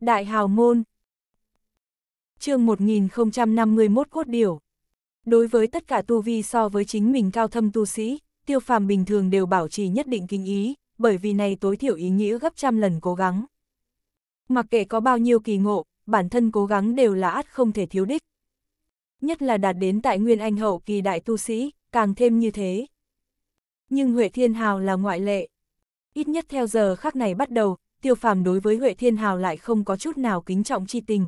Đại hào môn chương 1051 cốt điểu Đối với tất cả tu vi so với chính mình cao thâm tu sĩ, tiêu phàm bình thường đều bảo trì nhất định kinh ý, bởi vì này tối thiểu ý nghĩa gấp trăm lần cố gắng. Mặc kệ có bao nhiêu kỳ ngộ, bản thân cố gắng đều là át không thể thiếu đích. Nhất là đạt đến tại nguyên anh hậu kỳ đại tu sĩ, càng thêm như thế. Nhưng Huệ Thiên Hào là ngoại lệ. Ít nhất theo giờ khắc này bắt đầu, tiêu phàm đối với Huệ Thiên Hào lại không có chút nào kính trọng chi tình.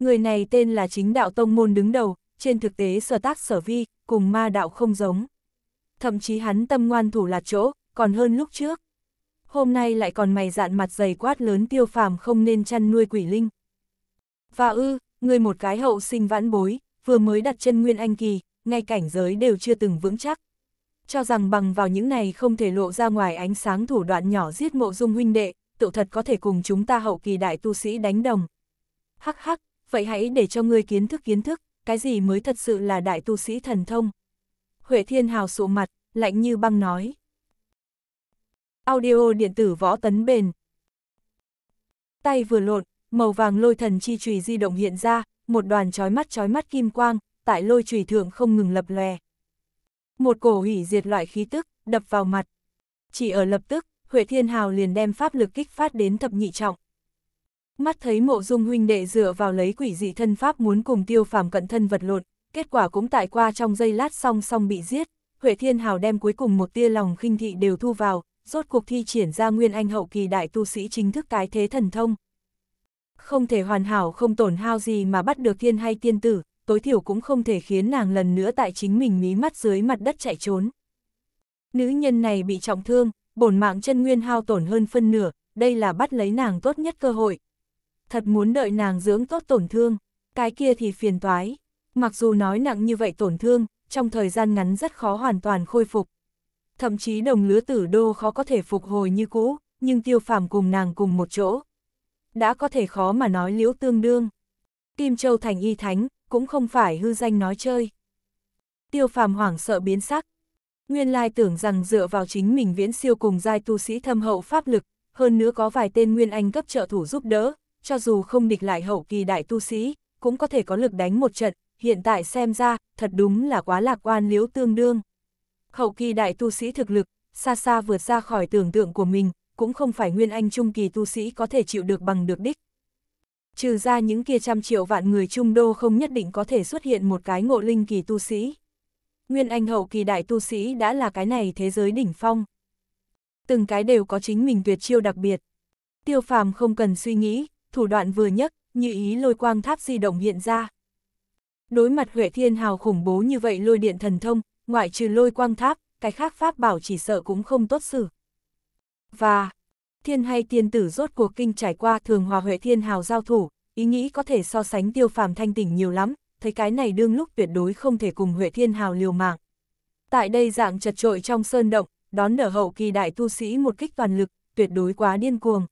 Người này tên là chính đạo tông môn đứng đầu, trên thực tế sở tác sở vi, cùng ma đạo không giống. Thậm chí hắn tâm ngoan thủ là chỗ, còn hơn lúc trước. Hôm nay lại còn mày dạn mặt dày quát lớn tiêu phàm không nên chăn nuôi quỷ linh. Và ư, người một cái hậu sinh vãn bối, vừa mới đặt chân nguyên anh kỳ, ngay cảnh giới đều chưa từng vững chắc. Cho rằng bằng vào những này không thể lộ ra ngoài ánh sáng thủ đoạn nhỏ giết mộ dung huynh đệ, tự thật có thể cùng chúng ta hậu kỳ đại tu sĩ đánh đồng. Hắc hắc, vậy hãy để cho ngươi kiến thức kiến thức, cái gì mới thật sự là đại tu sĩ thần thông. Huệ Thiên Hào sụ mặt, lạnh như băng nói. Audio điện tử võ tấn bền. Tay vừa lộn, màu vàng lôi thần chi chùy di động hiện ra, một đoàn chói mắt chói mắt kim quang, tại lôi chùy thượng không ngừng lập lòe. Một cổ hủy diệt loại khí tức, đập vào mặt. Chỉ ở lập tức, Huệ Thiên Hào liền đem pháp lực kích phát đến thập nhị trọng. Mắt thấy mộ dung huynh đệ dựa vào lấy quỷ dị thân pháp muốn cùng tiêu phàm cận thân vật lộn, kết quả cũng tại qua trong giây lát song song bị giết, Huệ Thiên Hào đem cuối cùng một tia lòng khinh thị đều thu vào, rốt cuộc thi triển ra nguyên anh hậu kỳ đại tu sĩ chính thức cái thế thần thông. Không thể hoàn hảo không tổn hao gì mà bắt được thiên hay tiên tử, tối thiểu cũng không thể khiến nàng lần nữa tại chính mình mí mắt dưới mặt đất chạy trốn. Nữ nhân này bị trọng thương, bổn mạng chân nguyên hao tổn hơn phân nửa, đây là bắt lấy nàng tốt nhất cơ hội. Thật muốn đợi nàng dưỡng tốt tổn thương, cái kia thì phiền toái. Mặc dù nói nặng như vậy tổn thương, trong thời gian ngắn rất khó hoàn toàn khôi phục. Thậm chí đồng lứa tử đô khó có thể phục hồi như cũ, nhưng tiêu phàm cùng nàng cùng một chỗ. Đã có thể khó mà nói liễu tương đương. Kim Châu Thành Y Thánh, cũng không phải hư danh nói chơi. Tiêu phàm hoảng sợ biến sắc, Nguyên lai tưởng rằng dựa vào chính mình viễn siêu cùng giai tu sĩ thâm hậu pháp lực, hơn nữa có vài tên nguyên anh cấp trợ thủ giúp đỡ, cho dù không địch lại hậu kỳ đại tu sĩ, cũng có thể có lực đánh một trận, hiện tại xem ra, thật đúng là quá lạc quan liếu tương đương. Hậu kỳ đại tu sĩ thực lực, xa xa vượt ra khỏi tưởng tượng của mình, cũng không phải nguyên anh trung kỳ tu sĩ có thể chịu được bằng được đích. Trừ ra những kia trăm triệu vạn người trung đô không nhất định có thể xuất hiện một cái ngộ linh kỳ tu sĩ. Nguyên Anh hậu kỳ đại tu sĩ đã là cái này thế giới đỉnh phong. Từng cái đều có chính mình tuyệt chiêu đặc biệt. Tiêu phàm không cần suy nghĩ, thủ đoạn vừa nhất, như ý lôi quang tháp di động hiện ra. Đối mặt Huệ Thiên Hào khủng bố như vậy lôi điện thần thông, ngoại trừ lôi quang tháp, cái khác pháp bảo chỉ sợ cũng không tốt xử. Và, thiên hay tiên tử rốt cuộc kinh trải qua thường hòa Huệ Thiên Hào giao thủ, ý nghĩ có thể so sánh tiêu phàm thanh tỉnh nhiều lắm, thấy cái này đương lúc tuyệt đối không thể cùng Huệ Thiên Hào liều mạng. Tại đây dạng chật trội trong sơn động, đón nở hậu kỳ đại tu sĩ một kích toàn lực, tuyệt đối quá điên cuồng.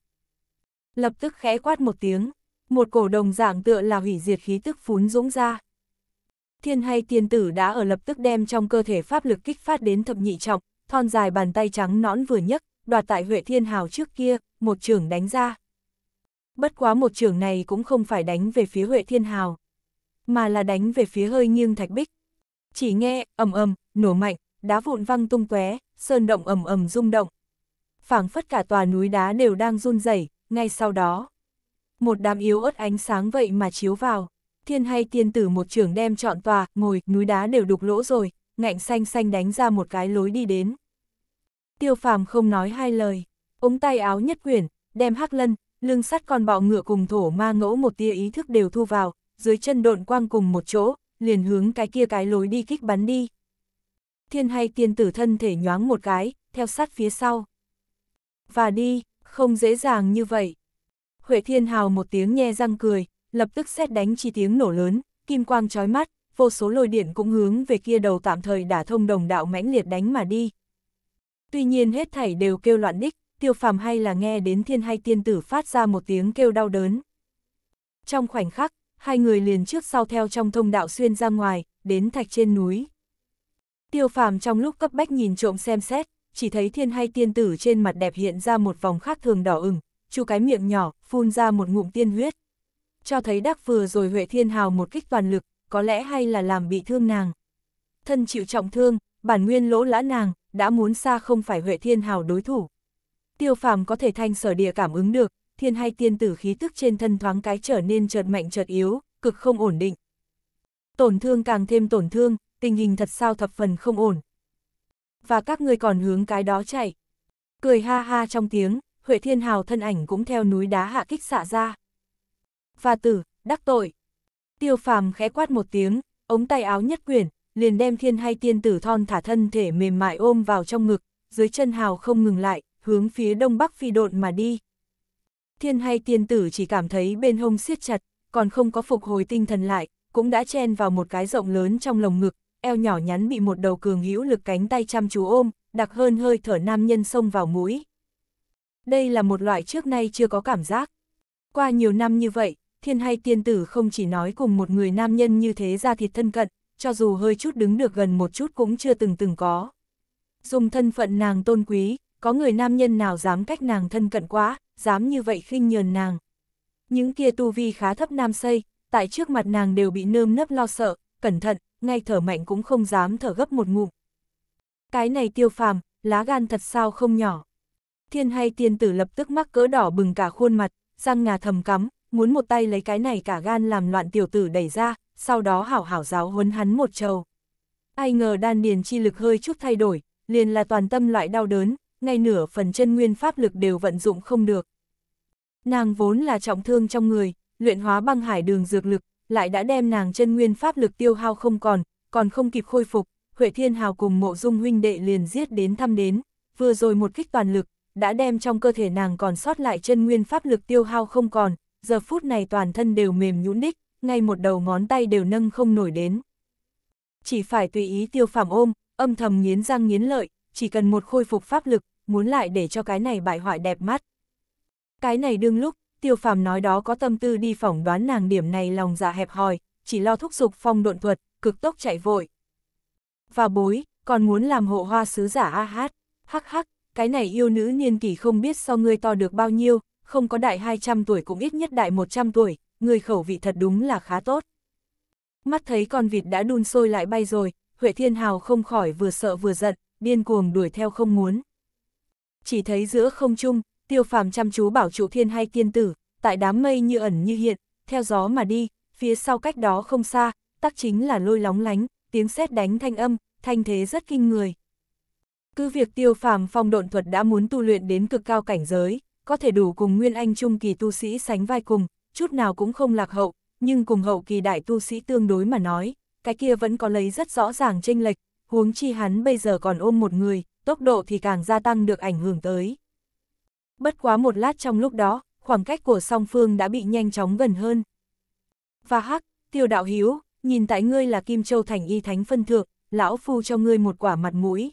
Lập tức khẽ quát một tiếng, một cổ đồng dạng tựa là hủy diệt khí tức phún dũng ra. Thiên hay tiên tử đã ở lập tức đem trong cơ thể pháp lực kích phát đến thập nhị trọng, thon dài bàn tay trắng nõn vừa nhấc, đoạt tại Huệ Thiên Hào trước kia, một trường đánh ra. Bất quá một trường này cũng không phải đánh về phía Huệ Thiên Hào mà là đánh về phía hơi nghiêng thạch bích. Chỉ nghe, ầm ầm, nổ mạnh, đá vụn văng tung tóe, sơn động ầm ầm rung động. Phảng phất cả tòa núi đá đều đang run rẩy, ngay sau đó, một đám yếu ớt ánh sáng vậy mà chiếu vào, thiên hay tiên tử một trưởng đem trọn tòa, ngồi, núi đá đều đục lỗ rồi, ngạnh xanh xanh đánh ra một cái lối đi đến. Tiêu phàm không nói hai lời, ống tay áo nhất quyển, đem hắc lân, lưng sắt con bọ ngựa cùng thổ ma ngẫu một tia ý thức đều thu vào, dưới chân độn quang cùng một chỗ, liền hướng cái kia cái lối đi kích bắn đi. Thiên hay tiên tử thân thể nhoáng một cái, theo sát phía sau. Và đi, không dễ dàng như vậy. Huệ thiên hào một tiếng nhe răng cười, lập tức xét đánh chi tiếng nổ lớn, kim quang trói mắt, vô số lôi điện cũng hướng về kia đầu tạm thời đả thông đồng đạo mãnh liệt đánh mà đi. Tuy nhiên hết thảy đều kêu loạn đích, tiêu phàm hay là nghe đến thiên hay tiên tử phát ra một tiếng kêu đau đớn. Trong khoảnh khắc, hai người liền trước sau theo trong thông đạo xuyên ra ngoài, đến thạch trên núi. Tiêu phàm trong lúc cấp bách nhìn trộm xem xét, chỉ thấy thiên hay tiên tử trên mặt đẹp hiện ra một vòng khác thường đỏ ửng, chu cái miệng nhỏ, phun ra một ngụm tiên huyết. Cho thấy đắc vừa rồi Huệ Thiên Hào một kích toàn lực, có lẽ hay là làm bị thương nàng. Thân chịu trọng thương, bản nguyên lỗ lã nàng, đã muốn xa không phải Huệ Thiên Hào đối thủ. Tiêu phàm có thể thanh sở địa cảm ứng được, thiên hay tiên tử khí tức trên thân thoáng cái trở nên chợt mạnh chợt yếu, cực không ổn định. Tổn thương càng thêm tổn thương, tình hình thật sao thập phần không ổn. Và các người còn hướng cái đó chạy. Cười ha ha trong tiếng, Huệ Thiên Hào thân ảnh cũng theo núi đá hạ kích xạ ra. Và tử, đắc tội. Tiêu phàm khẽ quát một tiếng, ống tay áo nhất quyển, liền đem thiên hay tiên tử thon thả thân thể mềm mại ôm vào trong ngực, dưới chân hào không ngừng lại, hướng phía đông bắc phi độn mà đi. Thiên hay tiên tử chỉ cảm thấy bên hông siết chặt, còn không có phục hồi tinh thần lại, cũng đã chen vào một cái rộng lớn trong lồng ngực, eo nhỏ nhắn bị một đầu cường hữu lực cánh tay chăm chú ôm, đặc hơn hơi thở nam nhân xông vào mũi. Đây là một loại trước nay chưa có cảm giác. Qua nhiều năm như vậy, thiên hay tiên tử không chỉ nói cùng một người nam nhân như thế ra thịt thân cận, cho dù hơi chút đứng được gần một chút cũng chưa từng từng có. Dùng thân phận nàng tôn quý, có người nam nhân nào dám cách nàng thân cận quá, dám như vậy khinh nhờn nàng. Những kia tu vi khá thấp nam xây, tại trước mặt nàng đều bị nơm nấp lo sợ, cẩn thận, ngay thở mạnh cũng không dám thở gấp một ngụm. Cái này tiêu phàm, lá gan thật sao không nhỏ. Thiên hay tiên tử lập tức mắc cỡ đỏ bừng cả khuôn mặt, răng ngà thầm cắm, muốn một tay lấy cái này cả gan làm loạn tiểu tử đẩy ra, sau đó hảo hảo giáo huấn hắn một trầu. Ai ngờ đan điền chi lực hơi chút thay đổi, liền là toàn tâm loại đau đớn, ngay nửa phần chân nguyên pháp lực đều vận dụng không được. Nàng vốn là trọng thương trong người, luyện hóa băng hải đường dược lực, lại đã đem nàng chân nguyên pháp lực tiêu hao không còn, còn không kịp khôi phục, Huệ Thiên Hào cùng mộ dung huynh đệ liền giết đến thăm đến, vừa rồi một kích toàn lực, đã đem trong cơ thể nàng còn sót lại chân nguyên pháp lực tiêu hao không còn, giờ phút này toàn thân đều mềm nhũn đích, ngay một đầu ngón tay đều nâng không nổi đến. Chỉ phải tùy ý tiêu phàm ôm, âm thầm nghiến răng nghiến lợi, chỉ cần một khôi phục pháp lực, muốn lại để cho cái này bại hoại đẹp mắt. Cái này đương lúc, tiêu phàm nói đó có tâm tư đi phỏng đoán nàng điểm này lòng dạ hẹp hòi, chỉ lo thúc giục phong độn thuật, cực tốc chạy vội. Và bối, còn muốn làm hộ hoa sứ giả a hát, hắc hắc, cái này yêu nữ niên kỷ không biết so ngươi to được bao nhiêu, không có đại 200 tuổi cũng ít nhất đại 100 tuổi, người khẩu vị thật đúng là khá tốt. Mắt thấy con vịt đã đun sôi lại bay rồi, Huệ Thiên Hào không khỏi vừa sợ vừa giận, điên cuồng đuổi theo không muốn chỉ thấy giữa không trung, tiêu phàm chăm chú bảo trụ thiên hay tiên tử, tại đám mây như ẩn như hiện, theo gió mà đi, phía sau cách đó không xa, tắc chính là lôi lóng lánh, tiếng sét đánh thanh âm, thanh thế rất kinh người. Cứ việc tiêu phàm phong độn thuật đã muốn tu luyện đến cực cao cảnh giới, có thể đủ cùng Nguyên Anh trung kỳ tu sĩ sánh vai cùng, chút nào cũng không lạc hậu, nhưng cùng hậu kỳ đại tu sĩ tương đối mà nói, cái kia vẫn có lấy rất rõ ràng chênh lệch, huống chi hắn bây giờ còn ôm một người, tốc độ thì càng gia tăng được ảnh hưởng tới. Bất quá một lát trong lúc đó, khoảng cách của song phương đã bị nhanh chóng gần hơn. Và hắc, tiêu đạo hiếu, nhìn tại ngươi là Kim Châu Thành y thánh phân thượng, lão phu cho ngươi một quả mặt mũi.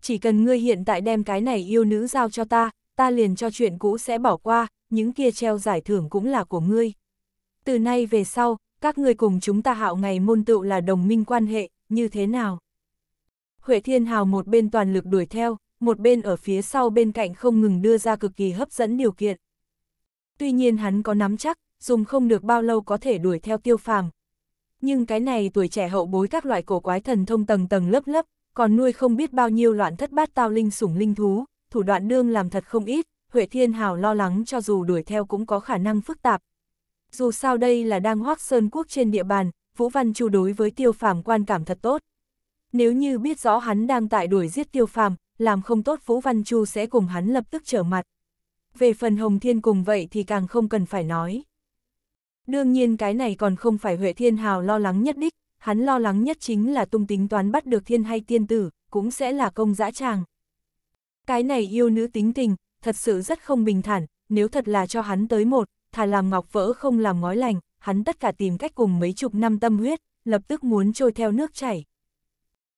Chỉ cần ngươi hiện tại đem cái này yêu nữ giao cho ta, ta liền cho chuyện cũ sẽ bỏ qua, những kia treo giải thưởng cũng là của ngươi. Từ nay về sau, các ngươi cùng chúng ta hạo ngày môn tựu là đồng minh quan hệ, như thế nào? Huệ Thiên Hào một bên toàn lực đuổi theo, một bên ở phía sau bên cạnh không ngừng đưa ra cực kỳ hấp dẫn điều kiện. Tuy nhiên hắn có nắm chắc, dùng không được bao lâu có thể đuổi theo tiêu phàm. Nhưng cái này tuổi trẻ hậu bối các loại cổ quái thần thông tầng tầng lớp lớp, còn nuôi không biết bao nhiêu loạn thất bát tao linh sủng linh thú, thủ đoạn đương làm thật không ít, Huệ Thiên Hào lo lắng cho dù đuổi theo cũng có khả năng phức tạp. Dù sao đây là đang hoác sơn quốc trên địa bàn, Vũ Văn Chu đối với tiêu phàm quan cảm thật tốt. Nếu như biết rõ hắn đang tại đuổi giết tiêu phàm, làm không tốt Vũ Văn Chu sẽ cùng hắn lập tức trở mặt. Về phần Hồng Thiên cùng vậy thì càng không cần phải nói. Đương nhiên cái này còn không phải Huệ Thiên Hào lo lắng nhất đích, hắn lo lắng nhất chính là tung tính toán bắt được thiên hay tiên tử, cũng sẽ là công dã tràng. Cái này yêu nữ tính tình, thật sự rất không bình thản, nếu thật là cho hắn tới một, thà làm ngọc vỡ không làm ngói lành, hắn tất cả tìm cách cùng mấy chục năm tâm huyết, lập tức muốn trôi theo nước chảy.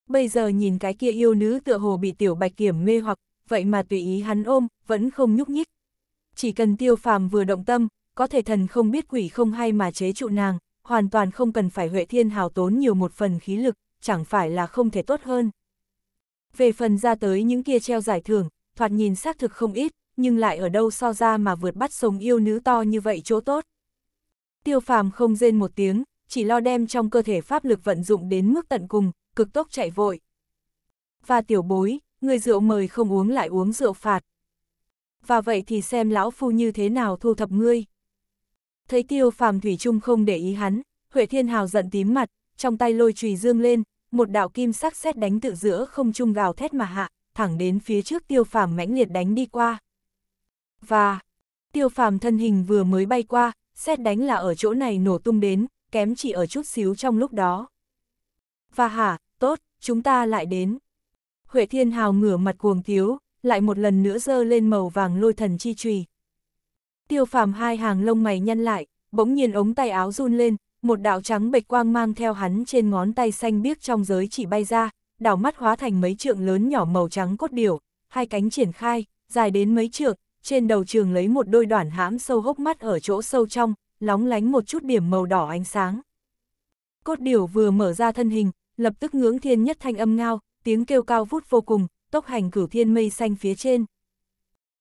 Bây giờ nhìn cái kia yêu nữ tựa hồ bị tiểu bạch kiểm mê hoặc, vậy mà tùy ý hắn ôm, vẫn không nhúc nhích. Chỉ cần tiêu phàm vừa động tâm, có thể thần không biết quỷ không hay mà chế trụ nàng, hoàn toàn không cần phải Huệ Thiên hào tốn nhiều một phần khí lực, chẳng phải là không thể tốt hơn. Về phần ra tới những kia treo giải thưởng, thoạt nhìn xác thực không ít, nhưng lại ở đâu so ra mà vượt bắt sống yêu nữ to như vậy chỗ tốt. Tiêu phàm không rên một tiếng, chỉ lo đem trong cơ thể pháp lực vận dụng đến mức tận cùng, cực tốc chạy vội. Và tiểu bối, người rượu mời không uống lại uống rượu phạt. Và vậy thì xem lão phu như thế nào thu thập ngươi. Thấy tiêu phàm thủy trung không để ý hắn, Huệ Thiên Hào giận tím mặt, trong tay lôi chùy dương lên, một đạo kim sắc xét đánh tự giữa không trung gào thét mà hạ, thẳng đến phía trước tiêu phàm mãnh liệt đánh đi qua. Và, tiêu phàm thân hình vừa mới bay qua, xét đánh là ở chỗ này nổ tung đến, kém chỉ ở chút xíu trong lúc đó và hả, tốt, chúng ta lại đến. Huệ Thiên Hào ngửa mặt cuồng tiếu, lại một lần nữa dơ lên màu vàng lôi thần chi trùy. Tiêu phàm hai hàng lông mày nhăn lại, bỗng nhiên ống tay áo run lên, một đạo trắng bệch quang mang theo hắn trên ngón tay xanh biếc trong giới chỉ bay ra, đảo mắt hóa thành mấy trượng lớn nhỏ màu trắng cốt điểu, hai cánh triển khai, dài đến mấy trượng, trên đầu trường lấy một đôi đoạn hãm sâu hốc mắt ở chỗ sâu trong, lóng lánh một chút điểm màu đỏ ánh sáng. Cốt điểu vừa mở ra thân hình, lập tức ngưỡng thiên nhất thanh âm ngao, tiếng kêu cao vút vô cùng, tốc hành cửu thiên mây xanh phía trên.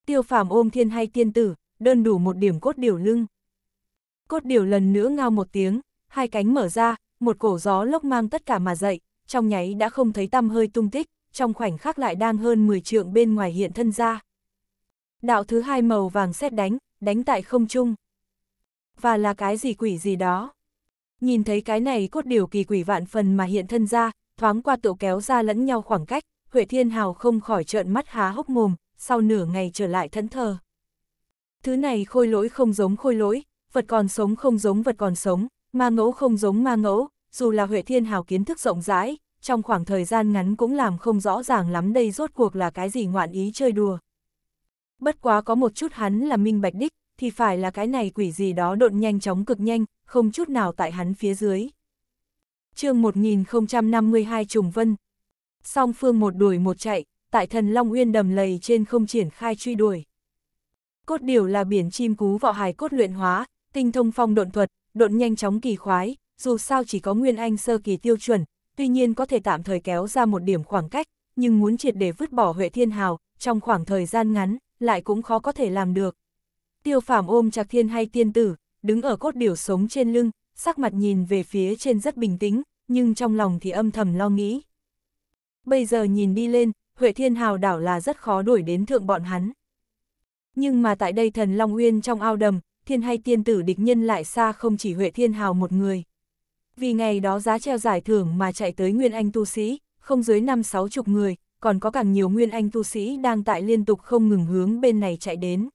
Tiêu phàm ôm thiên hay tiên tử, đơn đủ một điểm cốt điều lưng. Cốt điều lần nữa ngao một tiếng, hai cánh mở ra, một cổ gió lốc mang tất cả mà dậy, trong nháy đã không thấy tăm hơi tung tích, trong khoảnh khắc lại đang hơn 10 trượng bên ngoài hiện thân ra. Đạo thứ hai màu vàng xét đánh, đánh tại không trung. Và là cái gì quỷ gì đó nhìn thấy cái này cốt điều kỳ quỷ vạn phần mà hiện thân ra, thoáng qua tựu kéo ra lẫn nhau khoảng cách, Huệ Thiên Hào không khỏi trợn mắt há hốc mồm, sau nửa ngày trở lại thẫn thờ. Thứ này khôi lỗi không giống khôi lỗi, vật còn sống không giống vật còn sống, ma ngẫu không giống ma ngẫu, dù là Huệ Thiên Hào kiến thức rộng rãi, trong khoảng thời gian ngắn cũng làm không rõ ràng lắm đây rốt cuộc là cái gì ngoạn ý chơi đùa. Bất quá có một chút hắn là minh bạch đích, thì phải là cái này quỷ gì đó độn nhanh chóng cực nhanh, không chút nào tại hắn phía dưới. chương 1052 Trùng Vân Song phương một đuổi một chạy, tại thần Long Uyên đầm lầy trên không triển khai truy đuổi. Cốt điều là biển chim cú vọ hài cốt luyện hóa, tinh thông phong độn thuật, độn nhanh chóng kỳ khoái, dù sao chỉ có nguyên anh sơ kỳ tiêu chuẩn, tuy nhiên có thể tạm thời kéo ra một điểm khoảng cách, nhưng muốn triệt để vứt bỏ Huệ Thiên Hào, trong khoảng thời gian ngắn, lại cũng khó có thể làm được. Tiêu Phàm ôm chặt thiên hay tiên tử, đứng ở cốt điểu sống trên lưng, sắc mặt nhìn về phía trên rất bình tĩnh, nhưng trong lòng thì âm thầm lo nghĩ. Bây giờ nhìn đi lên, Huệ Thiên Hào đảo là rất khó đuổi đến thượng bọn hắn. Nhưng mà tại đây thần Long Uyên trong ao đầm, thiên hay tiên tử địch nhân lại xa không chỉ Huệ Thiên Hào một người. Vì ngày đó giá treo giải thưởng mà chạy tới Nguyên Anh tu sĩ, không dưới năm sáu chục người, còn có càng nhiều Nguyên Anh tu sĩ đang tại liên tục không ngừng hướng bên này chạy đến.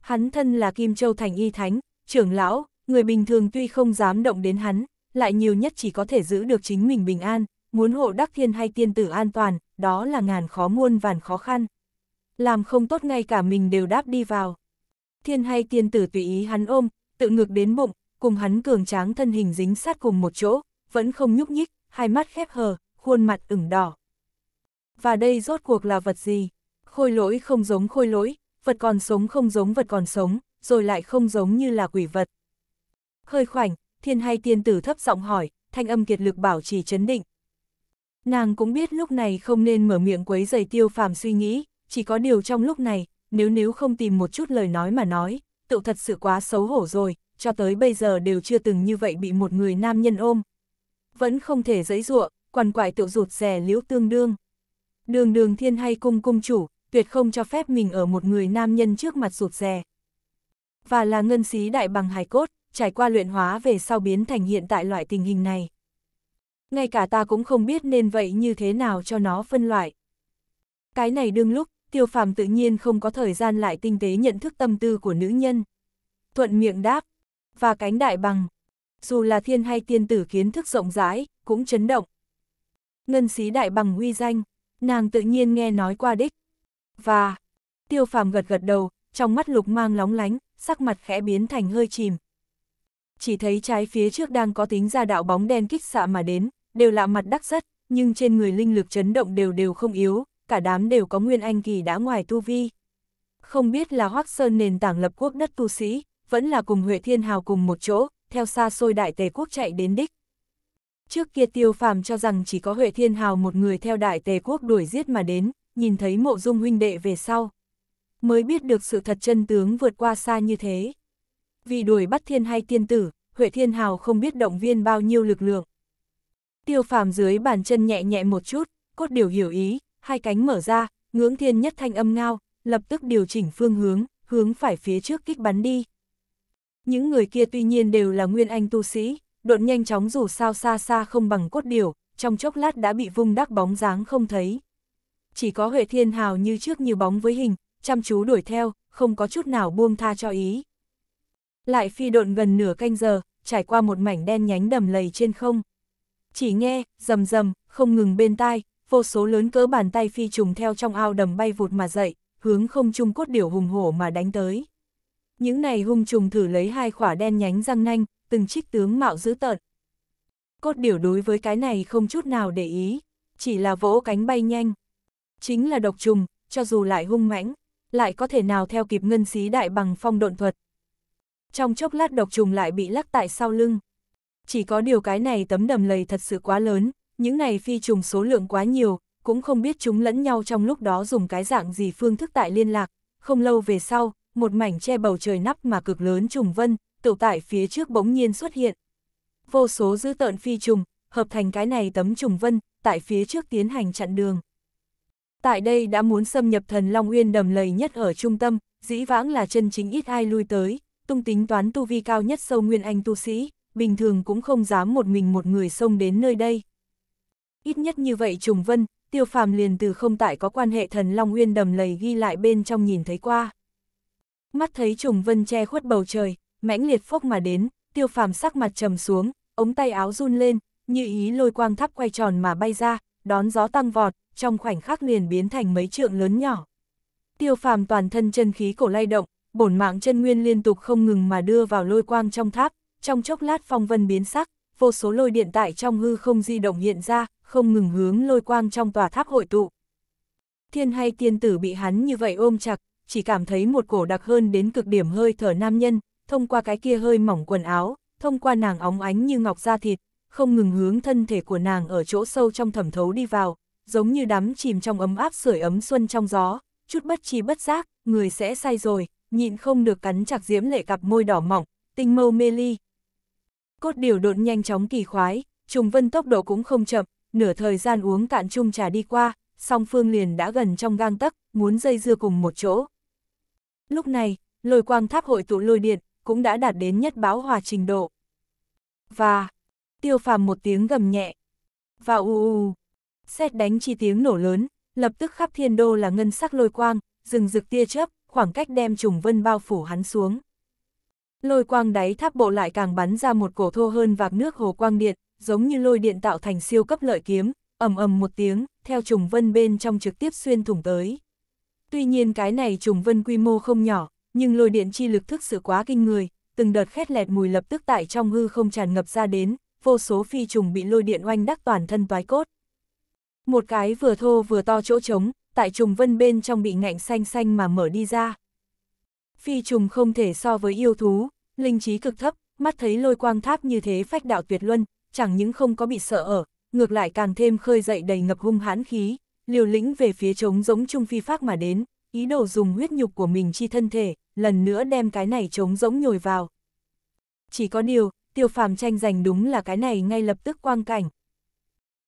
Hắn thân là Kim Châu Thành Y Thánh, trưởng lão, người bình thường tuy không dám động đến hắn, lại nhiều nhất chỉ có thể giữ được chính mình bình an, muốn hộ đắc thiên hay tiên tử an toàn, đó là ngàn khó muôn vàn khó khăn. Làm không tốt ngay cả mình đều đáp đi vào. Thiên hay tiên tử tùy ý hắn ôm, tự ngược đến bụng, cùng hắn cường tráng thân hình dính sát cùng một chỗ, vẫn không nhúc nhích, hai mắt khép hờ, khuôn mặt ửng đỏ. Và đây rốt cuộc là vật gì? Khôi lỗi không giống khôi lỗi, vật còn sống không giống vật còn sống, rồi lại không giống như là quỷ vật. Hơi khoảnh, thiên hay tiên tử thấp giọng hỏi, thanh âm kiệt lực bảo trì chấn định. Nàng cũng biết lúc này không nên mở miệng quấy giày tiêu phàm suy nghĩ, chỉ có điều trong lúc này, nếu nếu không tìm một chút lời nói mà nói, tựu thật sự quá xấu hổ rồi, cho tới bây giờ đều chưa từng như vậy bị một người nam nhân ôm. Vẫn không thể dẫy dụa, quằn quại tựu rụt rè liễu tương đương. Đường đường thiên hay cung cung chủ, tuyệt không cho phép mình ở một người nam nhân trước mặt rụt rè và là ngân xí đại bằng hài cốt, trải qua luyện hóa về sau biến thành hiện tại loại tình hình này. Ngay cả ta cũng không biết nên vậy như thế nào cho nó phân loại. Cái này đương lúc, tiêu phàm tự nhiên không có thời gian lại tinh tế nhận thức tâm tư của nữ nhân. Thuận miệng đáp, và cánh đại bằng, dù là thiên hay tiên tử kiến thức rộng rãi, cũng chấn động. Ngân xí đại bằng uy danh, nàng tự nhiên nghe nói qua đích. Và, tiêu phàm gật gật đầu, trong mắt lục mang lóng lánh, sắc mặt khẽ biến thành hơi chìm. Chỉ thấy trái phía trước đang có tính ra đạo bóng đen kích xạ mà đến, đều lạ mặt đắc rất, nhưng trên người linh lực chấn động đều đều không yếu, cả đám đều có nguyên anh kỳ đã ngoài tu vi. Không biết là Hoác Sơn nền tảng lập quốc đất tu sĩ, vẫn là cùng Huệ Thiên Hào cùng một chỗ, theo xa xôi đại tề quốc chạy đến đích. Trước kia tiêu phàm cho rằng chỉ có Huệ Thiên Hào một người theo đại tề quốc đuổi giết mà đến, nhìn thấy mộ dung huynh đệ về sau, mới biết được sự thật chân tướng vượt qua xa như thế. Vì đuổi bắt thiên hay tiên tử, Huệ Thiên Hào không biết động viên bao nhiêu lực lượng. Tiêu phàm dưới bàn chân nhẹ nhẹ một chút, cốt điều hiểu ý, hai cánh mở ra, ngưỡng thiên nhất thanh âm ngao, lập tức điều chỉnh phương hướng, hướng phải phía trước kích bắn đi. Những người kia tuy nhiên đều là nguyên anh tu sĩ, độn nhanh chóng dù sao xa xa không bằng cốt điều, trong chốc lát đã bị vung đắc bóng dáng không thấy. Chỉ có Huệ Thiên Hào như trước như bóng với hình, chăm chú đuổi theo, không có chút nào buông tha cho ý. Lại phi độn gần nửa canh giờ, trải qua một mảnh đen nhánh đầm lầy trên không. Chỉ nghe, rầm rầm, không ngừng bên tai, vô số lớn cỡ bàn tay phi trùng theo trong ao đầm bay vụt mà dậy, hướng không trung cốt điểu hùng hổ mà đánh tới. Những này hung trùng thử lấy hai khỏa đen nhánh răng nanh, từng trích tướng mạo dữ tợn. Cốt điểu đối với cái này không chút nào để ý, chỉ là vỗ cánh bay nhanh. Chính là độc trùng, cho dù lại hung mãnh, lại có thể nào theo kịp ngân xí đại bằng phong độn thuật. Trong chốc lát độc trùng lại bị lắc tại sau lưng. Chỉ có điều cái này tấm đầm lầy thật sự quá lớn, những này phi trùng số lượng quá nhiều, cũng không biết chúng lẫn nhau trong lúc đó dùng cái dạng gì phương thức tại liên lạc. Không lâu về sau, một mảnh che bầu trời nắp mà cực lớn trùng vân, tụ tại phía trước bỗng nhiên xuất hiện. Vô số dư tợn phi trùng, hợp thành cái này tấm trùng vân, tại phía trước tiến hành chặn đường. Tại đây đã muốn xâm nhập thần Long Uyên đầm lầy nhất ở trung tâm, dĩ vãng là chân chính ít ai lui tới, tung tính toán tu vi cao nhất sâu nguyên anh tu sĩ, bình thường cũng không dám một mình một người xông đến nơi đây. Ít nhất như vậy trùng vân, tiêu phàm liền từ không tại có quan hệ thần Long Uyên đầm lầy ghi lại bên trong nhìn thấy qua. Mắt thấy trùng vân che khuất bầu trời, mãnh liệt phốc mà đến, tiêu phàm sắc mặt trầm xuống, ống tay áo run lên, như ý lôi quang tháp quay tròn mà bay ra, đón gió tăng vọt, trong khoảnh khắc liền biến thành mấy trượng lớn nhỏ. Tiêu phàm toàn thân chân khí cổ lay động, bổn mạng chân nguyên liên tục không ngừng mà đưa vào lôi quang trong tháp, trong chốc lát phong vân biến sắc, vô số lôi điện tại trong hư không di động hiện ra, không ngừng hướng lôi quang trong tòa tháp hội tụ. Thiên hay tiên tử bị hắn như vậy ôm chặt, chỉ cảm thấy một cổ đặc hơn đến cực điểm hơi thở nam nhân, thông qua cái kia hơi mỏng quần áo, thông qua nàng óng ánh như ngọc da thịt, không ngừng hướng thân thể của nàng ở chỗ sâu trong thẩm thấu đi vào, giống như đắm chìm trong ấm áp sưởi ấm xuân trong gió, chút bất chi bất giác, người sẽ say rồi, nhịn không được cắn chặt diễm lệ cặp môi đỏ mỏng, tinh mâu mê ly. Cốt điều độn nhanh chóng kỳ khoái, trùng vân tốc độ cũng không chậm, nửa thời gian uống cạn chung trà đi qua, song phương liền đã gần trong gang tấc, muốn dây dưa cùng một chỗ. Lúc này, lôi quang tháp hội tụ lôi điện, cũng đã đạt đến nhất báo hòa trình độ. Và, tiêu phàm một tiếng gầm nhẹ. Và u u, Xét đánh chi tiếng nổ lớn, lập tức khắp thiên đô là ngân sắc lôi quang, rừng rực tia chớp, khoảng cách đem trùng vân bao phủ hắn xuống. Lôi quang đáy tháp bộ lại càng bắn ra một cổ thô hơn vạc nước hồ quang điện, giống như lôi điện tạo thành siêu cấp lợi kiếm, ầm ầm một tiếng, theo trùng vân bên trong trực tiếp xuyên thủng tới. Tuy nhiên cái này trùng vân quy mô không nhỏ, nhưng lôi điện chi lực thức sự quá kinh người, từng đợt khét lẹt mùi lập tức tại trong hư không tràn ngập ra đến, vô số phi trùng bị lôi điện oanh đắc toàn thân toái cốt. Một cái vừa thô vừa to chỗ trống, tại trùng vân bên trong bị ngạnh xanh xanh mà mở đi ra. Phi trùng không thể so với yêu thú, linh trí cực thấp, mắt thấy lôi quang tháp như thế phách đạo tuyệt luân, chẳng những không có bị sợ ở, ngược lại càng thêm khơi dậy đầy ngập hung hãn khí, liều lĩnh về phía trống giống trung phi phác mà đến, ý đồ dùng huyết nhục của mình chi thân thể, lần nữa đem cái này trống giống nhồi vào. Chỉ có điều, tiêu phàm tranh giành đúng là cái này ngay lập tức quang cảnh,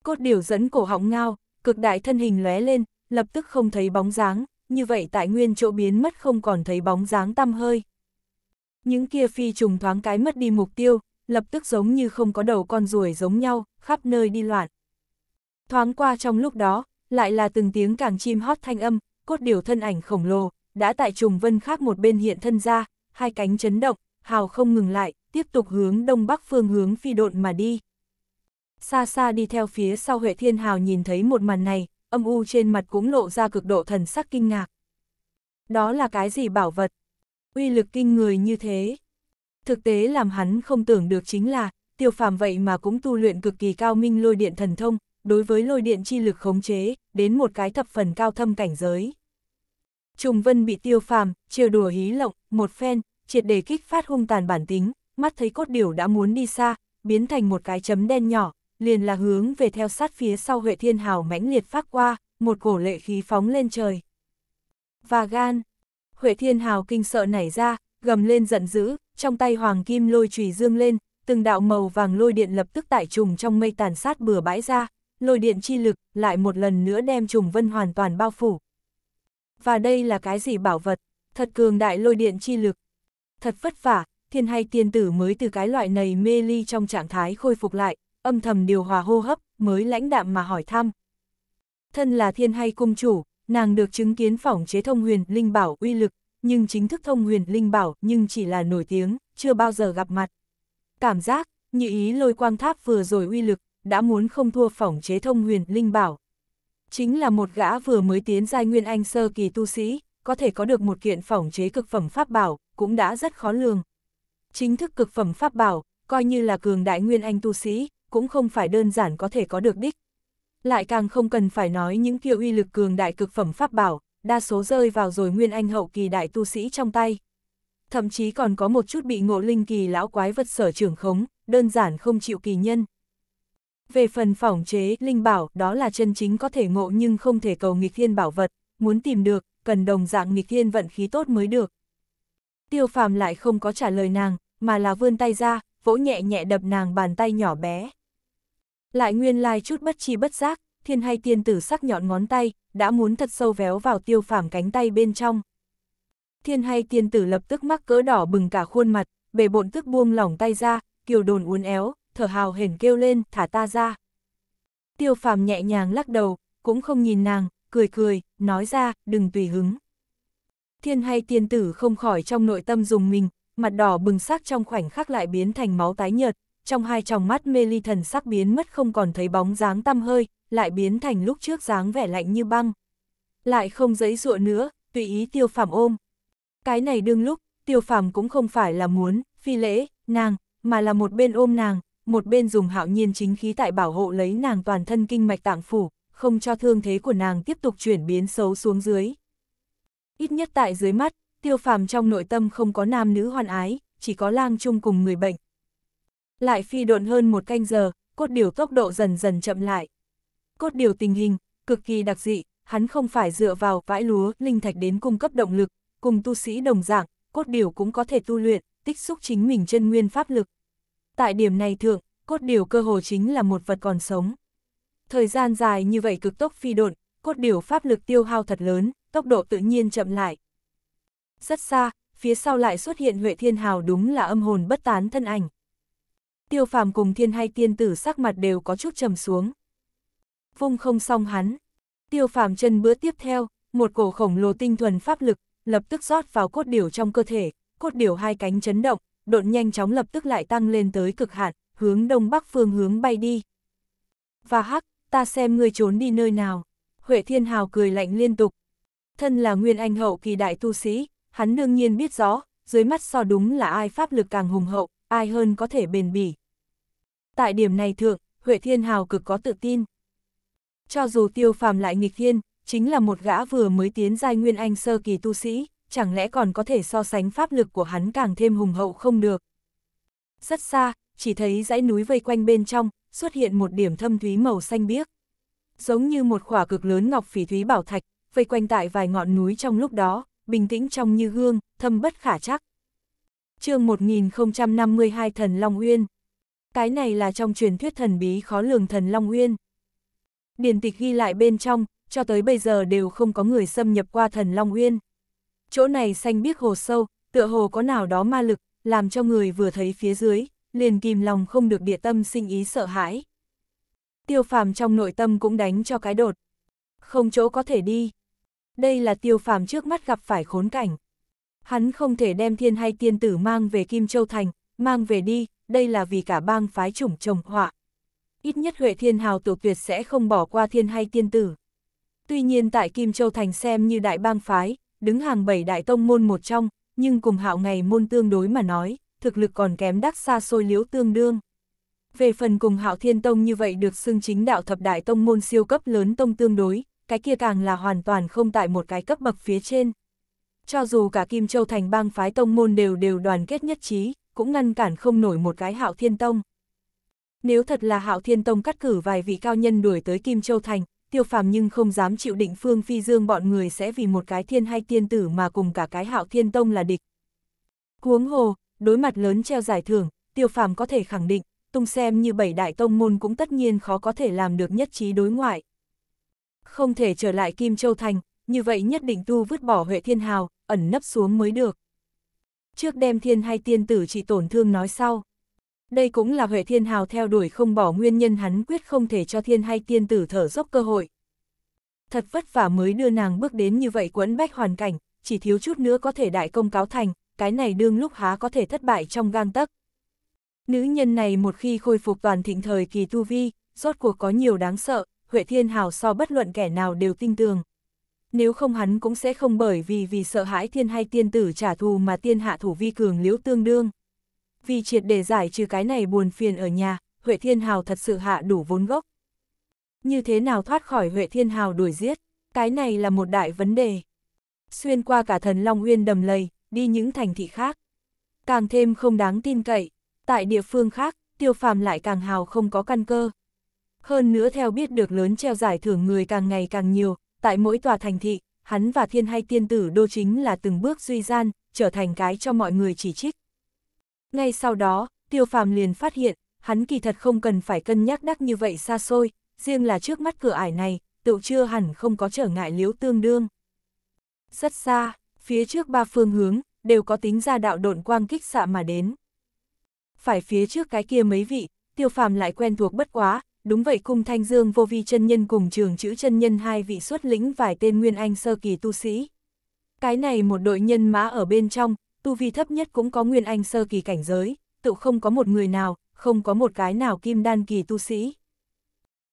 Cốt điều dẫn cổ họng ngao, cực đại thân hình lóe lên, lập tức không thấy bóng dáng, như vậy tại nguyên chỗ biến mất không còn thấy bóng dáng tăm hơi. Những kia phi trùng thoáng cái mất đi mục tiêu, lập tức giống như không có đầu con ruồi giống nhau, khắp nơi đi loạn. Thoáng qua trong lúc đó, lại là từng tiếng càng chim hót thanh âm, cốt điều thân ảnh khổng lồ, đã tại trùng vân khác một bên hiện thân ra, hai cánh chấn động, hào không ngừng lại, tiếp tục hướng đông bắc phương hướng phi độn mà đi xa xa đi theo phía sau Huệ Thiên Hào nhìn thấy một màn này, âm u trên mặt cũng lộ ra cực độ thần sắc kinh ngạc. Đó là cái gì bảo vật? Uy lực kinh người như thế. Thực tế làm hắn không tưởng được chính là, tiêu phàm vậy mà cũng tu luyện cực kỳ cao minh lôi điện thần thông, đối với lôi điện chi lực khống chế, đến một cái thập phần cao thâm cảnh giới. Trùng Vân bị tiêu phàm, chiều đùa hí lộng, một phen, triệt để kích phát hung tàn bản tính, mắt thấy cốt điểu đã muốn đi xa, biến thành một cái chấm đen nhỏ, liền là hướng về theo sát phía sau Huệ Thiên Hào mãnh liệt phát qua, một cổ lệ khí phóng lên trời. Và gan, Huệ Thiên Hào kinh sợ nảy ra, gầm lên giận dữ, trong tay hoàng kim lôi chùy dương lên, từng đạo màu vàng lôi điện lập tức tại trùng trong mây tàn sát bừa bãi ra, lôi điện chi lực lại một lần nữa đem trùng vân hoàn toàn bao phủ. Và đây là cái gì bảo vật, thật cường đại lôi điện chi lực. Thật vất vả, thiên hay tiên tử mới từ cái loại này mê ly trong trạng thái khôi phục lại, âm thầm điều hòa hô hấp, mới lãnh đạm mà hỏi thăm. Thân là thiên hay cung chủ, nàng được chứng kiến phỏng chế thông huyền linh bảo uy lực, nhưng chính thức thông huyền linh bảo nhưng chỉ là nổi tiếng, chưa bao giờ gặp mặt. Cảm giác, như ý lôi quang tháp vừa rồi uy lực, đã muốn không thua phỏng chế thông huyền linh bảo. Chính là một gã vừa mới tiến giai nguyên anh sơ kỳ tu sĩ, có thể có được một kiện phỏng chế cực phẩm pháp bảo, cũng đã rất khó lường. Chính thức cực phẩm pháp bảo, coi như là cường đại nguyên anh tu sĩ, cũng không phải đơn giản có thể có được đích. Lại càng không cần phải nói những kia uy lực cường đại cực phẩm pháp bảo, đa số rơi vào rồi nguyên anh hậu kỳ đại tu sĩ trong tay. Thậm chí còn có một chút bị ngộ linh kỳ lão quái vật sở trưởng khống, đơn giản không chịu kỳ nhân. Về phần phỏng chế, linh bảo, đó là chân chính có thể ngộ nhưng không thể cầu nghịch thiên bảo vật, muốn tìm được, cần đồng dạng nghịch thiên vận khí tốt mới được. Tiêu phàm lại không có trả lời nàng, mà là vươn tay ra, vỗ nhẹ nhẹ đập nàng bàn tay nhỏ bé. Lại nguyên lai chút bất chi bất giác, thiên hay tiên tử sắc nhọn ngón tay, đã muốn thật sâu véo vào tiêu phàm cánh tay bên trong. Thiên hay tiên tử lập tức mắc cỡ đỏ bừng cả khuôn mặt, bề bộn tức buông lỏng tay ra, kiều đồn uốn éo, thở hào hển kêu lên, thả ta ra. Tiêu phàm nhẹ nhàng lắc đầu, cũng không nhìn nàng, cười cười, nói ra, đừng tùy hứng. Thiên hay tiên tử không khỏi trong nội tâm dùng mình, mặt đỏ bừng sắc trong khoảnh khắc lại biến thành máu tái nhợt, trong hai tròng mắt mê ly thần sắc biến mất không còn thấy bóng dáng tăm hơi, lại biến thành lúc trước dáng vẻ lạnh như băng. Lại không giấy dụa nữa, tùy ý tiêu phàm ôm. Cái này đương lúc, tiêu phàm cũng không phải là muốn, phi lễ, nàng, mà là một bên ôm nàng, một bên dùng hạo nhiên chính khí tại bảo hộ lấy nàng toàn thân kinh mạch tạng phủ, không cho thương thế của nàng tiếp tục chuyển biến xấu xuống dưới. Ít nhất tại dưới mắt, tiêu phàm trong nội tâm không có nam nữ hoan ái, chỉ có lang chung cùng người bệnh, lại phi độn hơn một canh giờ, cốt điều tốc độ dần dần chậm lại. Cốt điều tình hình, cực kỳ đặc dị, hắn không phải dựa vào vãi lúa, linh thạch đến cung cấp động lực, cùng tu sĩ đồng dạng, cốt điều cũng có thể tu luyện, tích xúc chính mình chân nguyên pháp lực. Tại điểm này thượng, cốt điều cơ hồ chính là một vật còn sống. Thời gian dài như vậy cực tốc phi độn, cốt điều pháp lực tiêu hao thật lớn, tốc độ tự nhiên chậm lại. Rất xa, phía sau lại xuất hiện Huệ Thiên Hào đúng là âm hồn bất tán thân ảnh tiêu phàm cùng thiên hay tiên tử sắc mặt đều có chút trầm xuống. Vung không xong hắn, tiêu phàm chân bữa tiếp theo, một cổ khổng lồ tinh thuần pháp lực, lập tức rót vào cốt điểu trong cơ thể, cốt điểu hai cánh chấn động, độn nhanh chóng lập tức lại tăng lên tới cực hạn, hướng đông bắc phương hướng bay đi. Và hắc, ta xem ngươi trốn đi nơi nào. Huệ Thiên Hào cười lạnh liên tục. Thân là nguyên anh hậu kỳ đại tu sĩ, hắn đương nhiên biết rõ, dưới mắt so đúng là ai pháp lực càng hùng hậu, ai hơn có thể bền bỉ. Tại điểm này thượng, Huệ Thiên Hào cực có tự tin. Cho dù tiêu phàm lại nghịch thiên, chính là một gã vừa mới tiến giai nguyên anh sơ kỳ tu sĩ, chẳng lẽ còn có thể so sánh pháp lực của hắn càng thêm hùng hậu không được. Rất xa, chỉ thấy dãy núi vây quanh bên trong, xuất hiện một điểm thâm thúy màu xanh biếc. Giống như một khỏa cực lớn ngọc phỉ thúy bảo thạch, vây quanh tại vài ngọn núi trong lúc đó, bình tĩnh trong như gương, thâm bất khả chắc. chương 1052 Thần Long Uyên cái này là trong truyền thuyết thần bí khó lường thần Long Uyên. Điển tịch ghi lại bên trong, cho tới bây giờ đều không có người xâm nhập qua thần Long Uyên. Chỗ này xanh biếc hồ sâu, tựa hồ có nào đó ma lực, làm cho người vừa thấy phía dưới, liền kìm lòng không được địa tâm sinh ý sợ hãi. Tiêu phàm trong nội tâm cũng đánh cho cái đột. Không chỗ có thể đi. Đây là tiêu phàm trước mắt gặp phải khốn cảnh. Hắn không thể đem thiên hay tiên tử mang về Kim Châu Thành, mang về đi, đây là vì cả bang phái chủng trồng họa. Ít nhất Huệ Thiên Hào tổ tuyệt sẽ không bỏ qua thiên hay tiên tử. Tuy nhiên tại Kim Châu Thành xem như đại bang phái, đứng hàng bảy đại tông môn một trong, nhưng cùng hạo ngày môn tương đối mà nói, thực lực còn kém đắc xa xôi liếu tương đương. Về phần cùng hạo thiên tông như vậy được xưng chính đạo thập đại tông môn siêu cấp lớn tông tương đối, cái kia càng là hoàn toàn không tại một cái cấp bậc phía trên. Cho dù cả Kim Châu Thành bang phái tông môn đều đều đoàn kết nhất trí, cũng ngăn cản không nổi một cái hạo thiên tông. Nếu thật là hạo thiên tông cắt cử vài vị cao nhân đuổi tới Kim Châu Thành, tiêu phàm nhưng không dám chịu định phương phi dương bọn người sẽ vì một cái thiên hay tiên tử mà cùng cả cái hạo thiên tông là địch. Huống hồ, đối mặt lớn treo giải thưởng, tiêu phàm có thể khẳng định, tung xem như bảy đại tông môn cũng tất nhiên khó có thể làm được nhất trí đối ngoại. Không thể trở lại Kim Châu Thành, như vậy nhất định tu vứt bỏ Huệ Thiên Hào, ẩn nấp xuống mới được trước đem thiên hay tiên tử chỉ tổn thương nói sau. Đây cũng là Huệ Thiên Hào theo đuổi không bỏ nguyên nhân hắn quyết không thể cho thiên hay tiên tử thở dốc cơ hội. Thật vất vả mới đưa nàng bước đến như vậy quẫn bách hoàn cảnh, chỉ thiếu chút nữa có thể đại công cáo thành, cái này đương lúc há có thể thất bại trong gang tấc. Nữ nhân này một khi khôi phục toàn thịnh thời kỳ tu vi, rốt cuộc có nhiều đáng sợ, Huệ Thiên Hào so bất luận kẻ nào đều tin tưởng nếu không hắn cũng sẽ không bởi vì vì sợ hãi thiên hay tiên tử trả thù mà tiên hạ thủ vi cường liễu tương đương. Vì triệt để giải trừ cái này buồn phiền ở nhà, Huệ Thiên Hào thật sự hạ đủ vốn gốc. Như thế nào thoát khỏi Huệ Thiên Hào đuổi giết, cái này là một đại vấn đề. Xuyên qua cả thần Long Uyên đầm lầy, đi những thành thị khác. Càng thêm không đáng tin cậy, tại địa phương khác, tiêu phàm lại càng hào không có căn cơ. Hơn nữa theo biết được lớn treo giải thưởng người càng ngày càng nhiều, tại mỗi tòa thành thị, hắn và thiên hay tiên tử đô chính là từng bước duy gian, trở thành cái cho mọi người chỉ trích. Ngay sau đó, tiêu phàm liền phát hiện, hắn kỳ thật không cần phải cân nhắc đắc như vậy xa xôi, riêng là trước mắt cửa ải này, tựu chưa hẳn không có trở ngại liếu tương đương. Rất xa, phía trước ba phương hướng, đều có tính ra đạo độn quang kích xạ mà đến. Phải phía trước cái kia mấy vị, tiêu phàm lại quen thuộc bất quá, đúng vậy cung Thanh Dương vô vi chân nhân cùng trường chữ chân nhân hai vị xuất lĩnh vài tên Nguyên Anh sơ kỳ tu sĩ. Cái này một đội nhân mã ở bên trong, tu vi thấp nhất cũng có Nguyên Anh sơ kỳ cảnh giới, tự không có một người nào, không có một cái nào kim đan kỳ tu sĩ.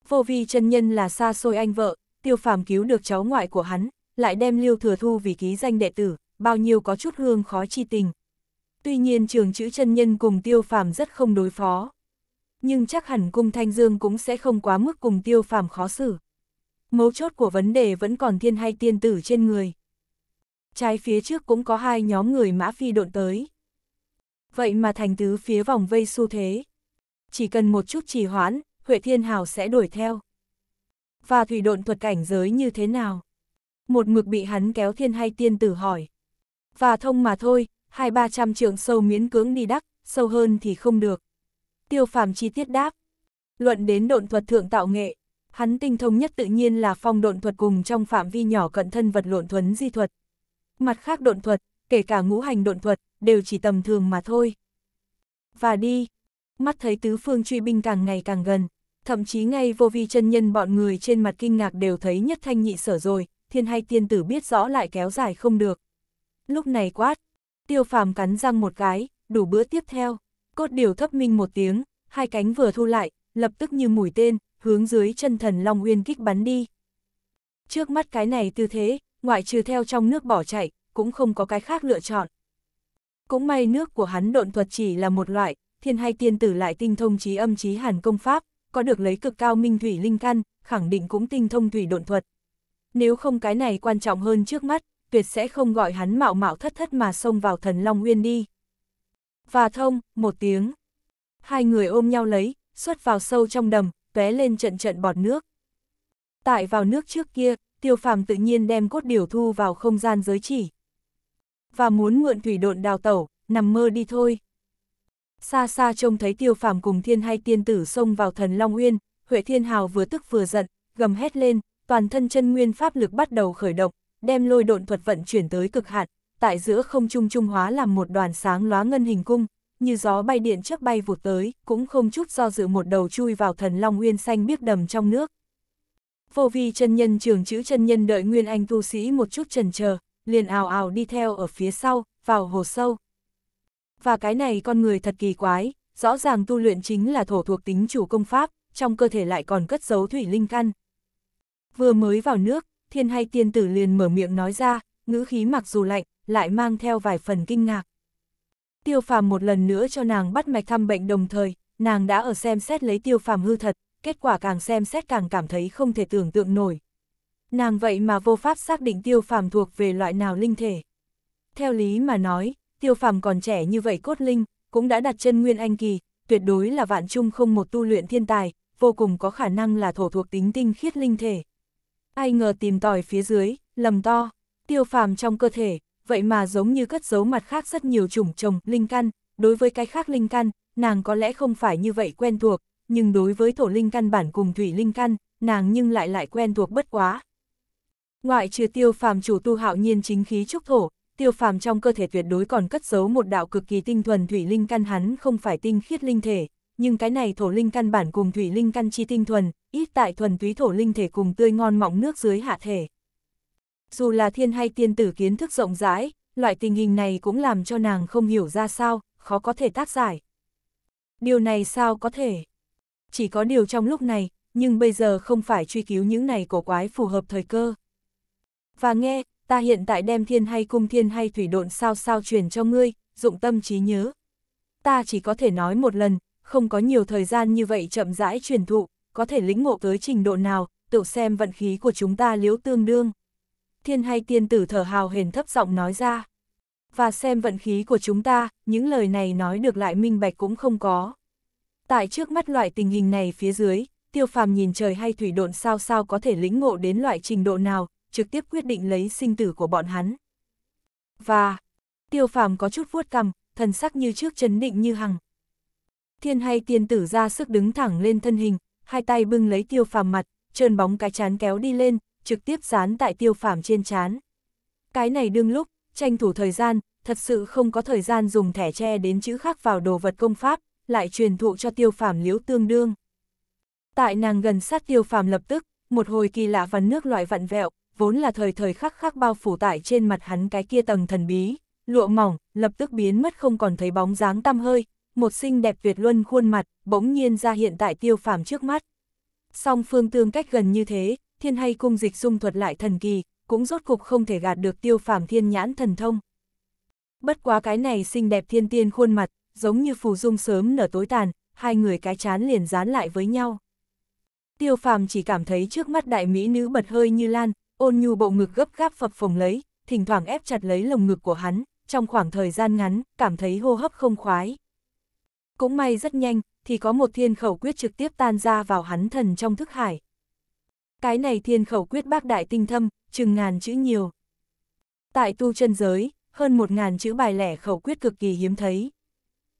Vô vi chân nhân là xa xôi anh vợ, tiêu phàm cứu được cháu ngoại của hắn, lại đem lưu thừa thu vì ký danh đệ tử, bao nhiêu có chút hương khó chi tình. Tuy nhiên trường chữ chân nhân cùng tiêu phàm rất không đối phó nhưng chắc hẳn cung Thanh Dương cũng sẽ không quá mức cùng tiêu phàm khó xử. Mấu chốt của vấn đề vẫn còn thiên hay tiên tử trên người. Trái phía trước cũng có hai nhóm người mã phi độn tới. Vậy mà thành tứ phía vòng vây xu thế. Chỉ cần một chút trì hoãn, Huệ Thiên Hào sẽ đuổi theo. Và thủy độn thuật cảnh giới như thế nào? Một mực bị hắn kéo thiên hay tiên tử hỏi. Và thông mà thôi, hai ba trăm trượng sâu miễn cưỡng đi đắc, sâu hơn thì không được tiêu phàm chi tiết đáp. Luận đến độn thuật thượng tạo nghệ, hắn tinh thông nhất tự nhiên là phong độn thuật cùng trong phạm vi nhỏ cận thân vật lộn thuấn di thuật. Mặt khác độn thuật, kể cả ngũ hành độn thuật, đều chỉ tầm thường mà thôi. Và đi, mắt thấy tứ phương truy binh càng ngày càng gần, thậm chí ngay vô vi chân nhân bọn người trên mặt kinh ngạc đều thấy nhất thanh nhị sở rồi, thiên hay tiên tử biết rõ lại kéo dài không được. Lúc này quát, tiêu phàm cắn răng một cái, đủ bữa tiếp theo. Cốt điều thấp minh một tiếng, hai cánh vừa thu lại, lập tức như mũi tên, hướng dưới chân thần Long Uyên kích bắn đi. Trước mắt cái này tư thế, ngoại trừ theo trong nước bỏ chạy, cũng không có cái khác lựa chọn. Cũng may nước của hắn độn thuật chỉ là một loại, thiên hay tiên tử lại tinh thông trí âm trí hàn công pháp, có được lấy cực cao minh thủy linh căn, khẳng định cũng tinh thông thủy độn thuật. Nếu không cái này quan trọng hơn trước mắt, tuyệt sẽ không gọi hắn mạo mạo thất thất mà xông vào thần Long Uyên đi và thông, một tiếng. Hai người ôm nhau lấy, xuất vào sâu trong đầm, tóe lên trận trận bọt nước. Tại vào nước trước kia, tiêu phàm tự nhiên đem cốt điều thu vào không gian giới chỉ. Và muốn mượn thủy độn đào tẩu, nằm mơ đi thôi. Xa xa trông thấy tiêu phàm cùng thiên hay tiên tử xông vào thần Long Uyên, Huệ Thiên Hào vừa tức vừa giận, gầm hét lên, toàn thân chân nguyên pháp lực bắt đầu khởi động, đem lôi độn thuật vận chuyển tới cực hạn, tại giữa không trung trung hóa làm một đoàn sáng lóa ngân hình cung, như gió bay điện trước bay vụt tới, cũng không chút do dự một đầu chui vào thần long nguyên xanh biếc đầm trong nước. Vô vi chân nhân trường chữ chân nhân đợi nguyên anh tu sĩ một chút trần chờ, liền ào ào đi theo ở phía sau, vào hồ sâu. Và cái này con người thật kỳ quái, rõ ràng tu luyện chính là thổ thuộc tính chủ công pháp, trong cơ thể lại còn cất giấu thủy linh căn. Vừa mới vào nước, thiên hay tiên tử liền mở miệng nói ra, ngữ khí mặc dù lạnh, lại mang theo vài phần kinh ngạc. Tiêu phàm một lần nữa cho nàng bắt mạch thăm bệnh đồng thời, nàng đã ở xem xét lấy tiêu phàm hư thật, kết quả càng xem xét càng cảm thấy không thể tưởng tượng nổi. Nàng vậy mà vô pháp xác định tiêu phàm thuộc về loại nào linh thể. Theo lý mà nói, tiêu phàm còn trẻ như vậy cốt linh, cũng đã đặt chân nguyên anh kỳ, tuyệt đối là vạn chung không một tu luyện thiên tài, vô cùng có khả năng là thổ thuộc tính tinh khiết linh thể. Ai ngờ tìm tòi phía dưới, lầm to, tiêu phàm trong cơ thể, vậy mà giống như cất giấu mặt khác rất nhiều chủng trồng, linh căn, đối với cái khác linh căn, nàng có lẽ không phải như vậy quen thuộc, nhưng đối với thổ linh căn bản cùng thủy linh căn, nàng nhưng lại lại quen thuộc bất quá. Ngoại trừ tiêu phàm chủ tu hạo nhiên chính khí trúc thổ, tiêu phàm trong cơ thể tuyệt đối còn cất giấu một đạo cực kỳ tinh thuần thủy linh căn hắn không phải tinh khiết linh thể, nhưng cái này thổ linh căn bản cùng thủy linh căn chi tinh thuần, ít tại thuần túy thổ linh thể cùng tươi ngon mọng nước dưới hạ thể dù là thiên hay tiên tử kiến thức rộng rãi, loại tình hình này cũng làm cho nàng không hiểu ra sao, khó có thể tác giải. Điều này sao có thể? Chỉ có điều trong lúc này, nhưng bây giờ không phải truy cứu những này cổ quái phù hợp thời cơ. Và nghe, ta hiện tại đem thiên hay cung thiên hay thủy độn sao sao truyền cho ngươi, dụng tâm trí nhớ. Ta chỉ có thể nói một lần, không có nhiều thời gian như vậy chậm rãi truyền thụ, có thể lĩnh ngộ tới trình độ nào, tự xem vận khí của chúng ta liếu tương đương thiên hay tiên tử thở hào hền thấp giọng nói ra. Và xem vận khí của chúng ta, những lời này nói được lại minh bạch cũng không có. Tại trước mắt loại tình hình này phía dưới, tiêu phàm nhìn trời hay thủy độn sao sao có thể lĩnh ngộ đến loại trình độ nào, trực tiếp quyết định lấy sinh tử của bọn hắn. Và, tiêu phàm có chút vuốt cằm, thần sắc như trước chấn định như hằng. Thiên hay tiên tử ra sức đứng thẳng lên thân hình, hai tay bưng lấy tiêu phàm mặt, trơn bóng cái chán kéo đi lên, trực tiếp dán tại tiêu phàm trên chán. Cái này đương lúc, tranh thủ thời gian, thật sự không có thời gian dùng thẻ tre đến chữ khác vào đồ vật công pháp, lại truyền thụ cho tiêu phàm liễu tương đương. Tại nàng gần sát tiêu phàm lập tức, một hồi kỳ lạ vắn nước loại vặn vẹo, vốn là thời thời khắc khắc bao phủ tại trên mặt hắn cái kia tầng thần bí, lụa mỏng, lập tức biến mất không còn thấy bóng dáng tăm hơi, một xinh đẹp tuyệt luân khuôn mặt, bỗng nhiên ra hiện tại tiêu phàm trước mắt. Song phương tương cách gần như thế, thiên hay cung dịch dung thuật lại thần kỳ, cũng rốt cục không thể gạt được tiêu phàm thiên nhãn thần thông. Bất quá cái này xinh đẹp thiên tiên khuôn mặt, giống như phù dung sớm nở tối tàn, hai người cái chán liền dán lại với nhau. Tiêu phàm chỉ cảm thấy trước mắt đại mỹ nữ bật hơi như lan, ôn nhu bộ ngực gấp gáp phập phồng lấy, thỉnh thoảng ép chặt lấy lồng ngực của hắn, trong khoảng thời gian ngắn, cảm thấy hô hấp không khoái. Cũng may rất nhanh, thì có một thiên khẩu quyết trực tiếp tan ra vào hắn thần trong thức hải cái này thiên khẩu quyết bác đại tinh thâm, chừng ngàn chữ nhiều. Tại tu chân giới, hơn một ngàn chữ bài lẻ khẩu quyết cực kỳ hiếm thấy.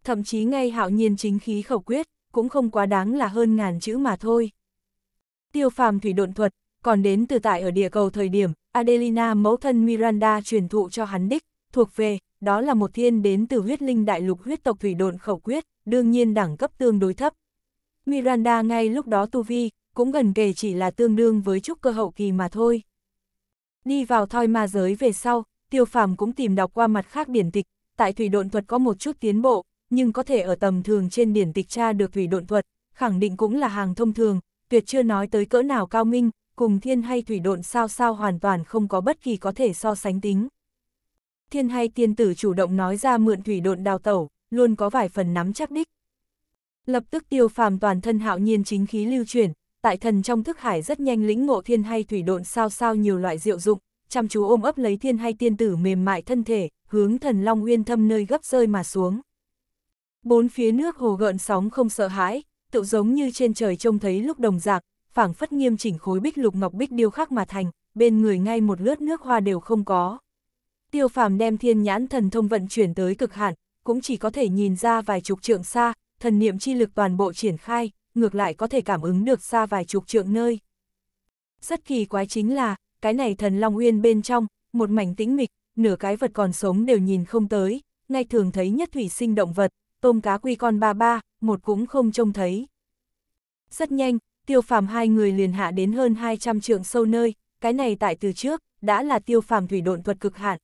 Thậm chí ngay hạo nhiên chính khí khẩu quyết, cũng không quá đáng là hơn ngàn chữ mà thôi. Tiêu phàm thủy độn thuật, còn đến từ tại ở địa cầu thời điểm, Adelina mẫu thân Miranda truyền thụ cho hắn đích, thuộc về, đó là một thiên đến từ huyết linh đại lục huyết tộc thủy độn khẩu quyết, đương nhiên đẳng cấp tương đối thấp. Miranda ngay lúc đó tu vi, cũng gần kề chỉ là tương đương với chút cơ hậu kỳ mà thôi. Đi vào thoi ma giới về sau, tiêu phàm cũng tìm đọc qua mặt khác biển tịch, tại thủy độn thuật có một chút tiến bộ, nhưng có thể ở tầm thường trên biển tịch tra được thủy độn thuật, khẳng định cũng là hàng thông thường, tuyệt chưa nói tới cỡ nào cao minh, cùng thiên hay thủy độn sao sao hoàn toàn không có bất kỳ có thể so sánh tính. Thiên hay tiên tử chủ động nói ra mượn thủy độn đào tẩu, luôn có vài phần nắm chắc đích. Lập tức tiêu phàm toàn thân hạo nhiên chính khí lưu chuyển, tại thần trong thức hải rất nhanh lĩnh ngộ thiên hay thủy độn sao sao nhiều loại diệu dụng, chăm chú ôm ấp lấy thiên hay tiên tử mềm mại thân thể, hướng thần long uyên thâm nơi gấp rơi mà xuống. Bốn phía nước hồ gợn sóng không sợ hãi, tự giống như trên trời trông thấy lúc đồng giạc, phảng phất nghiêm chỉnh khối bích lục ngọc bích điêu khắc mà thành, bên người ngay một lướt nước hoa đều không có. Tiêu phàm đem thiên nhãn thần thông vận chuyển tới cực hạn, cũng chỉ có thể nhìn ra vài chục trượng xa, thần niệm chi lực toàn bộ triển khai, ngược lại có thể cảm ứng được xa vài chục trượng nơi. Rất kỳ quái chính là, cái này thần Long Uyên bên trong, một mảnh tĩnh mịch, nửa cái vật còn sống đều nhìn không tới, ngay thường thấy nhất thủy sinh động vật, tôm cá quy con ba ba, một cũng không trông thấy. Rất nhanh, tiêu phàm hai người liền hạ đến hơn 200 trượng sâu nơi, cái này tại từ trước, đã là tiêu phàm thủy độn thuật cực hạn.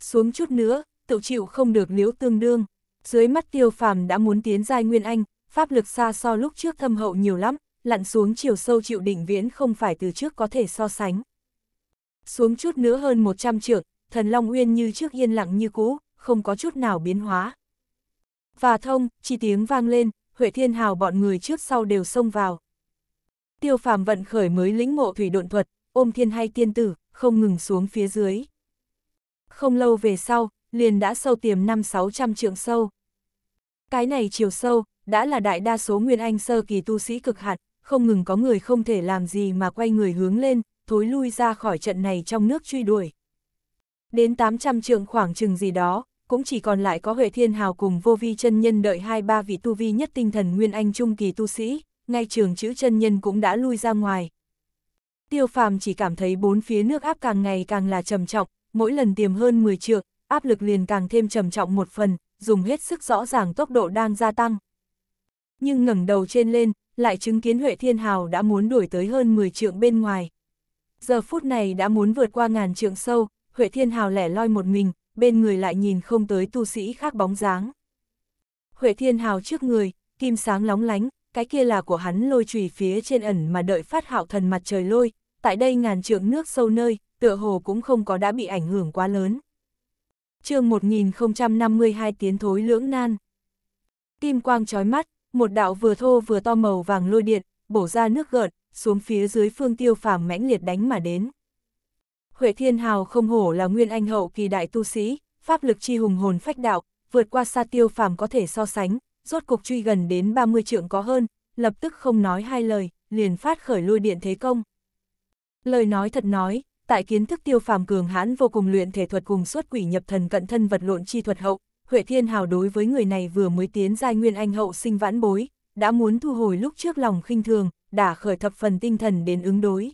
Xuống chút nữa, tự chịu không được liễu tương đương, dưới mắt tiêu phàm đã muốn tiến giai nguyên anh, pháp lực xa so lúc trước thâm hậu nhiều lắm, lặn xuống chiều sâu chịu đỉnh viễn không phải từ trước có thể so sánh. Xuống chút nữa hơn 100 trượng, thần Long Uyên như trước yên lặng như cũ, không có chút nào biến hóa. Và thông, chi tiếng vang lên, Huệ Thiên Hào bọn người trước sau đều xông vào. Tiêu phàm vận khởi mới lĩnh ngộ thủy độn thuật, ôm thiên hay tiên tử, không ngừng xuống phía dưới. Không lâu về sau, liền đã sâu tiềm năm sáu trăm trượng sâu. Cái này chiều sâu, đã là đại đa số Nguyên Anh sơ kỳ tu sĩ cực hạn, không ngừng có người không thể làm gì mà quay người hướng lên, thối lui ra khỏi trận này trong nước truy đuổi. Đến 800 trường khoảng chừng gì đó, cũng chỉ còn lại có Huệ Thiên Hào cùng vô vi chân nhân đợi hai ba vị tu vi nhất tinh thần Nguyên Anh trung kỳ tu sĩ, ngay trường chữ chân nhân cũng đã lui ra ngoài. Tiêu phàm chỉ cảm thấy bốn phía nước áp càng ngày càng là trầm trọng, mỗi lần tiềm hơn 10 trượng, áp lực liền càng thêm trầm trọng một phần, dùng hết sức rõ ràng tốc độ đang gia tăng, nhưng ngẩng đầu trên lên, lại chứng kiến Huệ Thiên Hào đã muốn đuổi tới hơn 10 trượng bên ngoài. Giờ phút này đã muốn vượt qua ngàn trượng sâu, Huệ Thiên Hào lẻ loi một mình, bên người lại nhìn không tới tu sĩ khác bóng dáng. Huệ Thiên Hào trước người, kim sáng lóng lánh, cái kia là của hắn lôi chùy phía trên ẩn mà đợi phát hạo thần mặt trời lôi, tại đây ngàn trượng nước sâu nơi, tựa hồ cũng không có đã bị ảnh hưởng quá lớn. chương 1052 tiến thối lưỡng nan. Kim quang trói mắt, một đạo vừa thô vừa to màu vàng lôi điện, bổ ra nước gợn, xuống phía dưới phương tiêu phàm mãnh liệt đánh mà đến. Huệ Thiên Hào không hổ là nguyên anh hậu kỳ đại tu sĩ, pháp lực chi hùng hồn phách đạo, vượt qua xa tiêu phàm có thể so sánh, rốt cục truy gần đến 30 trượng có hơn, lập tức không nói hai lời, liền phát khởi lôi điện thế công. Lời nói thật nói, tại kiến thức tiêu phàm cường hãn vô cùng luyện thể thuật cùng xuất quỷ nhập thần cận thân vật lộn chi thuật hậu, Huệ Thiên Hào đối với người này vừa mới tiến giai nguyên anh hậu sinh vãn bối, đã muốn thu hồi lúc trước lòng khinh thường, đã khởi thập phần tinh thần đến ứng đối.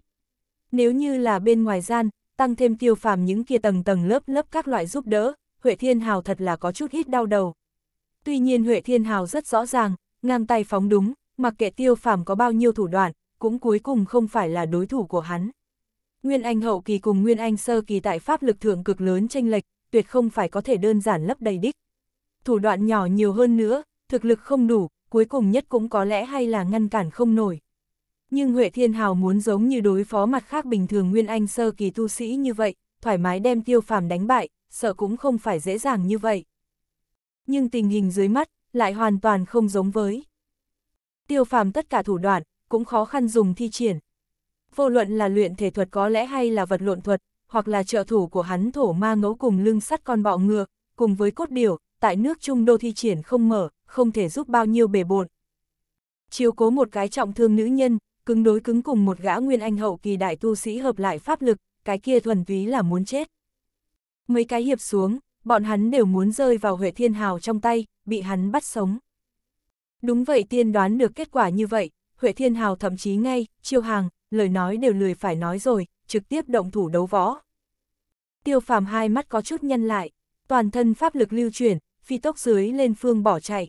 Nếu như là bên ngoài gian, tăng thêm tiêu phàm những kia tầng tầng lớp lớp các loại giúp đỡ, Huệ Thiên Hào thật là có chút ít đau đầu. Tuy nhiên Huệ Thiên Hào rất rõ ràng, ngang tay phóng đúng, mặc kệ tiêu phàm có bao nhiêu thủ đoạn, cũng cuối cùng không phải là đối thủ của hắn. Nguyên Anh hậu kỳ cùng Nguyên Anh sơ kỳ tại pháp lực thượng cực lớn tranh lệch, tuyệt không phải có thể đơn giản lấp đầy đích thủ đoạn nhỏ nhiều hơn nữa, thực lực không đủ, cuối cùng nhất cũng có lẽ hay là ngăn cản không nổi. Nhưng Huệ Thiên Hào muốn giống như đối phó mặt khác bình thường Nguyên Anh sơ kỳ tu sĩ như vậy, thoải mái đem tiêu phàm đánh bại, sợ cũng không phải dễ dàng như vậy. Nhưng tình hình dưới mắt, lại hoàn toàn không giống với. Tiêu phàm tất cả thủ đoạn, cũng khó khăn dùng thi triển. Vô luận là luyện thể thuật có lẽ hay là vật lộn thuật, hoặc là trợ thủ của hắn thổ ma ngẫu cùng lưng sắt con bọ ngựa, cùng với cốt điểu, tại nước Trung Đô thi triển không mở, không thể giúp bao nhiêu bể bộn. Chiếu cố một cái trọng thương nữ nhân, cứng đối cứng cùng một gã nguyên anh hậu kỳ đại tu sĩ hợp lại pháp lực, cái kia thuần ví là muốn chết. Mấy cái hiệp xuống, bọn hắn đều muốn rơi vào Huệ Thiên Hào trong tay, bị hắn bắt sống. Đúng vậy tiên đoán được kết quả như vậy, Huệ Thiên Hào thậm chí ngay, chiêu hàng, lời nói đều lười phải nói rồi, trực tiếp động thủ đấu võ. Tiêu phàm hai mắt có chút nhân lại, toàn thân pháp lực lưu chuyển, phi tốc dưới lên phương bỏ chạy.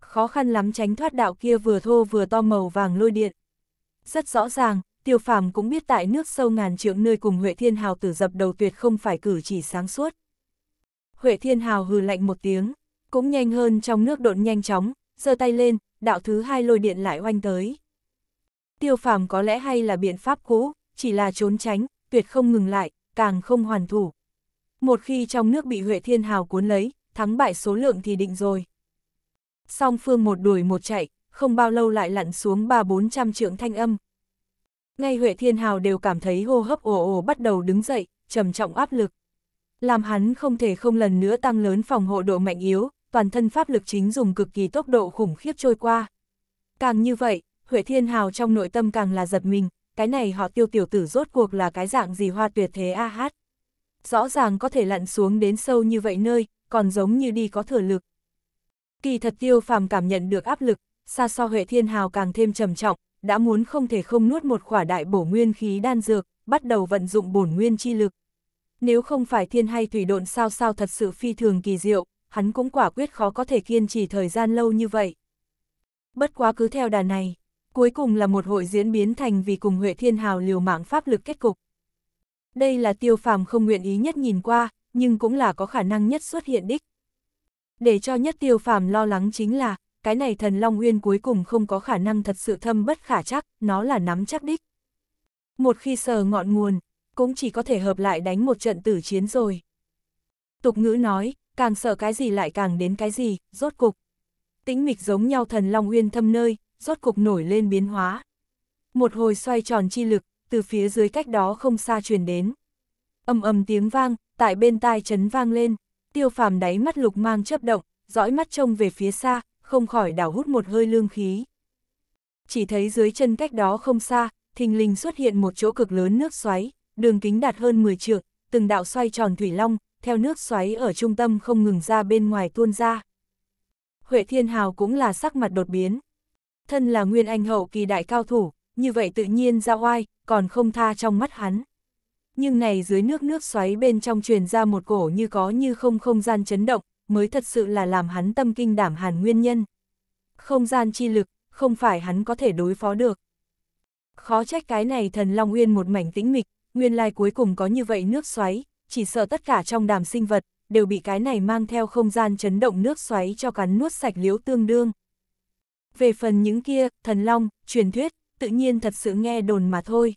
Khó khăn lắm tránh thoát đạo kia vừa thô vừa to màu vàng lôi điện. Rất rõ ràng, tiêu phàm cũng biết tại nước sâu ngàn trượng nơi cùng Huệ Thiên Hào tử dập đầu tuyệt không phải cử chỉ sáng suốt. Huệ Thiên Hào hừ lạnh một tiếng, cũng nhanh hơn trong nước độn nhanh chóng, giơ tay lên, đạo thứ hai lôi điện lại oanh tới. Tiêu phàm có lẽ hay là biện pháp cũ, chỉ là trốn tránh, tuyệt không ngừng lại, càng không hoàn thủ. Một khi trong nước bị Huệ Thiên Hào cuốn lấy, thắng bại số lượng thì định rồi. Song phương một đuổi một chạy, không bao lâu lại lặn xuống ba bốn trăm trượng thanh âm. Ngay Huệ Thiên Hào đều cảm thấy hô hấp ồ ồ bắt đầu đứng dậy, trầm trọng áp lực. Làm hắn không thể không lần nữa tăng lớn phòng hộ độ mạnh yếu, toàn thân pháp lực chính dùng cực kỳ tốc độ khủng khiếp trôi qua. Càng như vậy, Huệ Thiên Hào trong nội tâm càng là giật mình, cái này họ tiêu tiểu tử rốt cuộc là cái dạng gì hoa tuyệt thế a hát. Rõ ràng có thể lặn xuống đến sâu như vậy nơi, còn giống như đi có thừa lực. Kỳ thật tiêu phàm cảm nhận được áp lực, xa so Huệ Thiên Hào càng thêm trầm trọng, đã muốn không thể không nuốt một khỏa đại bổ nguyên khí đan dược, bắt đầu vận dụng bổn nguyên chi lực. Nếu không phải thiên hay thủy độn sao sao thật sự phi thường kỳ diệu, hắn cũng quả quyết khó có thể kiên trì thời gian lâu như vậy. Bất quá cứ theo đà này, cuối cùng là một hội diễn biến thành vì cùng Huệ Thiên Hào liều mạng pháp lực kết cục. Đây là tiêu phàm không nguyện ý nhất nhìn qua, nhưng cũng là có khả năng nhất xuất hiện đích. Để cho nhất tiêu phàm lo lắng chính là, cái này thần Long Uyên cuối cùng không có khả năng thật sự thâm bất khả chắc, nó là nắm chắc đích. Một khi sờ ngọn nguồn, cũng chỉ có thể hợp lại đánh một trận tử chiến rồi. Tục ngữ nói, càng sợ cái gì lại càng đến cái gì, rốt cục. Tĩnh mịch giống nhau thần Long Uyên thâm nơi, rốt cục nổi lên biến hóa. Một hồi xoay tròn chi lực, từ phía dưới cách đó không xa truyền đến. Âm ầm tiếng vang, tại bên tai chấn vang lên, tiêu phàm đáy mắt lục mang chấp động, dõi mắt trông về phía xa, không khỏi đảo hút một hơi lương khí. Chỉ thấy dưới chân cách đó không xa, thình lình xuất hiện một chỗ cực lớn nước xoáy, đường kính đạt hơn 10 trượng, từng đạo xoay tròn thủy long, theo nước xoáy ở trung tâm không ngừng ra bên ngoài tuôn ra. Huệ Thiên Hào cũng là sắc mặt đột biến. Thân là nguyên anh hậu kỳ đại cao thủ, như vậy tự nhiên ra oai, còn không tha trong mắt hắn nhưng này dưới nước nước xoáy bên trong truyền ra một cổ như có như không không gian chấn động, mới thật sự là làm hắn tâm kinh đảm hàn nguyên nhân. Không gian chi lực, không phải hắn có thể đối phó được. Khó trách cái này thần Long Uyên một mảnh tĩnh mịch, nguyên lai cuối cùng có như vậy nước xoáy, chỉ sợ tất cả trong đàm sinh vật, đều bị cái này mang theo không gian chấn động nước xoáy cho cắn nuốt sạch liếu tương đương. Về phần những kia, thần Long, truyền thuyết, tự nhiên thật sự nghe đồn mà thôi.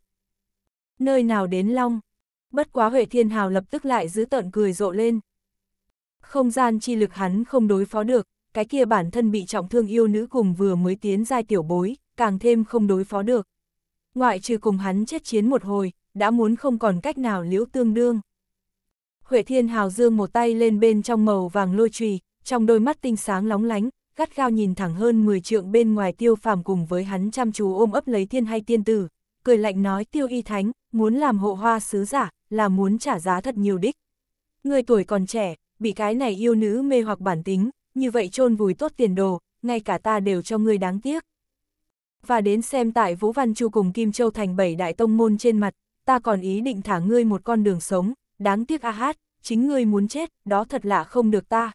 Nơi nào đến Long? Bất quá Huệ Thiên Hào lập tức lại giữ tợn cười rộ lên. Không gian chi lực hắn không đối phó được, cái kia bản thân bị trọng thương yêu nữ cùng vừa mới tiến giai tiểu bối, càng thêm không đối phó được. Ngoại trừ cùng hắn chết chiến một hồi, đã muốn không còn cách nào liễu tương đương. Huệ Thiên Hào dương một tay lên bên trong màu vàng lôi trùy, trong đôi mắt tinh sáng lóng lánh, gắt gao nhìn thẳng hơn 10 trượng bên ngoài tiêu phàm cùng với hắn chăm chú ôm ấp lấy thiên hay tiên tử, cười lạnh nói tiêu y thánh, muốn làm hộ hoa sứ giả, là muốn trả giá thật nhiều đích. Người tuổi còn trẻ, bị cái này yêu nữ mê hoặc bản tính, như vậy chôn vùi tốt tiền đồ, ngay cả ta đều cho ngươi đáng tiếc. Và đến xem tại Vũ Văn Chu cùng Kim Châu thành bảy đại tông môn trên mặt, ta còn ý định thả ngươi một con đường sống, đáng tiếc a hát, chính ngươi muốn chết, đó thật là không được ta.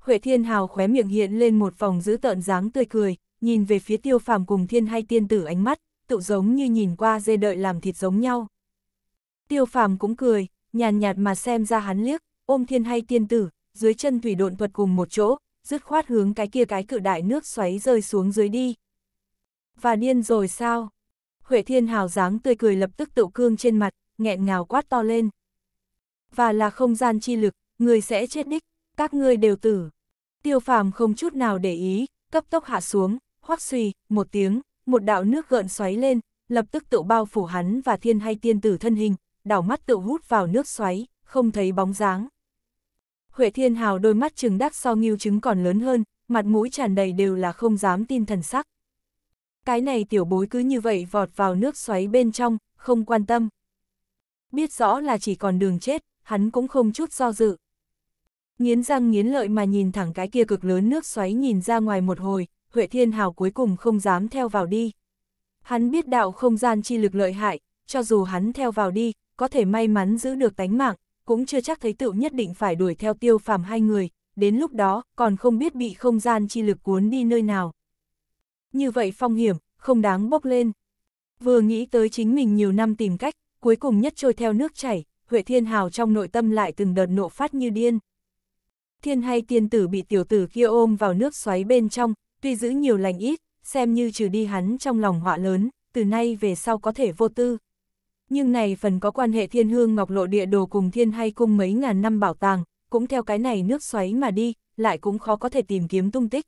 Huệ Thiên Hào khóe miệng hiện lên một vòng giữ tợn dáng tươi cười, nhìn về phía tiêu phàm cùng thiên hay tiên tử ánh mắt, tự giống như nhìn qua dê đợi làm thịt giống nhau. Tiêu phàm cũng cười, nhàn nhạt mà xem ra hắn liếc, ôm thiên hay tiên tử, dưới chân thủy độn thuật cùng một chỗ, dứt khoát hướng cái kia cái cự đại nước xoáy rơi xuống dưới đi. Và điên rồi sao? Huệ thiên hào dáng tươi cười lập tức tự cương trên mặt, nghẹn ngào quát to lên. Và là không gian chi lực, người sẽ chết đích, các ngươi đều tử. Tiêu phàm không chút nào để ý, cấp tốc hạ xuống, hoắc suy, một tiếng, một đạo nước gợn xoáy lên, lập tức tự bao phủ hắn và thiên hay tiên tử thân hình, đảo mắt tự hút vào nước xoáy, không thấy bóng dáng. Huệ Thiên Hào đôi mắt trừng đắc so nghiêu trứng còn lớn hơn, mặt mũi tràn đầy đều là không dám tin thần sắc. Cái này tiểu bối cứ như vậy vọt vào nước xoáy bên trong, không quan tâm. Biết rõ là chỉ còn đường chết, hắn cũng không chút do dự. Nghiến răng nghiến lợi mà nhìn thẳng cái kia cực lớn nước xoáy nhìn ra ngoài một hồi, Huệ Thiên Hào cuối cùng không dám theo vào đi. Hắn biết đạo không gian chi lực lợi hại, cho dù hắn theo vào đi, có thể may mắn giữ được tánh mạng, cũng chưa chắc thấy tựu nhất định phải đuổi theo tiêu phàm hai người, đến lúc đó còn không biết bị không gian chi lực cuốn đi nơi nào. Như vậy phong hiểm, không đáng bốc lên. Vừa nghĩ tới chính mình nhiều năm tìm cách, cuối cùng nhất trôi theo nước chảy, Huệ Thiên Hào trong nội tâm lại từng đợt nộ phát như điên. Thiên hay tiên tử bị tiểu tử kia ôm vào nước xoáy bên trong, tuy giữ nhiều lành ít, xem như trừ đi hắn trong lòng họa lớn, từ nay về sau có thể vô tư, nhưng này phần có quan hệ thiên hương ngọc lộ địa đồ cùng thiên hay cung mấy ngàn năm bảo tàng, cũng theo cái này nước xoáy mà đi, lại cũng khó có thể tìm kiếm tung tích.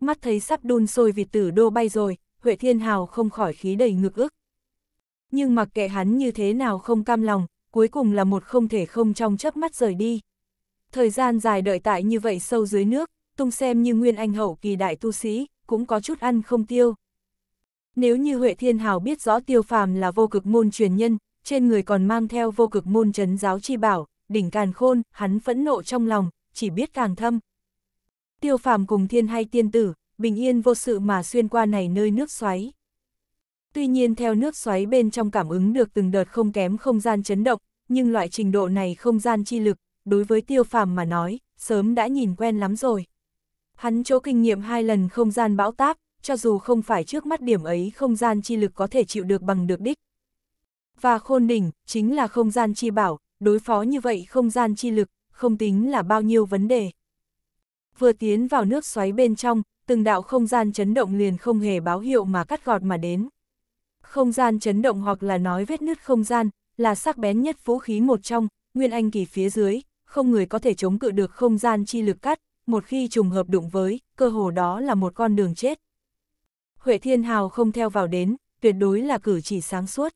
Mắt thấy sắp đun sôi vịt tử đô bay rồi, Huệ Thiên Hào không khỏi khí đầy ngực ức. Nhưng mặc kệ hắn như thế nào không cam lòng, cuối cùng là một không thể không trong chớp mắt rời đi. Thời gian dài đợi tại như vậy sâu dưới nước, tung xem như nguyên anh hậu kỳ đại tu sĩ, cũng có chút ăn không tiêu. Nếu như Huệ Thiên Hào biết rõ tiêu phàm là vô cực môn truyền nhân, trên người còn mang theo vô cực môn trấn giáo chi bảo, đỉnh càn khôn, hắn phẫn nộ trong lòng, chỉ biết càng thâm. Tiêu phàm cùng thiên hay tiên tử, bình yên vô sự mà xuyên qua này nơi nước xoáy. Tuy nhiên theo nước xoáy bên trong cảm ứng được từng đợt không kém không gian chấn động, nhưng loại trình độ này không gian chi lực, đối với tiêu phàm mà nói, sớm đã nhìn quen lắm rồi. Hắn chỗ kinh nghiệm hai lần không gian bão táp, cho dù không phải trước mắt điểm ấy không gian chi lực có thể chịu được bằng được đích. Và khôn đỉnh, chính là không gian chi bảo, đối phó như vậy không gian chi lực, không tính là bao nhiêu vấn đề. Vừa tiến vào nước xoáy bên trong, từng đạo không gian chấn động liền không hề báo hiệu mà cắt gọt mà đến. Không gian chấn động hoặc là nói vết nứt không gian, là sắc bén nhất vũ khí một trong, nguyên anh kỳ phía dưới, không người có thể chống cự được không gian chi lực cắt, một khi trùng hợp đụng với, cơ hồ đó là một con đường chết. Huệ Thiên Hào không theo vào đến, tuyệt đối là cử chỉ sáng suốt.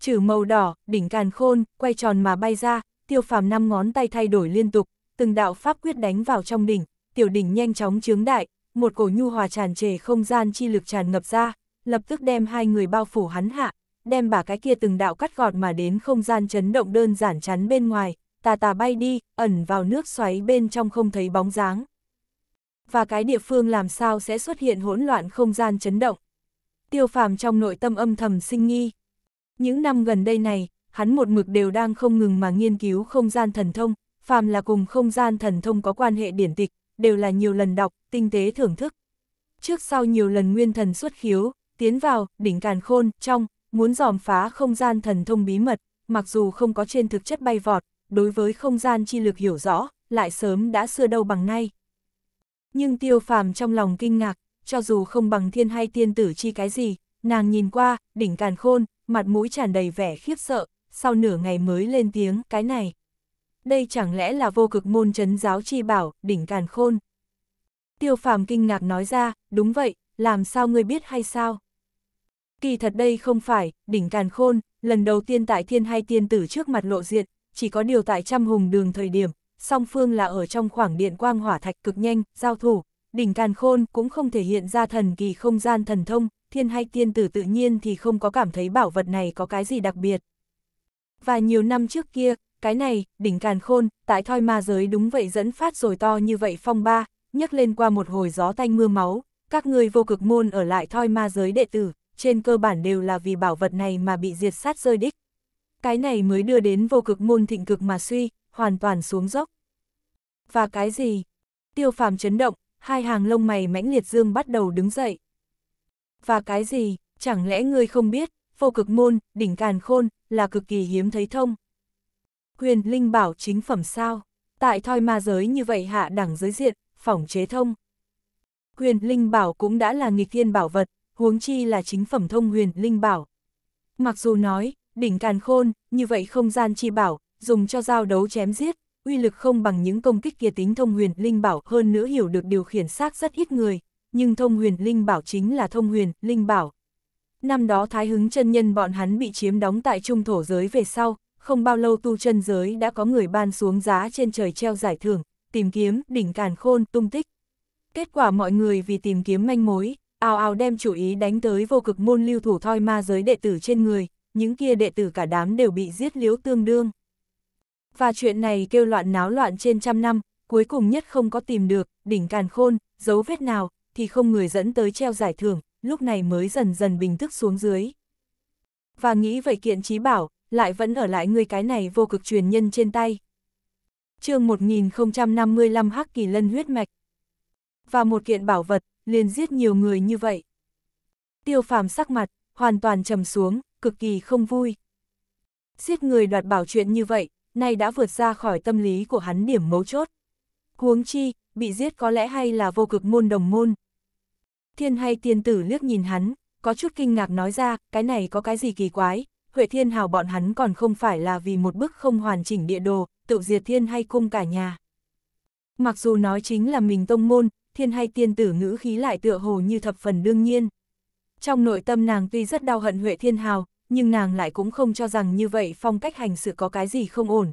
Trừ màu đỏ, đỉnh càn khôn, quay tròn mà bay ra, tiêu phàm năm ngón tay thay đổi liên tục, từng đạo pháp quyết đánh vào trong đỉnh, tiểu đỉnh nhanh chóng chướng đại, một cổ nhu hòa tràn trề không gian chi lực tràn ngập ra, lập tức đem hai người bao phủ hắn hạ, đem bà cái kia từng đạo cắt gọt mà đến không gian chấn động đơn giản chắn bên ngoài, tà tà bay đi, ẩn vào nước xoáy bên trong không thấy bóng dáng và cái địa phương làm sao sẽ xuất hiện hỗn loạn không gian chấn động. Tiêu phàm trong nội tâm âm thầm sinh nghi. Những năm gần đây này, hắn một mực đều đang không ngừng mà nghiên cứu không gian thần thông, phàm là cùng không gian thần thông có quan hệ điển tịch, đều là nhiều lần đọc, tinh tế thưởng thức. Trước sau nhiều lần nguyên thần xuất khiếu, tiến vào, đỉnh càn khôn, trong, muốn dòm phá không gian thần thông bí mật, mặc dù không có trên thực chất bay vọt, đối với không gian chi lực hiểu rõ, lại sớm đã xưa đâu bằng nay. Nhưng tiêu phàm trong lòng kinh ngạc, cho dù không bằng thiên hay tiên tử chi cái gì, nàng nhìn qua, đỉnh càn khôn, mặt mũi tràn đầy vẻ khiếp sợ, sau nửa ngày mới lên tiếng cái này. Đây chẳng lẽ là vô cực môn chấn giáo chi bảo, đỉnh càn khôn. Tiêu phàm kinh ngạc nói ra, đúng vậy, làm sao ngươi biết hay sao? Kỳ thật đây không phải, đỉnh càn khôn, lần đầu tiên tại thiên hay tiên tử trước mặt lộ diện, chỉ có điều tại trăm hùng đường thời điểm, song phương là ở trong khoảng điện quang hỏa thạch cực nhanh, giao thủ, đỉnh càn khôn cũng không thể hiện ra thần kỳ không gian thần thông, thiên hay tiên tử tự nhiên thì không có cảm thấy bảo vật này có cái gì đặc biệt. Và nhiều năm trước kia, cái này, đỉnh càn khôn, tại thoi ma giới đúng vậy dẫn phát rồi to như vậy phong ba, nhấc lên qua một hồi gió tanh mưa máu, các người vô cực môn ở lại thoi ma giới đệ tử, trên cơ bản đều là vì bảo vật này mà bị diệt sát rơi đích. Cái này mới đưa đến vô cực môn thịnh cực mà suy, hoàn toàn xuống dốc. Và cái gì? Tiêu phàm chấn động, hai hàng lông mày mãnh liệt dương bắt đầu đứng dậy. Và cái gì? Chẳng lẽ ngươi không biết, vô cực môn, đỉnh càn khôn, là cực kỳ hiếm thấy thông. Huyền Linh bảo chính phẩm sao? Tại thoi ma giới như vậy hạ đẳng giới diện, phỏng chế thông. Huyền Linh bảo cũng đã là nghịch thiên bảo vật, huống chi là chính phẩm thông huyền Linh bảo. Mặc dù nói, đỉnh càn khôn, như vậy không gian chi bảo, dùng cho giao đấu chém giết, uy lực không bằng những công kích kia tính thông huyền linh bảo hơn nữa hiểu được điều khiển xác rất ít người, nhưng thông huyền linh bảo chính là thông huyền linh bảo. Năm đó thái hứng chân nhân bọn hắn bị chiếm đóng tại trung thổ giới về sau, không bao lâu tu chân giới đã có người ban xuống giá trên trời treo giải thưởng, tìm kiếm đỉnh càn khôn tung tích. Kết quả mọi người vì tìm kiếm manh mối, ào ào đem chủ ý đánh tới vô cực môn lưu thủ thoi ma giới đệ tử trên người, những kia đệ tử cả đám đều bị giết liếu tương đương và chuyện này kêu loạn náo loạn trên trăm năm, cuối cùng nhất không có tìm được, đỉnh càn khôn, dấu vết nào, thì không người dẫn tới treo giải thưởng, lúc này mới dần dần bình tức xuống dưới. Và nghĩ vậy kiện trí bảo, lại vẫn ở lại người cái này vô cực truyền nhân trên tay. chương 1055 Hắc Kỳ Lân huyết mạch. Và một kiện bảo vật, liền giết nhiều người như vậy. Tiêu phàm sắc mặt, hoàn toàn trầm xuống, cực kỳ không vui. Giết người đoạt bảo chuyện như vậy, nay đã vượt ra khỏi tâm lý của hắn điểm mấu chốt. Huống chi, bị giết có lẽ hay là vô cực môn đồng môn. Thiên hay tiên tử liếc nhìn hắn, có chút kinh ngạc nói ra, cái này có cái gì kỳ quái, Huệ Thiên Hào bọn hắn còn không phải là vì một bức không hoàn chỉnh địa đồ, tự diệt thiên hay cung cả nhà. Mặc dù nói chính là mình tông môn, thiên hay tiên tử ngữ khí lại tựa hồ như thập phần đương nhiên. Trong nội tâm nàng tuy rất đau hận Huệ Thiên Hào, nhưng nàng lại cũng không cho rằng như vậy phong cách hành sự có cái gì không ổn.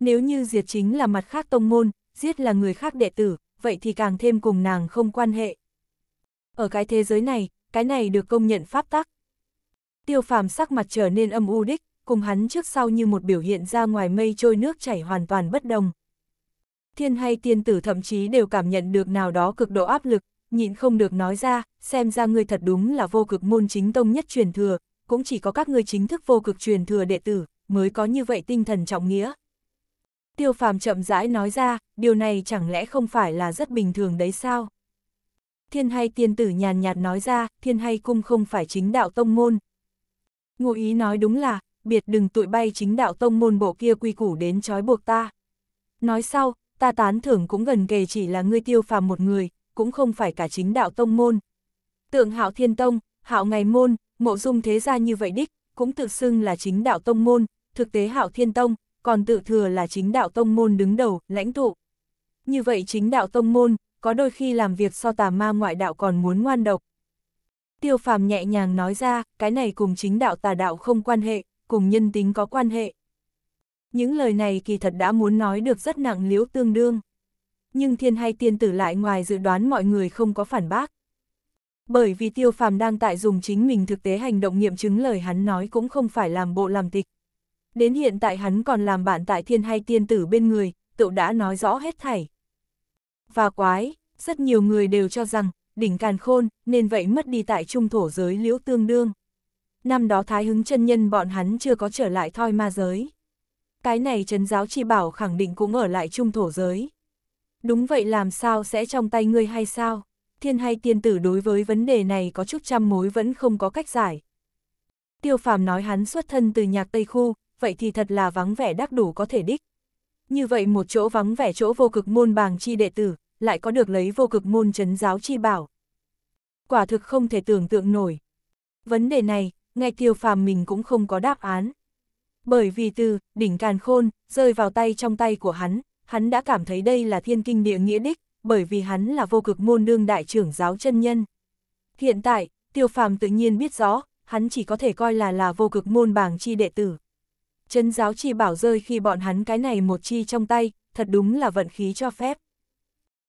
Nếu như diệt chính là mặt khác tông môn, giết là người khác đệ tử, vậy thì càng thêm cùng nàng không quan hệ. Ở cái thế giới này, cái này được công nhận pháp tắc. Tiêu phàm sắc mặt trở nên âm u đích, cùng hắn trước sau như một biểu hiện ra ngoài mây trôi nước chảy hoàn toàn bất đồng. Thiên hay tiên tử thậm chí đều cảm nhận được nào đó cực độ áp lực, nhịn không được nói ra, xem ra ngươi thật đúng là vô cực môn chính tông nhất truyền thừa, cũng chỉ có các ngươi chính thức vô cực truyền thừa đệ tử, mới có như vậy tinh thần trọng nghĩa. Tiêu phàm chậm rãi nói ra, điều này chẳng lẽ không phải là rất bình thường đấy sao? Thiên hay tiên tử nhàn nhạt nói ra, thiên hay cung không phải chính đạo tông môn. Ngụ ý nói đúng là, biệt đừng tụi bay chính đạo tông môn bộ kia quy củ đến trói buộc ta. Nói sau, ta tán thưởng cũng gần kề chỉ là ngươi tiêu phàm một người, cũng không phải cả chính đạo tông môn. Tượng hạo thiên tông, hạo ngày môn, Mộ dung thế gia như vậy đích, cũng tự xưng là chính đạo tông môn, thực tế hạo thiên tông, còn tự thừa là chính đạo tông môn đứng đầu, lãnh tụ. Như vậy chính đạo tông môn, có đôi khi làm việc so tà ma ngoại đạo còn muốn ngoan độc. Tiêu phàm nhẹ nhàng nói ra, cái này cùng chính đạo tà đạo không quan hệ, cùng nhân tính có quan hệ. Những lời này kỳ thật đã muốn nói được rất nặng liễu tương đương. Nhưng thiên hay tiên tử lại ngoài dự đoán mọi người không có phản bác bởi vì tiêu phàm đang tại dùng chính mình thực tế hành động nghiệm chứng lời hắn nói cũng không phải làm bộ làm tịch. Đến hiện tại hắn còn làm bạn tại thiên hay tiên tử bên người, tựu đã nói rõ hết thảy. Và quái, rất nhiều người đều cho rằng, đỉnh càn khôn, nên vậy mất đi tại trung thổ giới liễu tương đương. Năm đó thái hứng chân nhân bọn hắn chưa có trở lại thoi ma giới. Cái này trấn giáo chi bảo khẳng định cũng ở lại trung thổ giới. Đúng vậy làm sao sẽ trong tay ngươi hay sao? thiên hay tiên tử đối với vấn đề này có chút trăm mối vẫn không có cách giải. Tiêu phàm nói hắn xuất thân từ nhạc Tây Khu, vậy thì thật là vắng vẻ đắc đủ có thể đích. Như vậy một chỗ vắng vẻ chỗ vô cực môn bàng chi đệ tử, lại có được lấy vô cực môn chấn giáo chi bảo. Quả thực không thể tưởng tượng nổi. Vấn đề này, ngay tiêu phàm mình cũng không có đáp án. Bởi vì từ, đỉnh càn khôn, rơi vào tay trong tay của hắn, hắn đã cảm thấy đây là thiên kinh địa nghĩa đích, bởi vì hắn là vô cực môn đương đại trưởng giáo chân nhân. Hiện tại, tiêu phàm tự nhiên biết rõ, hắn chỉ có thể coi là là vô cực môn bảng chi đệ tử. Chân giáo chi bảo rơi khi bọn hắn cái này một chi trong tay, thật đúng là vận khí cho phép.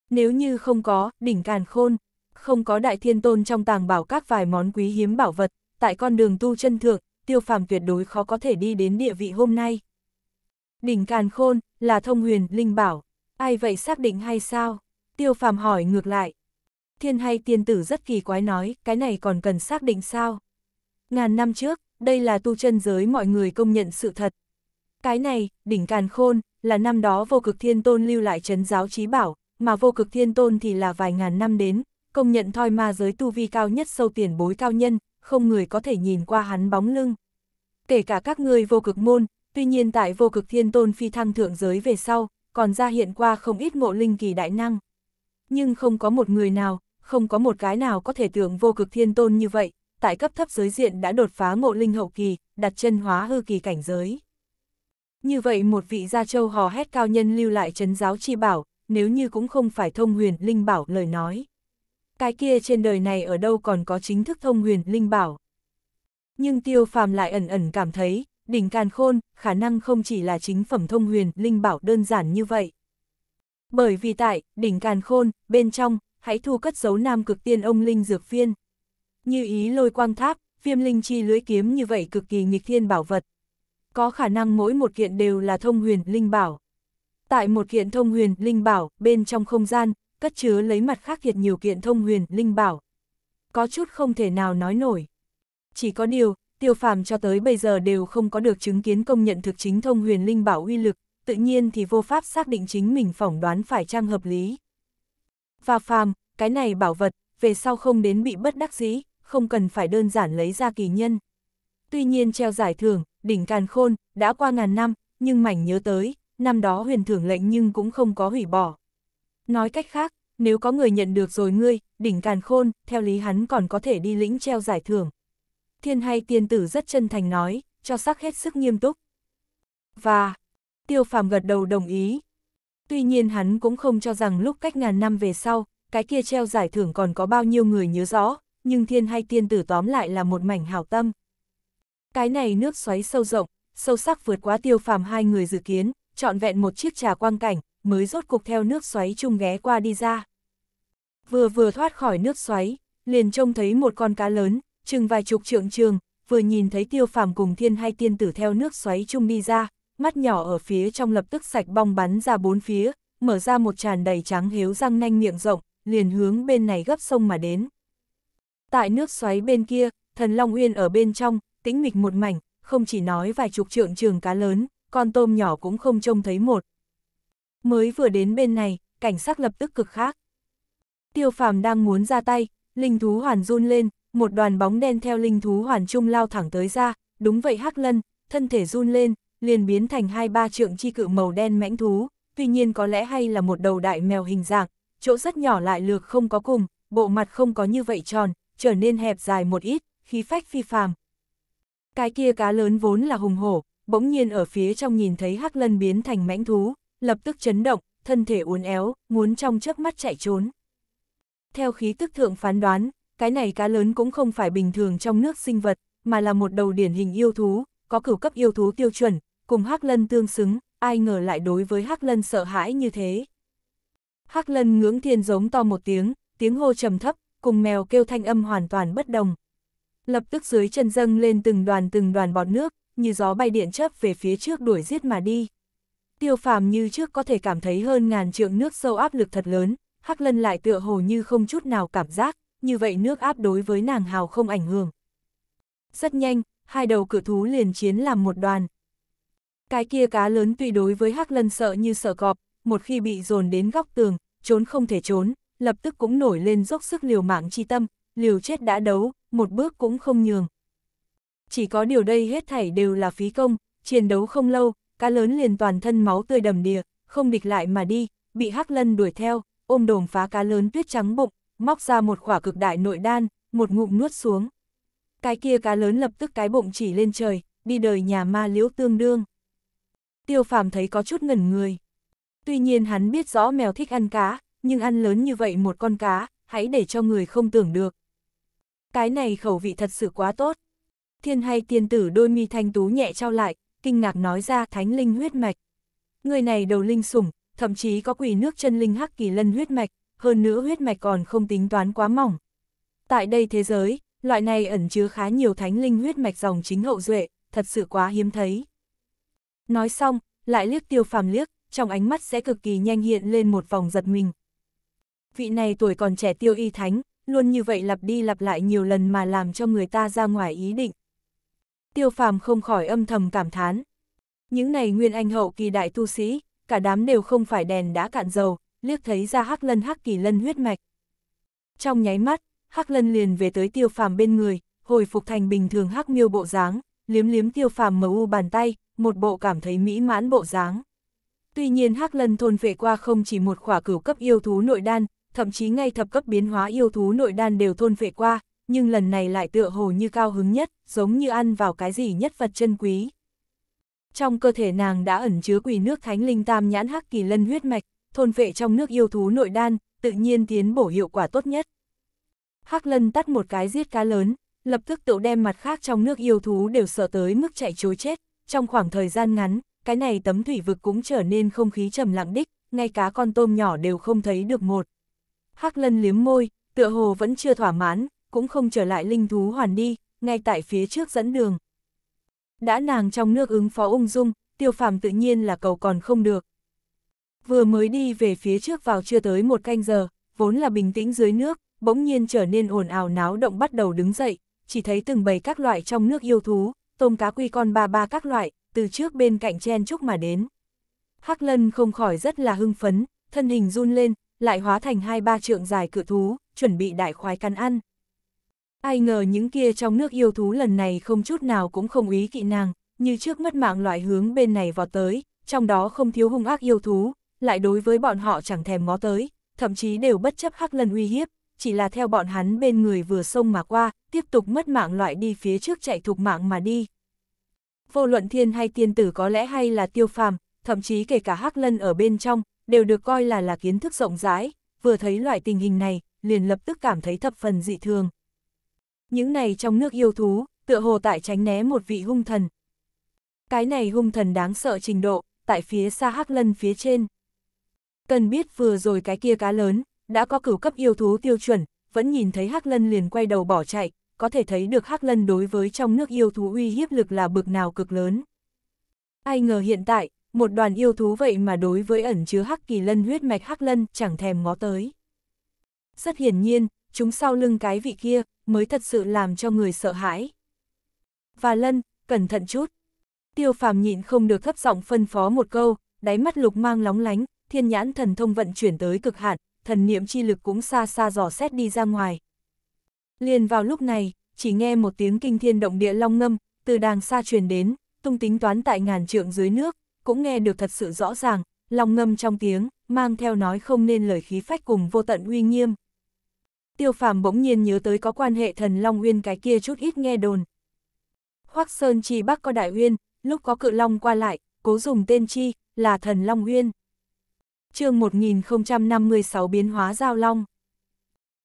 Nếu như không có, đỉnh càn khôn, không có đại thiên tôn trong tàng bảo các vài món quý hiếm bảo vật, tại con đường tu chân thượng, tiêu phàm tuyệt đối khó có thể đi đến địa vị hôm nay. Đỉnh càn khôn, là thông huyền, linh bảo, ai vậy xác định hay sao? Tiêu phàm hỏi ngược lại. Thiên hay tiên tử rất kỳ quái nói, cái này còn cần xác định sao? Ngàn năm trước, đây là tu chân giới mọi người công nhận sự thật. Cái này, đỉnh càn khôn, là năm đó vô cực thiên tôn lưu lại trấn giáo trí bảo, mà vô cực thiên tôn thì là vài ngàn năm đến, công nhận thoi ma giới tu vi cao nhất sâu tiền bối cao nhân, không người có thể nhìn qua hắn bóng lưng. Kể cả các người vô cực môn, tuy nhiên tại vô cực thiên tôn phi thăng thượng giới về sau, còn ra hiện qua không ít ngộ linh kỳ đại năng nhưng không có một người nào, không có một cái nào có thể tưởng vô cực thiên tôn như vậy, tại cấp thấp giới diện đã đột phá ngộ linh hậu kỳ, đặt chân hóa hư kỳ cảnh giới. Như vậy một vị gia châu hò hét cao nhân lưu lại chấn giáo chi bảo, nếu như cũng không phải thông huyền linh bảo lời nói. Cái kia trên đời này ở đâu còn có chính thức thông huyền linh bảo. Nhưng tiêu phàm lại ẩn ẩn cảm thấy, đỉnh càn khôn, khả năng không chỉ là chính phẩm thông huyền linh bảo đơn giản như vậy. Bởi vì tại, đỉnh càn khôn, bên trong, hãy thu cất dấu nam cực tiên ông linh dược viên. Như ý lôi quang tháp, viêm linh chi lưới kiếm như vậy cực kỳ nghịch thiên bảo vật. Có khả năng mỗi một kiện đều là thông huyền, linh bảo. Tại một kiện thông huyền, linh bảo, bên trong không gian, cất chứa lấy mặt khác thiệt nhiều kiện thông huyền, linh bảo. Có chút không thể nào nói nổi. Chỉ có điều, tiêu phàm cho tới bây giờ đều không có được chứng kiến công nhận thực chính thông huyền linh bảo uy lực, tự nhiên thì vô pháp xác định chính mình phỏng đoán phải trang hợp lý. Và phàm, cái này bảo vật, về sau không đến bị bất đắc dĩ, không cần phải đơn giản lấy ra kỳ nhân. Tuy nhiên treo giải thưởng, đỉnh càn khôn, đã qua ngàn năm, nhưng mảnh nhớ tới, năm đó huyền thưởng lệnh nhưng cũng không có hủy bỏ. Nói cách khác, nếu có người nhận được rồi ngươi, đỉnh càn khôn, theo lý hắn còn có thể đi lĩnh treo giải thưởng. Thiên hay tiên tử rất chân thành nói, cho sắc hết sức nghiêm túc. Và, Tiêu phàm gật đầu đồng ý. Tuy nhiên hắn cũng không cho rằng lúc cách ngàn năm về sau, cái kia treo giải thưởng còn có bao nhiêu người nhớ rõ, nhưng thiên hay tiên tử tóm lại là một mảnh hào tâm. Cái này nước xoáy sâu rộng, sâu sắc vượt quá tiêu phàm hai người dự kiến, trọn vẹn một chiếc trà quang cảnh, mới rốt cục theo nước xoáy chung ghé qua đi ra. Vừa vừa thoát khỏi nước xoáy, liền trông thấy một con cá lớn, chừng vài chục trượng trường, vừa nhìn thấy tiêu phàm cùng thiên hay tiên tử theo nước xoáy chung đi ra, mắt nhỏ ở phía trong lập tức sạch bong bắn ra bốn phía, mở ra một tràn đầy trắng hiếu răng nanh miệng rộng, liền hướng bên này gấp sông mà đến. Tại nước xoáy bên kia, thần Long Uyên ở bên trong, tĩnh mịch một mảnh, không chỉ nói vài chục trượng trường cá lớn, con tôm nhỏ cũng không trông thấy một. Mới vừa đến bên này, cảnh sắc lập tức cực khác. Tiêu phàm đang muốn ra tay, linh thú hoàn run lên, một đoàn bóng đen theo linh thú hoàn trung lao thẳng tới ra, đúng vậy hắc lân, thân thể run lên, liền biến thành hai ba trượng chi cự màu đen mãnh thú, tuy nhiên có lẽ hay là một đầu đại mèo hình dạng, chỗ rất nhỏ lại lược không có cùng, bộ mặt không có như vậy tròn, trở nên hẹp dài một ít, khí phách phi phàm. Cái kia cá lớn vốn là hùng hổ, bỗng nhiên ở phía trong nhìn thấy hắc lân biến thành mãnh thú, lập tức chấn động, thân thể uốn éo, muốn trong trước mắt chạy trốn. Theo khí tức thượng phán đoán, cái này cá lớn cũng không phải bình thường trong nước sinh vật, mà là một đầu điển hình yêu thú, có cửu cấp yêu thú tiêu chuẩn, cùng Hắc Lân tương xứng, ai ngờ lại đối với Hắc Lân sợ hãi như thế. Hắc Lân ngưỡng thiên giống to một tiếng, tiếng hô trầm thấp, cùng mèo kêu thanh âm hoàn toàn bất đồng. Lập tức dưới chân dâng lên từng đoàn từng đoàn bọt nước, như gió bay điện chớp về phía trước đuổi giết mà đi. Tiêu phàm như trước có thể cảm thấy hơn ngàn trượng nước sâu áp lực thật lớn, Hắc Lân lại tựa hồ như không chút nào cảm giác, như vậy nước áp đối với nàng hào không ảnh hưởng. Rất nhanh, hai đầu cự thú liền chiến làm một đoàn, cái kia cá lớn tuy đối với Hắc Lân sợ như sợ cọp, một khi bị dồn đến góc tường, trốn không thể trốn, lập tức cũng nổi lên dốc sức liều mạng chi tâm, liều chết đã đấu, một bước cũng không nhường. Chỉ có điều đây hết thảy đều là phí công, chiến đấu không lâu, cá lớn liền toàn thân máu tươi đầm đìa, không địch lại mà đi, bị Hắc Lân đuổi theo, ôm đồm phá cá lớn tuyết trắng bụng, móc ra một khỏa cực đại nội đan, một ngụm nuốt xuống. Cái kia cá lớn lập tức cái bụng chỉ lên trời, đi đời nhà ma liễu tương đương. Tiêu phàm thấy có chút ngẩn người. Tuy nhiên hắn biết rõ mèo thích ăn cá, nhưng ăn lớn như vậy một con cá, hãy để cho người không tưởng được. Cái này khẩu vị thật sự quá tốt. Thiên hay tiên tử đôi mi thanh tú nhẹ trao lại, kinh ngạc nói ra thánh linh huyết mạch. Người này đầu linh sủng, thậm chí có quỷ nước chân linh hắc kỳ lân huyết mạch, hơn nữa huyết mạch còn không tính toán quá mỏng. Tại đây thế giới, loại này ẩn chứa khá nhiều thánh linh huyết mạch dòng chính hậu duệ, thật sự quá hiếm thấy. Nói xong, lại liếc tiêu phàm liếc, trong ánh mắt sẽ cực kỳ nhanh hiện lên một vòng giật mình. Vị này tuổi còn trẻ tiêu y thánh, luôn như vậy lặp đi lặp lại nhiều lần mà làm cho người ta ra ngoài ý định. Tiêu phàm không khỏi âm thầm cảm thán. Những này nguyên anh hậu kỳ đại tu sĩ, cả đám đều không phải đèn đã cạn dầu, liếc thấy ra hắc lân hắc kỳ lân huyết mạch. Trong nháy mắt, hắc lân liền về tới tiêu phàm bên người, hồi phục thành bình thường hắc miêu bộ dáng, liếm liếm tiêu phàm mờ u bàn tay, một bộ cảm thấy mỹ mãn bộ dáng. Tuy nhiên Hắc Lân thôn vệ qua không chỉ một khỏa cửu cấp yêu thú nội đan, thậm chí ngay thập cấp biến hóa yêu thú nội đan đều thôn vệ qua, nhưng lần này lại tựa hồ như cao hứng nhất, giống như ăn vào cái gì nhất vật chân quý. Trong cơ thể nàng đã ẩn chứa quỷ nước thánh linh tam nhãn hắc kỳ lân huyết mạch, thôn vệ trong nước yêu thú nội đan, tự nhiên tiến bổ hiệu quả tốt nhất. Hắc lân tắt một cái giết cá lớn, lập tức tựu đem mặt khác trong nước yêu thú đều sợ tới mức chạy chối chết, trong khoảng thời gian ngắn, cái này tấm thủy vực cũng trở nên không khí trầm lặng đích, ngay cá con tôm nhỏ đều không thấy được một. Hắc lân liếm môi, tựa hồ vẫn chưa thỏa mãn, cũng không trở lại linh thú hoàn đi, ngay tại phía trước dẫn đường. Đã nàng trong nước ứng phó ung dung, tiêu phàm tự nhiên là cầu còn không được. Vừa mới đi về phía trước vào chưa tới một canh giờ, vốn là bình tĩnh dưới nước, bỗng nhiên trở nên ồn ào náo động bắt đầu đứng dậy, chỉ thấy từng bầy các loại trong nước yêu thú, tôm cá quy con ba ba các loại, từ trước bên cạnh chen chúc mà đến. Hắc lân không khỏi rất là hưng phấn, thân hình run lên, lại hóa thành hai ba trượng dài cự thú, chuẩn bị đại khoái cắn ăn. Ai ngờ những kia trong nước yêu thú lần này không chút nào cũng không ý kỵ nàng, như trước mất mạng loại hướng bên này vào tới, trong đó không thiếu hung ác yêu thú, lại đối với bọn họ chẳng thèm ngó tới, thậm chí đều bất chấp Hắc Lân uy hiếp, chỉ là theo bọn hắn bên người vừa xông mà qua, tiếp tục mất mạng loại đi phía trước chạy thục mạng mà đi. Vô luận thiên hay tiên tử có lẽ hay là tiêu phàm, thậm chí kể cả hắc lân ở bên trong, đều được coi là là kiến thức rộng rãi, vừa thấy loại tình hình này, liền lập tức cảm thấy thập phần dị thường. Những này trong nước yêu thú, tựa hồ tại tránh né một vị hung thần. Cái này hung thần đáng sợ trình độ, tại phía xa hắc lân phía trên. Cần biết vừa rồi cái kia cá lớn, đã có cửu cấp yêu thú tiêu chuẩn, vẫn nhìn thấy Hắc Lân liền quay đầu bỏ chạy, có thể thấy được Hắc Lân đối với trong nước yêu thú uy hiếp lực là bực nào cực lớn. Ai ngờ hiện tại, một đoàn yêu thú vậy mà đối với ẩn chứa Hắc Kỳ Lân huyết mạch Hắc Lân chẳng thèm ngó tới. Rất hiển nhiên, chúng sau lưng cái vị kia mới thật sự làm cho người sợ hãi. Và Lân, cẩn thận chút. Tiêu phàm nhịn không được thấp giọng phân phó một câu, đáy mắt lục mang lóng lánh, thiên nhãn thần thông vận chuyển tới cực hạn, thần niệm chi lực cũng xa xa dò xét đi ra ngoài. Liền vào lúc này, chỉ nghe một tiếng kinh thiên động địa long ngâm, từ đàng xa truyền đến, tung tính toán tại ngàn trượng dưới nước, cũng nghe được thật sự rõ ràng, long ngâm trong tiếng, mang theo nói không nên lời khí phách cùng vô tận uy nghiêm. Tiêu phàm bỗng nhiên nhớ tới có quan hệ thần Long Uyên cái kia chút ít nghe đồn. Hoác Sơn Chi Bắc có Đại Uyên, lúc có cự Long qua lại, cố dùng tên Chi, là thần Long Uyên chương 1056 biến hóa giao long.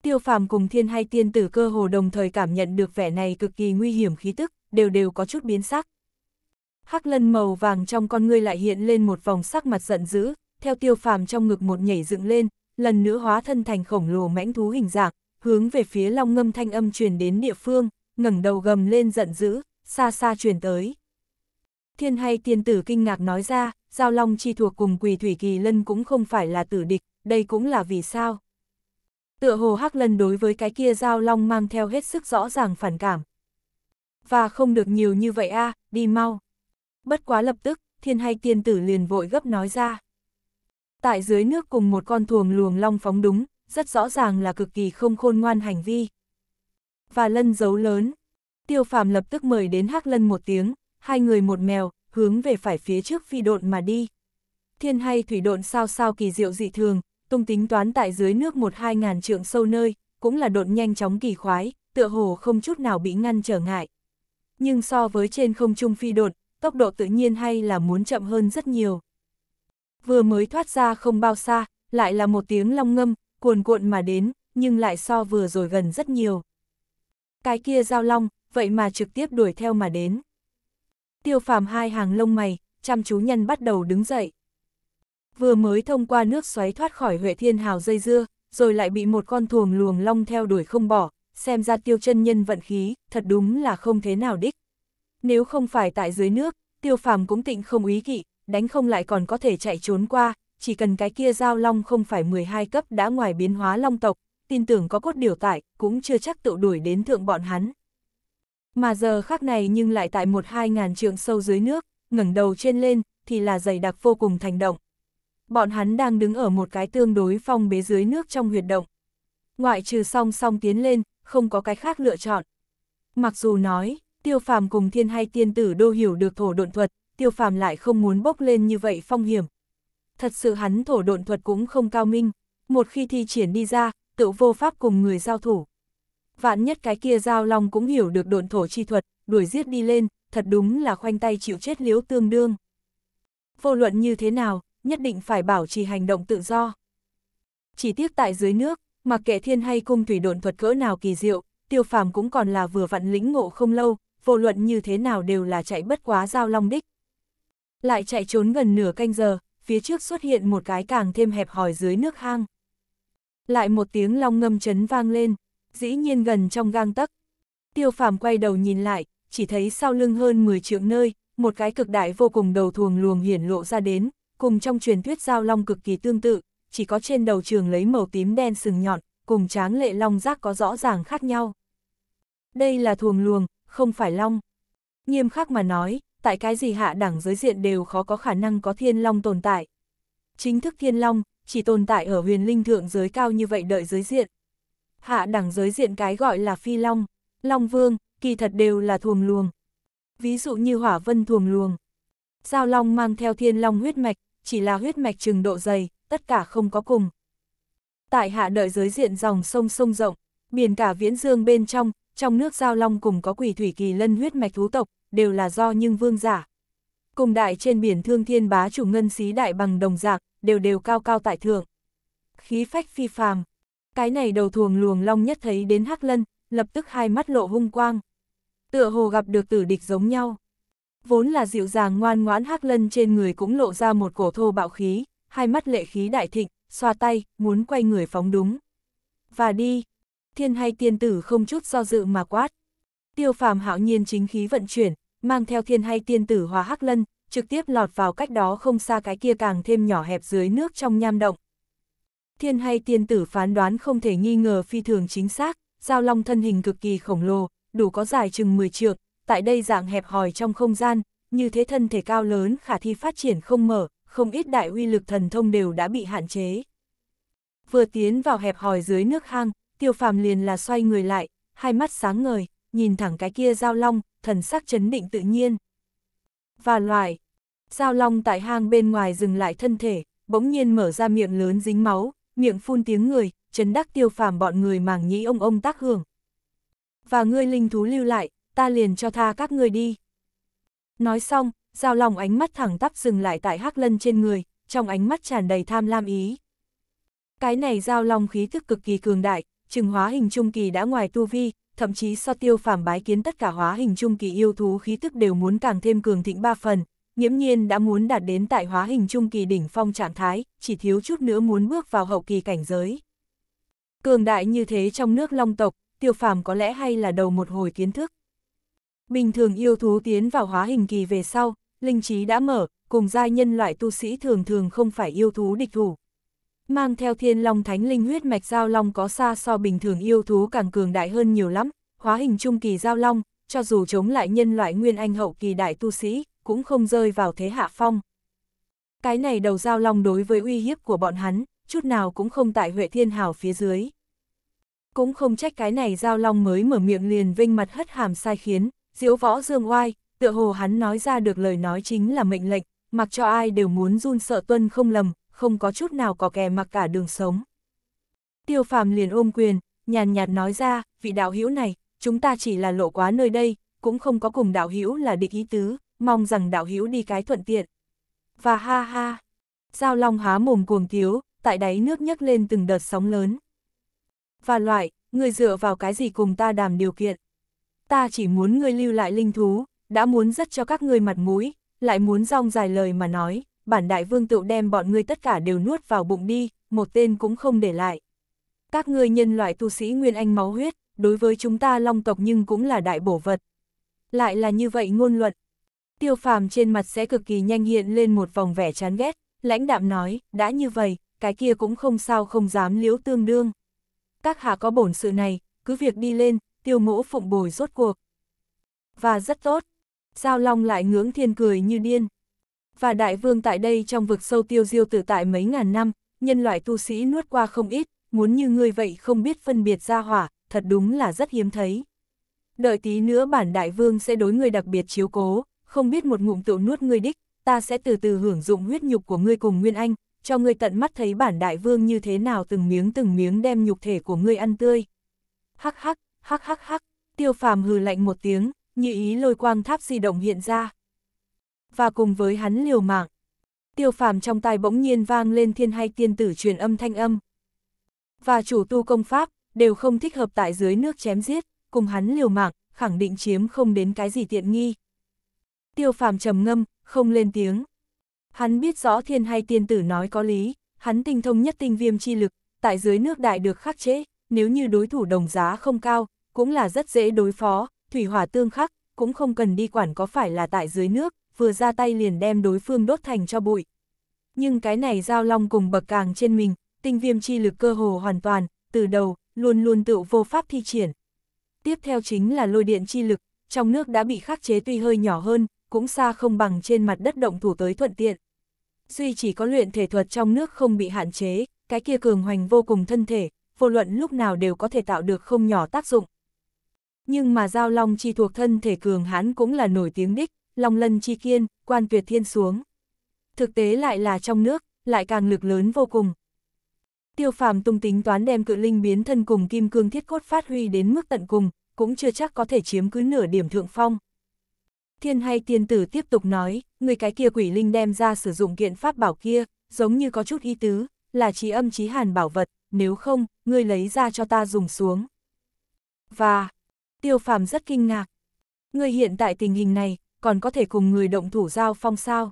Tiêu phàm cùng thiên hay tiên tử cơ hồ đồng thời cảm nhận được vẻ này cực kỳ nguy hiểm khí tức, đều đều có chút biến sắc. Hắc lân màu vàng trong con ngươi lại hiện lên một vòng sắc mặt giận dữ, theo tiêu phàm trong ngực một nhảy dựng lên, lần nữa hóa thân thành khổng lồ mãnh thú hình dạng, hướng về phía long ngâm thanh âm truyền đến địa phương, ngẩng đầu gầm lên giận dữ, xa xa truyền tới. Thiên hay tiên tử kinh ngạc nói ra, Giao Long chi thuộc cùng quỳ thủy kỳ lân cũng không phải là tử địch, đây cũng là vì sao. Tựa hồ Hắc Lân đối với cái kia Giao Long mang theo hết sức rõ ràng phản cảm. Và không được nhiều như vậy a à, đi mau. Bất quá lập tức, thiên hay tiên tử liền vội gấp nói ra. Tại dưới nước cùng một con thuồng luồng long phóng đúng, rất rõ ràng là cực kỳ không khôn ngoan hành vi. Và lân giấu lớn, tiêu phàm lập tức mời đến hắc lân một tiếng, hai người một mèo, hướng về phải phía trước phi độn mà đi. Thiên hay thủy độn sao sao kỳ diệu dị thường, tung tính toán tại dưới nước một hai ngàn trượng sâu nơi, cũng là độn nhanh chóng kỳ khoái, tựa hồ không chút nào bị ngăn trở ngại. Nhưng so với trên không trung phi độn, tốc độ tự nhiên hay là muốn chậm hơn rất nhiều. Vừa mới thoát ra không bao xa, lại là một tiếng long ngâm, cuồn cuộn mà đến, nhưng lại so vừa rồi gần rất nhiều. Cái kia giao long, vậy mà trực tiếp đuổi theo mà đến. Tiêu phàm hai hàng lông mày, chăm chú nhân bắt đầu đứng dậy. Vừa mới thông qua nước xoáy thoát khỏi Huệ Thiên Hào dây dưa, rồi lại bị một con thuồng luồng long theo đuổi không bỏ, xem ra tiêu chân nhân vận khí, thật đúng là không thế nào đích. Nếu không phải tại dưới nước, tiêu phàm cũng tịnh không ý kỵ, đánh không lại còn có thể chạy trốn qua, chỉ cần cái kia giao long không phải 12 cấp đã ngoài biến hóa long tộc, tin tưởng có cốt điều tại, cũng chưa chắc tự đuổi đến thượng bọn hắn. Mà giờ khác này nhưng lại tại một hai ngàn trượng sâu dưới nước, ngẩng đầu trên lên, thì là dày đặc vô cùng thành động. Bọn hắn đang đứng ở một cái tương đối phong bế dưới nước trong huyệt động. Ngoại trừ song song tiến lên, không có cái khác lựa chọn. Mặc dù nói, tiêu phàm cùng thiên hay tiên tử đô hiểu được thổ độn thuật, tiêu phàm lại không muốn bốc lên như vậy phong hiểm. Thật sự hắn thổ độn thuật cũng không cao minh, một khi thi triển đi ra, tự vô pháp cùng người giao thủ vạn nhất cái kia giao long cũng hiểu được độn thổ chi thuật, đuổi giết đi lên, thật đúng là khoanh tay chịu chết liếu tương đương. Vô luận như thế nào, nhất định phải bảo trì hành động tự do. Chỉ tiếc tại dưới nước, mặc kệ thiên hay cung thủy độn thuật cỡ nào kỳ diệu, tiêu phàm cũng còn là vừa vặn lĩnh ngộ không lâu, vô luận như thế nào đều là chạy bất quá giao long đích. Lại chạy trốn gần nửa canh giờ, phía trước xuất hiện một cái càng thêm hẹp hòi dưới nước hang. Lại một tiếng long ngâm chấn vang lên, dĩ nhiên gần trong gang tấc. Tiêu phàm quay đầu nhìn lại, chỉ thấy sau lưng hơn 10 trượng nơi, một cái cực đại vô cùng đầu thuồng luồng hiển lộ ra đến, cùng trong truyền thuyết giao long cực kỳ tương tự, chỉ có trên đầu trường lấy màu tím đen sừng nhọn, cùng tráng lệ long giác có rõ ràng khác nhau. Đây là thuồng luồng, không phải long. Nghiêm khắc mà nói, tại cái gì hạ đẳng giới diện đều khó có khả năng có thiên long tồn tại. Chính thức thiên long, chỉ tồn tại ở huyền linh thượng giới cao như vậy đợi giới diện, hạ đẳng giới diện cái gọi là phi long, long vương, kỳ thật đều là thuồng luồng. Ví dụ như hỏa vân thuồng luồng. Giao long mang theo thiên long huyết mạch, chỉ là huyết mạch trừng độ dày, tất cả không có cùng. Tại hạ đợi giới diện dòng sông sông rộng, biển cả viễn dương bên trong, trong nước giao long cùng có quỷ thủy kỳ lân huyết mạch thú tộc, đều là do nhưng vương giả. Cùng đại trên biển thương thiên bá chủ ngân xí đại bằng đồng dạng, đều đều cao cao tại thượng. Khí phách phi phàm, cái này đầu thuồng luồng long nhất thấy đến Hắc Lân, lập tức hai mắt lộ hung quang. Tựa hồ gặp được tử địch giống nhau. Vốn là dịu dàng ngoan ngoãn Hắc Lân trên người cũng lộ ra một cổ thô bạo khí, hai mắt lệ khí đại thịnh, xoa tay, muốn quay người phóng đúng. Và đi, thiên hay tiên tử không chút do dự mà quát. Tiêu phàm hạo nhiên chính khí vận chuyển, mang theo thiên hay tiên tử hòa hắc lân, trực tiếp lọt vào cách đó không xa cái kia càng thêm nhỏ hẹp dưới nước trong nham động, thiên hay tiên tử phán đoán không thể nghi ngờ phi thường chính xác, giao long thân hình cực kỳ khổng lồ, đủ có dài chừng 10 trượng, tại đây dạng hẹp hòi trong không gian, như thế thân thể cao lớn khả thi phát triển không mở, không ít đại uy lực thần thông đều đã bị hạn chế. Vừa tiến vào hẹp hòi dưới nước hang, tiêu phàm liền là xoay người lại, hai mắt sáng ngời, nhìn thẳng cái kia giao long, thần sắc chấn định tự nhiên. Và loài, giao long tại hang bên ngoài dừng lại thân thể, bỗng nhiên mở ra miệng lớn dính máu, miệng phun tiếng người, chấn đắc tiêu phàm bọn người màng nhĩ ông ông tác hưởng. Và ngươi linh thú lưu lại, ta liền cho tha các ngươi đi. Nói xong, giao lòng ánh mắt thẳng tắp dừng lại tại hắc lân trên người, trong ánh mắt tràn đầy tham lam ý. Cái này giao long khí thức cực kỳ cường đại, trừng hóa hình trung kỳ đã ngoài tu vi, thậm chí so tiêu phàm bái kiến tất cả hóa hình trung kỳ yêu thú khí thức đều muốn càng thêm cường thịnh ba phần, nghiễm nhiên đã muốn đạt đến tại hóa hình trung kỳ đỉnh phong trạng thái, chỉ thiếu chút nữa muốn bước vào hậu kỳ cảnh giới. Cường đại như thế trong nước long tộc, tiêu phàm có lẽ hay là đầu một hồi kiến thức. Bình thường yêu thú tiến vào hóa hình kỳ về sau, linh trí đã mở, cùng giai nhân loại tu sĩ thường thường không phải yêu thú địch thủ. Mang theo thiên long thánh linh huyết mạch giao long có xa so bình thường yêu thú càng cường đại hơn nhiều lắm, hóa hình trung kỳ giao long, cho dù chống lại nhân loại nguyên anh hậu kỳ đại tu sĩ, cũng không rơi vào thế hạ phong. Cái này đầu giao long đối với uy hiếp của bọn hắn, chút nào cũng không tại Huệ Thiên Hào phía dưới. Cũng không trách cái này giao long mới mở miệng liền vinh mặt hất hàm sai khiến, diễu võ dương oai, tựa hồ hắn nói ra được lời nói chính là mệnh lệnh, mặc cho ai đều muốn run sợ tuân không lầm, không có chút nào có kè mặc cả đường sống. Tiêu phàm liền ôm quyền, nhàn nhạt nói ra, vị đạo hữu này, chúng ta chỉ là lộ quá nơi đây, cũng không có cùng đạo hữu là địch ý tứ, mong rằng đạo hữu đi cái thuận tiện. Và ha ha, giao long há mồm cuồng tiếu, tại đáy nước nhấc lên từng đợt sóng lớn. Và loại, người dựa vào cái gì cùng ta đàm điều kiện. Ta chỉ muốn ngươi lưu lại linh thú, đã muốn rất cho các ngươi mặt mũi, lại muốn rong dài lời mà nói, bản đại vương tựu đem bọn ngươi tất cả đều nuốt vào bụng đi, một tên cũng không để lại. Các ngươi nhân loại tu sĩ nguyên anh máu huyết, đối với chúng ta long tộc nhưng cũng là đại bổ vật. Lại là như vậy ngôn luận, tiêu phàm trên mặt sẽ cực kỳ nhanh hiện lên một vòng vẻ chán ghét, lãnh đạm nói, đã như vậy, cái kia cũng không sao không dám liễu tương đương. Các hạ có bổn sự này, cứ việc đi lên, tiêu mỗ phụng bồi rốt cuộc. Và rất tốt, Giao Long lại ngưỡng thiên cười như điên. Và đại vương tại đây trong vực sâu tiêu diêu tự tại mấy ngàn năm, nhân loại tu sĩ nuốt qua không ít, muốn như ngươi vậy không biết phân biệt ra hỏa, thật đúng là rất hiếm thấy. Đợi tí nữa bản đại vương sẽ đối người đặc biệt chiếu cố, không biết một ngụm tựu nuốt ngươi đích, ta sẽ từ từ hưởng dụng huyết nhục của ngươi cùng Nguyên Anh, cho ngươi tận mắt thấy bản đại vương như thế nào từng miếng từng miếng đem nhục thể của ngươi ăn tươi. Hắc hắc, hắc hắc hắc, tiêu phàm hừ lạnh một tiếng, như ý lôi quang tháp di động hiện ra. Và cùng với hắn liều mạng, tiêu phàm trong tai bỗng nhiên vang lên thiên hay tiên tử truyền âm thanh âm. Và chủ tu công pháp, đều không thích hợp tại dưới nước chém giết, cùng hắn liều mạng, khẳng định chiếm không đến cái gì tiện nghi tiêu phàm trầm ngâm, không lên tiếng. Hắn biết rõ thiên hay tiên tử nói có lý, hắn tinh thông nhất tinh viêm chi lực, tại dưới nước đại được khắc chế, nếu như đối thủ đồng giá không cao, cũng là rất dễ đối phó, thủy hỏa tương khắc, cũng không cần đi quản có phải là tại dưới nước, vừa ra tay liền đem đối phương đốt thành cho bụi. Nhưng cái này giao long cùng bậc càng trên mình, tinh viêm chi lực cơ hồ hoàn toàn, từ đầu, luôn luôn tự vô pháp thi triển. Tiếp theo chính là lôi điện chi lực, trong nước đã bị khắc chế tuy hơi nhỏ hơn, cũng xa không bằng trên mặt đất động thủ tới thuận tiện. Duy chỉ có luyện thể thuật trong nước không bị hạn chế, cái kia cường hoành vô cùng thân thể, vô luận lúc nào đều có thể tạo được không nhỏ tác dụng. Nhưng mà giao long chi thuộc thân thể cường hán cũng là nổi tiếng đích, long lân chi kiên, quan tuyệt thiên xuống. Thực tế lại là trong nước, lại càng lực lớn vô cùng. Tiêu phàm tung tính toán đem cự linh biến thân cùng kim cương thiết cốt phát huy đến mức tận cùng, cũng chưa chắc có thể chiếm cứ nửa điểm thượng phong. Thiên hay tiên tử tiếp tục nói, người cái kia quỷ linh đem ra sử dụng kiện pháp bảo kia, giống như có chút ý tứ, là trí âm trí hàn bảo vật, nếu không, ngươi lấy ra cho ta dùng xuống. Và, tiêu phàm rất kinh ngạc. Ngươi hiện tại tình hình này, còn có thể cùng người động thủ giao phong sao.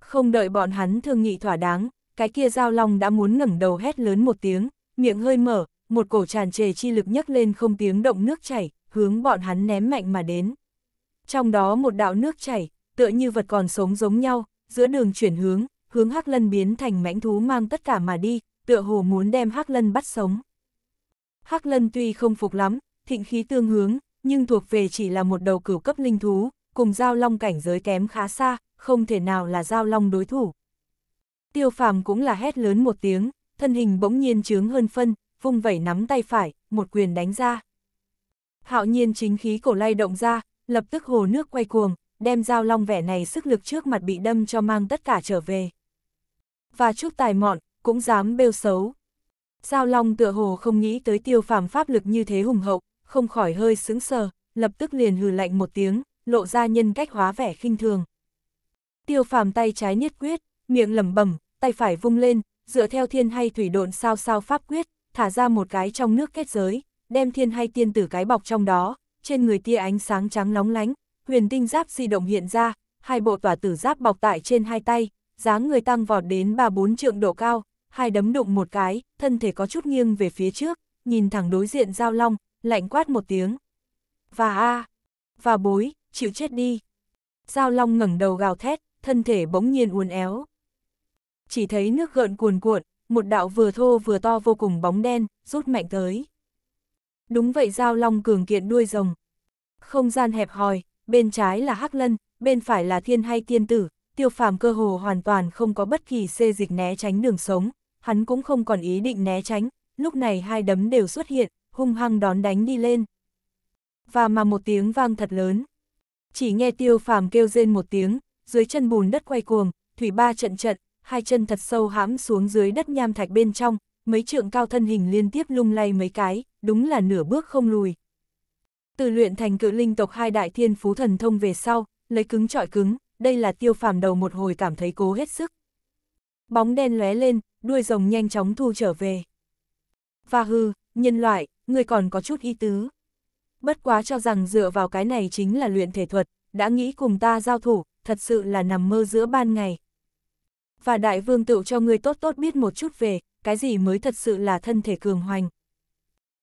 Không đợi bọn hắn thương nghị thỏa đáng, cái kia giao long đã muốn ngẩng đầu hét lớn một tiếng, miệng hơi mở, một cổ tràn trề chi lực nhấc lên không tiếng động nước chảy, hướng bọn hắn ném mạnh mà đến. Trong đó một đạo nước chảy, tựa như vật còn sống giống nhau, giữa đường chuyển hướng, hướng Hắc Lân biến thành mãnh thú mang tất cả mà đi, tựa hồ muốn đem Hắc Lân bắt sống. Hắc Lân tuy không phục lắm, thịnh khí tương hướng, nhưng thuộc về chỉ là một đầu cửu cấp linh thú, cùng giao long cảnh giới kém khá xa, không thể nào là giao long đối thủ. Tiêu phàm cũng là hét lớn một tiếng, thân hình bỗng nhiên trướng hơn phân, vung vẩy nắm tay phải, một quyền đánh ra. Hạo nhiên chính khí cổ lay động ra, lập tức hồ nước quay cuồng, đem dao long vẻ này sức lực trước mặt bị đâm cho mang tất cả trở về. Và chút tài mọn, cũng dám bêu xấu. Giao long tựa hồ không nghĩ tới tiêu phàm pháp lực như thế hùng hậu, không khỏi hơi sững sờ, lập tức liền hừ lạnh một tiếng, lộ ra nhân cách hóa vẻ khinh thường. Tiêu phàm tay trái niết quyết, miệng lẩm bẩm, tay phải vung lên, dựa theo thiên hay thủy độn sao sao pháp quyết, thả ra một cái trong nước kết giới, đem thiên hay tiên tử cái bọc trong đó, trên người tia ánh sáng trắng lóng lánh, huyền tinh giáp di động hiện ra, hai bộ tỏa tử giáp bọc tại trên hai tay, dáng người tăng vọt đến ba bốn trượng độ cao, hai đấm đụng một cái, thân thể có chút nghiêng về phía trước, nhìn thẳng đối diện giao long, lạnh quát một tiếng. Và a, và bối, chịu chết đi. Giao long ngẩng đầu gào thét, thân thể bỗng nhiên uốn éo. Chỉ thấy nước gợn cuồn cuộn, một đạo vừa thô vừa to vô cùng bóng đen, rút mạnh tới. Đúng vậy giao long cường kiện đuôi rồng. Không gian hẹp hòi, bên trái là hắc lân, bên phải là thiên hay tiên tử, tiêu phàm cơ hồ hoàn toàn không có bất kỳ xê dịch né tránh đường sống, hắn cũng không còn ý định né tránh, lúc này hai đấm đều xuất hiện, hung hăng đón đánh đi lên. Và mà một tiếng vang thật lớn. Chỉ nghe tiêu phàm kêu rên một tiếng, dưới chân bùn đất quay cuồng, thủy ba trận trận, hai chân thật sâu hãm xuống dưới đất nham thạch bên trong, mấy trượng cao thân hình liên tiếp lung lay mấy cái, đúng là nửa bước không lùi. Từ luyện thành cự linh tộc hai đại thiên phú thần thông về sau, lấy cứng trọi cứng, đây là tiêu phàm đầu một hồi cảm thấy cố hết sức. Bóng đen lóe lên, đuôi rồng nhanh chóng thu trở về. Và hư, nhân loại, người còn có chút ý tứ. Bất quá cho rằng dựa vào cái này chính là luyện thể thuật, đã nghĩ cùng ta giao thủ, thật sự là nằm mơ giữa ban ngày. Và đại vương tựu cho người tốt tốt biết một chút về, cái gì mới thật sự là thân thể cường hoành.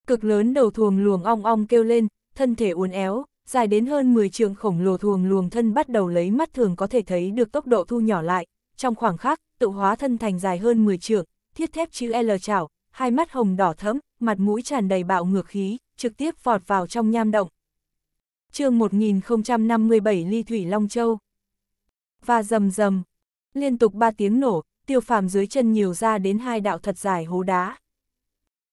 Cực lớn đầu thuồng luồng ong ong kêu lên, thân thể uốn éo, dài đến hơn 10 trường khổng lồ thuồng luồng thân bắt đầu lấy mắt thường có thể thấy được tốc độ thu nhỏ lại, trong khoảng khắc, tự hóa thân thành dài hơn 10 trường, thiết thép chữ L chảo, hai mắt hồng đỏ thẫm, mặt mũi tràn đầy bạo ngược khí, trực tiếp vọt vào trong nham động. chương 1057 Ly Thủy Long Châu Và rầm rầm, liên tục ba tiếng nổ, tiêu phàm dưới chân nhiều ra đến hai đạo thật dài hố đá.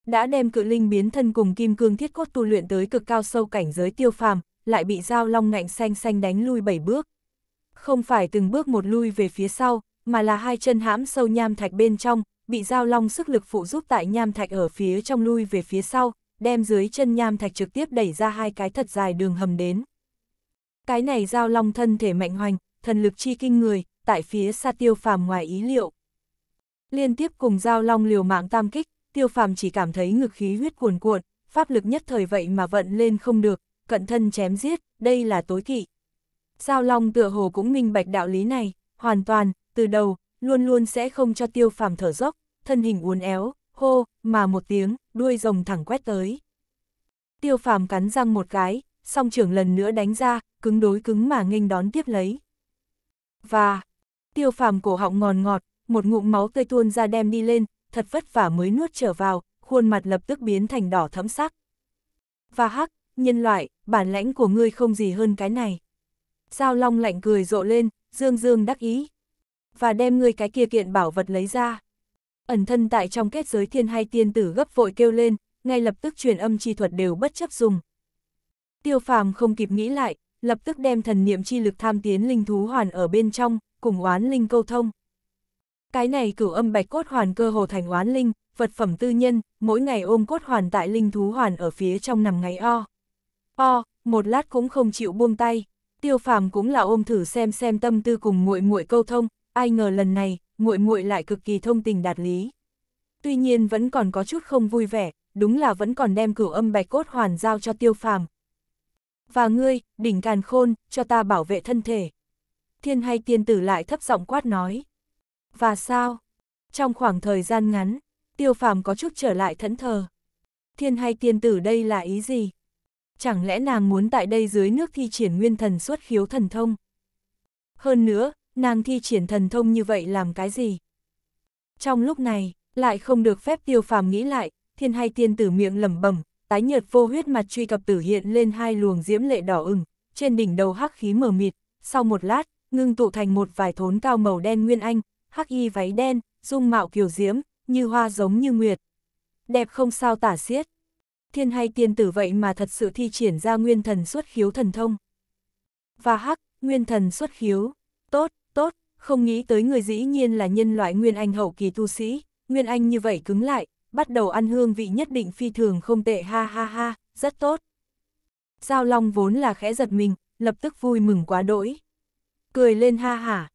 Đã đem cự linh biến thân cùng kim cương thiết cốt tu luyện tới cực cao sâu cảnh giới tiêu phàm, lại bị dao long ngạnh xanh xanh đánh lui bảy bước. Không phải từng bước một lui về phía sau, mà là hai chân hãm sâu nham thạch bên trong, bị dao long sức lực phụ giúp tại nham thạch ở phía trong lui về phía sau, đem dưới chân nham thạch trực tiếp đẩy ra hai cái thật dài đường hầm đến. Cái này dao long thân thể mạnh hoành, thần lực chi kinh người, tại phía xa tiêu phàm ngoài ý liệu. Liên tiếp cùng Giao Long liều mạng tam kích, tiêu phàm chỉ cảm thấy ngực khí huyết cuồn cuộn, pháp lực nhất thời vậy mà vận lên không được, cận thân chém giết, đây là tối kỵ. Giao Long tựa hồ cũng minh bạch đạo lý này, hoàn toàn, từ đầu, luôn luôn sẽ không cho tiêu phàm thở dốc, thân hình uốn éo, hô, mà một tiếng, đuôi rồng thẳng quét tới. Tiêu phàm cắn răng một cái, song trưởng lần nữa đánh ra, cứng đối cứng mà nghênh đón tiếp lấy. Và, tiêu phàm cổ họng ngòn ngọt, một ngụm máu tươi tuôn ra đem đi lên, thật vất vả mới nuốt trở vào, khuôn mặt lập tức biến thành đỏ thẫm sắc. Và hắc, nhân loại, bản lãnh của ngươi không gì hơn cái này. Giao Long lạnh cười rộ lên, dương dương đắc ý. Và đem ngươi cái kia kiện bảo vật lấy ra. Ẩn thân tại trong kết giới thiên hai tiên tử gấp vội kêu lên, ngay lập tức truyền âm chi thuật đều bất chấp dùng. Tiêu phàm không kịp nghĩ lại, lập tức đem thần niệm chi lực tham tiến linh thú hoàn ở bên trong, cùng oán linh câu thông. Cái này cửu âm bạch cốt hoàn cơ hồ thành oán linh, vật phẩm tư nhân, mỗi ngày ôm cốt hoàn tại linh thú hoàn ở phía trong nằm ngày o. O, một lát cũng không chịu buông tay. Tiêu Phàm cũng là ôm thử xem xem tâm tư cùng muội muội câu thông, ai ngờ lần này, muội muội lại cực kỳ thông tình đạt lý. Tuy nhiên vẫn còn có chút không vui vẻ, đúng là vẫn còn đem cửu âm bạch cốt hoàn giao cho Tiêu Phàm. Và ngươi, đỉnh càn khôn, cho ta bảo vệ thân thể. Thiên hay tiên tử lại thấp giọng quát nói. Và sao? Trong khoảng thời gian ngắn, tiêu phàm có chút trở lại thẫn thờ. Thiên hay tiên tử đây là ý gì? Chẳng lẽ nàng muốn tại đây dưới nước thi triển nguyên thần xuất khiếu thần thông? Hơn nữa, nàng thi triển thần thông như vậy làm cái gì? Trong lúc này, lại không được phép tiêu phàm nghĩ lại, thiên hay tiên tử miệng lẩm bẩm, tái nhợt vô huyết mặt truy cập tử hiện lên hai luồng diễm lệ đỏ ửng, trên đỉnh đầu hắc khí mờ mịt, sau một lát, ngưng tụ thành một vài thốn cao màu đen nguyên anh, hắc y váy đen, dung mạo kiều diễm, như hoa giống như nguyệt. Đẹp không sao tả xiết. Thiên hay tiên tử vậy mà thật sự thi triển ra nguyên thần xuất khiếu thần thông. Và hắc, nguyên thần xuất khiếu. Tốt, tốt, không nghĩ tới người dĩ nhiên là nhân loại nguyên anh hậu kỳ tu sĩ, nguyên anh như vậy cứng lại, bắt đầu ăn hương vị nhất định phi thường không tệ ha ha ha, rất tốt. Giao Long vốn là khẽ giật mình, lập tức vui mừng quá đỗi. Cười lên ha hả,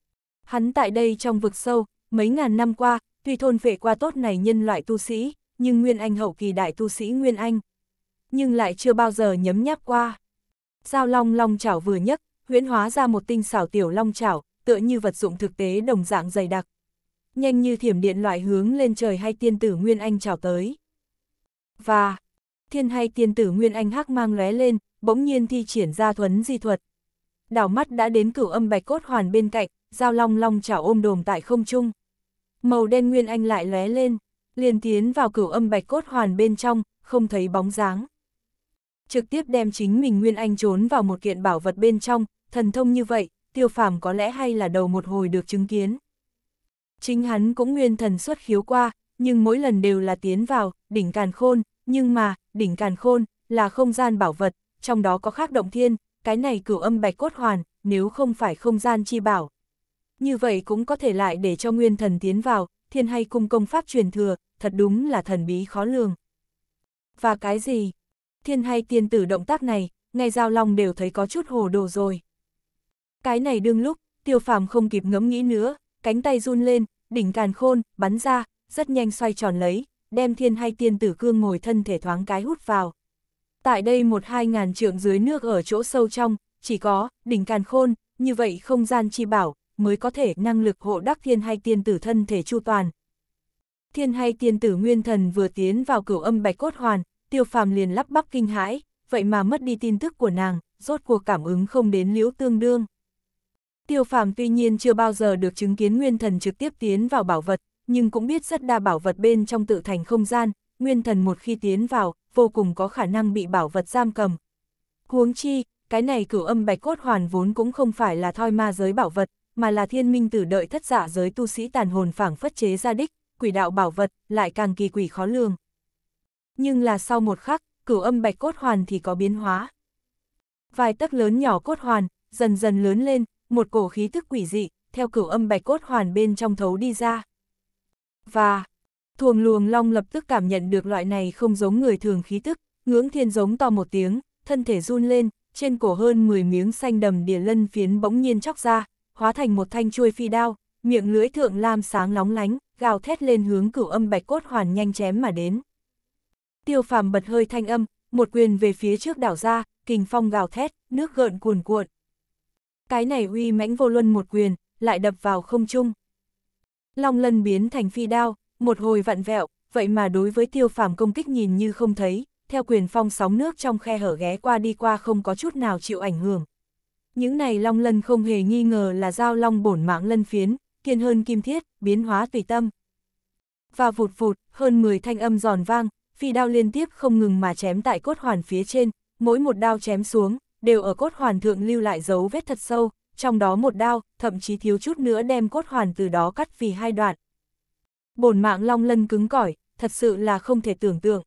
Hắn tại đây trong vực sâu, mấy ngàn năm qua, tuy thôn vệ qua tốt này nhân loại tu sĩ, nhưng Nguyên Anh hậu kỳ đại tu sĩ Nguyên Anh. Nhưng lại chưa bao giờ nhấm nháp qua. Giao long long chảo vừa nhấc, huyễn hóa ra một tinh xảo tiểu long chảo, tựa như vật dụng thực tế đồng dạng dày đặc. Nhanh như thiểm điện loại hướng lên trời hay tiên tử Nguyên Anh chảo tới. Và, thiên hay tiên tử Nguyên Anh hắc mang lóe lên, bỗng nhiên thi triển ra thuấn di thuật. Đảo mắt đã đến cửu âm bạch cốt hoàn bên cạnh, Giao long long chảo ôm đồm tại không trung. Màu đen nguyên anh lại lóe lên, liền tiến vào cửu âm bạch cốt hoàn bên trong, không thấy bóng dáng. Trực tiếp đem chính mình nguyên anh trốn vào một kiện bảo vật bên trong, thần thông như vậy, tiêu phàm có lẽ hay là đầu một hồi được chứng kiến. Chính hắn cũng nguyên thần xuất khiếu qua, nhưng mỗi lần đều là tiến vào, đỉnh càn khôn, nhưng mà, đỉnh càn khôn, là không gian bảo vật, trong đó có khác động thiên, cái này cửu âm bạch cốt hoàn, nếu không phải không gian chi bảo, như vậy cũng có thể lại để cho nguyên thần tiến vào, thiên hay cung công pháp truyền thừa, thật đúng là thần bí khó lường. Và cái gì? Thiên hay tiên tử động tác này, ngay giao long đều thấy có chút hồ đồ rồi. Cái này đương lúc, tiêu phàm không kịp ngẫm nghĩ nữa, cánh tay run lên, đỉnh càn khôn, bắn ra, rất nhanh xoay tròn lấy, đem thiên hay tiên tử cương ngồi thân thể thoáng cái hút vào. Tại đây một hai ngàn trượng dưới nước ở chỗ sâu trong, chỉ có, đỉnh càn khôn, như vậy không gian chi bảo, mới có thể năng lực hộ đắc thiên hay tiên tử thân thể chu toàn. Thiên hay tiên tử nguyên thần vừa tiến vào cửu âm bạch cốt hoàn, tiêu phàm liền lắp bắp kinh hãi, vậy mà mất đi tin tức của nàng, rốt cuộc cảm ứng không đến liễu tương đương. Tiêu phàm tuy nhiên chưa bao giờ được chứng kiến nguyên thần trực tiếp tiến vào bảo vật, nhưng cũng biết rất đa bảo vật bên trong tự thành không gian, nguyên thần một khi tiến vào, vô cùng có khả năng bị bảo vật giam cầm. Huống chi, cái này cửu âm bạch cốt hoàn vốn cũng không phải là thoi ma giới bảo vật, mà là thiên minh tử đợi thất giả giới tu sĩ tàn hồn phảng phất chế ra đích, quỷ đạo bảo vật, lại càng kỳ quỷ khó lường. Nhưng là sau một khắc, cửu âm bạch cốt hoàn thì có biến hóa. Vài tấc lớn nhỏ cốt hoàn, dần dần lớn lên, một cổ khí tức quỷ dị, theo cửu âm bạch cốt hoàn bên trong thấu đi ra. Và, thuồng luồng long lập tức cảm nhận được loại này không giống người thường khí tức, ngưỡng thiên giống to một tiếng, thân thể run lên, trên cổ hơn 10 miếng xanh đầm địa lân phiến bỗng nhiên chóc ra, hóa thành một thanh chuôi phi đao, miệng lưỡi thượng lam sáng lóng lánh, gào thét lên hướng cửu âm bạch cốt hoàn nhanh chém mà đến. Tiêu phàm bật hơi thanh âm, một quyền về phía trước đảo ra, kình phong gào thét, nước gợn cuồn cuộn. Cái này uy mãnh vô luân một quyền, lại đập vào không trung. Long lân biến thành phi đao, một hồi vặn vẹo, vậy mà đối với tiêu phàm công kích nhìn như không thấy, theo quyền phong sóng nước trong khe hở ghé qua đi qua không có chút nào chịu ảnh hưởng. Những này long lân không hề nghi ngờ là dao long bổn mạng lân phiến, kiên hơn kim thiết, biến hóa tùy tâm. Và vụt vụt, hơn 10 thanh âm giòn vang, phi đao liên tiếp không ngừng mà chém tại cốt hoàn phía trên, mỗi một đao chém xuống, đều ở cốt hoàn thượng lưu lại dấu vết thật sâu, trong đó một đao, thậm chí thiếu chút nữa đem cốt hoàn từ đó cắt vì hai đoạn. Bổn mạng long lân cứng cỏi, thật sự là không thể tưởng tượng.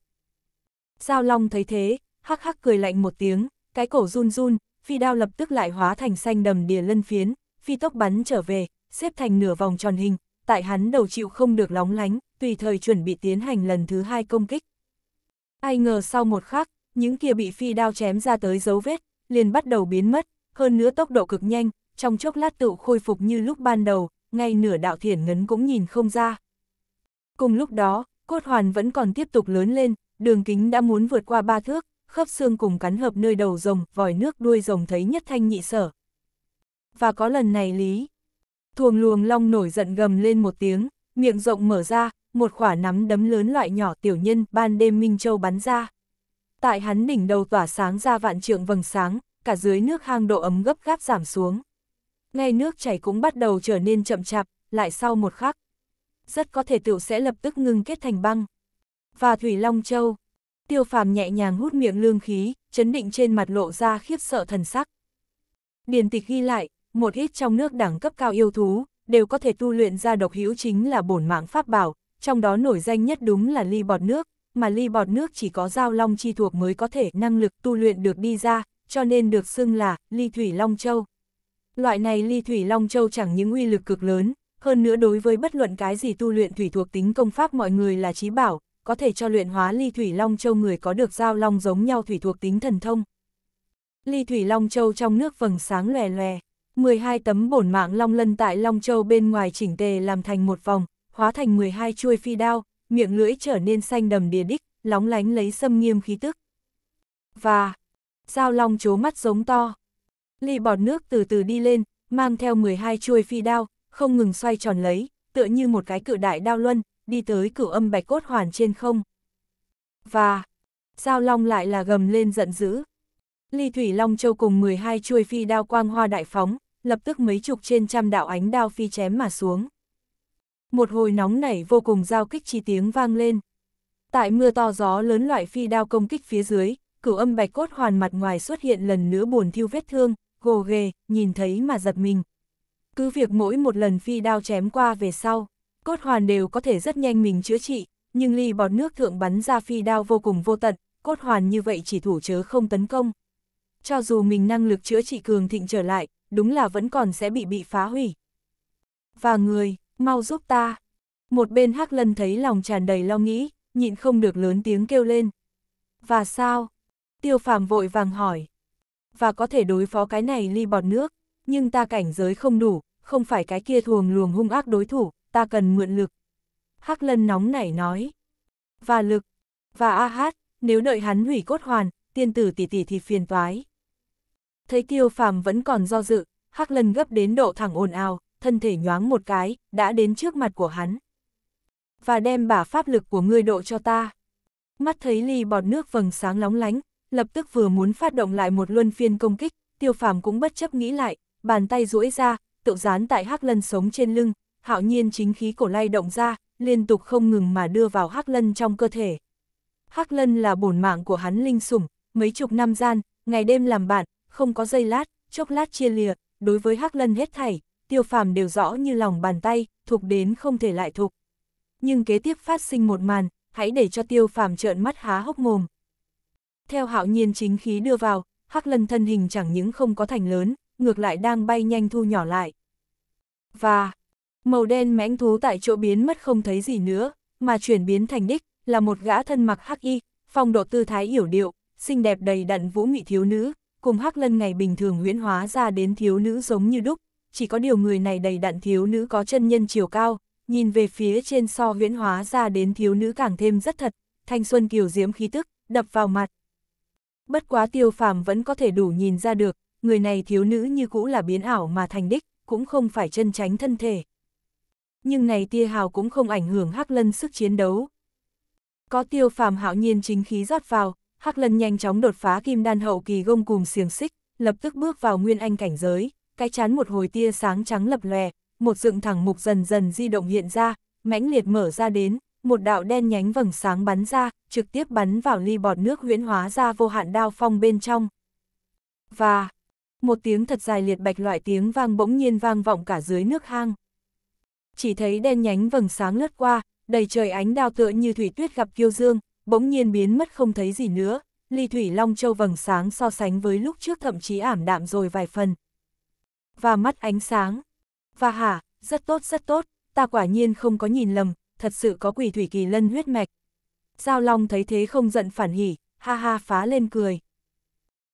Giao long thấy thế, hắc hắc cười lạnh một tiếng, cái cổ run run, phi đao lập tức lại hóa thành xanh đầm đìa lân phiến, phi tốc bắn trở về, xếp thành nửa vòng tròn hình, tại hắn đầu chịu không được lóng lánh, tùy thời chuẩn bị tiến hành lần thứ hai công kích. Ai ngờ sau một khắc, những kia bị phi đao chém ra tới dấu vết, liền bắt đầu biến mất, hơn nữa tốc độ cực nhanh, trong chốc lát tự khôi phục như lúc ban đầu, ngay nửa đạo thiển ngấn cũng nhìn không ra. Cùng lúc đó, cốt hoàn vẫn còn tiếp tục lớn lên, đường kính đã muốn vượt qua ba thước, khớp xương cùng cắn hợp nơi đầu rồng, vòi nước đuôi rồng thấy nhất thanh nhị sở. Và có lần này lý. Thuồng luồng long nổi giận gầm lên một tiếng, miệng rộng mở ra, một khỏa nắm đấm lớn loại nhỏ tiểu nhân ban đêm Minh Châu bắn ra. Tại hắn đỉnh đầu tỏa sáng ra vạn trượng vầng sáng, cả dưới nước hang độ ấm gấp gáp giảm xuống. Ngay nước chảy cũng bắt đầu trở nên chậm chạp, lại sau một khắc. Rất có thể tựu sẽ lập tức ngưng kết thành băng. Và Thủy Long Châu, tiêu phàm nhẹ nhàng hút miệng lương khí, chấn định trên mặt lộ ra khiếp sợ thần sắc. Điền tịch ghi lại, một ít trong nước đẳng cấp cao yêu thú, đều có thể tu luyện ra độc hữu chính là bổn mạng pháp bảo, trong đó nổi danh nhất đúng là ly bọt nước, mà ly bọt nước chỉ có giao long chi thuộc mới có thể năng lực tu luyện được đi ra, cho nên được xưng là ly thủy long châu. Loại này ly thủy long châu chẳng những uy lực cực lớn, hơn nữa đối với bất luận cái gì tu luyện thủy thuộc tính công pháp mọi người là trí bảo, có thể cho luyện hóa ly thủy long châu người có được giao long giống nhau thủy thuộc tính thần thông. Ly thủy long châu trong nước vầng sáng lòe lòe, 12 tấm bổn mạng long lân tại long châu bên ngoài chỉnh tề làm thành một vòng, hóa thành 12 chuôi phi đao, miệng lưỡi trở nên xanh đầm đìa đích, lóng lánh lấy xâm nghiêm khí tức. Và, giao long chố mắt giống to. Ly bọt nước từ từ đi lên, mang theo 12 chuôi phi đao, không ngừng xoay tròn lấy, tựa như một cái cự đại đao luân, đi tới cửu âm bạch cốt hoàn trên không. Và, giao long lại là gầm lên giận dữ. Ly Thủy Long Châu cùng 12 chuôi phi đao quang hoa đại phóng, lập tức mấy chục trên trăm đạo ánh đao phi chém mà xuống. Một hồi nóng nảy vô cùng giao kích chi tiếng vang lên. Tại mưa to gió lớn loại phi đao công kích phía dưới, cửu âm bạch cốt hoàn mặt ngoài xuất hiện lần nữa buồn thiêu vết thương, gồ ghề, nhìn thấy mà giật mình. Cứ việc mỗi một lần phi đao chém qua về sau, cốt hoàn đều có thể rất nhanh mình chữa trị, nhưng ly bọt nước thượng bắn ra phi đao vô cùng vô tận, cốt hoàn như vậy chỉ thủ chớ không tấn công. Cho dù mình năng lực chữa trị cường thịnh trở lại, đúng là vẫn còn sẽ bị bị phá hủy. Và người, mau giúp ta. Một bên Hắc Lân thấy lòng tràn đầy lo nghĩ, nhịn không được lớn tiếng kêu lên. Và sao? Tiêu phàm vội vàng hỏi. Và có thể đối phó cái này ly bọt nước, nhưng ta cảnh giới không đủ, không phải cái kia thuồng luồng hung ác đối thủ, ta cần mượn lực. Hắc lân nóng nảy nói. Và lực, và a hát, nếu đợi hắn hủy cốt hoàn, tiên tử tỷ tỷ thì phiền toái. Thấy tiêu phàm vẫn còn do dự, Hắc lân gấp đến độ thẳng ồn ào, thân thể nhoáng một cái, đã đến trước mặt của hắn. Và đem bả pháp lực của ngươi độ cho ta. Mắt thấy ly bọt nước vầng sáng lóng lánh, lập tức vừa muốn phát động lại một luân phiên công kích, tiêu phàm cũng bất chấp nghĩ lại, bàn tay duỗi ra, tự dán tại hắc lân sống trên lưng, hạo nhiên chính khí cổ lay động ra, liên tục không ngừng mà đưa vào Hắc Lân trong cơ thể. Hắc Lân là bổn mạng của hắn linh sủng, mấy chục năm gian, ngày đêm làm bạn, không có giây lát, chốc lát chia lìa, đối với Hắc Lân hết thảy, tiêu phàm đều rõ như lòng bàn tay, thuộc đến không thể lại thuộc. Nhưng kế tiếp phát sinh một màn, hãy để cho tiêu phàm trợn mắt há hốc mồm. Theo hạo nhiên chính khí đưa vào, Hắc Lân thân hình chẳng những không có thành lớn, ngược lại đang bay nhanh thu nhỏ lại. Và, Màu đen mãnh thú tại chỗ biến mất không thấy gì nữa, mà chuyển biến thành đích, là một gã thân mặc hắc y, phong độ tư thái hiểu điệu, xinh đẹp đầy đặn vũ nghị thiếu nữ, cùng hắc lân ngày bình thường huyễn hóa ra đến thiếu nữ giống như đúc, chỉ có điều người này đầy đặn thiếu nữ có chân nhân chiều cao, nhìn về phía trên so huyễn hóa ra đến thiếu nữ càng thêm rất thật, thanh xuân kiều diễm khí tức, đập vào mặt. Bất quá tiêu phàm vẫn có thể đủ nhìn ra được, người này thiếu nữ như cũ là biến ảo mà thành đích, cũng không phải chân tránh thân thể nhưng này tia hào cũng không ảnh hưởng Hắc Lân sức chiến đấu. Có tiêu phàm hạo nhiên chính khí rót vào, Hắc Lân nhanh chóng đột phá kim đan hậu kỳ gông cùng xiềng xích, lập tức bước vào nguyên anh cảnh giới, cái chán một hồi tia sáng trắng lập lòe, một dựng thẳng mục dần dần di động hiện ra, mãnh liệt mở ra đến, một đạo đen nhánh vầng sáng bắn ra, trực tiếp bắn vào ly bọt nước huyễn hóa ra vô hạn đao phong bên trong. Và, một tiếng thật dài liệt bạch loại tiếng vang bỗng nhiên vang vọng cả dưới nước hang chỉ thấy đen nhánh vầng sáng lướt qua, đầy trời ánh đao tựa như thủy tuyết gặp kiêu dương, bỗng nhiên biến mất không thấy gì nữa, ly thủy long châu vầng sáng so sánh với lúc trước thậm chí ảm đạm rồi vài phần. Và mắt ánh sáng. Và hả, rất tốt rất tốt, ta quả nhiên không có nhìn lầm, thật sự có quỷ thủy kỳ lân huyết mạch. Giao Long thấy thế không giận phản hỉ, ha ha phá lên cười.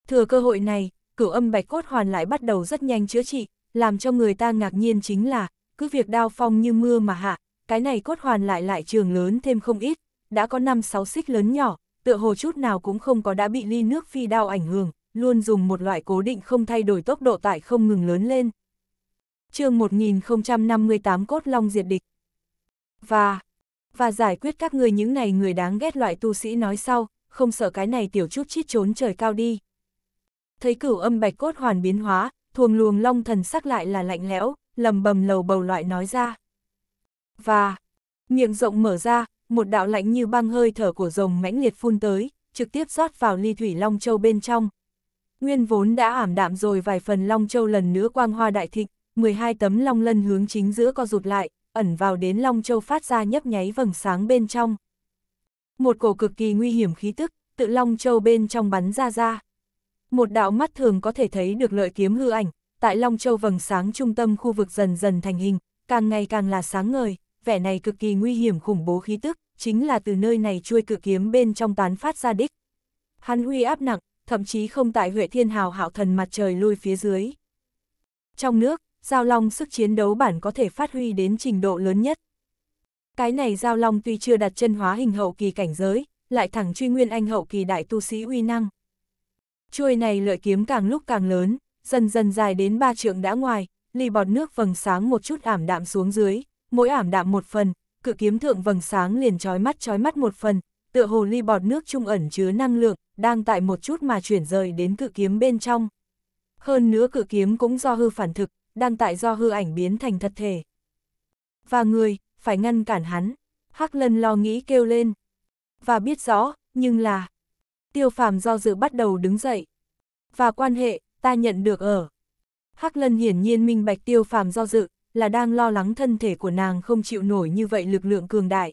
Thừa cơ hội này, cửu âm bạch cốt hoàn lại bắt đầu rất nhanh chữa trị, làm cho người ta ngạc nhiên chính là, cứ việc đao phong như mưa mà hạ, cái này cốt hoàn lại lại trường lớn thêm không ít, đã có 5-6 xích lớn nhỏ, tựa hồ chút nào cũng không có đã bị ly nước phi đao ảnh hưởng, luôn dùng một loại cố định không thay đổi tốc độ tại không ngừng lớn lên. chương 1058 cốt long diệt địch. Và, và giải quyết các người những này người đáng ghét loại tu sĩ nói sau, không sợ cái này tiểu chút chít trốn trời cao đi. Thấy cửu âm bạch cốt hoàn biến hóa, thuồng luồng long thần sắc lại là lạnh lẽo, lầm bầm lầu bầu loại nói ra. Và, miệng rộng mở ra, một đạo lạnh như băng hơi thở của rồng mãnh liệt phun tới, trực tiếp rót vào ly thủy Long Châu bên trong. Nguyên vốn đã ảm đạm rồi vài phần Long Châu lần nữa quang hoa đại thịnh, 12 tấm long lân hướng chính giữa co rụt lại, ẩn vào đến Long Châu phát ra nhấp nháy vầng sáng bên trong. Một cổ cực kỳ nguy hiểm khí tức, tự Long Châu bên trong bắn ra ra. Một đạo mắt thường có thể thấy được lợi kiếm hư ảnh, tại Long Châu vầng sáng trung tâm khu vực dần dần thành hình, càng ngày càng là sáng ngời, vẻ này cực kỳ nguy hiểm khủng bố khí tức, chính là từ nơi này chui cự kiếm bên trong tán phát ra đích. Hắn uy áp nặng, thậm chí không tại Huệ Thiên Hào hạo thần mặt trời lui phía dưới. Trong nước, Giao Long sức chiến đấu bản có thể phát huy đến trình độ lớn nhất. Cái này Giao Long tuy chưa đặt chân hóa hình hậu kỳ cảnh giới, lại thẳng truy nguyên anh hậu kỳ đại tu sĩ uy năng. Chuôi này lợi kiếm càng lúc càng lớn, dần dần dài đến ba trượng đã ngoài, ly bọt nước vầng sáng một chút ảm đạm xuống dưới, mỗi ảm đạm một phần, cự kiếm thượng vầng sáng liền chói mắt chói mắt một phần, tựa hồ ly bọt nước trung ẩn chứa năng lượng, đang tại một chút mà chuyển rời đến cự kiếm bên trong. Hơn nữa cự kiếm cũng do hư phản thực, đang tại do hư ảnh biến thành thật thể. Và người, phải ngăn cản hắn, Hắc Lân lo nghĩ kêu lên. Và biết rõ, nhưng là... Tiêu phàm do dự bắt đầu đứng dậy. Và quan hệ, ta nhận được ở. Hắc Lân hiển nhiên minh bạch tiêu phàm do dự, là đang lo lắng thân thể của nàng không chịu nổi như vậy lực lượng cường đại.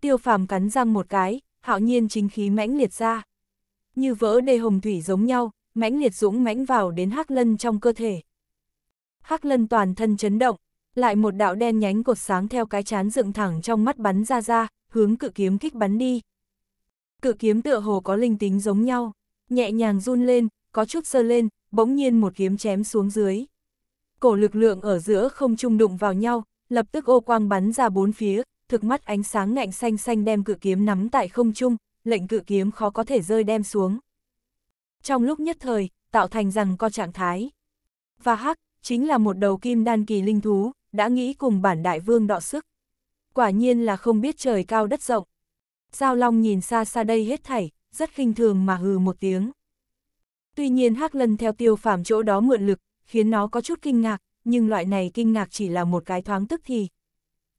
Tiêu phàm cắn răng một cái, hạo nhiên chính khí mãnh liệt ra. Như vỡ đê hồng thủy giống nhau, mãnh liệt dũng mãnh vào đến Hắc Lân trong cơ thể. Hắc Lân toàn thân chấn động, lại một đạo đen nhánh cột sáng theo cái chán dựng thẳng trong mắt bắn ra ra, hướng cự kiếm kích bắn đi. Cự kiếm tựa hồ có linh tính giống nhau, nhẹ nhàng run lên, có chút sơ lên, bỗng nhiên một kiếm chém xuống dưới. Cổ lực lượng ở giữa không trung đụng vào nhau, lập tức ô quang bắn ra bốn phía, thực mắt ánh sáng ngạnh xanh xanh đem cự kiếm nắm tại không trung, lệnh cự kiếm khó có thể rơi đem xuống. Trong lúc nhất thời, tạo thành rằng co trạng thái. Và hắc, chính là một đầu kim đan kỳ linh thú, đã nghĩ cùng bản đại vương đọ sức. Quả nhiên là không biết trời cao đất rộng. Giao Long nhìn xa xa đây hết thảy, rất khinh thường mà hừ một tiếng. Tuy nhiên Hắc Lân theo tiêu phàm chỗ đó mượn lực, khiến nó có chút kinh ngạc, nhưng loại này kinh ngạc chỉ là một cái thoáng tức thì.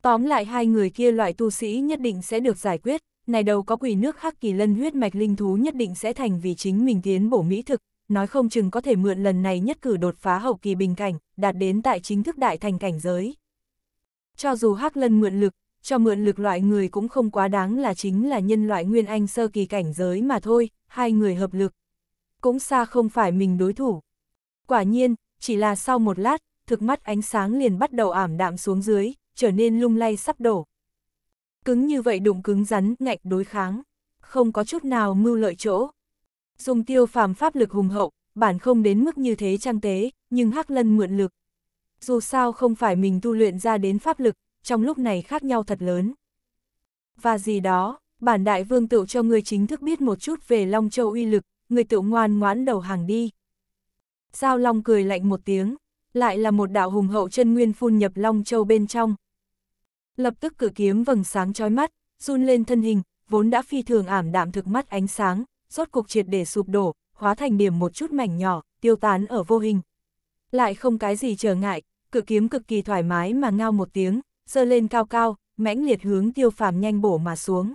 Tóm lại hai người kia loại tu sĩ nhất định sẽ được giải quyết, này đầu có quỷ nước Hắc Kỳ Lân huyết mạch linh thú nhất định sẽ thành vì chính mình tiến bổ mỹ thực, nói không chừng có thể mượn lần này nhất cử đột phá hậu kỳ bình cảnh, đạt đến tại chính thức đại thành cảnh giới. Cho dù Hắc Lân mượn lực, cho mượn lực loại người cũng không quá đáng là chính là nhân loại nguyên anh sơ kỳ cảnh giới mà thôi, hai người hợp lực cũng xa không phải mình đối thủ. Quả nhiên, chỉ là sau một lát, thực mắt ánh sáng liền bắt đầu ảm đạm xuống dưới, trở nên lung lay sắp đổ. Cứng như vậy đụng cứng rắn, ngạnh đối kháng, không có chút nào mưu lợi chỗ. Dùng tiêu phàm pháp lực hùng hậu, bản không đến mức như thế trang tế, nhưng Hắc Lân mượn lực. Dù sao không phải mình tu luyện ra đến pháp lực, trong lúc này khác nhau thật lớn. Và gì đó, bản đại vương tự cho người chính thức biết một chút về Long Châu uy lực, người tự ngoan ngoãn đầu hàng đi. Giao Long cười lạnh một tiếng, lại là một đạo hùng hậu chân nguyên phun nhập Long Châu bên trong. Lập tức cử kiếm vầng sáng chói mắt, run lên thân hình, vốn đã phi thường ảm đạm thực mắt ánh sáng, rốt cục triệt để sụp đổ, hóa thành điểm một chút mảnh nhỏ, tiêu tán ở vô hình. Lại không cái gì trở ngại, cự kiếm cực kỳ thoải mái mà ngao một tiếng, giơ lên cao cao, mãnh liệt hướng tiêu phàm nhanh bổ mà xuống.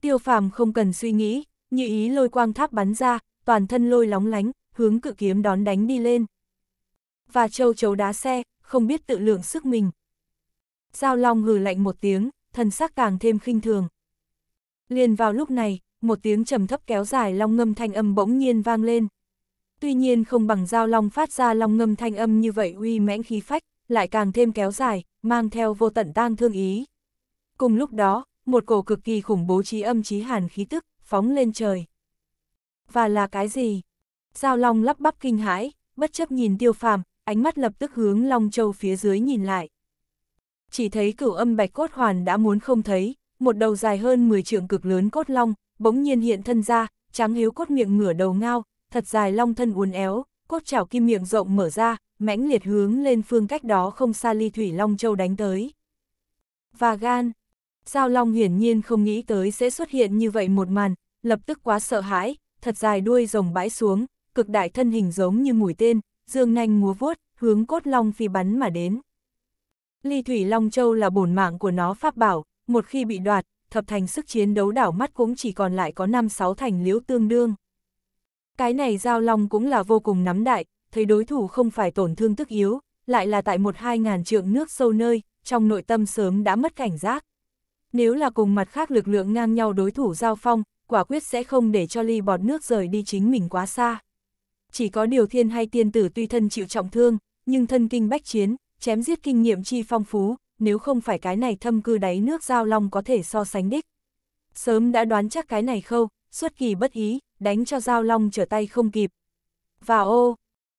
Tiêu phàm không cần suy nghĩ, như ý lôi quang tháp bắn ra, toàn thân lôi lóng lánh, hướng cự kiếm đón đánh đi lên. Và châu chấu đá xe, không biết tự lượng sức mình. Giao Long hừ lạnh một tiếng, thần sắc càng thêm khinh thường. Liền vào lúc này, một tiếng trầm thấp kéo dài long ngâm thanh âm bỗng nhiên vang lên. Tuy nhiên không bằng Giao Long phát ra long ngâm thanh âm như vậy uy mãnh khí phách, lại càng thêm kéo dài, mang theo vô tận tang thương ý. Cùng lúc đó, một cổ cực kỳ khủng bố trí âm trí hàn khí tức, phóng lên trời. Và là cái gì? Giao Long lắp bắp kinh hãi, bất chấp nhìn tiêu phàm, ánh mắt lập tức hướng Long Châu phía dưới nhìn lại. Chỉ thấy cửu âm bạch cốt hoàn đã muốn không thấy, một đầu dài hơn 10 trượng cực lớn cốt long, bỗng nhiên hiện thân ra, trắng hiếu cốt miệng ngửa đầu ngao, thật dài long thân uốn éo, cốt chảo kim miệng rộng mở ra, mãnh liệt hướng lên phương cách đó không xa ly thủy long châu đánh tới. Và gan, Giao Long hiển nhiên không nghĩ tới sẽ xuất hiện như vậy một màn, lập tức quá sợ hãi, thật dài đuôi rồng bãi xuống, cực đại thân hình giống như mũi tên, dương nhanh múa vuốt, hướng cốt long phi bắn mà đến. Ly Thủy Long Châu là bổn mạng của nó pháp bảo, một khi bị đoạt, thập thành sức chiến đấu đảo mắt cũng chỉ còn lại có 5-6 thành liễu tương đương. Cái này Giao Long cũng là vô cùng nắm đại, thấy đối thủ không phải tổn thương tức yếu, lại là tại một hai ngàn trượng nước sâu nơi, trong nội tâm sớm đã mất cảnh giác. Nếu là cùng mặt khác lực lượng ngang nhau đối thủ giao phong, quả quyết sẽ không để cho ly bọt nước rời đi chính mình quá xa. Chỉ có điều thiên hay tiên tử tuy thân chịu trọng thương, nhưng thân kinh bách chiến, chém giết kinh nghiệm chi phong phú, nếu không phải cái này thâm cư đáy nước giao long có thể so sánh đích. Sớm đã đoán chắc cái này khâu, xuất kỳ bất ý, đánh cho giao long trở tay không kịp. Và ô,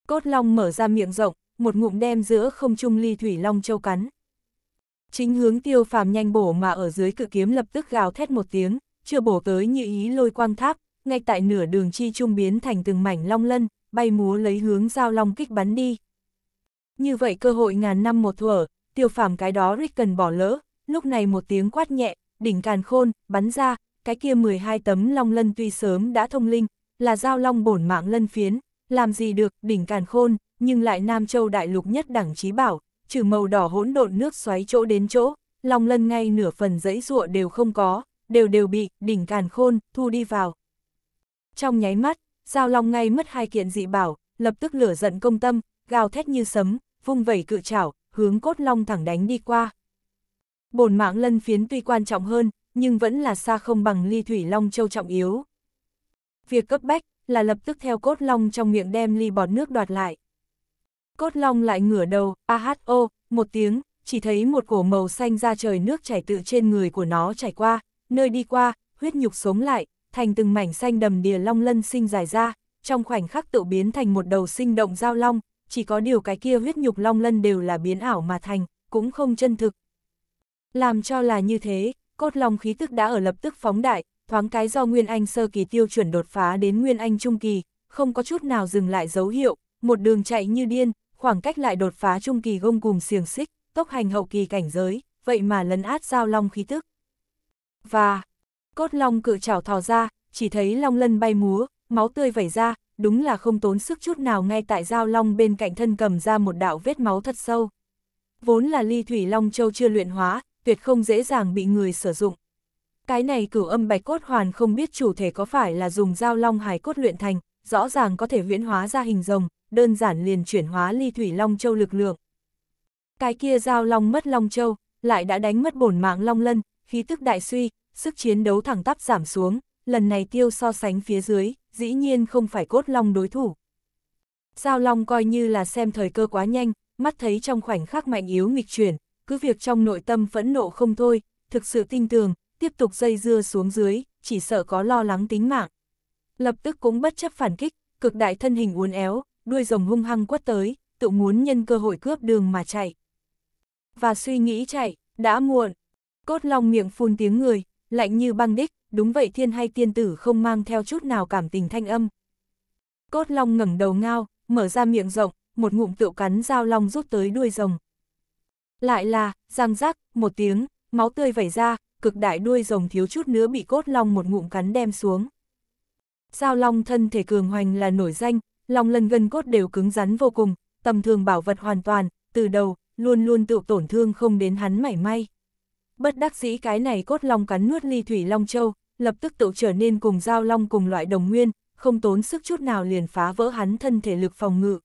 cốt long mở ra miệng rộng, một ngụm đem giữa không trung ly thủy long châu cắn. Chính hướng tiêu phàm nhanh bổ mà ở dưới cự kiếm lập tức gào thét một tiếng, chưa bổ tới như ý lôi quang tháp, ngay tại nửa đường chi trung biến thành từng mảnh long lân, bay múa lấy hướng giao long kích bắn đi. Như vậy cơ hội ngàn năm một thuở, tiêu phàm cái đó rít cần bỏ lỡ, lúc này một tiếng quát nhẹ, đỉnh càn khôn, bắn ra, cái kia 12 tấm long lân tuy sớm đã thông linh, là giao long bổn mạng lân phiến, làm gì được đỉnh càn khôn, nhưng lại Nam Châu đại lục nhất đẳng trí bảo, trừ màu đỏ hỗn độn nước xoáy chỗ đến chỗ, lòng lân ngay nửa phần dãy rụa đều không có, đều đều bị đỉnh càn khôn thu đi vào. Trong nháy mắt, Giao Long ngay mất hai kiện dị bảo, lập tức lửa giận công tâm, gào thét như sấm, vung vẩy cự chảo, hướng cốt long thẳng đánh đi qua. Bồn mạng lân phiến tuy quan trọng hơn, nhưng vẫn là xa không bằng ly thủy long châu trọng yếu. Việc cấp bách là lập tức theo cốt long trong miệng đem ly bọt nước đoạt lại. Cốt long lại ngửa đầu, aho, một tiếng, chỉ thấy một cổ màu xanh ra trời nước chảy tự trên người của nó chảy qua, nơi đi qua, huyết nhục sống lại, thành từng mảnh xanh đầm đìa long lân sinh dài ra, trong khoảnh khắc tự biến thành một đầu sinh động giao long, chỉ có điều cái kia huyết nhục long lân đều là biến ảo mà thành, cũng không chân thực. Làm cho là như thế, cốt long khí tức đã ở lập tức phóng đại, thoáng cái do Nguyên Anh sơ kỳ tiêu chuẩn đột phá đến Nguyên Anh trung kỳ, không có chút nào dừng lại dấu hiệu, một đường chạy như điên, khoảng cách lại đột phá trung kỳ gông cùng xiềng xích, tốc hành hậu kỳ cảnh giới, vậy mà lấn át giao long khí tức. Và, cốt long cự trảo thò ra, chỉ thấy long lân bay múa, máu tươi vẩy ra, đúng là không tốn sức chút nào ngay tại giao long bên cạnh thân cầm ra một đạo vết máu thật sâu. Vốn là ly thủy long châu chưa luyện hóa, tuyệt không dễ dàng bị người sử dụng. Cái này cửu âm bạch cốt hoàn không biết chủ thể có phải là dùng giao long hải cốt luyện thành, rõ ràng có thể viễn hóa ra hình rồng, đơn giản liền chuyển hóa ly thủy Long Châu lực lượng. Cái kia giao Long mất Long Châu, lại đã đánh mất bổn mạng Long Lân, khí tức đại suy, sức chiến đấu thẳng tắp giảm xuống, lần này tiêu so sánh phía dưới, dĩ nhiên không phải cốt Long đối thủ. Giao Long coi như là xem thời cơ quá nhanh, mắt thấy trong khoảnh khắc mạnh yếu nghịch chuyển, cứ việc trong nội tâm phẫn nộ không thôi, thực sự tinh tường, tiếp tục dây dưa xuống dưới, chỉ sợ có lo lắng tính mạng. Lập tức cũng bất chấp phản kích, cực đại thân hình uốn éo, đuôi rồng hung hăng quất tới, tự muốn nhân cơ hội cướp đường mà chạy. Và suy nghĩ chạy, đã muộn. Cốt long miệng phun tiếng người, lạnh như băng đích, đúng vậy thiên hay tiên tử không mang theo chút nào cảm tình thanh âm. Cốt long ngẩng đầu ngao, mở ra miệng rộng, một ngụm tựu cắn dao long rút tới đuôi rồng. Lại là, răng rác một tiếng, máu tươi vẩy ra, cực đại đuôi rồng thiếu chút nữa bị cốt long một ngụm cắn đem xuống. Giao long thân thể cường hoành là nổi danh, Long lần gần cốt đều cứng rắn vô cùng, tầm thường bảo vật hoàn toàn, từ đầu, luôn luôn tự tổn thương không đến hắn mảy may. Bất đắc dĩ cái này cốt long cắn nuốt ly thủy long châu, lập tức tự trở nên cùng giao long cùng loại đồng nguyên, không tốn sức chút nào liền phá vỡ hắn thân thể lực phòng ngự.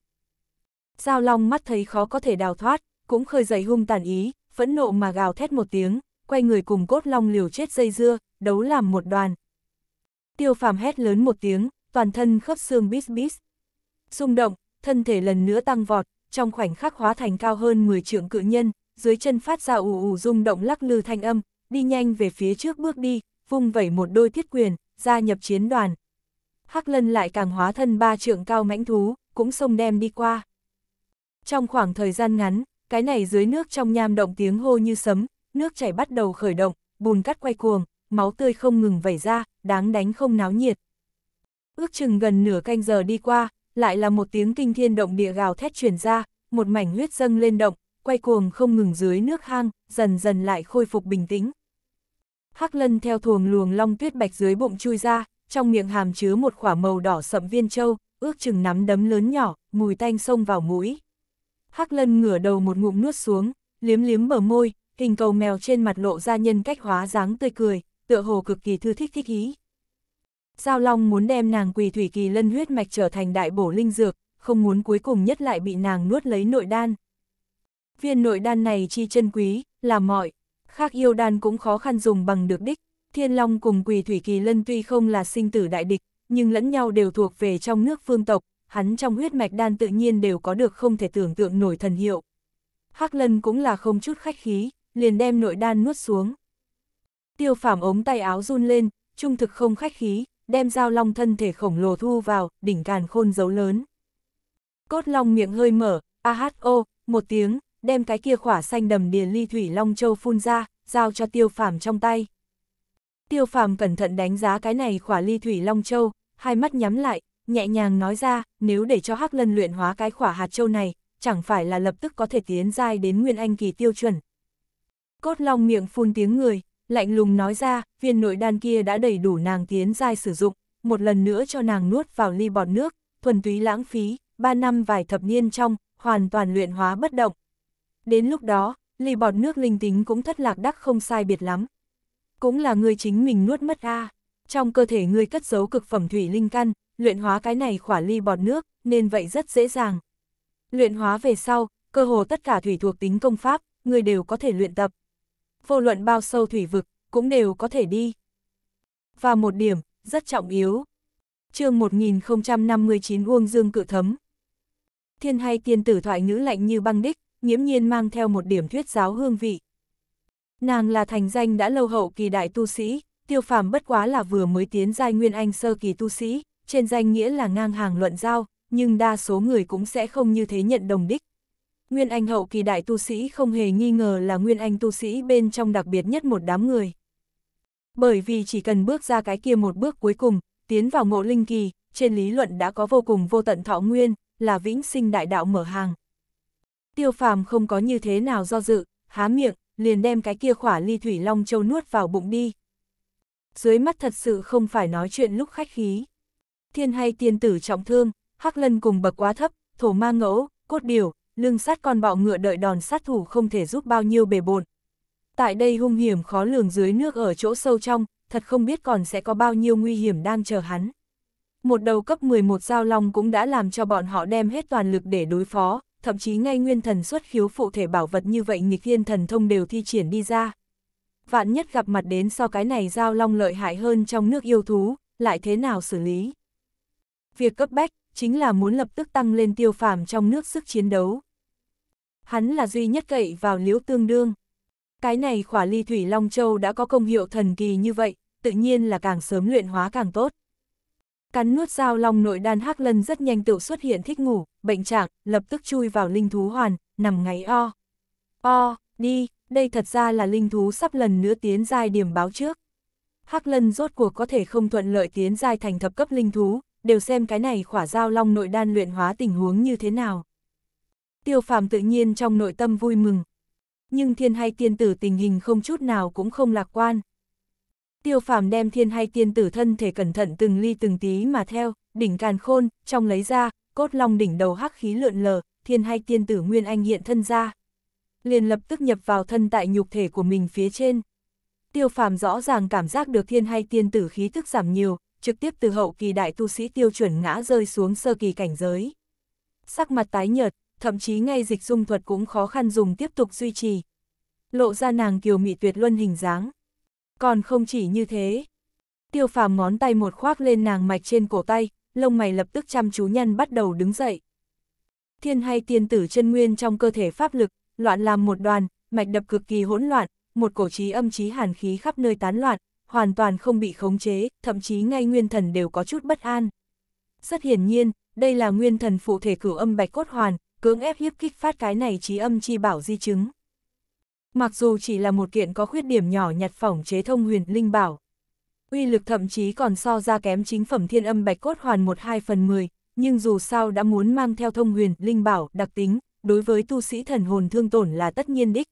Giao long mắt thấy khó có thể đào thoát, cũng khơi dậy hung tàn ý, phẫn nộ mà gào thét một tiếng, quay người cùng cốt long liều chết dây dưa, đấu làm một đoàn. Tiêu phàm hét lớn một tiếng, toàn thân khớp xương bít bít, rung động, thân thể lần nữa tăng vọt, trong khoảnh khắc hóa thành cao hơn 10 trượng cự nhân, dưới chân phát ra ù ù rung động lắc lư thanh âm, đi nhanh về phía trước bước đi, vung vẩy một đôi thiết quyền, gia nhập chiến đoàn. Hắc Lân lại càng hóa thân ba trượng cao mãnh thú, cũng xông đem đi qua. Trong khoảng thời gian ngắn, cái này dưới nước trong nham động tiếng hô như sấm, nước chảy bắt đầu khởi động, bùn cắt quay cuồng, máu tươi không ngừng vẩy ra, đáng đánh không náo nhiệt. Ước chừng gần nửa canh giờ đi qua, lại là một tiếng kinh thiên động địa gào thét truyền ra, một mảnh huyết dâng lên động, quay cuồng không ngừng dưới nước hang, dần dần lại khôi phục bình tĩnh. Hắc lân theo thuồng luồng long tuyết bạch dưới bụng chui ra, trong miệng hàm chứa một quả màu đỏ sậm viên châu, ước chừng nắm đấm lớn nhỏ, mùi tanh xông vào mũi. Hắc lân ngửa đầu một ngụm nuốt xuống, liếm liếm bờ môi, hình cầu mèo trên mặt lộ ra nhân cách hóa dáng tươi cười, tựa hồ cực kỳ thư thích thích ý. Giao Long muốn đem nàng quỳ thủy kỳ lân huyết mạch trở thành đại bổ linh dược, không muốn cuối cùng nhất lại bị nàng nuốt lấy nội đan. Viên nội đan này chi chân quý, là mọi, khác yêu đan cũng khó khăn dùng bằng được đích. Thiên Long cùng quỳ thủy kỳ lân tuy không là sinh tử đại địch, nhưng lẫn nhau đều thuộc về trong nước phương tộc, hắn trong huyết mạch đan tự nhiên đều có được không thể tưởng tượng nổi thần hiệu. Hắc lân cũng là không chút khách khí, liền đem nội đan nuốt xuống. Tiêu phảm ống tay áo run lên, trung thực không khách khí, đem dao long thân thể khổng lồ thu vào, đỉnh càn khôn dấu lớn. Cốt long miệng hơi mở, aho, một tiếng, đem cái kia khỏa xanh đầm điền ly thủy long châu phun ra, giao cho tiêu phàm trong tay. Tiêu phàm cẩn thận đánh giá cái này khỏa ly thủy long châu, hai mắt nhắm lại, nhẹ nhàng nói ra, nếu để cho hắc lân luyện hóa cái khỏa hạt châu này, chẳng phải là lập tức có thể tiến dai đến nguyên anh kỳ tiêu chuẩn. Cốt long miệng phun tiếng người, lạnh lùng nói ra, viên nội đan kia đã đầy đủ nàng tiến giai sử dụng, một lần nữa cho nàng nuốt vào ly bọt nước, thuần túy lãng phí, ba năm vài thập niên trong, hoàn toàn luyện hóa bất động. Đến lúc đó, ly bọt nước linh tính cũng thất lạc đắc không sai biệt lắm. Cũng là người chính mình nuốt mất a trong cơ thể người cất giấu cực phẩm thủy linh căn, luyện hóa cái này khỏa ly bọt nước, nên vậy rất dễ dàng. Luyện hóa về sau, cơ hồ tất cả thủy thuộc tính công pháp, người đều có thể luyện tập vô luận bao sâu thủy vực, cũng đều có thể đi. Và một điểm, rất trọng yếu. chương 1059 Uông Dương Cự Thấm Thiên hay tiên tử thoại ngữ lạnh như băng đích, nghiễm nhiên mang theo một điểm thuyết giáo hương vị. Nàng là thành danh đã lâu hậu kỳ đại tu sĩ, tiêu phàm bất quá là vừa mới tiến giai nguyên anh sơ kỳ tu sĩ, trên danh nghĩa là ngang hàng luận giao, nhưng đa số người cũng sẽ không như thế nhận đồng đích, Nguyên Anh hậu kỳ đại tu sĩ không hề nghi ngờ là Nguyên Anh tu sĩ bên trong đặc biệt nhất một đám người. Bởi vì chỉ cần bước ra cái kia một bước cuối cùng, tiến vào ngộ linh kỳ, trên lý luận đã có vô cùng vô tận thọ nguyên, là vĩnh sinh đại đạo mở hàng. Tiêu phàm không có như thế nào do dự, há miệng, liền đem cái kia khỏa ly thủy long châu nuốt vào bụng đi. Dưới mắt thật sự không phải nói chuyện lúc khách khí. Thiên hay tiên tử trọng thương, hắc lân cùng bậc quá thấp, thổ ma ngẫu, cốt điều, lưng sát con bọ ngựa đợi đòn sát thủ không thể giúp bao nhiêu bề bộn. Tại đây hung hiểm khó lường dưới nước ở chỗ sâu trong, thật không biết còn sẽ có bao nhiêu nguy hiểm đang chờ hắn. Một đầu cấp 11 giao long cũng đã làm cho bọn họ đem hết toàn lực để đối phó, thậm chí ngay nguyên thần xuất khiếu phụ thể bảo vật như vậy nghịch thiên thần thông đều thi triển đi ra. Vạn nhất gặp mặt đến so cái này giao long lợi hại hơn trong nước yêu thú, lại thế nào xử lý? Việc cấp bách, chính là muốn lập tức tăng lên tiêu phàm trong nước sức chiến đấu. Hắn là duy nhất cậy vào liễu tương đương. Cái này khỏa ly thủy Long Châu đã có công hiệu thần kỳ như vậy, tự nhiên là càng sớm luyện hóa càng tốt. Cắn nuốt dao long nội đan hắc lân rất nhanh tự xuất hiện thích ngủ, bệnh trạng, lập tức chui vào linh thú hoàn, nằm ngáy o. O, đi, đây thật ra là linh thú sắp lần nữa tiến giai điểm báo trước. Hắc lân rốt cuộc có thể không thuận lợi tiến giai thành thập cấp linh thú, đều xem cái này khỏa giao long nội đan luyện hóa tình huống như thế nào. Tiêu phàm tự nhiên trong nội tâm vui mừng. Nhưng thiên hay tiên tử tình hình không chút nào cũng không lạc quan. Tiêu phàm đem thiên hay tiên tử thân thể cẩn thận từng ly từng tí mà theo, đỉnh càn khôn, trong lấy ra, cốt long đỉnh đầu hắc khí lượn lờ, thiên hay tiên tử nguyên anh hiện thân ra. Liền lập tức nhập vào thân tại nhục thể của mình phía trên. Tiêu phàm rõ ràng cảm giác được thiên hay tiên tử khí thức giảm nhiều, trực tiếp từ hậu kỳ đại tu sĩ tiêu chuẩn ngã rơi xuống sơ kỳ cảnh giới. Sắc mặt tái nhợt, thậm chí ngay dịch dung thuật cũng khó khăn dùng tiếp tục duy trì. Lộ ra nàng kiều mị tuyệt luân hình dáng. Còn không chỉ như thế. Tiêu phàm ngón tay một khoác lên nàng mạch trên cổ tay, lông mày lập tức chăm chú nhăn bắt đầu đứng dậy. Thiên hay tiên tử chân nguyên trong cơ thể pháp lực, loạn làm một đoàn, mạch đập cực kỳ hỗn loạn, một cổ trí âm chí hàn khí khắp nơi tán loạn, hoàn toàn không bị khống chế, thậm chí ngay nguyên thần đều có chút bất an. Rất hiển nhiên, đây là nguyên thần phụ thể cửu âm bạch cốt hoàn, cưỡng ép hiếp kích phát cái này trí âm chi bảo di chứng. Mặc dù chỉ là một kiện có khuyết điểm nhỏ nhặt phỏng chế thông huyền linh bảo, uy lực thậm chí còn so ra kém chính phẩm thiên âm bạch cốt hoàn 1 2 phần 10, nhưng dù sao đã muốn mang theo thông huyền linh bảo đặc tính, đối với tu sĩ thần hồn thương tổn là tất nhiên đích.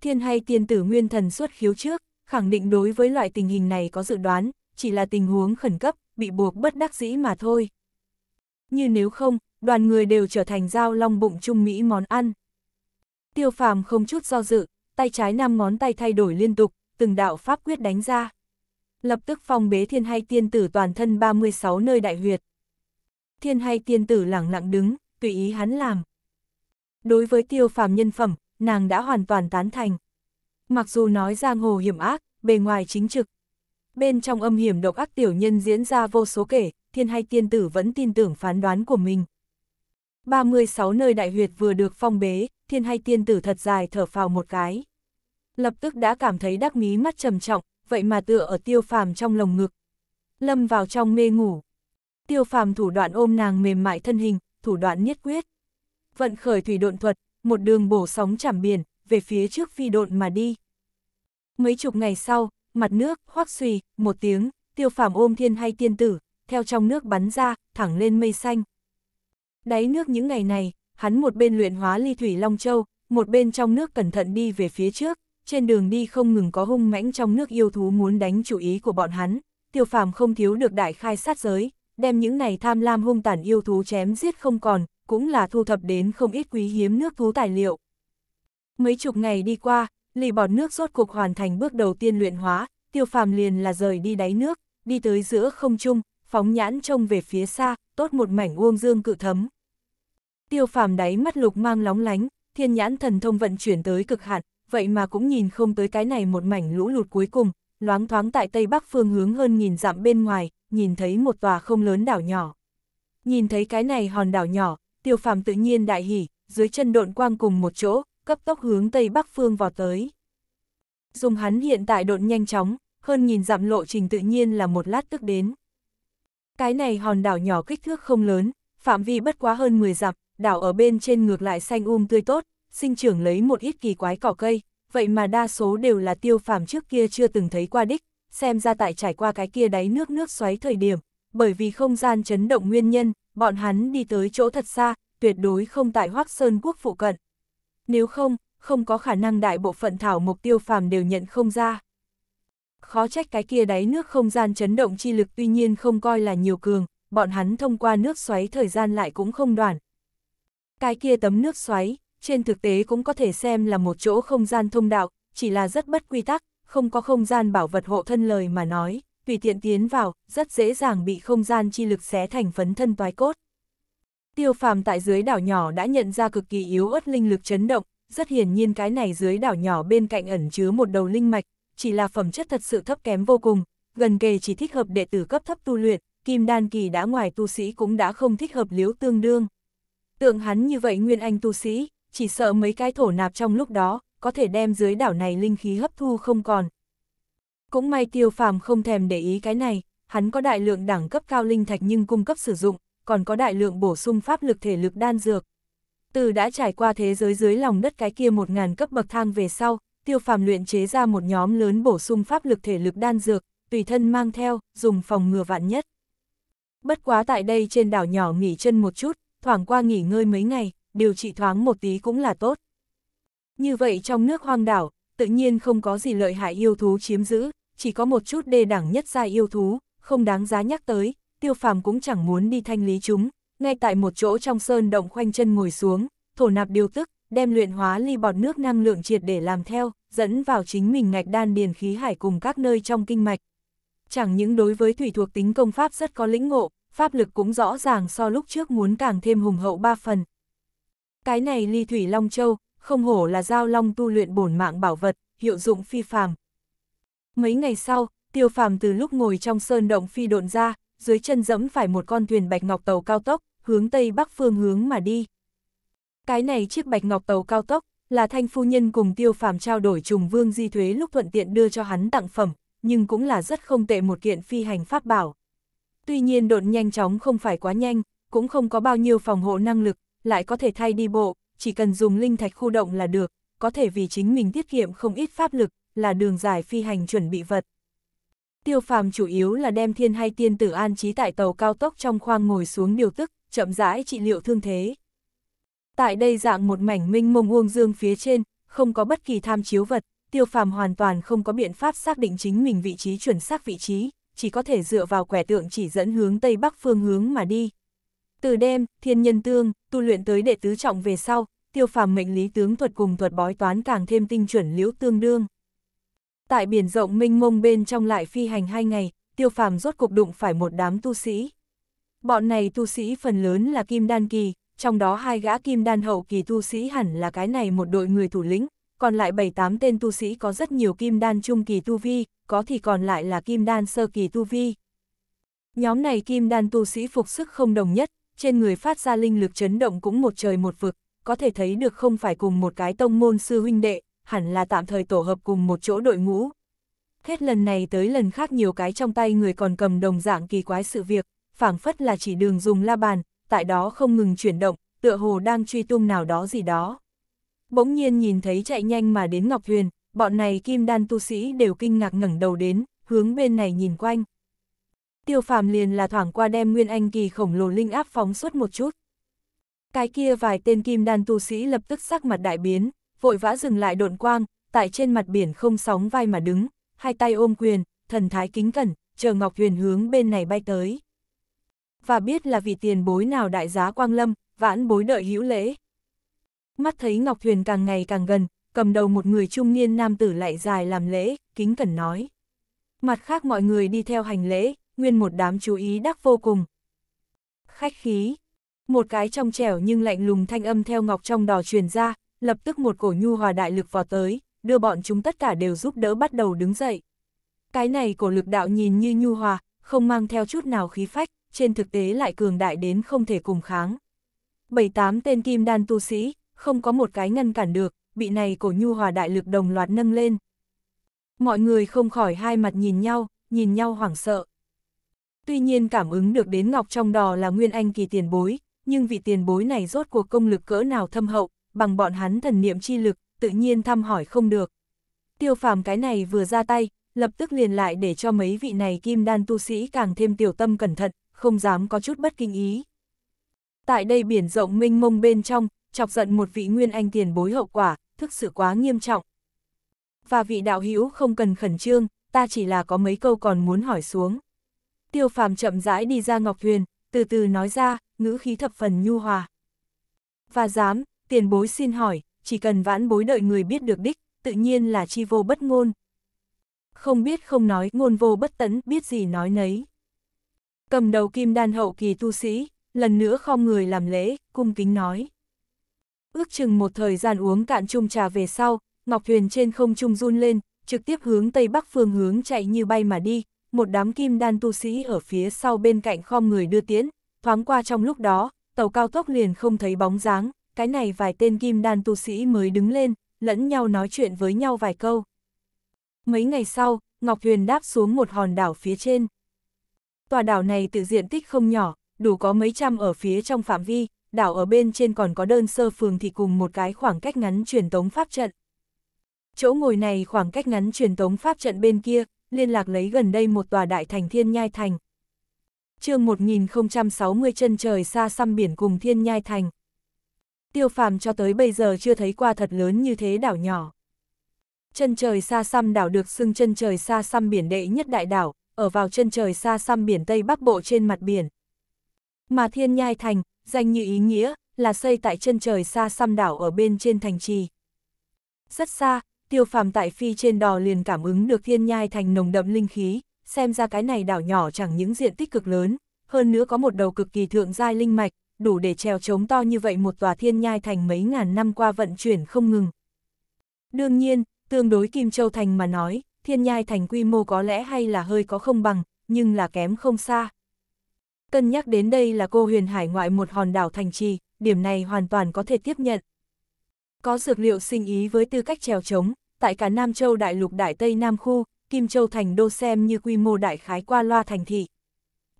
Thiên hay tiên tử nguyên thần xuất khiếu trước, khẳng định đối với loại tình hình này có dự đoán, chỉ là tình huống khẩn cấp, bị buộc bất đắc dĩ mà thôi. Như nếu không, đoàn người đều trở thành dao long bụng Trung Mỹ món ăn. Tiêu phàm không chút do dự, tay trái năm ngón tay thay đổi liên tục, từng đạo pháp quyết đánh ra. Lập tức phong bế thiên hay tiên tử toàn thân 36 nơi đại huyệt. Thiên hay tiên tử lẳng lặng đứng, tùy ý hắn làm. Đối với tiêu phàm nhân phẩm, nàng đã hoàn toàn tán thành. Mặc dù nói giang hồ hiểm ác, bề ngoài chính trực. Bên trong âm hiểm độc ác tiểu nhân diễn ra vô số kể, thiên hay tiên tử vẫn tin tưởng phán đoán của mình. 36 nơi đại huyệt vừa được phong bế, thiên hay tiên tử thật dài thở phào một cái. Lập tức đã cảm thấy đắc mí mắt trầm trọng, vậy mà tựa ở tiêu phàm trong lồng ngực. Lâm vào trong mê ngủ. Tiêu phàm thủ đoạn ôm nàng mềm mại thân hình, thủ đoạn nhất quyết. Vận khởi thủy độn thuật, một đường bổ sóng chảm biển, về phía trước phi độn mà đi. Mấy chục ngày sau, mặt nước, hoác xùy, một tiếng, tiêu phàm ôm thiên hay tiên tử, theo trong nước bắn ra, thẳng lên mây xanh. Đáy nước những ngày này, hắn một bên luyện hóa ly thủy Long Châu, một bên trong nước cẩn thận đi về phía trước, trên đường đi không ngừng có hung mãnh trong nước yêu thú muốn đánh chủ ý của bọn hắn, tiêu phàm không thiếu được đại khai sát giới, đem những này tham lam hung tàn yêu thú chém giết không còn, cũng là thu thập đến không ít quý hiếm nước thú tài liệu. Mấy chục ngày đi qua, lì bọt nước rốt cuộc hoàn thành bước đầu tiên luyện hóa, tiêu phàm liền là rời đi đáy nước, đi tới giữa không trung, phóng nhãn trông về phía xa, tốt một mảnh uông dương cự thấm. Tiêu phàm đáy mắt lục mang lóng lánh, thiên nhãn thần thông vận chuyển tới cực hạn, vậy mà cũng nhìn không tới cái này một mảnh lũ lụt cuối cùng, loáng thoáng tại tây bắc phương hướng hơn nghìn dặm bên ngoài, nhìn thấy một tòa không lớn đảo nhỏ. Nhìn thấy cái này hòn đảo nhỏ, tiêu phàm tự nhiên đại hỉ, dưới chân độn quang cùng một chỗ, cấp tốc hướng tây bắc phương vào tới. Dùng hắn hiện tại độn nhanh chóng, hơn nhìn dặm lộ trình tự nhiên là một lát tức đến. Cái này hòn đảo nhỏ kích thước không lớn, phạm vi bất quá hơn 10 dặm, đảo ở bên trên ngược lại xanh um tươi tốt, sinh trưởng lấy một ít kỳ quái cỏ cây, vậy mà đa số đều là tiêu phàm trước kia chưa từng thấy qua đích, xem ra tại trải qua cái kia đáy nước nước xoáy thời điểm, bởi vì không gian chấn động nguyên nhân, bọn hắn đi tới chỗ thật xa, tuyệt đối không tại Hoác Sơn Quốc phụ cận nếu không, không có khả năng đại bộ phận thảo mục tiêu phàm đều nhận không ra. Khó trách cái kia đáy nước không gian chấn động chi lực tuy nhiên không coi là nhiều cường, bọn hắn thông qua nước xoáy thời gian lại cũng không đoạn. Cái kia tấm nước xoáy, trên thực tế cũng có thể xem là một chỗ không gian thông đạo, chỉ là rất bất quy tắc, không có không gian bảo vật hộ thân lời mà nói, tùy tiện tiến vào, rất dễ dàng bị không gian chi lực xé thành phấn thân toái cốt. Tiêu phàm tại dưới đảo nhỏ đã nhận ra cực kỳ yếu ớt linh lực chấn động, rất hiển nhiên cái này dưới đảo nhỏ bên cạnh ẩn chứa một đầu linh mạch, chỉ là phẩm chất thật sự thấp kém vô cùng, gần kề chỉ thích hợp đệ tử cấp thấp tu luyện, kim đan kỳ đã ngoài tu sĩ cũng đã không thích hợp liếu tương đương. Tượng hắn như vậy nguyên anh tu sĩ, chỉ sợ mấy cái thổ nạp trong lúc đó, có thể đem dưới đảo này linh khí hấp thu không còn. Cũng may tiêu phàm không thèm để ý cái này, hắn có đại lượng đẳng cấp cao linh thạch nhưng cung cấp sử dụng, còn có đại lượng bổ sung pháp lực thể lực đan dược. Từ đã trải qua thế giới dưới lòng đất cái kia một ngàn cấp bậc thang về sau, tiêu phàm luyện chế ra một nhóm lớn bổ sung pháp lực thể lực đan dược, tùy thân mang theo, dùng phòng ngừa vạn nhất. Bất quá tại đây trên đảo nhỏ nghỉ chân một chút, thoảng qua nghỉ ngơi mấy ngày, điều trị thoáng một tí cũng là tốt. Như vậy trong nước hoang đảo, tự nhiên không có gì lợi hại yêu thú chiếm giữ, chỉ có một chút đê đẳng nhất gia yêu thú, không đáng giá nhắc tới, tiêu phàm cũng chẳng muốn đi thanh lý chúng, ngay tại một chỗ trong sơn động khoanh chân ngồi xuống, thổ nạp điều tức, đem luyện hóa ly bọt nước năng lượng triệt để làm theo, dẫn vào chính mình ngạch đan điền khí hải cùng các nơi trong kinh mạch. Chẳng những đối với thủy thuộc tính công pháp rất có lĩnh ngộ, pháp lực cũng rõ ràng so lúc trước muốn càng thêm hùng hậu ba phần. Cái này ly thủy long châu, không hổ là giao long tu luyện bổn mạng bảo vật, hiệu dụng phi phàm. Mấy ngày sau, tiêu phàm từ lúc ngồi trong sơn động phi độn ra, dưới chân dẫm phải một con thuyền bạch ngọc tàu cao tốc, hướng tây bắc phương hướng mà đi. Cái này chiếc bạch ngọc tàu cao tốc, là thanh phu nhân cùng tiêu phàm trao đổi trùng vương di thuế lúc thuận tiện đưa cho hắn tặng phẩm, nhưng cũng là rất không tệ một kiện phi hành pháp bảo. Tuy nhiên độn nhanh chóng không phải quá nhanh, cũng không có bao nhiêu phòng hộ năng lực, lại có thể thay đi bộ, chỉ cần dùng linh thạch khu động là được, có thể vì chính mình tiết kiệm không ít pháp lực, là đường dài phi hành chuẩn bị vật tiêu phàm chủ yếu là đem thiên hay tiên tử an trí tại tàu cao tốc trong khoang ngồi xuống điều tức, chậm rãi trị liệu thương thế. Tại đây dạng một mảnh minh mông uông dương phía trên, không có bất kỳ tham chiếu vật, tiêu phàm hoàn toàn không có biện pháp xác định chính mình vị trí chuẩn xác vị trí, chỉ có thể dựa vào quẻ tượng chỉ dẫn hướng tây bắc phương hướng mà đi. Từ đêm, thiên nhân tương, tu luyện tới đệ tứ trọng về sau, tiêu phàm mệnh lý tướng thuật cùng thuật bói toán càng thêm tinh chuẩn liễu tương đương. Tại biển rộng minh mông bên trong lại phi hành hai ngày, tiêu phàm rốt cục đụng phải một đám tu sĩ. Bọn này tu sĩ phần lớn là kim đan kỳ, trong đó hai gã kim đan hậu kỳ tu sĩ hẳn là cái này một đội người thủ lĩnh, còn lại bảy tám tên tu sĩ có rất nhiều kim đan trung kỳ tu vi, có thì còn lại là kim đan sơ kỳ tu vi. Nhóm này kim đan tu sĩ phục sức không đồng nhất, trên người phát ra linh lực chấn động cũng một trời một vực, có thể thấy được không phải cùng một cái tông môn sư huynh đệ, hẳn là tạm thời tổ hợp cùng một chỗ đội ngũ. Hết lần này tới lần khác nhiều cái trong tay người còn cầm đồng dạng kỳ quái sự việc, phảng phất là chỉ đường dùng la bàn, tại đó không ngừng chuyển động, tựa hồ đang truy tung nào đó gì đó. Bỗng nhiên nhìn thấy chạy nhanh mà đến Ngọc Huyền, bọn này kim đan tu sĩ đều kinh ngạc ngẩng đầu đến, hướng bên này nhìn quanh. Tiêu phàm liền là thoảng qua đem Nguyên Anh kỳ khổng lồ linh áp phóng suốt một chút. Cái kia vài tên kim đan tu sĩ lập tức sắc mặt đại biến, vội vã dừng lại độn quang, tại trên mặt biển không sóng vai mà đứng, hai tay ôm quyền, thần thái kính cẩn, chờ Ngọc Huyền hướng bên này bay tới. Và biết là vì tiền bối nào đại giá quang lâm, vãn bối đợi hữu lễ. Mắt thấy Ngọc Huyền càng ngày càng gần, cầm đầu một người trung niên nam tử lại dài làm lễ, kính cẩn nói. Mặt khác mọi người đi theo hành lễ, nguyên một đám chú ý đắc vô cùng. Khách khí, một cái trong trẻo nhưng lạnh lùng thanh âm theo Ngọc trong đỏ truyền ra, lập tức một cổ nhu hòa đại lực vào tới, đưa bọn chúng tất cả đều giúp đỡ bắt đầu đứng dậy. Cái này cổ lực đạo nhìn như nhu hòa, không mang theo chút nào khí phách, trên thực tế lại cường đại đến không thể cùng kháng. Bảy tám tên kim đan tu sĩ, không có một cái ngăn cản được, bị này cổ nhu hòa đại lực đồng loạt nâng lên. Mọi người không khỏi hai mặt nhìn nhau, nhìn nhau hoảng sợ. Tuy nhiên cảm ứng được đến ngọc trong đò là nguyên anh kỳ tiền bối, nhưng vị tiền bối này rốt cuộc công lực cỡ nào thâm hậu, bằng bọn hắn thần niệm chi lực, tự nhiên thăm hỏi không được. Tiêu phàm cái này vừa ra tay, lập tức liền lại để cho mấy vị này kim đan tu sĩ càng thêm tiểu tâm cẩn thận, không dám có chút bất kinh ý. Tại đây biển rộng minh mông bên trong, chọc giận một vị nguyên anh tiền bối hậu quả, thức sự quá nghiêm trọng. Và vị đạo hữu không cần khẩn trương, ta chỉ là có mấy câu còn muốn hỏi xuống. Tiêu phàm chậm rãi đi ra ngọc thuyền, từ từ nói ra, ngữ khí thập phần nhu hòa. Và dám, tiền bối xin hỏi, chỉ cần vãn bối đợi người biết được đích, tự nhiên là chi vô bất ngôn. Không biết không nói, ngôn vô bất tấn, biết gì nói nấy. Cầm đầu kim đan hậu kỳ tu sĩ, lần nữa không người làm lễ, cung kính nói. Ước chừng một thời gian uống cạn chung trà về sau, Ngọc Thuyền trên không trung run lên, trực tiếp hướng tây bắc phương hướng chạy như bay mà đi, một đám kim đan tu sĩ ở phía sau bên cạnh khom người đưa tiến, thoáng qua trong lúc đó, tàu cao tốc liền không thấy bóng dáng, cái này vài tên kim đan tu sĩ mới đứng lên, lẫn nhau nói chuyện với nhau vài câu. Mấy ngày sau, Ngọc Huyền đáp xuống một hòn đảo phía trên. Tòa đảo này tự diện tích không nhỏ, đủ có mấy trăm ở phía trong phạm vi, đảo ở bên trên còn có đơn sơ phường thì cùng một cái khoảng cách ngắn truyền tống pháp trận. Chỗ ngồi này khoảng cách ngắn truyền tống pháp trận bên kia, liên lạc lấy gần đây một tòa đại thành thiên nhai thành. chương 1060 chân trời xa xăm biển cùng thiên nhai thành tiêu phàm cho tới bây giờ chưa thấy qua thật lớn như thế đảo nhỏ. Chân trời xa xăm đảo được xưng chân trời xa xăm biển đệ nhất đại đảo, ở vào chân trời xa xăm biển Tây Bắc Bộ trên mặt biển. Mà Thiên Nhai Thành, danh như ý nghĩa, là xây tại chân trời xa xăm đảo ở bên trên thành trì. Rất xa, tiêu phàm tại phi trên đò liền cảm ứng được Thiên Nhai Thành nồng đậm linh khí, xem ra cái này đảo nhỏ chẳng những diện tích cực lớn, hơn nữa có một đầu cực kỳ thượng giai linh mạch, đủ để trèo trống to như vậy một tòa thiên nhai thành mấy ngàn năm qua vận chuyển không ngừng. Đương nhiên, tương đối Kim Châu Thành mà nói, thiên nhai thành quy mô có lẽ hay là hơi có không bằng, nhưng là kém không xa. Cân nhắc đến đây là cô huyền hải ngoại một hòn đảo thành trì, điểm này hoàn toàn có thể tiếp nhận. Có dược liệu sinh ý với tư cách trèo trống, tại cả Nam Châu Đại Lục Đại Tây Nam Khu, Kim Châu Thành đô xem như quy mô đại khái qua loa thành thị.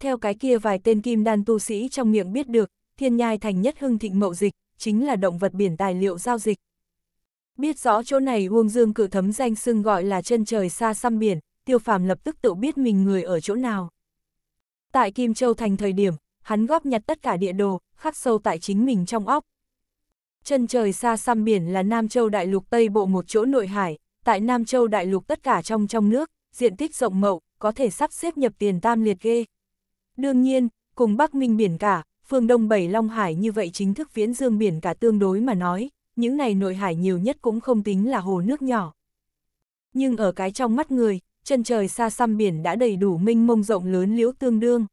Theo cái kia vài tên kim đan tu sĩ trong miệng biết được, thiên nhai thành nhất hưng thịnh mậu dịch, chính là động vật biển tài liệu giao dịch. Biết rõ chỗ này Uông Dương cự thấm danh xưng gọi là chân trời xa xăm biển, tiêu phàm lập tức tự biết mình người ở chỗ nào. Tại Kim Châu thành thời điểm, hắn góp nhặt tất cả địa đồ, khắc sâu tại chính mình trong óc. Chân trời xa xăm biển là Nam Châu đại lục Tây Bộ một chỗ nội hải, tại Nam Châu đại lục tất cả trong trong nước, diện tích rộng mậu, có thể sắp xếp nhập tiền tam liệt ghê. Đương nhiên, cùng Bắc Minh biển cả, phương Đông Bảy Long Hải như vậy chính thức viễn dương biển cả tương đối mà nói, những này nội hải nhiều nhất cũng không tính là hồ nước nhỏ. Nhưng ở cái trong mắt người, chân trời xa xăm biển đã đầy đủ minh mông rộng lớn liễu tương đương.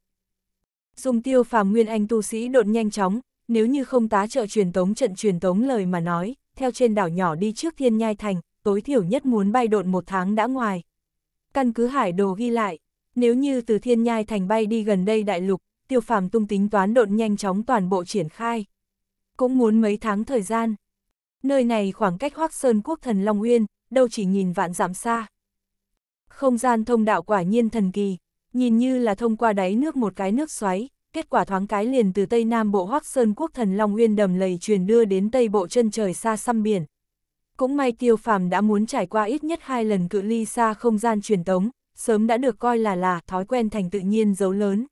Dùng tiêu phàm nguyên anh tu sĩ độn nhanh chóng, nếu như không tá trợ truyền tống trận truyền tống lời mà nói, theo trên đảo nhỏ đi trước thiên nhai thành, tối thiểu nhất muốn bay độn một tháng đã ngoài. Căn cứ hải đồ ghi lại, nếu như từ thiên nhai thành bay đi gần đây đại lục, tiêu phàm tung tính toán độn nhanh chóng toàn bộ triển khai. Cũng muốn mấy tháng thời gian. Nơi này khoảng cách Hoác Sơn Quốc Thần Long Uyên, đâu chỉ nhìn vạn giảm xa. Không gian thông đạo quả nhiên thần kỳ, nhìn như là thông qua đáy nước một cái nước xoáy, kết quả thoáng cái liền từ tây nam bộ Hoác Sơn Quốc Thần Long Uyên đầm lầy truyền đưa đến tây bộ chân trời xa xăm biển. Cũng may tiêu phàm đã muốn trải qua ít nhất hai lần cự ly xa không gian truyền tống, sớm đã được coi là là thói quen thành tự nhiên dấu lớn.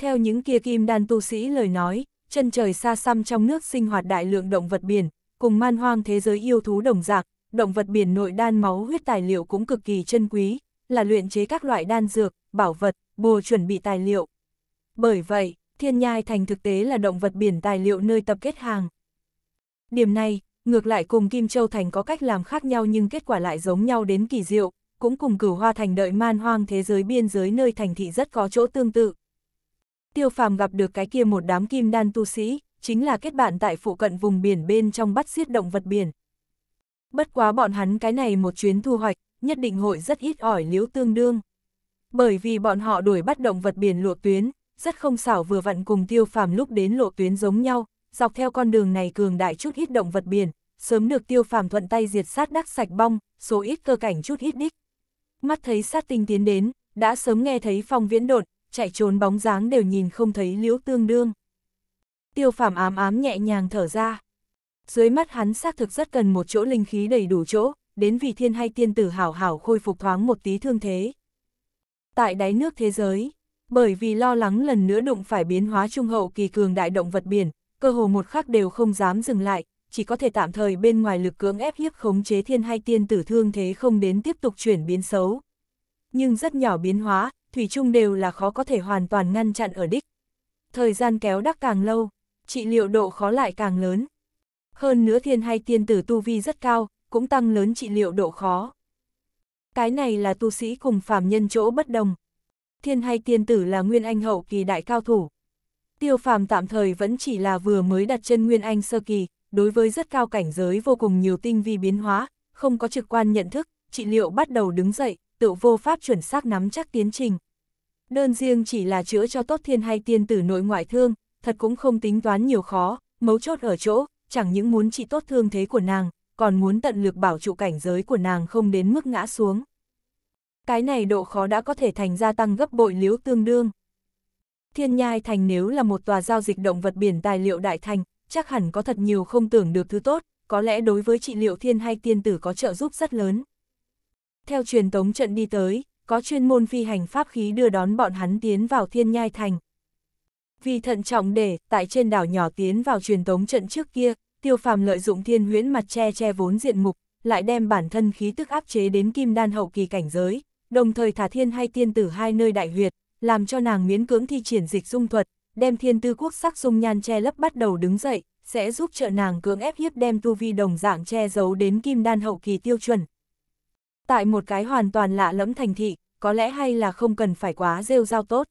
Theo những kia kim đan tu sĩ lời nói, chân trời xa xăm trong nước sinh hoạt đại lượng động vật biển, cùng man hoang thế giới yêu thú đồng dạng, động vật biển nội đan máu huyết tài liệu cũng cực kỳ chân quý, là luyện chế các loại đan dược, bảo vật, bùa chuẩn bị tài liệu. Bởi vậy, thiên nhai thành thực tế là động vật biển tài liệu nơi tập kết hàng. Điểm này, ngược lại cùng Kim Châu Thành có cách làm khác nhau nhưng kết quả lại giống nhau đến kỳ diệu, cũng cùng cửu hoa thành đợi man hoang thế giới biên giới nơi thành thị rất có chỗ tương tự. Tiêu phàm gặp được cái kia một đám kim đan tu sĩ, chính là kết bạn tại phụ cận vùng biển bên trong bắt giết động vật biển. Bất quá bọn hắn cái này một chuyến thu hoạch, nhất định hội rất ít ỏi liếu tương đương. Bởi vì bọn họ đuổi bắt động vật biển lộ tuyến, rất không xảo vừa vặn cùng tiêu phàm lúc đến lộ tuyến giống nhau, dọc theo con đường này cường đại chút ít động vật biển, sớm được tiêu phàm thuận tay diệt sát đắc sạch bong, số ít cơ cảnh chút ít đích. Mắt thấy sát tinh tiến đến, đã sớm nghe thấy phong viễn đột, chạy trốn bóng dáng đều nhìn không thấy liễu tương đương. Tiêu phàm ám ám nhẹ nhàng thở ra. Dưới mắt hắn xác thực rất cần một chỗ linh khí đầy đủ chỗ, đến vì thiên hay tiên tử hảo hảo khôi phục thoáng một tí thương thế. Tại đáy nước thế giới, bởi vì lo lắng lần nữa đụng phải biến hóa trung hậu kỳ cường đại động vật biển, cơ hồ một khắc đều không dám dừng lại, chỉ có thể tạm thời bên ngoài lực cưỡng ép hiếp khống chế thiên hay tiên tử thương thế không đến tiếp tục chuyển biến xấu. Nhưng rất nhỏ biến hóa, Thủy chung đều là khó có thể hoàn toàn ngăn chặn ở đích. Thời gian kéo đắc càng lâu, trị liệu độ khó lại càng lớn. Hơn nữa thiên hay tiên tử tu vi rất cao, cũng tăng lớn trị liệu độ khó. Cái này là tu sĩ cùng phàm nhân chỗ bất đồng. Thiên hay tiên tử là nguyên anh hậu kỳ đại cao thủ. Tiêu phàm tạm thời vẫn chỉ là vừa mới đặt chân nguyên anh sơ kỳ, đối với rất cao cảnh giới vô cùng nhiều tinh vi biến hóa, không có trực quan nhận thức, trị liệu bắt đầu đứng dậy, tự vô pháp chuẩn xác nắm chắc tiến trình. Đơn riêng chỉ là chữa cho tốt thiên hay tiên tử nội ngoại thương, thật cũng không tính toán nhiều khó, mấu chốt ở chỗ, chẳng những muốn trị tốt thương thế của nàng, còn muốn tận lực bảo trụ cảnh giới của nàng không đến mức ngã xuống. Cái này độ khó đã có thể thành gia tăng gấp bội liếu tương đương. Thiên Nhai Thành nếu là một tòa giao dịch động vật biển tài liệu đại thành, chắc hẳn có thật nhiều không tưởng được thứ tốt, có lẽ đối với trị liệu thiên hay tiên tử có trợ giúp rất lớn. Theo truyền tống trận đi tới, có chuyên môn phi hành pháp khí đưa đón bọn hắn tiến vào thiên nhai thành. Vì thận trọng để, tại trên đảo nhỏ tiến vào truyền tống trận trước kia, tiêu phàm lợi dụng thiên huyễn mặt che che vốn diện mục, lại đem bản thân khí tức áp chế đến kim đan hậu kỳ cảnh giới, đồng thời thả thiên hay tiên tử hai nơi đại huyệt, làm cho nàng miễn cưỡng thi triển dịch dung thuật, đem thiên tư quốc sắc dung nhan che lấp bắt đầu đứng dậy, sẽ giúp trợ nàng cưỡng ép hiếp đem tu vi đồng dạng che giấu đến kim đan hậu kỳ tiêu chuẩn, tại một cái hoàn toàn lạ lẫm thành thị, có lẽ hay là không cần phải quá rêu rao tốt.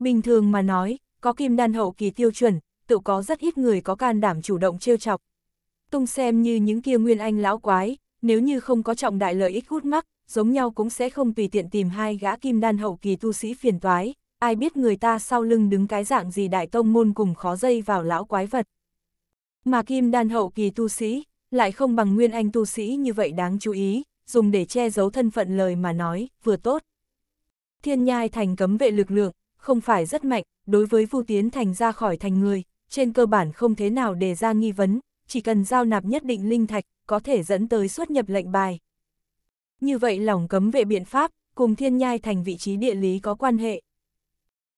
Bình thường mà nói, có kim đan hậu kỳ tiêu chuẩn, tự có rất ít người có can đảm chủ động trêu chọc. Tung xem như những kia nguyên anh lão quái, nếu như không có trọng đại lợi ích hút mắc, giống nhau cũng sẽ không tùy tiện tìm hai gã kim đan hậu kỳ tu sĩ phiền toái, ai biết người ta sau lưng đứng cái dạng gì đại tông môn cùng khó dây vào lão quái vật. Mà kim đan hậu kỳ tu sĩ, lại không bằng nguyên anh tu sĩ như vậy đáng chú ý, dùng để che giấu thân phận lời mà nói, vừa tốt. Thiên nhai thành cấm vệ lực lượng, không phải rất mạnh, đối với Vu Tiến Thành ra khỏi thành người, trên cơ bản không thế nào đề ra nghi vấn, chỉ cần giao nạp nhất định linh thạch, có thể dẫn tới xuất nhập lệnh bài. Như vậy lòng cấm vệ biện pháp, cùng thiên nhai thành vị trí địa lý có quan hệ.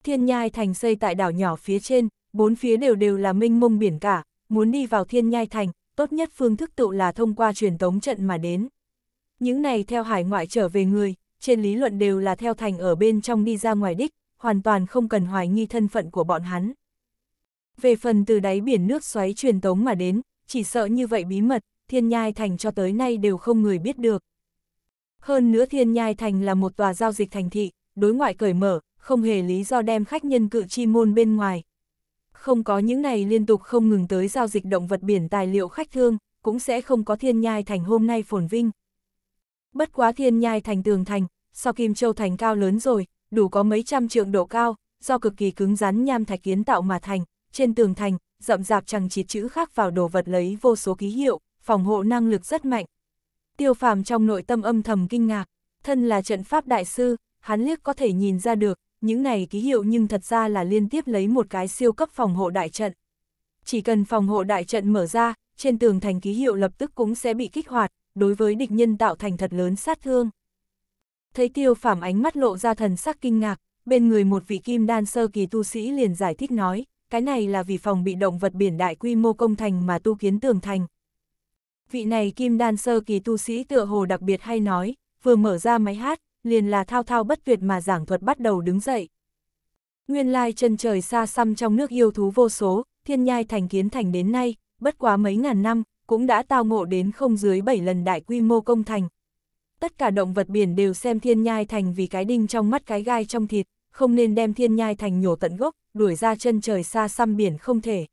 Thiên nhai thành xây tại đảo nhỏ phía trên, bốn phía đều đều là minh mông biển cả, muốn đi vào thiên nhai thành, tốt nhất phương thức tụ là thông qua truyền tống trận mà đến. Những này theo hải ngoại trở về người, trên lý luận đều là theo thành ở bên trong đi ra ngoài đích, hoàn toàn không cần hoài nghi thân phận của bọn hắn. Về phần từ đáy biển nước xoáy truyền tống mà đến, chỉ sợ như vậy bí mật, thiên nhai thành cho tới nay đều không người biết được. Hơn nữa thiên nhai thành là một tòa giao dịch thành thị, đối ngoại cởi mở, không hề lý do đem khách nhân cự chi môn bên ngoài. Không có những này liên tục không ngừng tới giao dịch động vật biển tài liệu khách thương, cũng sẽ không có thiên nhai thành hôm nay phồn vinh bất quá thiên nhai thành tường thành, sau Kim Châu thành cao lớn rồi, đủ có mấy trăm trượng độ cao, do cực kỳ cứng rắn nham thạch kiến tạo mà thành, trên tường thành, rậm rạp chẳng chỉ chữ khác vào đồ vật lấy vô số ký hiệu, phòng hộ năng lực rất mạnh. Tiêu phàm trong nội tâm âm thầm kinh ngạc, thân là trận pháp đại sư, hắn liếc có thể nhìn ra được, những này ký hiệu nhưng thật ra là liên tiếp lấy một cái siêu cấp phòng hộ đại trận. Chỉ cần phòng hộ đại trận mở ra, trên tường thành ký hiệu lập tức cũng sẽ bị kích hoạt, đối với địch nhân tạo thành thật lớn sát thương. Thấy tiêu phạm ánh mắt lộ ra thần sắc kinh ngạc, bên người một vị kim đan sơ kỳ tu sĩ liền giải thích nói, cái này là vì phòng bị động vật biển đại quy mô công thành mà tu kiến tường thành. Vị này kim đan sơ kỳ tu sĩ tựa hồ đặc biệt hay nói, vừa mở ra máy hát, liền là thao thao bất tuyệt mà giảng thuật bắt đầu đứng dậy. Nguyên lai chân trời xa xăm trong nước yêu thú vô số, thiên nhai thành kiến thành đến nay, bất quá mấy ngàn năm, cũng đã tao ngộ đến không dưới 7 lần đại quy mô công thành. Tất cả động vật biển đều xem thiên nhai thành vì cái đinh trong mắt cái gai trong thịt, không nên đem thiên nhai thành nhổ tận gốc, đuổi ra chân trời xa xăm biển không thể.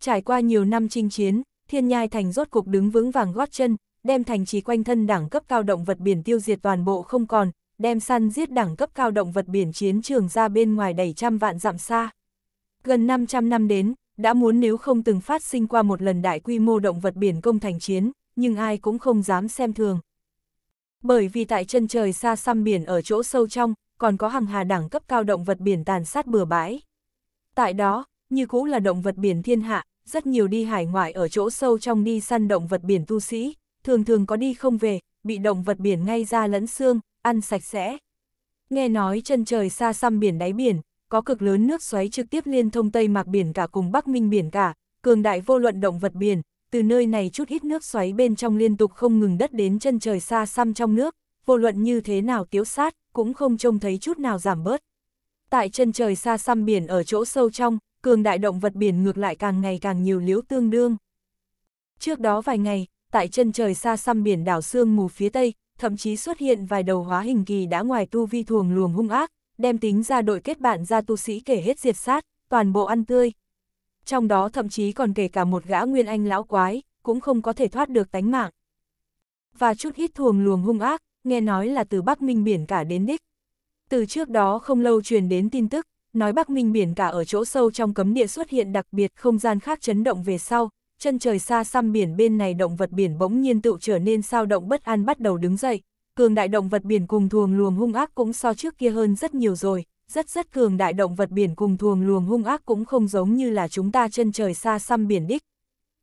Trải qua nhiều năm chinh chiến, thiên nhai thành rốt cục đứng vững vàng gót chân, đem thành trì quanh thân đẳng cấp cao động vật biển tiêu diệt toàn bộ không còn, đem săn giết đẳng cấp cao động vật biển chiến trường ra bên ngoài đầy trăm vạn dặm xa. Gần 500 năm đến, đã muốn nếu không từng phát sinh qua một lần đại quy mô động vật biển công thành chiến, nhưng ai cũng không dám xem thường. Bởi vì tại chân trời xa xăm biển ở chỗ sâu trong, còn có hàng hà đẳng cấp cao động vật biển tàn sát bừa bãi. Tại đó, như cũ là động vật biển thiên hạ, rất nhiều đi hải ngoại ở chỗ sâu trong đi săn động vật biển tu sĩ, thường thường có đi không về, bị động vật biển ngay ra lẫn xương, ăn sạch sẽ. Nghe nói chân trời xa xăm biển đáy biển, có cực lớn nước xoáy trực tiếp liên thông Tây Mạc Biển cả cùng Bắc Minh Biển cả, cường đại vô luận động vật biển, từ nơi này chút ít nước xoáy bên trong liên tục không ngừng đất đến chân trời xa xăm trong nước, vô luận như thế nào tiếu sát, cũng không trông thấy chút nào giảm bớt. Tại chân trời xa xăm biển ở chỗ sâu trong, cường đại động vật biển ngược lại càng ngày càng nhiều liếu tương đương. Trước đó vài ngày, tại chân trời xa xăm biển đảo sương mù phía tây, thậm chí xuất hiện vài đầu hóa hình kỳ đã ngoài tu vi thuồng luồng hung ác, đem tính ra đội kết bạn ra tu sĩ kể hết diệt sát, toàn bộ ăn tươi. Trong đó thậm chí còn kể cả một gã nguyên anh lão quái, cũng không có thể thoát được tánh mạng. Và chút hít thuồng luồng hung ác, nghe nói là từ Bắc Minh biển cả đến đích. Từ trước đó không lâu truyền đến tin tức, nói Bắc Minh biển cả ở chỗ sâu trong cấm địa xuất hiện đặc biệt không gian khác chấn động về sau, chân trời xa xăm biển bên này động vật biển bỗng nhiên tựu trở nên sao động bất an bắt đầu đứng dậy, cường đại động vật biển cùng thuồng luồng hung ác cũng so trước kia hơn rất nhiều rồi, rất rất cường đại động vật biển cùng thuồng luồng hung ác cũng không giống như là chúng ta chân trời xa xăm biển đích.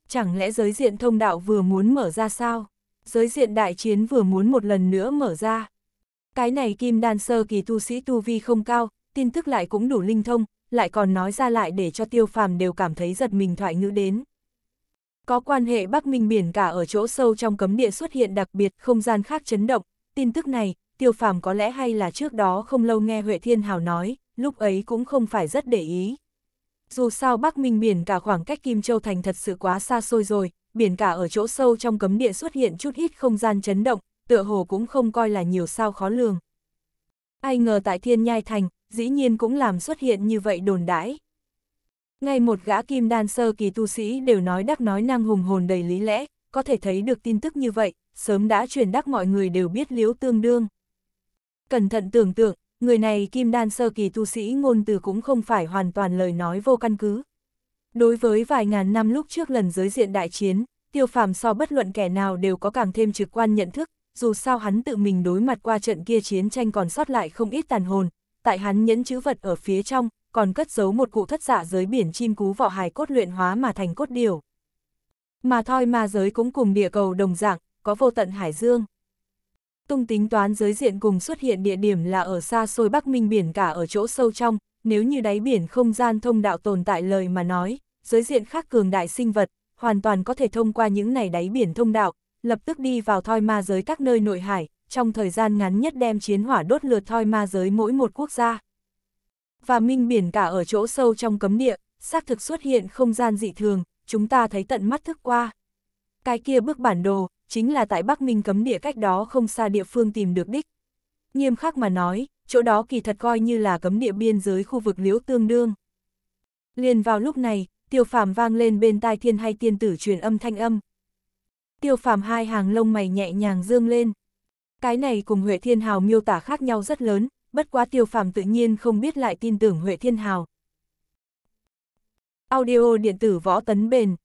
Chẳng lẽ giới diện thông đạo vừa muốn mở ra sao? Giới diện đại chiến vừa muốn một lần nữa mở ra. Cái này kim đan sơ kỳ tu sĩ tu vi không cao, tin tức lại cũng đủ linh thông, lại còn nói ra lại để cho tiêu phàm đều cảm thấy giật mình thoại ngữ đến. Có quan hệ Bắc Minh Biển cả ở chỗ sâu trong cấm địa xuất hiện đặc biệt không gian khác chấn động, Tin tức này, tiêu phàm có lẽ hay là trước đó không lâu nghe Huệ Thiên Hào nói, lúc ấy cũng không phải rất để ý. Dù sao Bắc Minh biển cả khoảng cách Kim Châu Thành thật sự quá xa xôi rồi, biển cả ở chỗ sâu trong cấm địa xuất hiện chút ít không gian chấn động, tựa hồ cũng không coi là nhiều sao khó lường. Ai ngờ tại Thiên Nhai Thành, dĩ nhiên cũng làm xuất hiện như vậy đồn đãi. Ngay một gã kim đan sơ kỳ tu sĩ đều nói đắc nói năng hùng hồn đầy lý lẽ, có thể thấy được tin tức như vậy, sớm đã truyền đắc mọi người đều biết liếu tương đương. Cẩn thận tưởng tượng, người này kim đan sơ kỳ tu sĩ ngôn từ cũng không phải hoàn toàn lời nói vô căn cứ. Đối với vài ngàn năm lúc trước lần giới diện đại chiến, tiêu phàm so bất luận kẻ nào đều có càng thêm trực quan nhận thức, dù sao hắn tự mình đối mặt qua trận kia chiến tranh còn sót lại không ít tàn hồn, tại hắn nhẫn chữ vật ở phía trong, còn cất giấu một cụ thất giả dạ giới biển chim cú vỏ hài cốt luyện hóa mà thành cốt điều. Mà thôi mà giới cũng cùng địa cầu đồng dạng, có vô tận hải dương. Tung tính toán giới diện cùng xuất hiện địa điểm là ở xa xôi Bắc Minh biển cả ở chỗ sâu trong, nếu như đáy biển không gian thông đạo tồn tại lời mà nói, giới diện khác cường đại sinh vật, hoàn toàn có thể thông qua những này đáy biển thông đạo, lập tức đi vào thoi ma giới các nơi nội hải, trong thời gian ngắn nhất đem chiến hỏa đốt lượt thoi ma giới mỗi một quốc gia. Và minh biển cả ở chỗ sâu trong cấm địa, xác thực xuất hiện không gian dị thường, chúng ta thấy tận mắt thức qua. Cái kia bức bản đồ, chính là tại Bắc Minh cấm địa cách đó không xa địa phương tìm được đích. Nghiêm khắc mà nói, chỗ đó kỳ thật coi như là cấm địa biên giới khu vực liễu tương đương. Liền vào lúc này, tiêu phàm vang lên bên tai thiên hay tiên tử truyền âm thanh âm. Tiêu phàm hai hàng lông mày nhẹ nhàng dương lên. Cái này cùng Huệ Thiên Hào miêu tả khác nhau rất lớn, bất quá tiêu phàm tự nhiên không biết lại tin tưởng Huệ Thiên Hào. Audio điện tử võ tấn bền,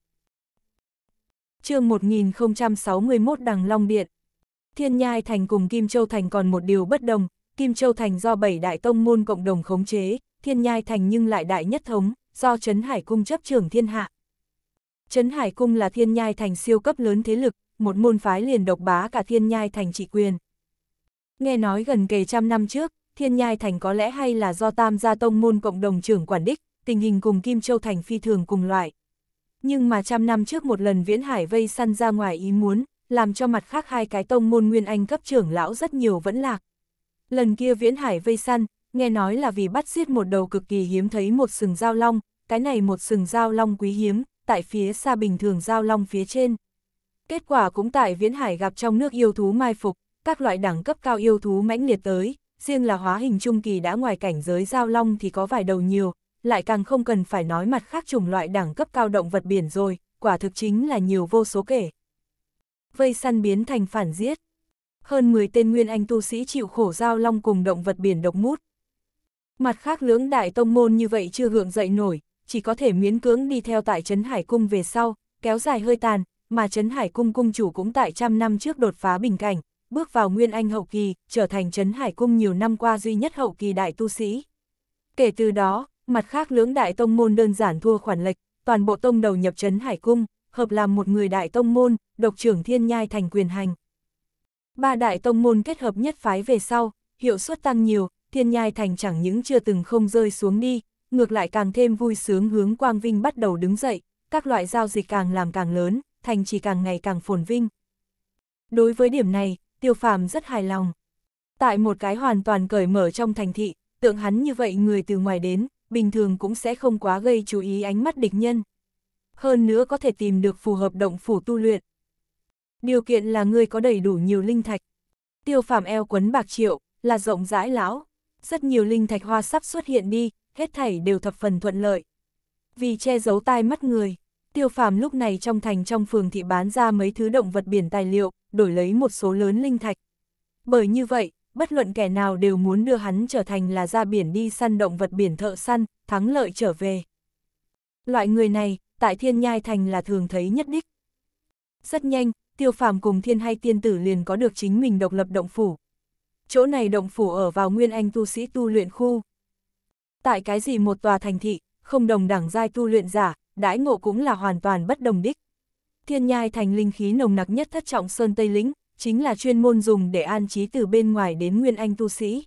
chương 1061 Đằng Long Điện. Thiên Nhai Thành cùng Kim Châu Thành còn một điều bất đồng, Kim Châu Thành do bảy đại tông môn cộng đồng khống chế, Thiên Nhai Thành nhưng lại đại nhất thống, do Trấn Hải Cung chấp trưởng thiên hạ. Trấn Hải Cung là Thiên Nhai Thành siêu cấp lớn thế lực, một môn phái liền độc bá cả Thiên Nhai Thành trị quyền. Nghe nói gần kề trăm năm trước, Thiên Nhai Thành có lẽ hay là do Tam gia tông môn cộng đồng trưởng quản đích, tình hình cùng Kim Châu Thành phi thường cùng loại. Nhưng mà trăm năm trước một lần viễn hải vây săn ra ngoài ý muốn, làm cho mặt khác hai cái tông môn nguyên anh cấp trưởng lão rất nhiều vẫn lạc. Lần kia viễn hải vây săn, nghe nói là vì bắt giết một đầu cực kỳ hiếm thấy một sừng dao long, cái này một sừng dao long quý hiếm, tại phía xa bình thường dao long phía trên. Kết quả cũng tại viễn hải gặp trong nước yêu thú mai phục, các loại đẳng cấp cao yêu thú mãnh liệt tới, riêng là hóa hình trung kỳ đã ngoài cảnh giới giao long thì có vài đầu nhiều, lại càng không cần phải nói mặt khác chủng loại đẳng cấp cao động vật biển rồi, quả thực chính là nhiều vô số kể. Vây săn biến thành phản giết. Hơn 10 tên nguyên anh tu sĩ chịu khổ giao long cùng động vật biển độc mút. Mặt khác lưỡng đại tông môn như vậy chưa gượng dậy nổi, chỉ có thể miễn cưỡng đi theo tại Trấn Hải Cung về sau, kéo dài hơi tàn, mà Trấn Hải Cung cung chủ cũng tại trăm năm trước đột phá bình cảnh, bước vào Nguyên Anh hậu kỳ, trở thành Trấn Hải Cung nhiều năm qua duy nhất hậu kỳ đại tu sĩ. Kể từ đó, Mặt khác lưỡng đại tông môn đơn giản thua khoản lệch, toàn bộ tông đầu nhập trấn Hải Cung, hợp làm một người đại tông môn, độc trưởng thiên nhai thành quyền hành. Ba đại tông môn kết hợp nhất phái về sau, hiệu suất tăng nhiều, thiên nhai thành chẳng những chưa từng không rơi xuống đi, ngược lại càng thêm vui sướng hướng Quang Vinh bắt đầu đứng dậy, các loại giao dịch càng làm càng lớn, thành chỉ càng ngày càng phồn vinh. Đối với điểm này, tiêu phàm rất hài lòng. Tại một cái hoàn toàn cởi mở trong thành thị, tượng hắn như vậy người từ ngoài đến, bình thường cũng sẽ không quá gây chú ý ánh mắt địch nhân. Hơn nữa có thể tìm được phù hợp động phủ tu luyện. Điều kiện là ngươi có đầy đủ nhiều linh thạch. Tiêu phàm eo quấn bạc triệu, là rộng rãi lão. Rất nhiều linh thạch hoa sắp xuất hiện đi, hết thảy đều thập phần thuận lợi. Vì che giấu tai mắt người, tiêu phàm lúc này trong thành trong phường thị bán ra mấy thứ động vật biển tài liệu, đổi lấy một số lớn linh thạch. Bởi như vậy, bất luận kẻ nào đều muốn đưa hắn trở thành là ra biển đi săn động vật biển thợ săn, thắng lợi trở về. Loại người này, tại thiên nhai thành là thường thấy nhất đích. Rất nhanh, tiêu phàm cùng thiên hay tiên tử liền có được chính mình độc lập động phủ. Chỗ này động phủ ở vào nguyên anh tu sĩ tu luyện khu. Tại cái gì một tòa thành thị, không đồng đẳng giai tu luyện giả, đãi ngộ cũng là hoàn toàn bất đồng đích. Thiên nhai thành linh khí nồng nặc nhất thất trọng sơn Tây Lĩnh, chính là chuyên môn dùng để an trí từ bên ngoài đến Nguyên Anh tu sĩ.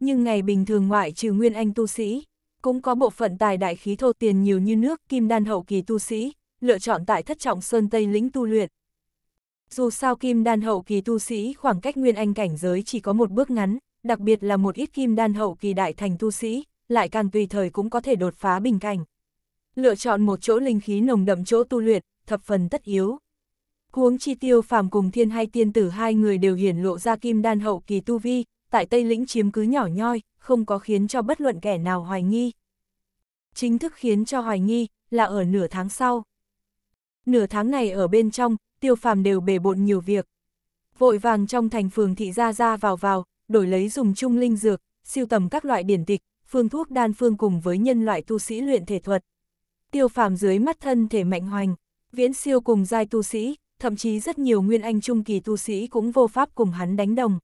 Nhưng ngày bình thường ngoại trừ Nguyên Anh tu sĩ, cũng có bộ phận tài đại khí thô tiền nhiều như nước kim đan hậu kỳ tu sĩ, lựa chọn tại thất trọng sơn Tây lĩnh tu luyện. Dù sao kim đan hậu kỳ tu sĩ khoảng cách Nguyên Anh cảnh giới chỉ có một bước ngắn, đặc biệt là một ít kim đan hậu kỳ đại thành tu sĩ, lại càng tùy thời cũng có thể đột phá bình cảnh. Lựa chọn một chỗ linh khí nồng đậm chỗ tu luyện, thập phần tất yếu. Huống chi tiêu phàm cùng thiên hai tiên tử hai người đều hiển lộ ra kim đan hậu kỳ tu vi, tại Tây Lĩnh chiếm cứ nhỏ nhoi, không có khiến cho bất luận kẻ nào hoài nghi. Chính thức khiến cho hoài nghi là ở nửa tháng sau. Nửa tháng này ở bên trong, tiêu phàm đều bề bộn nhiều việc. Vội vàng trong thành phường thị ra ra vào vào, đổi lấy dùng chung linh dược, siêu tầm các loại điển tịch, phương thuốc đan phương cùng với nhân loại tu sĩ luyện thể thuật. Tiêu phàm dưới mắt thân thể mạnh hoành, viễn siêu cùng giai tu sĩ, thậm chí rất nhiều nguyên anh trung kỳ tu sĩ cũng vô pháp cùng hắn đánh đồng.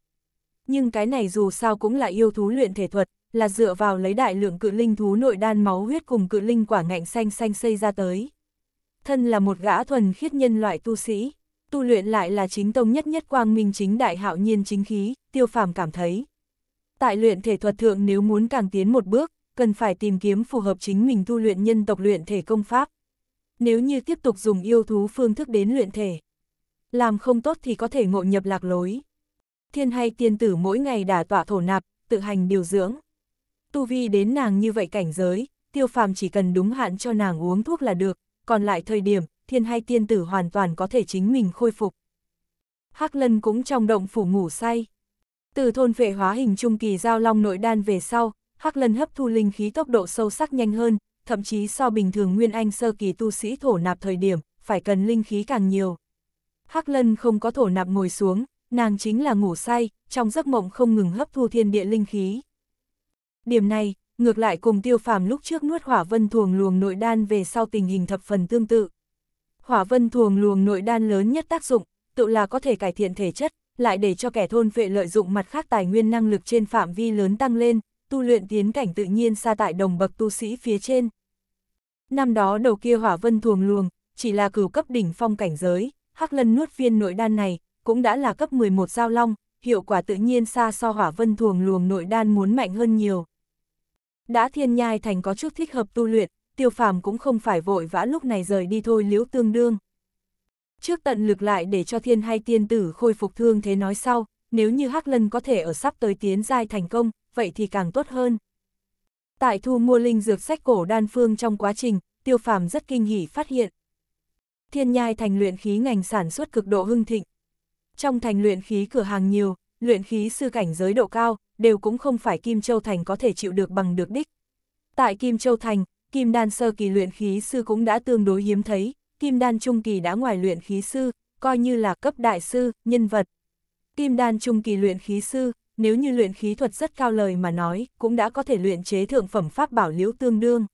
Nhưng cái này dù sao cũng là yêu thú luyện thể thuật, là dựa vào lấy đại lượng cự linh thú nội đan máu huyết cùng cự linh quả ngạnh xanh xanh xây ra tới. Thân là một gã thuần khiết nhân loại tu sĩ, tu luyện lại là chính tông nhất nhất quang minh chính đại hạo nhiên chính khí, tiêu phàm cảm thấy. Tại luyện thể thuật thượng nếu muốn càng tiến một bước, cần phải tìm kiếm phù hợp chính mình tu luyện nhân tộc luyện thể công pháp. Nếu như tiếp tục dùng yêu thú phương thức đến luyện thể, làm không tốt thì có thể ngộ nhập lạc lối. Thiên hay tiên tử mỗi ngày đả tỏa thổ nạp, tự hành điều dưỡng. Tu vi đến nàng như vậy cảnh giới, tiêu phàm chỉ cần đúng hạn cho nàng uống thuốc là được, còn lại thời điểm, thiên hay tiên tử hoàn toàn có thể chính mình khôi phục. Hắc lân cũng trong động phủ ngủ say. Từ thôn vệ hóa hình trung kỳ giao long nội đan về sau, Hắc lân hấp thu linh khí tốc độ sâu sắc nhanh hơn, thậm chí so bình thường nguyên anh sơ kỳ tu sĩ thổ nạp thời điểm, phải cần linh khí càng nhiều. Hắc Lân không có thổ nạp ngồi xuống, nàng chính là ngủ say, trong giấc mộng không ngừng hấp thu thiên địa linh khí. Điểm này, ngược lại cùng tiêu phàm lúc trước nuốt hỏa vân thuồng luồng nội đan về sau tình hình thập phần tương tự. Hỏa vân thuồng luồng nội đan lớn nhất tác dụng, tự là có thể cải thiện thể chất, lại để cho kẻ thôn vệ lợi dụng mặt khác tài nguyên năng lực trên phạm vi lớn tăng lên, tu luyện tiến cảnh tự nhiên xa tại đồng bậc tu sĩ phía trên. Năm đó đầu kia hỏa vân thuồng luồng, chỉ là cửu cấp đỉnh phong cảnh giới, Hắc Lân nuốt viên nội đan này, cũng đã là cấp 11 giao long, hiệu quả tự nhiên xa so hỏa vân thường luồng nội đan muốn mạnh hơn nhiều. Đã thiên nhai thành có chút thích hợp tu luyện, tiêu phàm cũng không phải vội vã lúc này rời đi thôi liễu tương đương. Trước tận lực lại để cho thiên hay tiên tử khôi phục thương thế nói sau, nếu như Hắc Lân có thể ở sắp tới tiến giai thành công, vậy thì càng tốt hơn. Tại thu mua linh dược sách cổ đan phương trong quá trình, tiêu phàm rất kinh hỉ phát hiện, Thiên nhai thành luyện khí ngành sản xuất cực độ hưng thịnh. Trong thành luyện khí cửa hàng nhiều, luyện khí sư cảnh giới độ cao, đều cũng không phải Kim Châu Thành có thể chịu được bằng được đích. Tại Kim Châu Thành, Kim Đan sơ kỳ luyện khí sư cũng đã tương đối hiếm thấy, Kim Đan trung kỳ đã ngoài luyện khí sư, coi như là cấp đại sư, nhân vật. Kim Đan trung kỳ luyện khí sư, nếu như luyện khí thuật rất cao lời mà nói, cũng đã có thể luyện chế thượng phẩm pháp bảo liễu tương đương.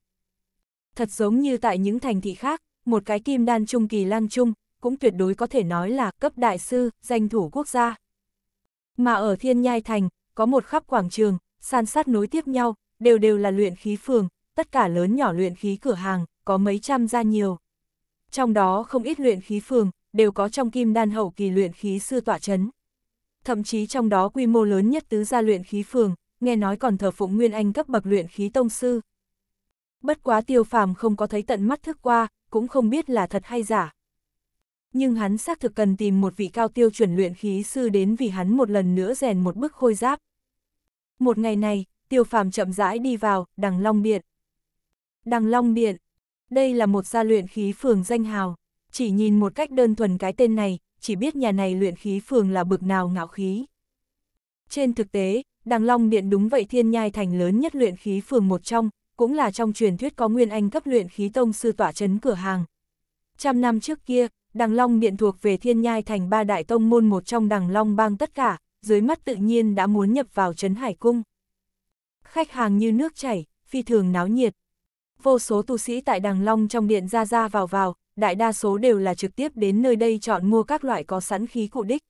Thật giống như tại những thành thị khác, một cái kim đan trung kỳ Lan Trung, cũng tuyệt đối có thể nói là cấp đại sư, danh thủ quốc gia. Mà ở Thiên Nhai Thành, có một khắp quảng trường, san sát nối tiếp nhau, đều đều là luyện khí phường, tất cả lớn nhỏ luyện khí cửa hàng, có mấy trăm ra nhiều. Trong đó không ít luyện khí phường, đều có trong kim đan hậu kỳ luyện khí sư tỏa chấn. Thậm chí trong đó quy mô lớn nhất tứ gia luyện khí phường, nghe nói còn thờ phụng Nguyên Anh cấp bậc luyện khí tông sư. Bất quá tiêu phàm không có thấy tận mắt thức qua, cũng không biết là thật hay giả. Nhưng hắn xác thực cần tìm một vị cao tiêu chuẩn luyện khí sư đến vì hắn một lần nữa rèn một bức khôi giáp. Một ngày này, tiêu phàm chậm rãi đi vào, đằng Long Điện. Đằng Long Điện, đây là một gia luyện khí phường danh hào, chỉ nhìn một cách đơn thuần cái tên này, chỉ biết nhà này luyện khí phường là bực nào ngạo khí. Trên thực tế, Đằng Long Điện đúng vậy thiên nhai thành lớn nhất luyện khí phường một trong, cũng là trong truyền thuyết có nguyên anh cấp luyện khí tông sư tỏa chấn cửa hàng. Trăm năm trước kia, Đằng Long Điện thuộc về Thiên Nhai thành ba đại tông môn một trong Đằng Long bang tất cả, dưới mắt tự nhiên đã muốn nhập vào chấn Hải Cung. Khách hàng như nước chảy, phi thường náo nhiệt. Vô số tu sĩ tại Đằng Long trong điện ra ra vào vào, đại đa số đều là trực tiếp đến nơi đây chọn mua các loại có sẵn khí cụ đích.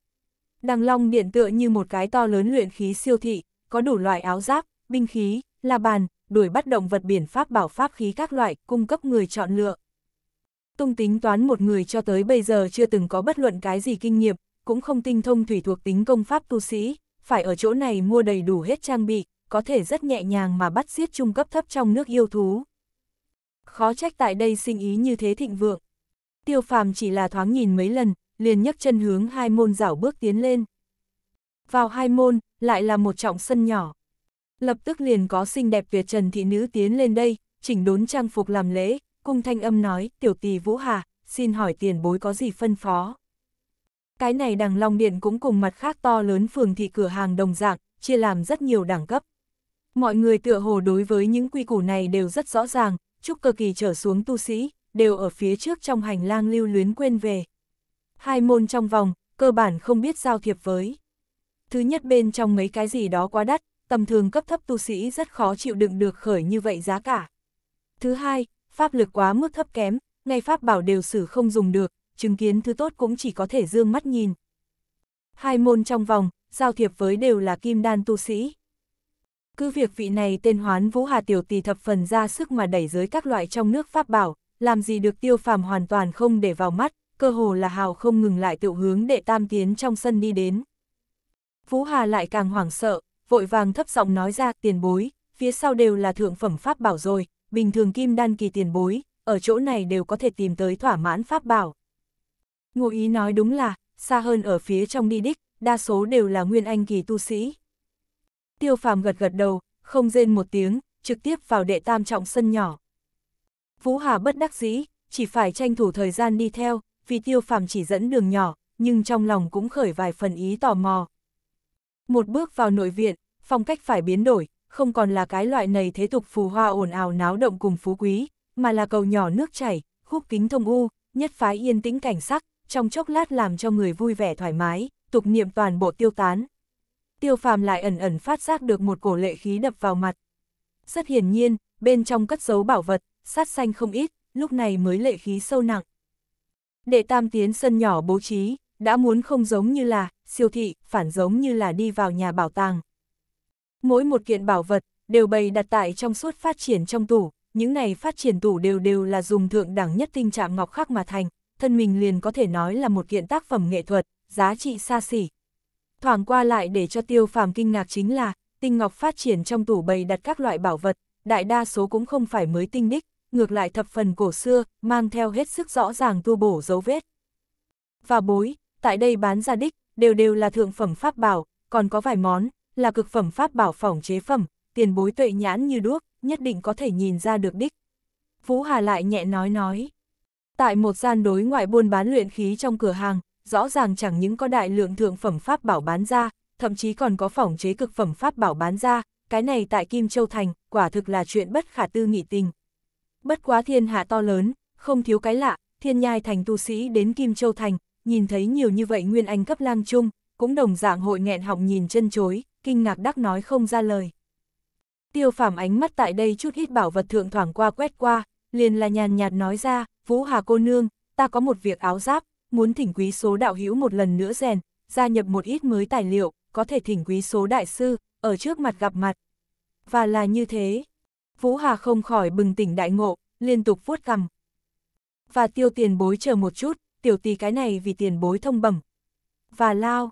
Đằng Long điện tựa như một cái to lớn luyện khí siêu thị, có đủ loại áo giáp, binh khí, la bàn, đuổi bắt động vật biển pháp bảo pháp khí các loại, cung cấp người chọn lựa. Tung tính toán một người cho tới bây giờ chưa từng có bất luận cái gì kinh nghiệm, cũng không tinh thông thủy thuộc tính công pháp tu sĩ, phải ở chỗ này mua đầy đủ hết trang bị, có thể rất nhẹ nhàng mà bắt giết trung cấp thấp trong nước yêu thú. Khó trách tại đây sinh ý như thế thịnh vượng. Tiêu phàm chỉ là thoáng nhìn mấy lần, liền nhấc chân hướng hai môn rảo bước tiến lên. Vào hai môn, lại là một trọng sân nhỏ. Lập tức liền có xinh đẹp Việt Trần thị nữ tiến lên đây, chỉnh đốn trang phục làm lễ, cung thanh âm nói, tiểu tỷ Vũ Hà, xin hỏi tiền bối có gì phân phó. Cái này đằng Long Điện cũng cùng mặt khác to lớn phường thị cửa hàng đồng dạng, chia làm rất nhiều đẳng cấp. Mọi người tựa hồ đối với những quy củ này đều rất rõ ràng, chúc cơ kỳ trở xuống tu sĩ, đều ở phía trước trong hành lang lưu luyến quên về. Hai môn trong vòng, cơ bản không biết giao thiệp với. Thứ nhất bên trong mấy cái gì đó quá đắt, tầm thường cấp thấp tu sĩ rất khó chịu đựng được khởi như vậy giá cả. Thứ hai, pháp lực quá mức thấp kém, ngay pháp bảo đều sử không dùng được, chứng kiến thứ tốt cũng chỉ có thể dương mắt nhìn. Hai môn trong vòng, giao thiệp với đều là kim đan tu sĩ. Cứ việc vị này tên hoán vũ hà tiểu tỷ thập phần ra sức mà đẩy dưới các loại trong nước pháp bảo, làm gì được tiêu phàm hoàn toàn không để vào mắt, cơ hồ là hào không ngừng lại tự hướng để tam tiến trong sân đi đến. Vũ Hà lại càng hoảng sợ, vội vàng thấp giọng nói ra tiền bối, phía sau đều là thượng phẩm pháp bảo rồi, bình thường kim đan kỳ tiền bối, ở chỗ này đều có thể tìm tới thỏa mãn pháp bảo. Ngụ ý nói đúng là, xa hơn ở phía trong đi đích, đa số đều là nguyên anh kỳ tu sĩ. Tiêu phàm gật gật đầu, không rên một tiếng, trực tiếp vào đệ tam trọng sân nhỏ. Vũ Hà bất đắc dĩ, chỉ phải tranh thủ thời gian đi theo, vì tiêu phàm chỉ dẫn đường nhỏ, nhưng trong lòng cũng khởi vài phần ý tò mò, một bước vào nội viện, phong cách phải biến đổi, không còn là cái loại này thế tục phù hoa ồn ào náo động cùng phú quý, mà là cầu nhỏ nước chảy, khúc kính thông u, nhất phái yên tĩnh cảnh sắc, trong chốc lát làm cho người vui vẻ thoải mái, tục niệm toàn bộ tiêu tán. Tiêu phàm lại ẩn ẩn phát giác được một cổ lệ khí đập vào mặt. Rất hiển nhiên, bên trong cất giấu bảo vật, sát xanh không ít, lúc này mới lệ khí sâu nặng. Đệ tam tiến sân nhỏ bố trí, đã muốn không giống như là, siêu thị, phản giống như là đi vào nhà bảo tàng. Mỗi một kiện bảo vật, đều bày đặt tại trong suốt phát triển trong tủ, những này phát triển tủ đều đều là dùng thượng đẳng nhất tinh trạng ngọc khắc mà thành, thân mình liền có thể nói là một kiện tác phẩm nghệ thuật, giá trị xa xỉ. Thoảng qua lại để cho tiêu phàm kinh ngạc chính là, tinh ngọc phát triển trong tủ bày đặt các loại bảo vật, đại đa số cũng không phải mới tinh đích, ngược lại thập phần cổ xưa, mang theo hết sức rõ ràng tu bổ dấu vết. Và bối, tại đây bán ra đích, đều đều là thượng phẩm pháp bảo, còn có vài món, là cực phẩm pháp bảo phỏng chế phẩm, tiền bối tuệ nhãn như đuốc, nhất định có thể nhìn ra được đích. Vũ Hà lại nhẹ nói nói. Tại một gian đối ngoại buôn bán luyện khí trong cửa hàng, rõ ràng chẳng những có đại lượng thượng phẩm pháp bảo bán ra, thậm chí còn có phỏng chế cực phẩm pháp bảo bán ra, cái này tại Kim Châu Thành, quả thực là chuyện bất khả tư nghị tình. Bất quá thiên hạ to lớn, không thiếu cái lạ, thiên nhai thành tu sĩ đến Kim Châu Thành, nhìn thấy nhiều như vậy Nguyên Anh cấp lang chung, cũng đồng dạng hội nghẹn họng nhìn chân chối, kinh ngạc đắc nói không ra lời. Tiêu phàm ánh mắt tại đây chút hít bảo vật thượng thoảng qua quét qua, liền là nhàn nhạt nói ra, Vũ Hà cô nương, ta có một việc áo giáp, muốn thỉnh quý số đạo hữu một lần nữa rèn, gia nhập một ít mới tài liệu, có thể thỉnh quý số đại sư, ở trước mặt gặp mặt. Và là như thế, Vũ Hà không khỏi bừng tỉnh đại ngộ, liên tục vuốt cằm. Và tiêu tiền bối chờ một chút, tiểu tỳ cái này vì tiền bối thông bẩm. Và lao,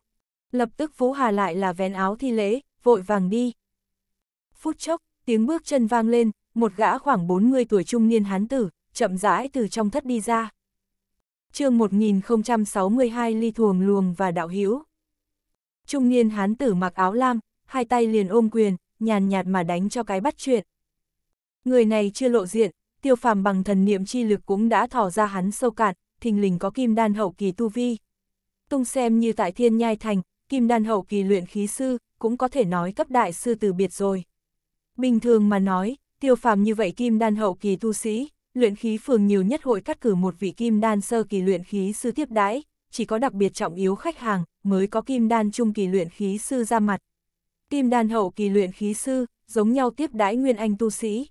lập tức Vũ Hà lại là vén áo thi lễ, vội vàng đi. Phút chốc, tiếng bước chân vang lên, một gã khoảng 40 tuổi trung niên hán tử, chậm rãi từ trong thất đi ra. chương 1062 ly thuồng luồng và đạo hữu Trung niên hán tử mặc áo lam, hai tay liền ôm quyền, nhàn nhạt mà đánh cho cái bắt chuyện. Người này chưa lộ diện, tiêu phàm bằng thần niệm chi lực cũng đã thỏ ra hắn sâu cạn, thình lình có kim đan hậu kỳ tu vi. Tung xem như tại thiên nhai thành, kim đan hậu kỳ luyện khí sư, cũng có thể nói cấp đại sư từ biệt rồi. Bình thường mà nói, tiêu phàm như vậy kim đan hậu kỳ tu sĩ, luyện khí phường nhiều nhất hội cắt cử một vị kim đan sơ kỳ luyện khí sư tiếp đãi, chỉ có đặc biệt trọng yếu khách hàng mới có kim đan trung kỳ luyện khí sư ra mặt. Kim đan hậu kỳ luyện khí sư, giống nhau tiếp đãi nguyên anh tu sĩ.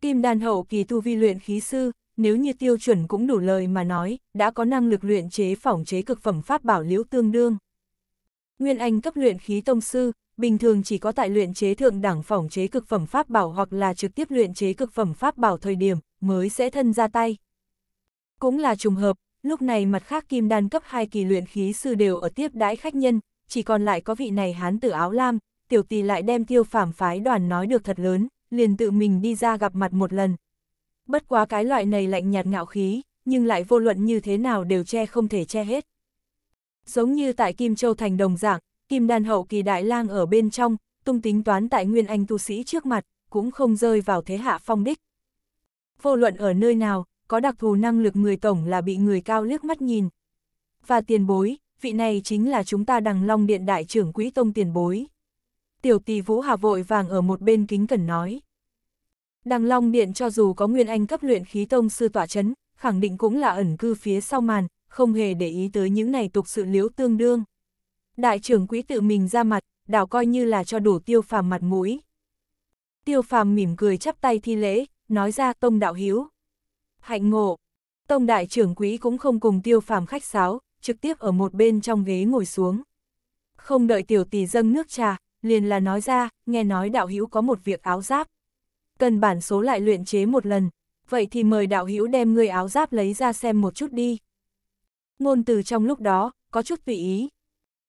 Kim đan hậu kỳ tu vi luyện khí sư, nếu như tiêu chuẩn cũng đủ lời mà nói, đã có năng lực luyện chế phỏng chế cực phẩm pháp bảo liễu tương đương. Nguyên Anh cấp luyện khí tông sư, bình thường chỉ có tại luyện chế thượng đẳng phỏng chế cực phẩm pháp bảo hoặc là trực tiếp luyện chế cực phẩm pháp bảo thời điểm mới sẽ thân ra tay. Cũng là trùng hợp, lúc này mặt khác kim đan cấp hai kỳ luyện khí sư đều ở tiếp đãi khách nhân, chỉ còn lại có vị này hán tử áo lam, tiểu tỳ lại đem tiêu phảm phái đoàn nói được thật lớn, liền tự mình đi ra gặp mặt một lần, Bất quá cái loại này lạnh nhạt ngạo khí, nhưng lại vô luận như thế nào đều che không thể che hết. Giống như tại Kim Châu Thành đồng dạng, Kim Đan hậu kỳ đại lang ở bên trong, tung tính toán tại Nguyên Anh tu sĩ trước mặt, cũng không rơi vào thế hạ phong đích. Vô luận ở nơi nào, có đặc thù năng lực người tổng là bị người cao liếc mắt nhìn. Và tiền bối, vị này chính là chúng ta đằng long điện đại trưởng quỹ tông tiền bối. Tiểu tỷ Vũ Hà vội vàng ở một bên kính cẩn nói. Đằng Long Điện cho dù có Nguyên Anh cấp luyện khí tông sư tỏa chấn, khẳng định cũng là ẩn cư phía sau màn, không hề để ý tới những này tục sự liễu tương đương. Đại trưởng quý tự mình ra mặt, đảo coi như là cho đủ tiêu phàm mặt mũi. Tiêu phàm mỉm cười chắp tay thi lễ, nói ra tông đạo hiếu. Hạnh ngộ, tông đại trưởng quý cũng không cùng tiêu phàm khách sáo, trực tiếp ở một bên trong ghế ngồi xuống. Không đợi tiểu tỷ dâng nước trà, liền là nói ra, nghe nói đạo hữu có một việc áo giáp cần bản số lại luyện chế một lần, vậy thì mời đạo hữu đem người áo giáp lấy ra xem một chút đi. Ngôn từ trong lúc đó, có chút vị ý.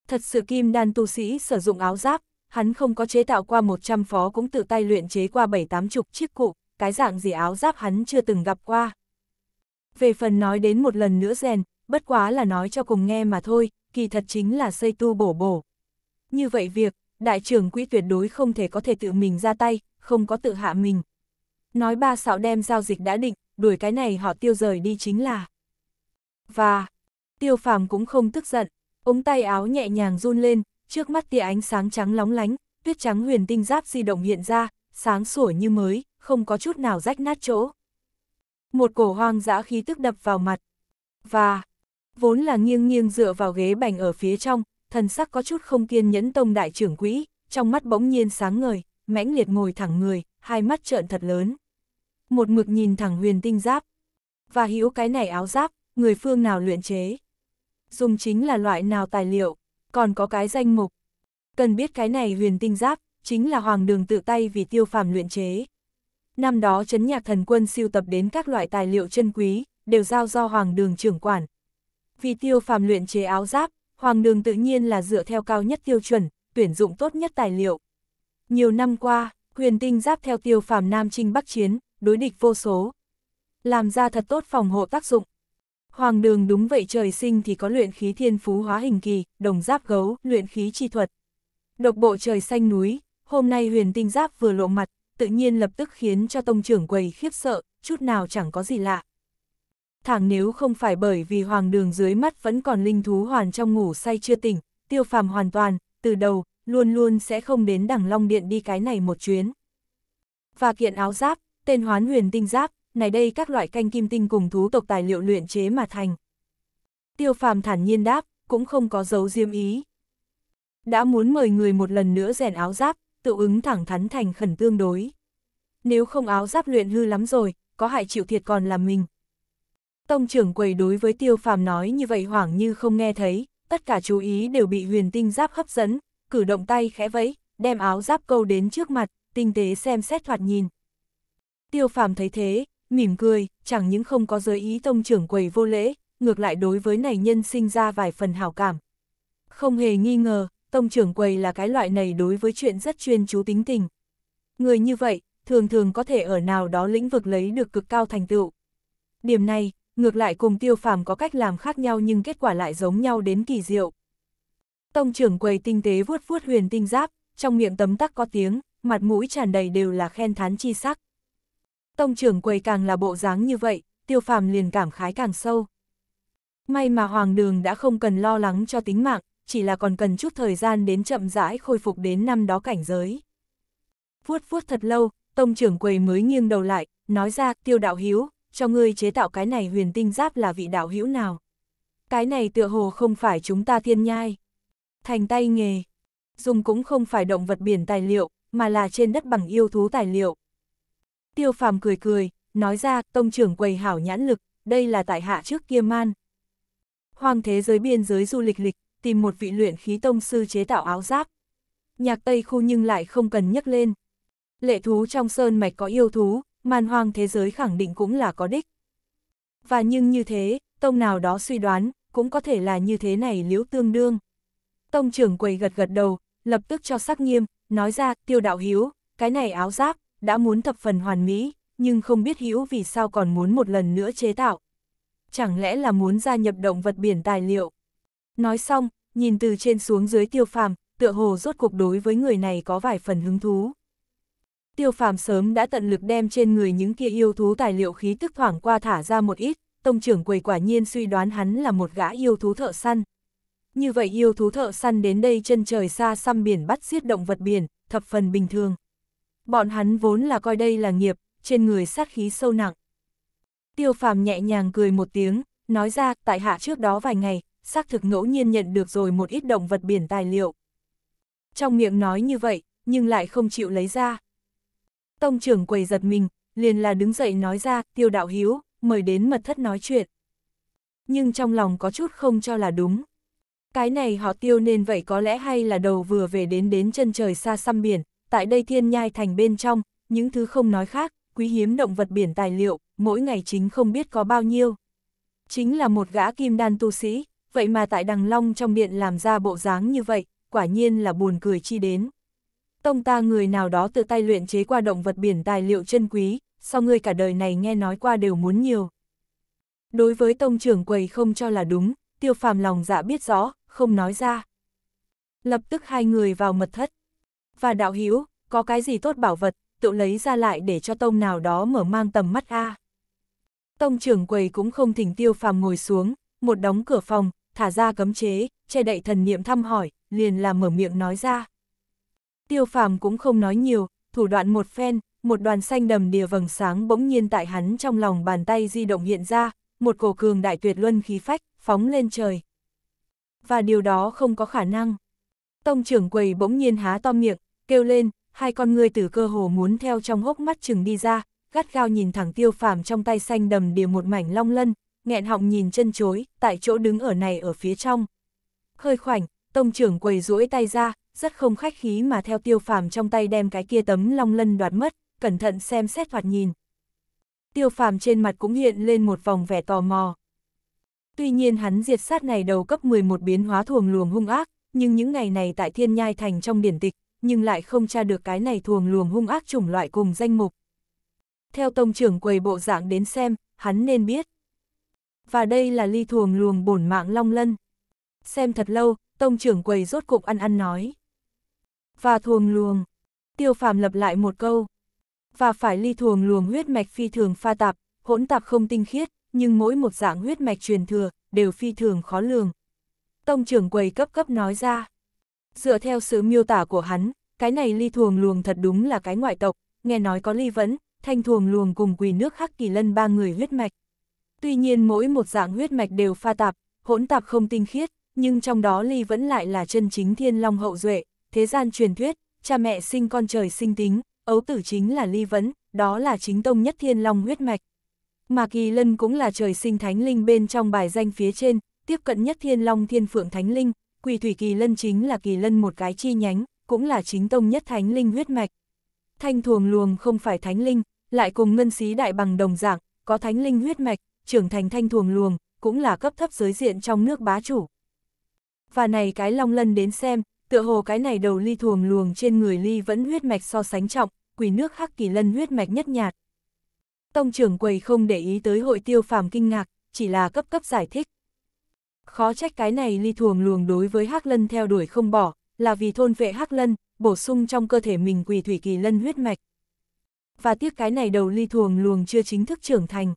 Thật sự kim đan tu sĩ sử dụng áo giáp, hắn không có chế tạo qua 100 phó cũng tự tay luyện chế qua bảy tám chục chiếc cụ, cái dạng gì áo giáp hắn chưa từng gặp qua. Về phần nói đến một lần nữa rèn, bất quá là nói cho cùng nghe mà thôi, kỳ thật chính là xây tu bổ bổ. Như vậy việc, đại trưởng quỹ tuyệt đối không thể có thể tự mình ra tay, không có tự hạ mình. Nói ba xạo đem giao dịch đã định, đuổi cái này họ tiêu rời đi chính là. Và, tiêu phàm cũng không tức giận, ống tay áo nhẹ nhàng run lên, trước mắt tia ánh sáng trắng lóng lánh, tuyết trắng huyền tinh giáp di động hiện ra, sáng sủa như mới, không có chút nào rách nát chỗ. Một cổ hoang dã khí tức đập vào mặt. Và, vốn là nghiêng nghiêng dựa vào ghế bành ở phía trong, thần sắc có chút không kiên nhẫn tông đại trưởng quỹ, trong mắt bỗng nhiên sáng ngời, mãnh liệt ngồi thẳng người, hai mắt trợn thật lớn. Một mực nhìn thẳng huyền tinh giáp. Và hữu cái này áo giáp, người phương nào luyện chế. Dùng chính là loại nào tài liệu, còn có cái danh mục. Cần biết cái này huyền tinh giáp, chính là hoàng đường tự tay vì tiêu phàm luyện chế. Năm đó chấn nhạc thần quân siêu tập đến các loại tài liệu chân quý, đều giao do hoàng đường trưởng quản. Vì tiêu phàm luyện chế áo giáp, hoàng đường tự nhiên là dựa theo cao nhất tiêu chuẩn, tuyển dụng tốt nhất tài liệu. Nhiều năm qua, huyền tinh giáp theo tiêu phàm Nam Trinh Bắc Chiến, đối địch vô số. Làm ra thật tốt phòng hộ tác dụng. Hoàng đường đúng vậy trời sinh thì có luyện khí thiên phú hóa hình kỳ, đồng giáp gấu, luyện khí chi thuật. Độc bộ trời xanh núi, hôm nay huyền tinh giáp vừa lộ mặt, tự nhiên lập tức khiến cho tông trưởng quầy khiếp sợ, chút nào chẳng có gì lạ. Thẳng nếu không phải bởi vì hoàng đường dưới mắt vẫn còn linh thú hoàn trong ngủ say chưa tỉnh, tiêu phàm hoàn toàn, từ đầu, luôn luôn sẽ không đến đẳng Long Điện đi cái này một chuyến. Và kiện áo giáp, tên hoán huyền tinh giáp, này đây các loại canh kim tinh cùng thú tộc tài liệu luyện chế mà thành. Tiêu phàm thản nhiên đáp, cũng không có dấu diêm ý. Đã muốn mời người một lần nữa rèn áo giáp, tự ứng thẳng thắn thành khẩn tương đối. Nếu không áo giáp luyện hư lắm rồi, có hại chịu thiệt còn là mình. Tông trưởng quầy đối với tiêu phàm nói như vậy hoảng như không nghe thấy, tất cả chú ý đều bị huyền tinh giáp hấp dẫn, cử động tay khẽ vẫy, đem áo giáp câu đến trước mặt, tinh tế xem xét thoạt nhìn. Tiêu phàm thấy thế, mỉm cười, chẳng những không có giới ý tông trưởng quầy vô lễ, ngược lại đối với này nhân sinh ra vài phần hào cảm. Không hề nghi ngờ, tông trưởng quầy là cái loại này đối với chuyện rất chuyên chú tính tình. Người như vậy, thường thường có thể ở nào đó lĩnh vực lấy được cực cao thành tựu. Điểm này, ngược lại cùng tiêu phàm có cách làm khác nhau nhưng kết quả lại giống nhau đến kỳ diệu. Tông trưởng quầy tinh tế vuốt vuốt huyền tinh giáp, trong miệng tấm tắc có tiếng, mặt mũi tràn đầy đều là khen thán chi sắc. Tông trưởng quầy càng là bộ dáng như vậy, tiêu phàm liền cảm khái càng sâu. May mà hoàng đường đã không cần lo lắng cho tính mạng, chỉ là còn cần chút thời gian đến chậm rãi khôi phục đến năm đó cảnh giới. Vuốt vuốt thật lâu, tông trưởng quầy mới nghiêng đầu lại, nói ra tiêu đạo hiếu, cho ngươi chế tạo cái này huyền tinh giáp là vị đạo hữu nào. Cái này tựa hồ không phải chúng ta thiên nhai thành tay nghề. Dùng cũng không phải động vật biển tài liệu, mà là trên đất bằng yêu thú tài liệu. Tiêu phàm cười cười, nói ra, tông trưởng quầy hảo nhãn lực, đây là tại hạ trước kia man. Hoàng thế giới biên giới du lịch lịch, tìm một vị luyện khí tông sư chế tạo áo giáp. Nhạc Tây khu nhưng lại không cần nhắc lên. Lệ thú trong sơn mạch có yêu thú, man hoang thế giới khẳng định cũng là có đích. Và nhưng như thế, tông nào đó suy đoán, cũng có thể là như thế này liễu tương đương. Tông trưởng quầy gật gật đầu, lập tức cho sắc nghiêm, nói ra, tiêu đạo hiếu, cái này áo giáp, đã muốn thập phần hoàn mỹ, nhưng không biết hiếu vì sao còn muốn một lần nữa chế tạo. Chẳng lẽ là muốn gia nhập động vật biển tài liệu? Nói xong, nhìn từ trên xuống dưới tiêu phàm, tựa hồ rốt cuộc đối với người này có vài phần hứng thú. Tiêu phàm sớm đã tận lực đem trên người những kia yêu thú tài liệu khí tức thoảng qua thả ra một ít, tông trưởng quầy quả nhiên suy đoán hắn là một gã yêu thú thợ săn như vậy yêu thú thợ săn đến đây chân trời xa xăm biển bắt giết động vật biển, thập phần bình thường. Bọn hắn vốn là coi đây là nghiệp, trên người sát khí sâu nặng. Tiêu phàm nhẹ nhàng cười một tiếng, nói ra tại hạ trước đó vài ngày, xác thực ngẫu nhiên nhận được rồi một ít động vật biển tài liệu. Trong miệng nói như vậy, nhưng lại không chịu lấy ra. Tông trưởng quầy giật mình, liền là đứng dậy nói ra, tiêu đạo hiếu, mời đến mật thất nói chuyện. Nhưng trong lòng có chút không cho là đúng. Cái này họ tiêu nên vậy có lẽ hay là đầu vừa về đến đến chân trời xa xăm biển, tại đây thiên nhai thành bên trong, những thứ không nói khác, quý hiếm động vật biển tài liệu, mỗi ngày chính không biết có bao nhiêu. Chính là một gã kim đan tu sĩ, vậy mà tại đằng long trong điện làm ra bộ dáng như vậy, quả nhiên là buồn cười chi đến. Tông ta người nào đó tự tay luyện chế qua động vật biển tài liệu chân quý, sau người cả đời này nghe nói qua đều muốn nhiều. Đối với tông trưởng quầy không cho là đúng, tiêu phàm lòng dạ biết rõ, không nói ra. Lập tức hai người vào mật thất. Và đạo hiếu có cái gì tốt bảo vật, tự lấy ra lại để cho tông nào đó mở mang tầm mắt a. Tông trưởng quầy cũng không thỉnh tiêu phàm ngồi xuống, một đóng cửa phòng, thả ra cấm chế, che đậy thần niệm thăm hỏi, liền là mở miệng nói ra. Tiêu phàm cũng không nói nhiều, thủ đoạn một phen, một đoàn xanh đầm đìa vầng sáng bỗng nhiên tại hắn trong lòng bàn tay di động hiện ra, một cổ cường đại tuyệt luân khí phách, phóng lên trời và điều đó không có khả năng. Tông trưởng quầy bỗng nhiên há to miệng, kêu lên, hai con người tử cơ hồ muốn theo trong hốc mắt chừng đi ra, gắt gao nhìn thẳng tiêu phàm trong tay xanh đầm đìa một mảnh long lân, nghẹn họng nhìn chân chối, tại chỗ đứng ở này ở phía trong. Hơi khoảnh, tông trưởng quầy duỗi tay ra, rất không khách khí mà theo tiêu phàm trong tay đem cái kia tấm long lân đoạt mất, cẩn thận xem xét thoạt nhìn. Tiêu phàm trên mặt cũng hiện lên một vòng vẻ tò mò, Tuy nhiên hắn diệt sát ngày đầu cấp 11 biến hóa thuồng luồng hung ác, nhưng những ngày này tại thiên nhai thành trong điển tịch, nhưng lại không tra được cái này thuồng luồng hung ác chủng loại cùng danh mục. Theo tông trưởng quầy bộ dạng đến xem, hắn nên biết. Và đây là ly thuồng luồng bổn mạng long lân. Xem thật lâu, tông trưởng quầy rốt cục ăn ăn nói. Và thuồng luồng. Tiêu phàm lập lại một câu. Và phải ly thuồng luồng huyết mạch phi thường pha tạp, hỗn tạp không tinh khiết, nhưng mỗi một dạng huyết mạch truyền thừa đều phi thường khó lường. Tông trưởng quầy cấp cấp nói ra. Dựa theo sự miêu tả của hắn, cái này ly thuồng luồng thật đúng là cái ngoại tộc, nghe nói có ly vẫn, thanh thuồng luồng cùng quỳ nước khắc kỳ lân ba người huyết mạch. Tuy nhiên mỗi một dạng huyết mạch đều pha tạp, hỗn tạp không tinh khiết, nhưng trong đó ly vẫn lại là chân chính thiên long hậu duệ, thế gian truyền thuyết, cha mẹ sinh con trời sinh tính, ấu tử chính là ly vẫn, đó là chính tông nhất thiên long huyết mạch. Mà kỳ lân cũng là trời sinh thánh linh bên trong bài danh phía trên, tiếp cận nhất thiên long thiên phượng thánh linh, quỷ thủy kỳ lân chính là kỳ lân một cái chi nhánh, cũng là chính tông nhất thánh linh huyết mạch. Thanh thuồng luồng không phải thánh linh, lại cùng ngân xí đại bằng đồng dạng, có thánh linh huyết mạch, trưởng thành thanh thuồng luồng, cũng là cấp thấp giới diện trong nước bá chủ. Và này cái long lân đến xem, tựa hồ cái này đầu ly thuồng luồng trên người ly vẫn huyết mạch so sánh trọng, quỷ nước hắc kỳ lân huyết mạch nhất nhạt. Tông trưởng quầy không để ý tới hội tiêu phàm kinh ngạc, chỉ là cấp cấp giải thích. Khó trách cái này ly thuồng luồng đối với Hắc Lân theo đuổi không bỏ, là vì thôn vệ Hắc Lân, bổ sung trong cơ thể mình quỳ thủy kỳ lân huyết mạch. Và tiếc cái này đầu ly thuồng luồng chưa chính thức trưởng thành.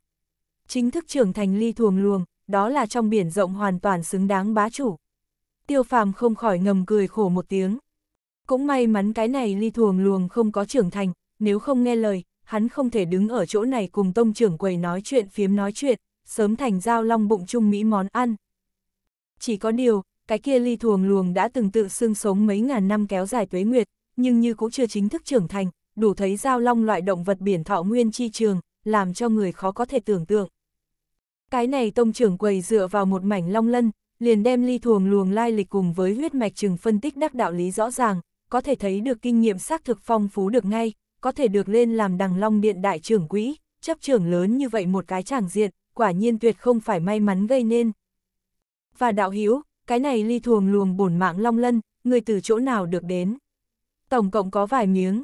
Chính thức trưởng thành ly thuồng luồng, đó là trong biển rộng hoàn toàn xứng đáng bá chủ. Tiêu phàm không khỏi ngầm cười khổ một tiếng. Cũng may mắn cái này ly thuồng luồng không có trưởng thành, nếu không nghe lời, hắn không thể đứng ở chỗ này cùng tông trưởng quầy nói chuyện phiếm nói chuyện, sớm thành giao long bụng chung mỹ món ăn. Chỉ có điều, cái kia ly thuồng luồng đã từng tự xương sống mấy ngàn năm kéo dài tuế nguyệt, nhưng như cũng chưa chính thức trưởng thành, đủ thấy giao long loại động vật biển thọ nguyên chi trường, làm cho người khó có thể tưởng tượng. Cái này tông trưởng quầy dựa vào một mảnh long lân, liền đem ly thuồng luồng lai lịch cùng với huyết mạch trường phân tích đắc đạo lý rõ ràng, có thể thấy được kinh nghiệm xác thực phong phú được ngay, có thể được lên làm đằng long điện đại trưởng quỹ, chấp trưởng lớn như vậy một cái tràng diện, quả nhiên tuyệt không phải may mắn gây nên. Và đạo hiếu cái này ly thuồng luồng bổn mạng long lân, người từ chỗ nào được đến. Tổng cộng có vài miếng.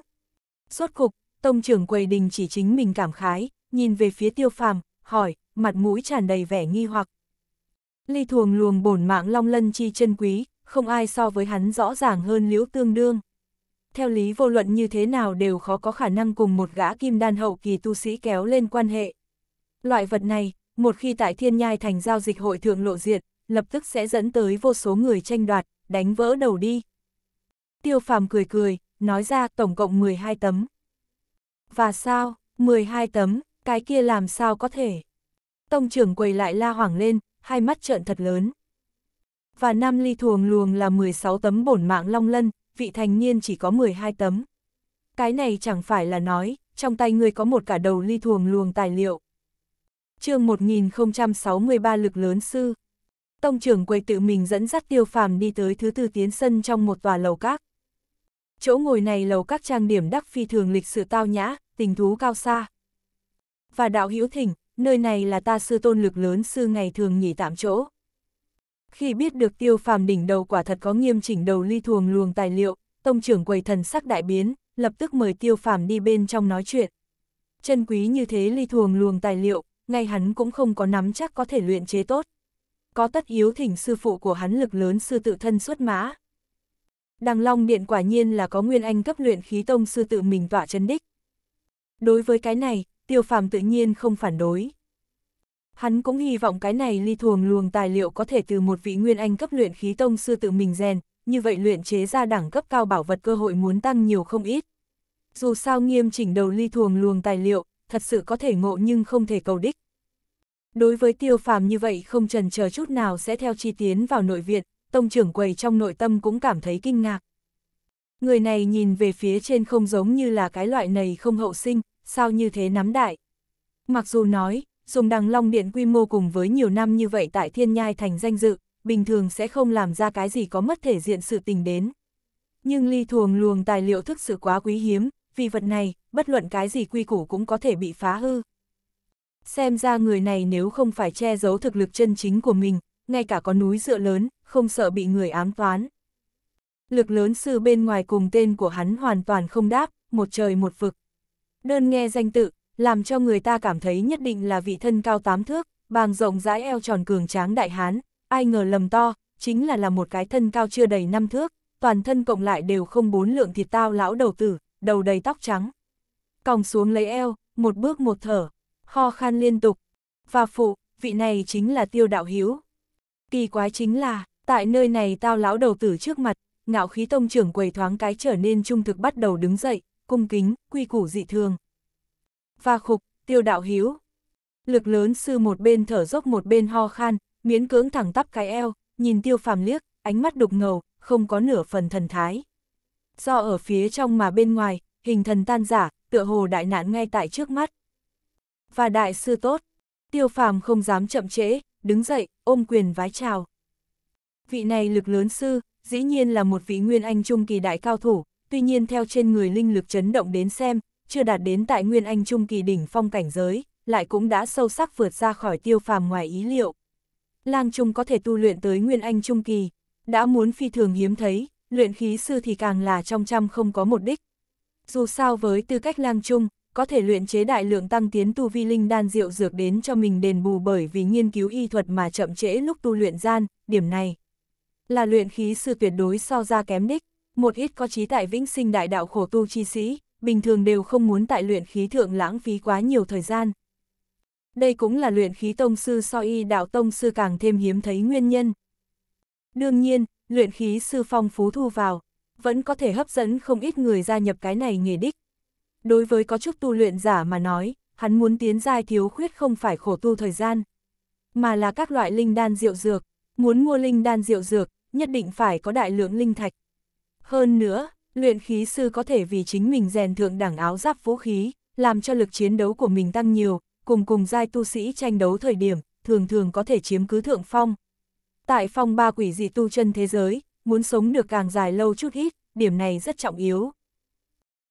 Suốt cục, tông trưởng quầy đình chỉ chính mình cảm khái, nhìn về phía tiêu phàm, hỏi, mặt mũi tràn đầy vẻ nghi hoặc. Ly thuồng luồng bổn mạng long lân chi chân quý, không ai so với hắn rõ ràng hơn liễu tương đương theo lý vô luận như thế nào đều khó có khả năng cùng một gã kim đan hậu kỳ tu sĩ kéo lên quan hệ. Loại vật này, một khi tại thiên nhai thành giao dịch hội thượng lộ diệt, lập tức sẽ dẫn tới vô số người tranh đoạt, đánh vỡ đầu đi. Tiêu phàm cười cười, nói ra tổng cộng 12 tấm. Và sao, 12 tấm, cái kia làm sao có thể? Tông trưởng quầy lại la hoảng lên, hai mắt trợn thật lớn. Và nam ly thuồng luồng là 16 tấm bổn mạng long lân, vị thành niên chỉ có 12 tấm. Cái này chẳng phải là nói, trong tay ngươi có một cả đầu ly thuồng luồng tài liệu. chương 1063 lực lớn sư. Tông trưởng quầy tự mình dẫn dắt tiêu phàm đi tới thứ tư tiến sân trong một tòa lầu các. Chỗ ngồi này lầu các trang điểm đắc phi thường lịch sự tao nhã, tình thú cao xa. Và đạo hữu thỉnh, nơi này là ta sư tôn lực lớn sư ngày thường nghỉ tạm chỗ. Khi biết được tiêu phàm đỉnh đầu quả thật có nghiêm chỉnh đầu ly thuồng luồng tài liệu, tông trưởng quầy thần sắc đại biến, lập tức mời tiêu phàm đi bên trong nói chuyện. Chân quý như thế ly thuồng luồng tài liệu, ngay hắn cũng không có nắm chắc có thể luyện chế tốt. Có tất yếu thỉnh sư phụ của hắn lực lớn sư tự thân xuất mã. Đằng Long Điện quả nhiên là có nguyên anh cấp luyện khí tông sư tự mình tỏa chân đích. Đối với cái này, tiêu phàm tự nhiên không phản đối. Hắn cũng hy vọng cái này ly thuồng luồng tài liệu có thể từ một vị nguyên anh cấp luyện khí tông sư tự mình rèn, như vậy luyện chế ra đẳng cấp cao bảo vật cơ hội muốn tăng nhiều không ít. Dù sao nghiêm chỉnh đầu ly thuồng luồng tài liệu, thật sự có thể ngộ nhưng không thể cầu đích. Đối với tiêu phàm như vậy không trần chờ chút nào sẽ theo chi tiến vào nội viện, tông trưởng quầy trong nội tâm cũng cảm thấy kinh ngạc. Người này nhìn về phía trên không giống như là cái loại này không hậu sinh, sao như thế nắm đại. Mặc dù nói, dùng đằng long điện quy mô cùng với nhiều năm như vậy tại thiên nhai thành danh dự, bình thường sẽ không làm ra cái gì có mất thể diện sự tình đến. Nhưng ly thuồng luồng tài liệu thức sự quá quý hiếm, vì vật này, bất luận cái gì quy củ cũng có thể bị phá hư. Xem ra người này nếu không phải che giấu thực lực chân chính của mình, ngay cả có núi dựa lớn, không sợ bị người ám toán. Lực lớn sư bên ngoài cùng tên của hắn hoàn toàn không đáp, một trời một vực. Đơn nghe danh tự, làm cho người ta cảm thấy nhất định là vị thân cao tám thước, bàng rộng rãi eo tròn cường tráng đại hán, ai ngờ lầm to, chính là là một cái thân cao chưa đầy năm thước, toàn thân cộng lại đều không bốn lượng thịt tao lão đầu tử, đầu đầy tóc trắng. Còng xuống lấy eo, một bước một thở, kho khan liên tục. Và phụ, vị này chính là tiêu đạo hiếu. Kỳ quái chính là, tại nơi này tao lão đầu tử trước mặt, ngạo khí tông trưởng quầy thoáng cái trở nên trung thực bắt đầu đứng dậy, cung kính, quy củ dị thường và khục, tiêu đạo hiếu. Lực lớn sư một bên thở dốc một bên ho khan, miễn cưỡng thẳng tắp cái eo, nhìn tiêu phàm liếc, ánh mắt đục ngầu, không có nửa phần thần thái. Do ở phía trong mà bên ngoài, hình thần tan giả, tựa hồ đại nạn ngay tại trước mắt. Và đại sư tốt, tiêu phàm không dám chậm trễ, đứng dậy, ôm quyền vái chào. Vị này lực lớn sư, dĩ nhiên là một vị nguyên anh trung kỳ đại cao thủ, tuy nhiên theo trên người linh lực chấn động đến xem, chưa đạt đến tại Nguyên Anh Trung kỳ đỉnh phong cảnh giới, lại cũng đã sâu sắc vượt ra khỏi tiêu phàm ngoài ý liệu. Lang Trung có thể tu luyện tới Nguyên Anh Trung kỳ, đã muốn phi thường hiếm thấy, luyện khí sư thì càng là trong trăm không có một đích. Dù sao với tư cách Lang Trung, có thể luyện chế đại lượng tăng tiến tu vi linh đan diệu dược đến cho mình đền bù bởi vì nghiên cứu y thuật mà chậm trễ lúc tu luyện gian, điểm này là luyện khí sư tuyệt đối so ra kém đích, một ít có trí tại vĩnh sinh đại đạo khổ tu chi sĩ, bình thường đều không muốn tại luyện khí thượng lãng phí quá nhiều thời gian. Đây cũng là luyện khí tông sư so y đạo tông sư càng thêm hiếm thấy nguyên nhân. Đương nhiên, luyện khí sư phong phú thu vào, vẫn có thể hấp dẫn không ít người gia nhập cái này nghề đích. Đối với có chút tu luyện giả mà nói, hắn muốn tiến giai thiếu khuyết không phải khổ tu thời gian, mà là các loại linh đan rượu dược. Muốn mua linh đan rượu dược, nhất định phải có đại lượng linh thạch. Hơn nữa, luyện khí sư có thể vì chính mình rèn thượng đẳng áo giáp vũ khí, làm cho lực chiến đấu của mình tăng nhiều, cùng cùng giai tu sĩ tranh đấu thời điểm, thường thường có thể chiếm cứ thượng phong. Tại phong ba quỷ dị tu chân thế giới, muốn sống được càng dài lâu chút ít, điểm này rất trọng yếu.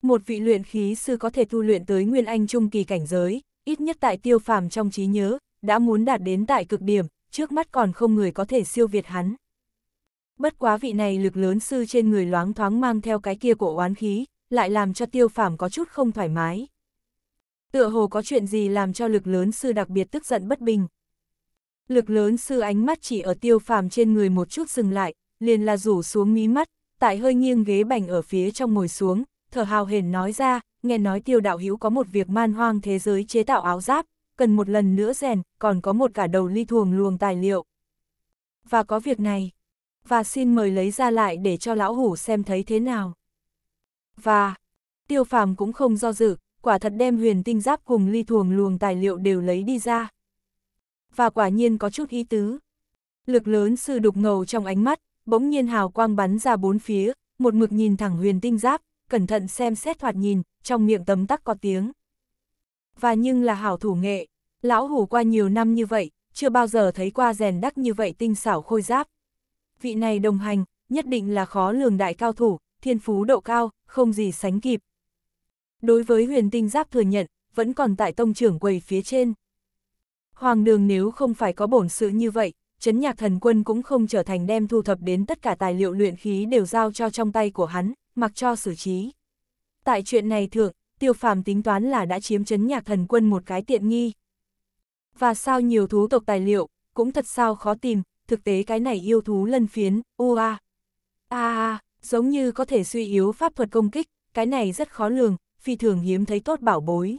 Một vị luyện khí sư có thể tu luyện tới nguyên anh trung kỳ cảnh giới, ít nhất tại tiêu phàm trong trí nhớ, đã muốn đạt đến tại cực điểm, trước mắt còn không người có thể siêu việt hắn. Bất quá vị này lực lớn sư trên người loáng thoáng mang theo cái kia cổ oán khí, lại làm cho tiêu phàm có chút không thoải mái. Tựa hồ có chuyện gì làm cho lực lớn sư đặc biệt tức giận bất bình. Lực lớn sư ánh mắt chỉ ở tiêu phàm trên người một chút dừng lại, liền là rủ xuống mí mắt, tại hơi nghiêng ghế bành ở phía trong ngồi xuống, thở hào hển nói ra, nghe nói tiêu đạo hữu có một việc man hoang thế giới chế tạo áo giáp, cần một lần nữa rèn, còn có một cả đầu ly thuồng luồng tài liệu. Và có việc này, và xin mời lấy ra lại để cho lão hủ xem thấy thế nào. Và, tiêu phàm cũng không do dự, quả thật đem huyền tinh giáp cùng ly thuồng luồng tài liệu đều lấy đi ra. Và quả nhiên có chút ý tứ. Lực lớn sư đục ngầu trong ánh mắt, bỗng nhiên hào quang bắn ra bốn phía, một mực nhìn thẳng huyền tinh giáp, cẩn thận xem xét thoạt nhìn, trong miệng tấm tắc có tiếng. Và nhưng là hảo thủ nghệ, lão hủ qua nhiều năm như vậy, chưa bao giờ thấy qua rèn đắc như vậy tinh xảo khôi giáp, vị này đồng hành, nhất định là khó lường đại cao thủ, thiên phú độ cao, không gì sánh kịp. Đối với huyền tinh giáp thừa nhận, vẫn còn tại tông trưởng quầy phía trên. Hoàng đường nếu không phải có bổn sự như vậy, chấn nhạc thần quân cũng không trở thành đem thu thập đến tất cả tài liệu luyện khí đều giao cho trong tay của hắn, mặc cho xử trí. Tại chuyện này thượng, tiêu phàm tính toán là đã chiếm chấn nhạc thần quân một cái tiện nghi. Và sao nhiều thú tộc tài liệu, cũng thật sao khó tìm, thực tế cái này yêu thú lân phiến, ua a, a giống như có thể suy yếu pháp thuật công kích, cái này rất khó lường, phi thường hiếm thấy tốt bảo bối.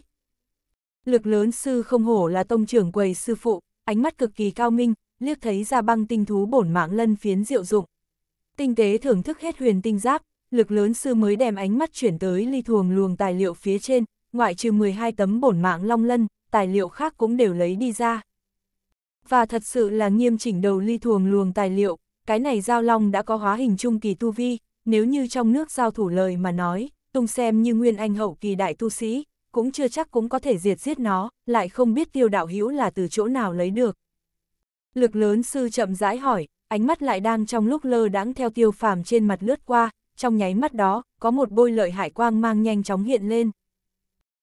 Lực lớn sư không hổ là tông trưởng quầy sư phụ, ánh mắt cực kỳ cao minh, liếc thấy ra băng tinh thú bổn mạng lân phiến diệu dụng. Tinh tế thưởng thức hết huyền tinh giáp, lực lớn sư mới đem ánh mắt chuyển tới ly thuồng luồng tài liệu phía trên, ngoại trừ 12 tấm bổn mạng long lân, tài liệu khác cũng đều lấy đi ra và thật sự là nghiêm chỉnh đầu ly thuồng luồng tài liệu, cái này Giao Long đã có hóa hình trung kỳ tu vi, nếu như trong nước giao thủ lời mà nói, tung xem như nguyên anh hậu kỳ đại tu sĩ, cũng chưa chắc cũng có thể diệt giết nó, lại không biết tiêu đạo hữu là từ chỗ nào lấy được. Lực lớn sư chậm rãi hỏi, ánh mắt lại đang trong lúc lơ đãng theo tiêu phàm trên mặt lướt qua, trong nháy mắt đó, có một bôi lợi hải quang mang nhanh chóng hiện lên.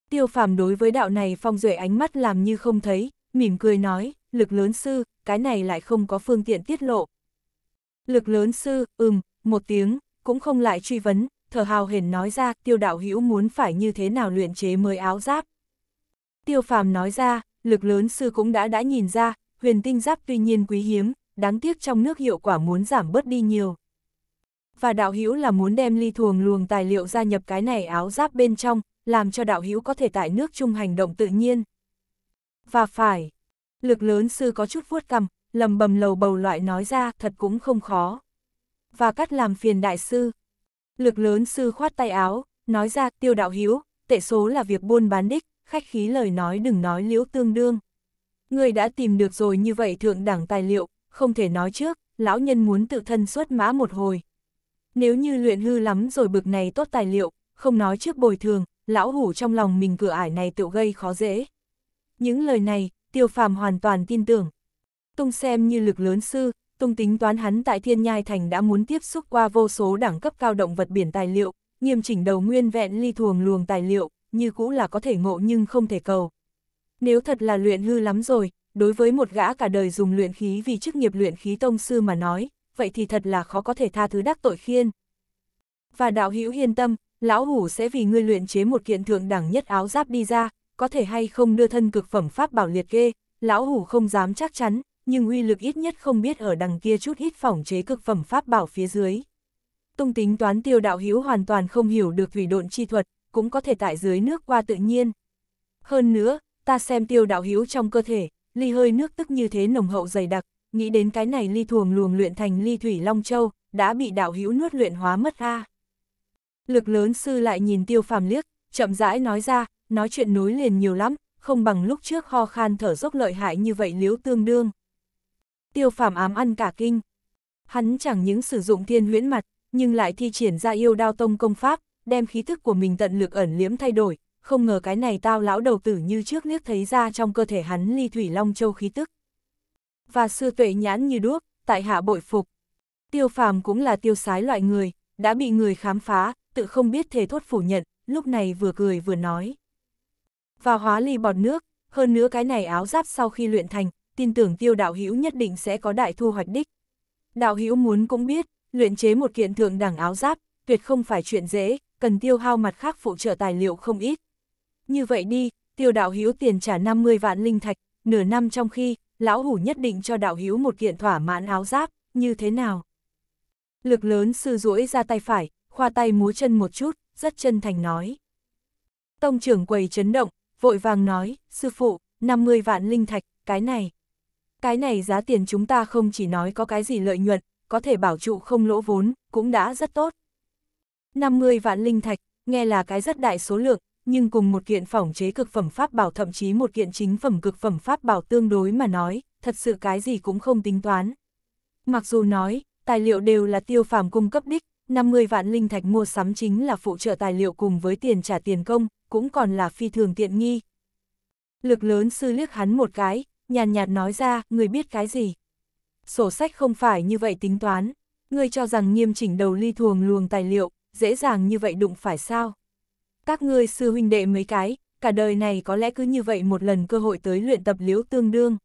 Tiêu phàm đối với đạo này phong duệ ánh mắt làm như không thấy, mỉm cười nói, lực lớn sư, cái này lại không có phương tiện tiết lộ. Lực lớn sư, ừm, một tiếng, cũng không lại truy vấn, thở hào hển nói ra tiêu đạo hữu muốn phải như thế nào luyện chế mới áo giáp. Tiêu phàm nói ra, lực lớn sư cũng đã đã nhìn ra, huyền tinh giáp tuy nhiên quý hiếm, đáng tiếc trong nước hiệu quả muốn giảm bớt đi nhiều. Và đạo hữu là muốn đem ly thuồng luồng tài liệu gia nhập cái này áo giáp bên trong, làm cho đạo hữu có thể tại nước trung hành động tự nhiên. Và phải, Lực lớn sư có chút vuốt cằm, lầm bầm lầu bầu loại nói ra thật cũng không khó. Và cắt làm phiền đại sư. Lực lớn sư khoát tay áo, nói ra tiêu đạo hiếu, tệ số là việc buôn bán đích, khách khí lời nói đừng nói liễu tương đương. Người đã tìm được rồi như vậy thượng đẳng tài liệu, không thể nói trước, lão nhân muốn tự thân xuất mã một hồi. Nếu như luyện hư lắm rồi bực này tốt tài liệu, không nói trước bồi thường, lão hủ trong lòng mình cửa ải này tự gây khó dễ. Những lời này, tiêu phàm hoàn toàn tin tưởng. Tung xem như lực lớn sư, tung tính toán hắn tại thiên nhai thành đã muốn tiếp xúc qua vô số đẳng cấp cao động vật biển tài liệu, nghiêm chỉnh đầu nguyên vẹn ly thuồng luồng tài liệu, như cũ là có thể ngộ nhưng không thể cầu. Nếu thật là luyện hư lắm rồi, đối với một gã cả đời dùng luyện khí vì chức nghiệp luyện khí tông sư mà nói, vậy thì thật là khó có thể tha thứ đắc tội khiên. Và đạo hữu yên tâm, lão hủ sẽ vì ngươi luyện chế một kiện thượng đẳng nhất áo giáp đi ra, có thể hay không đưa thân cực phẩm pháp bảo liệt kê, lão hủ không dám chắc chắn, nhưng uy lực ít nhất không biết ở đằng kia chút ít phỏng chế cực phẩm pháp bảo phía dưới. Tung tính toán tiêu đạo hữu hoàn toàn không hiểu được thủy độn chi thuật, cũng có thể tại dưới nước qua tự nhiên. Hơn nữa, ta xem tiêu đạo hữu trong cơ thể, ly hơi nước tức như thế nồng hậu dày đặc, nghĩ đến cái này ly thuồng luồng luyện thành ly thủy long châu, đã bị đạo hữu nuốt luyện hóa mất ra Lực lớn sư lại nhìn tiêu phàm liếc, chậm rãi nói ra, nói chuyện nối liền nhiều lắm, không bằng lúc trước ho khan thở dốc lợi hại như vậy liếu tương đương. Tiêu phàm ám ăn cả kinh. Hắn chẳng những sử dụng thiên huyễn mặt, nhưng lại thi triển ra yêu đao tông công pháp, đem khí thức của mình tận lực ẩn liếm thay đổi, không ngờ cái này tao lão đầu tử như trước liếc thấy ra trong cơ thể hắn ly thủy long châu khí tức. Và sư tuệ nhãn như đuốc, tại hạ bội phục. Tiêu phàm cũng là tiêu sái loại người, đã bị người khám phá, tự không biết thề thốt phủ nhận, lúc này vừa cười vừa nói. Và hóa ly bọt nước, hơn nữa cái này áo giáp sau khi luyện thành, tin tưởng tiêu đạo hữu nhất định sẽ có đại thu hoạch đích. Đạo hữu muốn cũng biết, luyện chế một kiện thượng đẳng áo giáp, tuyệt không phải chuyện dễ, cần tiêu hao mặt khác phụ trợ tài liệu không ít. Như vậy đi, tiêu đạo hữu tiền trả 50 vạn linh thạch, nửa năm trong khi, lão hủ nhất định cho đạo hữu một kiện thỏa mãn áo giáp, như thế nào? Lực lớn sư duỗi ra tay phải, khoa tay múa chân một chút, rất chân thành nói. Tông trưởng quầy chấn động, vội vàng nói, sư phụ, 50 vạn linh thạch, cái này. Cái này giá tiền chúng ta không chỉ nói có cái gì lợi nhuận, có thể bảo trụ không lỗ vốn, cũng đã rất tốt. 50 vạn linh thạch, nghe là cái rất đại số lượng, nhưng cùng một kiện phỏng chế cực phẩm pháp bảo thậm chí một kiện chính phẩm cực phẩm pháp bảo tương đối mà nói, thật sự cái gì cũng không tính toán. Mặc dù nói, tài liệu đều là tiêu phàm cung cấp đích, 50 vạn linh thạch mua sắm chính là phụ trợ tài liệu cùng với tiền trả tiền công, cũng còn là phi thường tiện nghi. Lực lớn sư liếc hắn một cái, nhàn nhạt nói ra, người biết cái gì. Sổ sách không phải như vậy tính toán, ngươi cho rằng nghiêm chỉnh đầu ly thuồng luồng tài liệu, dễ dàng như vậy đụng phải sao. Các ngươi sư huynh đệ mấy cái, cả đời này có lẽ cứ như vậy một lần cơ hội tới luyện tập liễu tương đương.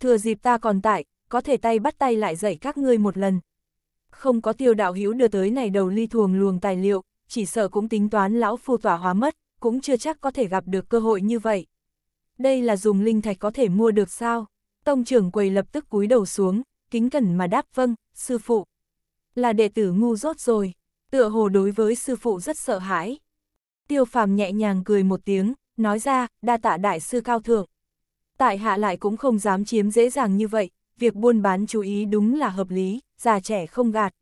Thừa dịp ta còn tại, có thể tay bắt tay lại dạy các ngươi một lần, không có tiêu đạo hữu đưa tới này đầu ly thuồng luồng tài liệu, chỉ sợ cũng tính toán lão phu tỏa hóa mất, cũng chưa chắc có thể gặp được cơ hội như vậy. Đây là dùng linh thạch có thể mua được sao? Tông trưởng quầy lập tức cúi đầu xuống, kính cẩn mà đáp vâng, sư phụ. Là đệ tử ngu dốt rồi, tựa hồ đối với sư phụ rất sợ hãi. Tiêu phàm nhẹ nhàng cười một tiếng, nói ra, đa tạ đại sư cao thượng. Tại hạ lại cũng không dám chiếm dễ dàng như vậy, việc buôn bán chú ý đúng là hợp lý già trẻ không gạt.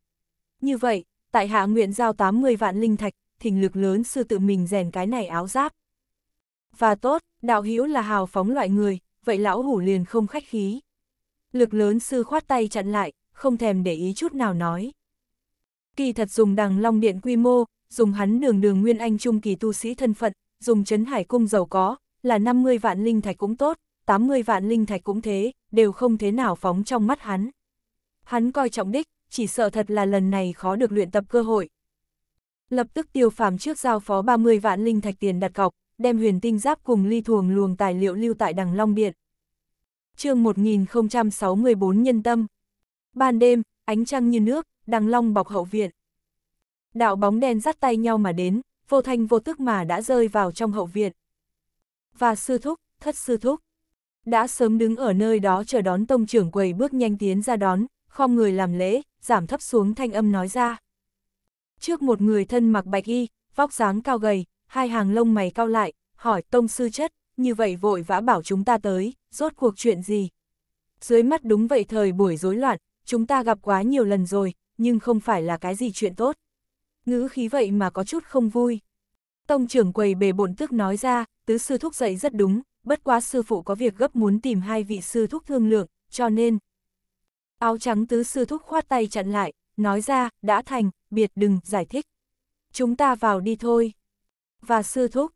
Như vậy, tại hạ nguyện giao 80 vạn linh thạch, thỉnh lực lớn sư tự mình rèn cái này áo giáp. Và tốt, đạo hữu là hào phóng loại người, vậy lão hủ liền không khách khí. Lực lớn sư khoát tay chặn lại, không thèm để ý chút nào nói. Kỳ thật dùng đằng long điện quy mô, dùng hắn đường đường nguyên anh trung kỳ tu sĩ thân phận, dùng chấn hải cung giàu có, là 50 vạn linh thạch cũng tốt, 80 vạn linh thạch cũng thế, đều không thế nào phóng trong mắt hắn hắn coi trọng đích, chỉ sợ thật là lần này khó được luyện tập cơ hội. Lập tức tiêu phàm trước giao phó 30 vạn linh thạch tiền đặt cọc, đem huyền tinh giáp cùng ly thuồng luồng tài liệu lưu tại đằng Long Điện. chương 1064 Nhân Tâm Ban đêm, ánh trăng như nước, đằng Long bọc hậu viện. Đạo bóng đen dắt tay nhau mà đến, vô thanh vô tức mà đã rơi vào trong hậu viện. Và sư thúc, thất sư thúc, đã sớm đứng ở nơi đó chờ đón tông trưởng quầy bước nhanh tiến ra đón, khom người làm lễ, giảm thấp xuống thanh âm nói ra. Trước một người thân mặc bạch y, vóc dáng cao gầy, hai hàng lông mày cao lại, hỏi tông sư chất, như vậy vội vã bảo chúng ta tới, rốt cuộc chuyện gì? Dưới mắt đúng vậy thời buổi rối loạn, chúng ta gặp quá nhiều lần rồi, nhưng không phải là cái gì chuyện tốt. Ngữ khí vậy mà có chút không vui. Tông trưởng quầy bề bổn tức nói ra, tứ sư thúc dạy rất đúng, bất quá sư phụ có việc gấp muốn tìm hai vị sư thúc thương lượng, cho nên, Áo trắng tứ sư thúc khoát tay chặn lại, nói ra, đã thành, biệt đừng, giải thích. Chúng ta vào đi thôi. Và sư thúc,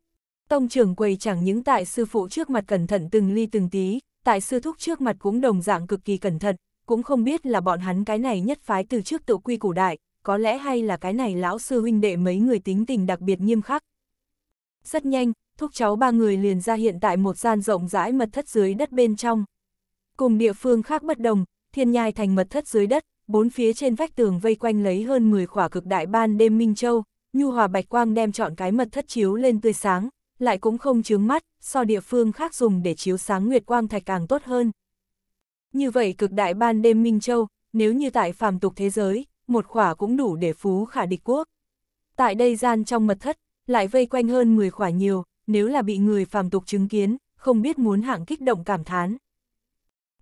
tông trưởng quầy chẳng những tại sư phụ trước mặt cẩn thận từng ly từng tí, tại sư thúc trước mặt cũng đồng dạng cực kỳ cẩn thận, cũng không biết là bọn hắn cái này nhất phái từ trước tự quy củ đại, có lẽ hay là cái này lão sư huynh đệ mấy người tính tình đặc biệt nghiêm khắc. Rất nhanh, thúc cháu ba người liền ra hiện tại một gian rộng rãi mật thất dưới đất bên trong. Cùng địa phương khác bất đồng, thiên nhai thành mật thất dưới đất, bốn phía trên vách tường vây quanh lấy hơn 10 khỏa cực đại ban đêm minh châu, nhu hòa bạch quang đem chọn cái mật thất chiếu lên tươi sáng, lại cũng không chướng mắt, so địa phương khác dùng để chiếu sáng nguyệt quang thạch càng tốt hơn. Như vậy cực đại ban đêm minh châu, nếu như tại phàm tục thế giới, một khỏa cũng đủ để phú khả địch quốc. Tại đây gian trong mật thất, lại vây quanh hơn 10 khỏa nhiều, nếu là bị người phàm tục chứng kiến, không biết muốn hạng kích động cảm thán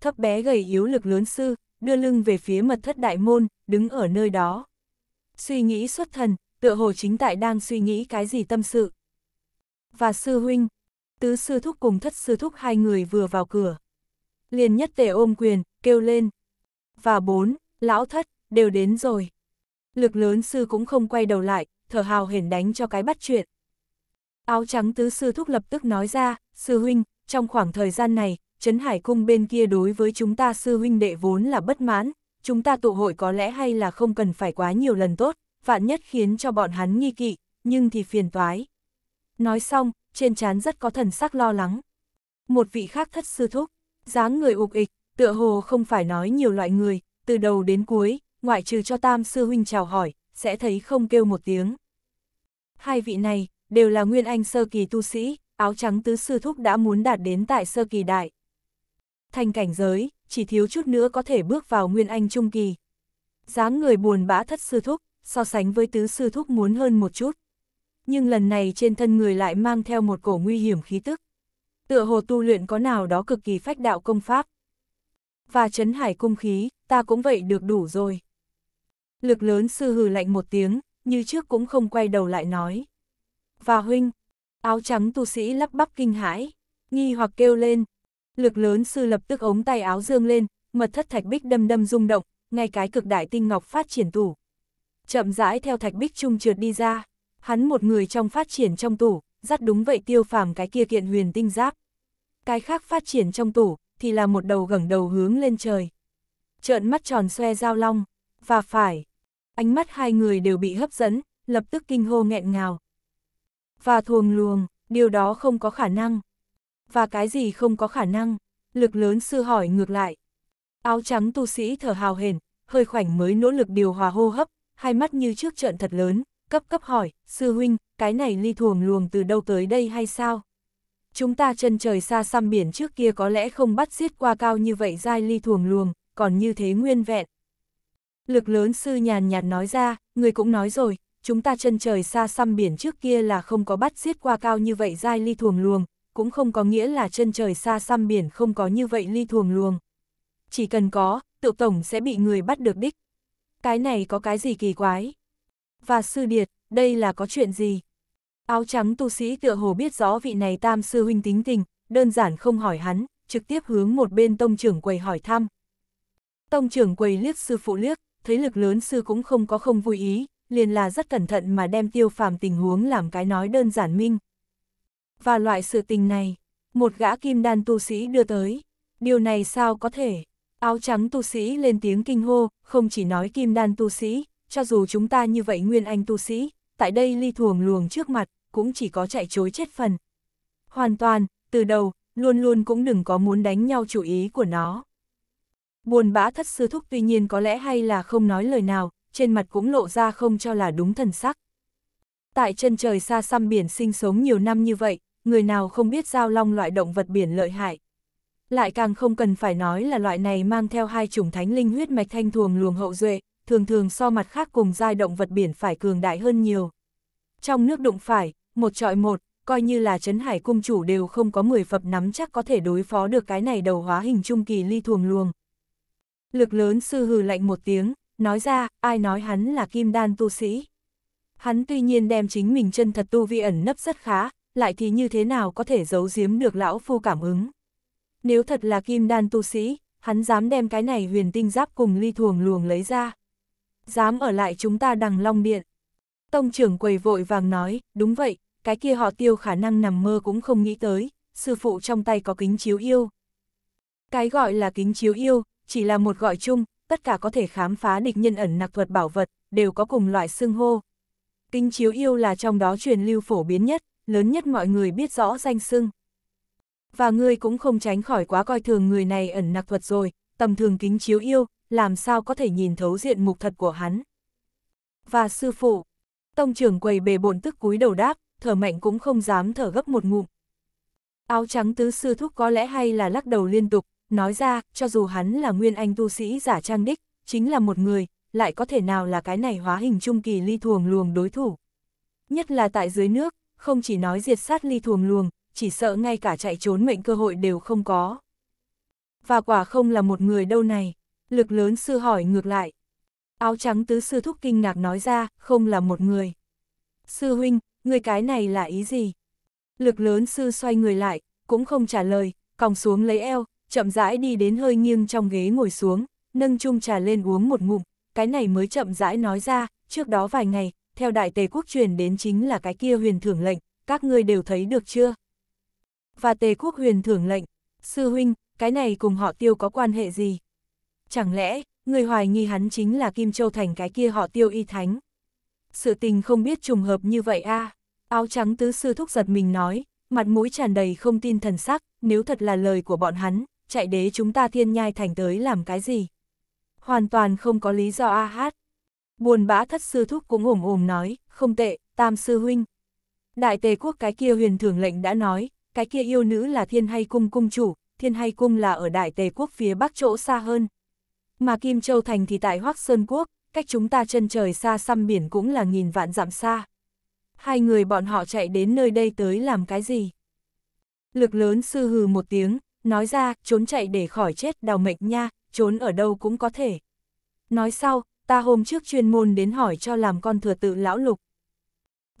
thấp bé gầy yếu lực lớn sư, đưa lưng về phía mật thất đại môn, đứng ở nơi đó. Suy nghĩ xuất thần, tựa hồ chính tại đang suy nghĩ cái gì tâm sự. Và sư huynh, tứ sư thúc cùng thất sư thúc hai người vừa vào cửa. Liền nhất tề ôm quyền, kêu lên. Và bốn, lão thất, đều đến rồi. Lực lớn sư cũng không quay đầu lại, thở hào hển đánh cho cái bắt chuyện. Áo trắng tứ sư thúc lập tức nói ra, sư huynh, trong khoảng thời gian này, Trấn Hải Cung bên kia đối với chúng ta sư huynh đệ vốn là bất mãn, chúng ta tụ hội có lẽ hay là không cần phải quá nhiều lần tốt, vạn nhất khiến cho bọn hắn nghi kỵ, nhưng thì phiền toái. Nói xong, trên trán rất có thần sắc lo lắng. Một vị khác thất sư thúc, dáng người ục ịch, tựa hồ không phải nói nhiều loại người, từ đầu đến cuối, ngoại trừ cho tam sư huynh chào hỏi, sẽ thấy không kêu một tiếng. Hai vị này, đều là nguyên anh sơ kỳ tu sĩ, áo trắng tứ sư thúc đã muốn đạt đến tại sơ kỳ đại, thành cảnh giới, chỉ thiếu chút nữa có thể bước vào nguyên anh trung kỳ. dáng người buồn bã thất sư thúc, so sánh với tứ sư thúc muốn hơn một chút. Nhưng lần này trên thân người lại mang theo một cổ nguy hiểm khí tức. Tựa hồ tu luyện có nào đó cực kỳ phách đạo công pháp. Và chấn hải cung khí, ta cũng vậy được đủ rồi. Lực lớn sư hừ lạnh một tiếng, như trước cũng không quay đầu lại nói. Và huynh, áo trắng tu sĩ lắp bắp kinh hãi, nghi hoặc kêu lên, Lực lớn sư lập tức ống tay áo dương lên, mật thất thạch bích đâm đâm rung động, ngay cái cực đại tinh ngọc phát triển tủ. Chậm rãi theo thạch bích trung trượt đi ra, hắn một người trong phát triển trong tủ, dắt đúng vậy tiêu phàm cái kia kiện huyền tinh giáp. Cái khác phát triển trong tủ, thì là một đầu gẳng đầu hướng lên trời. Trợn mắt tròn xoe dao long, và phải. Ánh mắt hai người đều bị hấp dẫn, lập tức kinh hô nghẹn ngào. Và thuồng luồng, điều đó không có khả năng và cái gì không có khả năng, lực lớn sư hỏi ngược lại. Áo trắng tu sĩ thở hào hển, hơi khoảnh mới nỗ lực điều hòa hô hấp, hai mắt như trước trận thật lớn, cấp cấp hỏi, sư huynh, cái này ly thuồng luồng từ đâu tới đây hay sao? Chúng ta chân trời xa xăm biển trước kia có lẽ không bắt giết qua cao như vậy dai ly thuồng luồng, còn như thế nguyên vẹn. Lực lớn sư nhàn nhạt nói ra, người cũng nói rồi, chúng ta chân trời xa xăm biển trước kia là không có bắt giết qua cao như vậy dai ly thuồng luồng, cũng không có nghĩa là chân trời xa xăm biển không có như vậy ly thuồng luồng. Chỉ cần có, tự tổng sẽ bị người bắt được đích. Cái này có cái gì kỳ quái? Và sư điệt, đây là có chuyện gì? Áo trắng tu sĩ tựa hồ biết rõ vị này tam sư huynh tính tình, đơn giản không hỏi hắn, trực tiếp hướng một bên tông trưởng quầy hỏi thăm. Tông trưởng quầy liếc sư phụ liếc, thấy lực lớn sư cũng không có không vui ý, liền là rất cẩn thận mà đem tiêu phàm tình huống làm cái nói đơn giản minh và loại sự tình này, một gã kim đan tu sĩ đưa tới. Điều này sao có thể? Áo trắng tu sĩ lên tiếng kinh hô, không chỉ nói kim đan tu sĩ, cho dù chúng ta như vậy nguyên anh tu sĩ, tại đây ly thuồng luồng trước mặt, cũng chỉ có chạy chối chết phần. Hoàn toàn, từ đầu, luôn luôn cũng đừng có muốn đánh nhau chủ ý của nó. Buồn bã thất sư thúc tuy nhiên có lẽ hay là không nói lời nào, trên mặt cũng lộ ra không cho là đúng thần sắc. Tại chân trời xa xăm biển sinh sống nhiều năm như vậy, người nào không biết giao long loại động vật biển lợi hại. Lại càng không cần phải nói là loại này mang theo hai chủng thánh linh huyết mạch thanh thuồng luồng hậu duệ, thường thường so mặt khác cùng giai động vật biển phải cường đại hơn nhiều. Trong nước đụng phải, một trọi một, coi như là Trấn Hải Cung Chủ đều không có 10 phập nắm chắc có thể đối phó được cái này đầu hóa hình trung kỳ ly thuồng luồng. Lực lớn sư hừ lạnh một tiếng, nói ra, ai nói hắn là kim đan tu sĩ. Hắn tuy nhiên đem chính mình chân thật tu vi ẩn nấp rất khá, lại thì như thế nào có thể giấu giếm được lão phu cảm ứng. Nếu thật là kim đan tu sĩ, hắn dám đem cái này huyền tinh giáp cùng ly thuồng luồng lấy ra. Dám ở lại chúng ta đằng long điện. Tông trưởng quầy vội vàng nói, đúng vậy, cái kia họ tiêu khả năng nằm mơ cũng không nghĩ tới, sư phụ trong tay có kính chiếu yêu. Cái gọi là kính chiếu yêu, chỉ là một gọi chung, tất cả có thể khám phá địch nhân ẩn nặc thuật bảo vật, đều có cùng loại xương hô. Kính chiếu yêu là trong đó truyền lưu phổ biến nhất, lớn nhất mọi người biết rõ danh xưng. Và ngươi cũng không tránh khỏi quá coi thường người này ẩn nặc thuật rồi, tầm thường kính chiếu yêu, làm sao có thể nhìn thấu diện mục thật của hắn. Và sư phụ, tông trưởng quầy bề bổn tức cúi đầu đáp, thở mạnh cũng không dám thở gấp một ngụm. Áo trắng tứ sư thúc có lẽ hay là lắc đầu liên tục, nói ra, cho dù hắn là nguyên anh tu sĩ giả trang đích, chính là một người, lại có thể nào là cái này hóa hình trung kỳ ly thuồng luồng đối thủ. Nhất là tại dưới nước, không chỉ nói diệt sát ly thuồng luồng, chỉ sợ ngay cả chạy trốn mệnh cơ hội đều không có. Và quả không là một người đâu này, lực lớn sư hỏi ngược lại. Áo trắng tứ sư thúc kinh ngạc nói ra, không là một người. Sư huynh, người cái này là ý gì? Lực lớn sư xoay người lại, cũng không trả lời, còng xuống lấy eo, chậm rãi đi đến hơi nghiêng trong ghế ngồi xuống, nâng chung trà lên uống một ngụm, cái này mới chậm rãi nói ra, trước đó vài ngày, theo đại tề quốc truyền đến chính là cái kia huyền thưởng lệnh, các ngươi đều thấy được chưa? Và tề quốc huyền thưởng lệnh, sư huynh, cái này cùng họ tiêu có quan hệ gì? Chẳng lẽ, người hoài nghi hắn chính là Kim Châu Thành cái kia họ tiêu y thánh? Sự tình không biết trùng hợp như vậy a à? Áo trắng tứ sư thúc giật mình nói, mặt mũi tràn đầy không tin thần sắc, nếu thật là lời của bọn hắn, chạy đế chúng ta thiên nhai thành tới làm cái gì? Hoàn toàn không có lý do a hát buồn bã thất sư thúc cũng ồm ồm nói, không tệ, tam sư huynh. Đại tề quốc cái kia huyền thường lệnh đã nói, cái kia yêu nữ là thiên hay cung cung chủ, thiên hay cung là ở đại tề quốc phía bắc chỗ xa hơn. Mà Kim Châu Thành thì tại Hoác Sơn Quốc, cách chúng ta chân trời xa xăm biển cũng là nghìn vạn dặm xa. Hai người bọn họ chạy đến nơi đây tới làm cái gì? Lực lớn sư hừ một tiếng, nói ra, trốn chạy để khỏi chết đào mệnh nha, trốn ở đâu cũng có thể. Nói sau, ta hôm trước chuyên môn đến hỏi cho làm con thừa tự lão lục.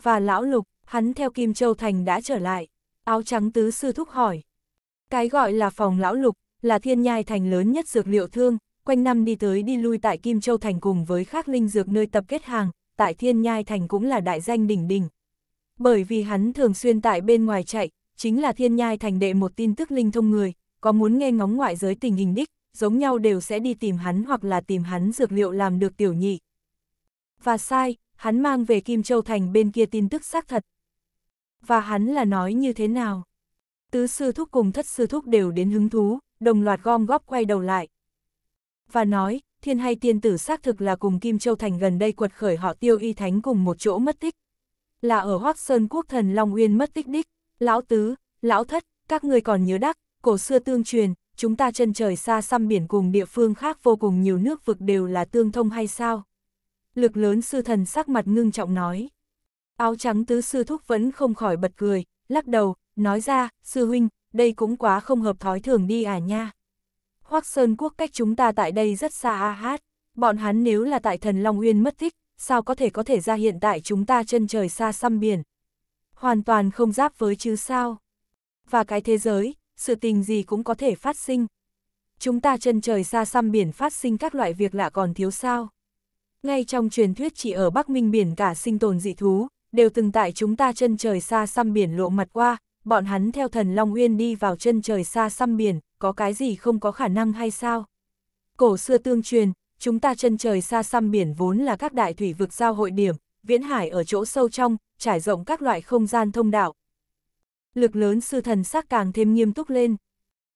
Và lão lục, hắn theo Kim Châu Thành đã trở lại, áo trắng tứ sư thúc hỏi. Cái gọi là phòng lão lục, là thiên nhai thành lớn nhất dược liệu thương, quanh năm đi tới đi lui tại Kim Châu Thành cùng với khác linh dược nơi tập kết hàng, tại thiên nhai thành cũng là đại danh đỉnh đỉnh. Bởi vì hắn thường xuyên tại bên ngoài chạy, chính là thiên nhai thành đệ một tin tức linh thông người, có muốn nghe ngóng ngoại giới tình hình đích, giống nhau đều sẽ đi tìm hắn hoặc là tìm hắn dược liệu làm được tiểu nhị. Và sai, hắn mang về Kim Châu Thành bên kia tin tức xác thật. Và hắn là nói như thế nào? Tứ sư thúc cùng thất sư thúc đều đến hứng thú, đồng loạt gom góp quay đầu lại. Và nói, thiên hay tiên tử xác thực là cùng Kim Châu Thành gần đây quật khởi họ tiêu y thánh cùng một chỗ mất tích. Là ở Hoác Sơn Quốc thần Long Uyên mất tích đích, lão tứ, lão thất, các người còn nhớ đắc, cổ xưa tương truyền, chúng ta chân trời xa xăm biển cùng địa phương khác vô cùng nhiều nước vực đều là tương thông hay sao? Lực lớn sư thần sắc mặt ngưng trọng nói. Áo trắng tứ sư thúc vẫn không khỏi bật cười, lắc đầu, nói ra, sư huynh, đây cũng quá không hợp thói thường đi à nha. Hoác Sơn Quốc cách chúng ta tại đây rất xa a hát, bọn hắn nếu là tại thần Long Uyên mất tích, sao có thể có thể ra hiện tại chúng ta chân trời xa xăm biển. Hoàn toàn không giáp với chứ sao. Và cái thế giới, sự tình gì cũng có thể phát sinh. Chúng ta chân trời xa xăm biển phát sinh các loại việc lạ còn thiếu sao. Ngay trong truyền thuyết chỉ ở Bắc Minh biển cả sinh tồn dị thú, đều từng tại chúng ta chân trời xa xăm biển lộ mặt qua, bọn hắn theo thần Long Uyên đi vào chân trời xa xăm biển, có cái gì không có khả năng hay sao? Cổ xưa tương truyền, chúng ta chân trời xa xăm biển vốn là các đại thủy vực giao hội điểm, viễn hải ở chỗ sâu trong, trải rộng các loại không gian thông đạo, lực lớn sư thần sắc càng thêm nghiêm túc lên.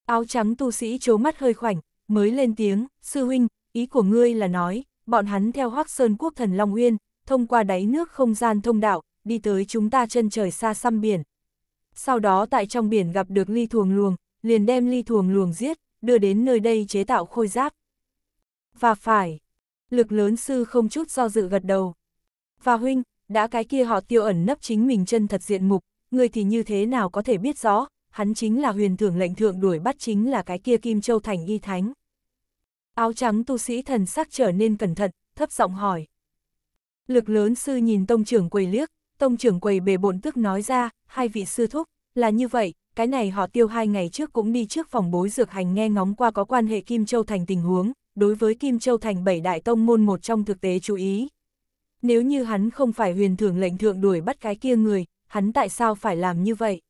Áo trắng tu sĩ trố mắt hơi khoảnh, mới lên tiếng, sư huynh, ý của ngươi là nói, bọn hắn theo hoác sơn quốc thần Long Uyên, thông qua đáy nước không gian thông đạo, đi tới chúng ta chân trời xa xăm biển. Sau đó tại trong biển gặp được ly thuồng luồng, liền đem ly thuồng luồng giết, đưa đến nơi đây chế tạo khôi giáp. Và phải, lực lớn sư không chút do dự gật đầu. Và huynh, đã cái kia họ tiêu ẩn nấp chính mình chân thật diện mục, người thì như thế nào có thể biết rõ, hắn chính là huyền thưởng lệnh thượng đuổi bắt chính là cái kia Kim Châu Thành y thánh. Áo trắng tu sĩ thần sắc trở nên cẩn thận, thấp giọng hỏi. Lực lớn sư nhìn tông trưởng quầy liếc, tông trưởng quầy bề bộn tức nói ra, hai vị sư thúc, là như vậy, cái này họ tiêu hai ngày trước cũng đi trước phòng bối dược hành nghe ngóng qua có quan hệ Kim Châu Thành tình huống, đối với Kim Châu Thành bảy đại tông môn một trong thực tế chú ý. Nếu như hắn không phải huyền thưởng lệnh thượng đuổi bắt cái kia người, hắn tại sao phải làm như vậy?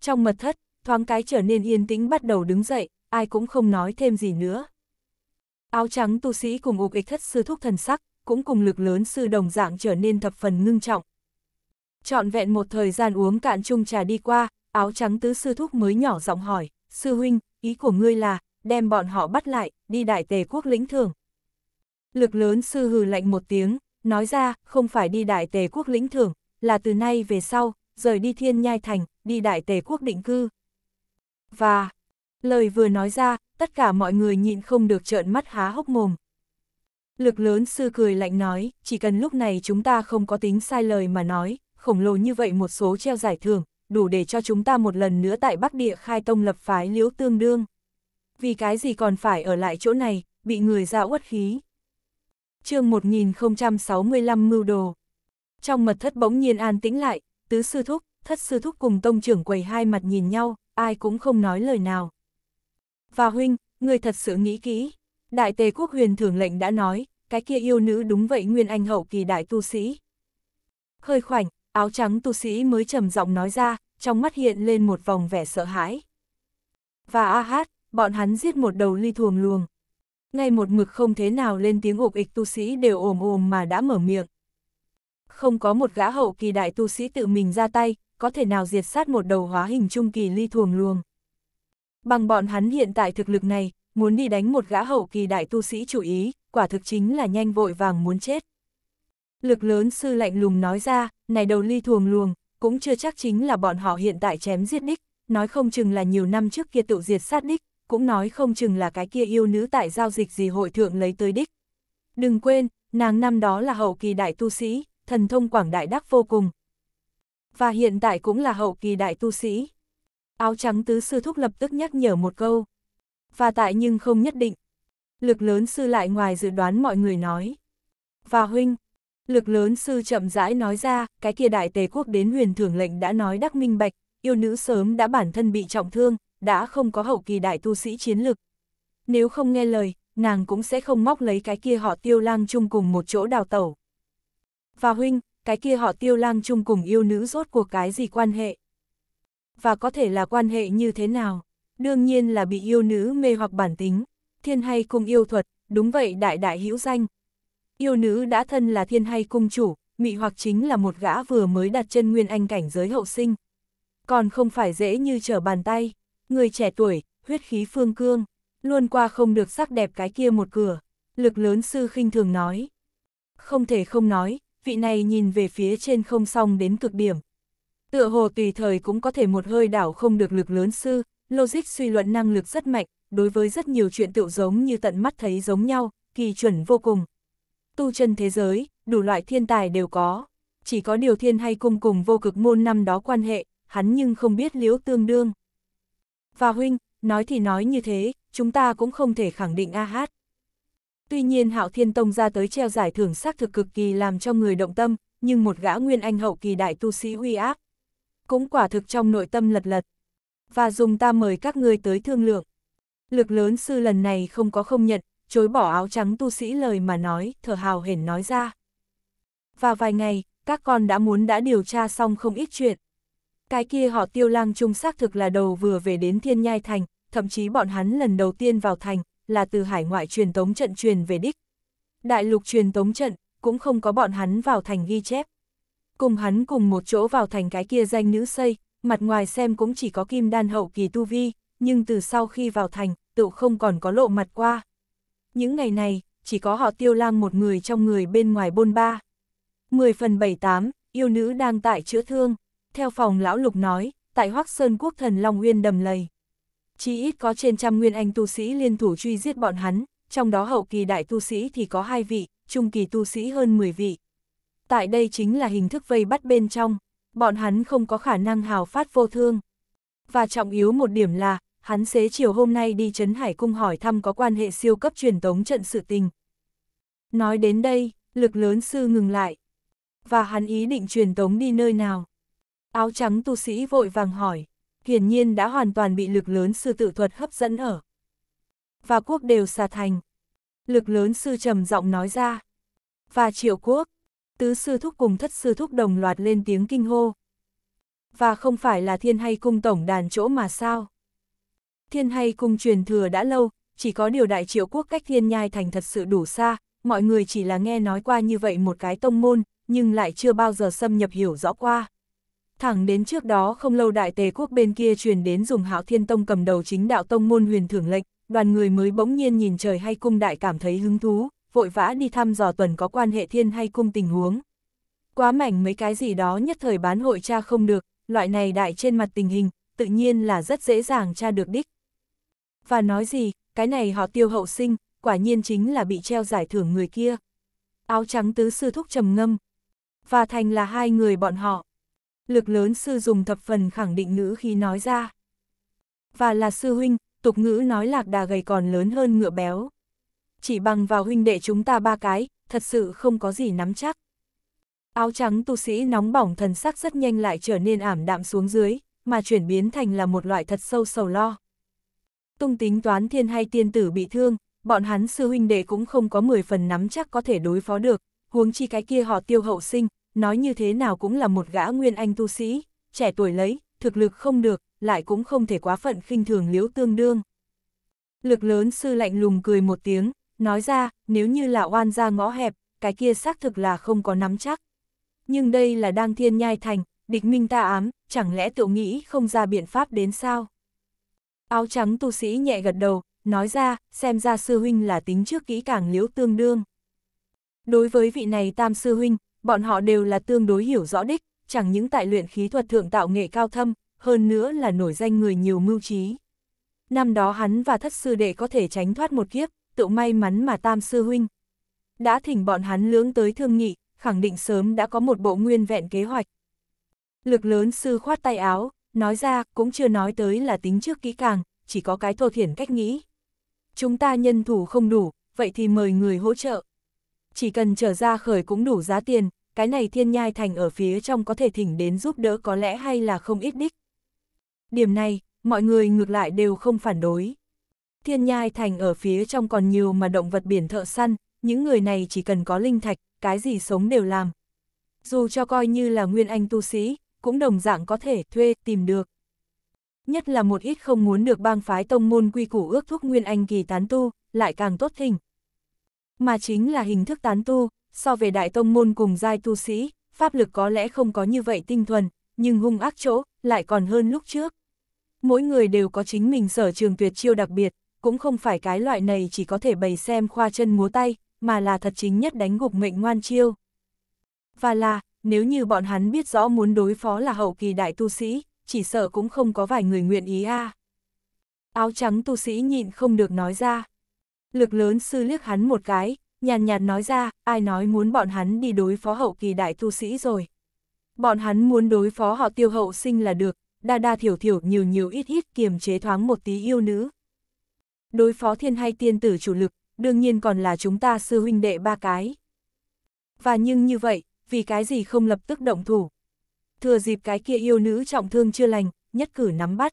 Trong mật thất, thoáng cái trở nên yên tĩnh bắt đầu đứng dậy, ai cũng không nói thêm gì nữa. Áo trắng tu sĩ cùng ục ịch thất sư thúc thần sắc, cũng cùng lực lớn sư đồng dạng trở nên thập phần ngưng trọng. Chọn vẹn một thời gian uống cạn chung trà đi qua, áo trắng tứ sư thúc mới nhỏ giọng hỏi, sư huynh, ý của ngươi là, đem bọn họ bắt lại, đi đại tề quốc lĩnh thưởng. Lực lớn sư hừ lạnh một tiếng, nói ra, không phải đi đại tề quốc lĩnh thưởng, là từ nay về sau, rời đi thiên nhai thành, đi đại tề quốc định cư. Và, lời vừa nói ra, tất cả mọi người nhịn không được trợn mắt há hốc mồm. Lực lớn sư cười lạnh nói, chỉ cần lúc này chúng ta không có tính sai lời mà nói, khổng lồ như vậy một số treo giải thưởng, đủ để cho chúng ta một lần nữa tại Bắc Địa khai tông lập phái liễu tương đương. Vì cái gì còn phải ở lại chỗ này, bị người ra uất khí. chương 1065 mưu đồ trong mật thất bỗng nhiên an tĩnh lại, tứ sư thúc, thất sư thúc cùng tông trưởng quầy hai mặt nhìn nhau, ai cũng không nói lời nào. Và huynh, người thật sự nghĩ kỹ. Đại tề quốc huyền thưởng lệnh đã nói, cái kia yêu nữ đúng vậy nguyên anh hậu kỳ đại tu sĩ. Hơi khoảnh, áo trắng tu sĩ mới trầm giọng nói ra, trong mắt hiện lên một vòng vẻ sợ hãi. Và a hát, bọn hắn giết một đầu ly thuồng luồng. Ngay một mực không thế nào lên tiếng ục ịch tu sĩ đều ồm ồm mà đã mở miệng không có một gã hậu kỳ đại tu sĩ tự mình ra tay, có thể nào diệt sát một đầu hóa hình trung kỳ ly thuồng luồng. Bằng bọn hắn hiện tại thực lực này, muốn đi đánh một gã hậu kỳ đại tu sĩ chủ ý, quả thực chính là nhanh vội vàng muốn chết. Lực lớn sư lạnh lùng nói ra, này đầu ly thuồng luồng, cũng chưa chắc chính là bọn họ hiện tại chém giết đích, nói không chừng là nhiều năm trước kia tự diệt sát đích, cũng nói không chừng là cái kia yêu nữ tại giao dịch gì hội thượng lấy tới đích. Đừng quên, nàng năm đó là hậu kỳ đại tu sĩ, thần thông quảng đại đắc vô cùng. Và hiện tại cũng là hậu kỳ đại tu sĩ. Áo trắng tứ sư thúc lập tức nhắc nhở một câu. Và tại nhưng không nhất định. Lực lớn sư lại ngoài dự đoán mọi người nói. Và huynh, lực lớn sư chậm rãi nói ra, cái kia đại tề quốc đến huyền thưởng lệnh đã nói đắc minh bạch, yêu nữ sớm đã bản thân bị trọng thương, đã không có hậu kỳ đại tu sĩ chiến lực. Nếu không nghe lời, nàng cũng sẽ không móc lấy cái kia họ tiêu lang chung cùng một chỗ đào tẩu. Và huynh, cái kia họ tiêu lang chung cùng yêu nữ rốt cuộc cái gì quan hệ? Và có thể là quan hệ như thế nào? Đương nhiên là bị yêu nữ mê hoặc bản tính, thiên hay cung yêu thuật, đúng vậy đại đại hữu danh. Yêu nữ đã thân là thiên hay cung chủ, mị hoặc chính là một gã vừa mới đặt chân nguyên anh cảnh giới hậu sinh. Còn không phải dễ như trở bàn tay, người trẻ tuổi, huyết khí phương cương, luôn qua không được sắc đẹp cái kia một cửa, lực lớn sư khinh thường nói. Không thể không nói, vị này nhìn về phía trên không xong đến cực điểm. Tựa hồ tùy thời cũng có thể một hơi đảo không được lực lớn sư, logic suy luận năng lực rất mạnh, đối với rất nhiều chuyện tựu giống như tận mắt thấy giống nhau, kỳ chuẩn vô cùng. Tu chân thế giới, đủ loại thiên tài đều có, chỉ có điều thiên hay cung cùng vô cực môn năm đó quan hệ, hắn nhưng không biết liễu tương đương. Và huynh, nói thì nói như thế, chúng ta cũng không thể khẳng định A hát. Tuy nhiên Hạo Thiên Tông ra tới treo giải thưởng xác thực cực kỳ làm cho người động tâm, nhưng một gã nguyên anh hậu kỳ đại tu sĩ uy áp. Cũng quả thực trong nội tâm lật lật. Và dùng ta mời các ngươi tới thương lượng. Lực lớn sư lần này không có không nhận, chối bỏ áo trắng tu sĩ lời mà nói, thở hào hển nói ra. Và vài ngày, các con đã muốn đã điều tra xong không ít chuyện. Cái kia họ tiêu lang trung xác thực là đầu vừa về đến thiên nhai thành, thậm chí bọn hắn lần đầu tiên vào thành, là từ hải ngoại truyền tống trận truyền về đích. Đại lục truyền tống trận, cũng không có bọn hắn vào thành ghi chép. Cùng hắn cùng một chỗ vào thành cái kia danh nữ xây, mặt ngoài xem cũng chỉ có kim đan hậu kỳ tu vi, nhưng từ sau khi vào thành, tự không còn có lộ mặt qua. Những ngày này, chỉ có họ tiêu lang một người trong người bên ngoài bôn ba. 10 phần 78, yêu nữ đang tại chữa thương. Theo phòng lão lục nói, tại Hoắc Sơn Quốc thần Long Uyên đầm lầy. Chỉ ít có trên trăm nguyên anh tu sĩ liên thủ truy giết bọn hắn, trong đó hậu kỳ đại tu sĩ thì có hai vị, trung kỳ tu sĩ hơn 10 vị. Tại đây chính là hình thức vây bắt bên trong, bọn hắn không có khả năng hào phát vô thương. Và trọng yếu một điểm là, hắn xế chiều hôm nay đi Trấn Hải Cung hỏi thăm có quan hệ siêu cấp truyền tống trận sự tình. Nói đến đây, lực lớn sư ngừng lại. Và hắn ý định truyền tống đi nơi nào? Áo trắng tu sĩ vội vàng hỏi hiển nhiên đã hoàn toàn bị lực lớn sư tự thuật hấp dẫn ở. Và quốc đều xa thành. Lực lớn sư trầm giọng nói ra. Và triệu quốc, tứ sư thúc cùng thất sư thúc đồng loạt lên tiếng kinh hô. Và không phải là thiên hay cung tổng đàn chỗ mà sao. Thiên hay cung truyền thừa đã lâu, chỉ có điều đại triệu quốc cách thiên nhai thành thật sự đủ xa, mọi người chỉ là nghe nói qua như vậy một cái tông môn, nhưng lại chưa bao giờ xâm nhập hiểu rõ qua. Thẳng đến trước đó không lâu đại tề quốc bên kia truyền đến dùng hạo thiên tông cầm đầu chính đạo tông môn huyền thưởng lệnh, đoàn người mới bỗng nhiên nhìn trời hay cung đại cảm thấy hứng thú, vội vã đi thăm dò tuần có quan hệ thiên hay cung tình huống. Quá mảnh mấy cái gì đó nhất thời bán hội cha không được, loại này đại trên mặt tình hình, tự nhiên là rất dễ dàng tra được đích. Và nói gì, cái này họ tiêu hậu sinh, quả nhiên chính là bị treo giải thưởng người kia. Áo trắng tứ sư thúc trầm ngâm, và thành là hai người bọn họ. Lực lớn sư dùng thập phần khẳng định ngữ khi nói ra. Và là sư huynh, tục ngữ nói lạc đà gầy còn lớn hơn ngựa béo. Chỉ bằng vào huynh đệ chúng ta ba cái, thật sự không có gì nắm chắc. Áo trắng tu sĩ nóng bỏng thần sắc rất nhanh lại trở nên ảm đạm xuống dưới, mà chuyển biến thành là một loại thật sâu sầu lo. Tung tính toán thiên hay tiên tử bị thương, bọn hắn sư huynh đệ cũng không có 10 phần nắm chắc có thể đối phó được, huống chi cái kia họ tiêu hậu sinh, nói như thế nào cũng là một gã nguyên anh tu sĩ, trẻ tuổi lấy, thực lực không được, lại cũng không thể quá phận khinh thường liễu tương đương. Lực lớn sư lạnh lùng cười một tiếng, nói ra, nếu như là oan ra ngõ hẹp, cái kia xác thực là không có nắm chắc. Nhưng đây là đang thiên nhai thành, địch minh ta ám, chẳng lẽ tự nghĩ không ra biện pháp đến sao? Áo trắng tu sĩ nhẹ gật đầu, nói ra, xem ra sư huynh là tính trước kỹ càng liễu tương đương. Đối với vị này tam sư huynh, bọn họ đều là tương đối hiểu rõ đích, chẳng những tại luyện khí thuật thượng tạo nghệ cao thâm, hơn nữa là nổi danh người nhiều mưu trí. Năm đó hắn và thất sư đệ có thể tránh thoát một kiếp, tự may mắn mà tam sư huynh. Đã thỉnh bọn hắn lưỡng tới thương nghị, khẳng định sớm đã có một bộ nguyên vẹn kế hoạch. Lực lớn sư khoát tay áo, nói ra cũng chưa nói tới là tính trước kỹ càng, chỉ có cái thô thiển cách nghĩ. Chúng ta nhân thủ không đủ, vậy thì mời người hỗ trợ chỉ cần trở ra khởi cũng đủ giá tiền, cái này thiên nhai thành ở phía trong có thể thỉnh đến giúp đỡ có lẽ hay là không ít đích. Điểm này, mọi người ngược lại đều không phản đối. Thiên nhai thành ở phía trong còn nhiều mà động vật biển thợ săn, những người này chỉ cần có linh thạch, cái gì sống đều làm. Dù cho coi như là nguyên anh tu sĩ, cũng đồng dạng có thể thuê, tìm được. Nhất là một ít không muốn được bang phái tông môn quy củ ước thúc nguyên anh kỳ tán tu, lại càng tốt thỉnh, mà chính là hình thức tán tu, so về đại tông môn cùng giai tu sĩ, pháp lực có lẽ không có như vậy tinh thuần, nhưng hung ác chỗ, lại còn hơn lúc trước. Mỗi người đều có chính mình sở trường tuyệt chiêu đặc biệt, cũng không phải cái loại này chỉ có thể bày xem khoa chân múa tay, mà là thật chính nhất đánh gục mệnh ngoan chiêu. Và là, nếu như bọn hắn biết rõ muốn đối phó là hậu kỳ đại tu sĩ, chỉ sợ cũng không có vài người nguyện ý a. À. Áo trắng tu sĩ nhịn không được nói ra lực lớn sư liếc hắn một cái, nhàn nhạt nói ra, ai nói muốn bọn hắn đi đối phó hậu kỳ đại tu sĩ rồi. Bọn hắn muốn đối phó họ tiêu hậu sinh là được, đa đa thiểu thiểu nhiều nhiều ít ít kiềm chế thoáng một tí yêu nữ. Đối phó thiên hay tiên tử chủ lực, đương nhiên còn là chúng ta sư huynh đệ ba cái. Và nhưng như vậy, vì cái gì không lập tức động thủ. Thừa dịp cái kia yêu nữ trọng thương chưa lành, nhất cử nắm bắt.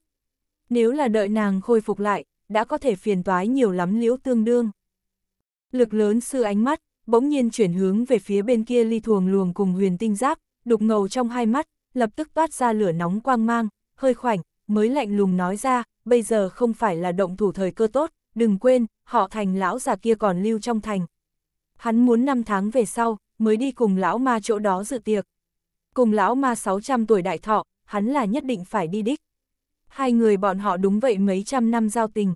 Nếu là đợi nàng khôi phục lại, đã có thể phiền toái nhiều lắm liễu tương đương. Lực lớn sư ánh mắt, bỗng nhiên chuyển hướng về phía bên kia ly thuồng luồng cùng huyền tinh giáp, đục ngầu trong hai mắt, lập tức toát ra lửa nóng quang mang, hơi khoảnh, mới lạnh lùng nói ra, bây giờ không phải là động thủ thời cơ tốt, đừng quên, họ thành lão già kia còn lưu trong thành. Hắn muốn năm tháng về sau, mới đi cùng lão ma chỗ đó dự tiệc. Cùng lão ma 600 tuổi đại thọ, hắn là nhất định phải đi đích. Hai người bọn họ đúng vậy mấy trăm năm giao tình.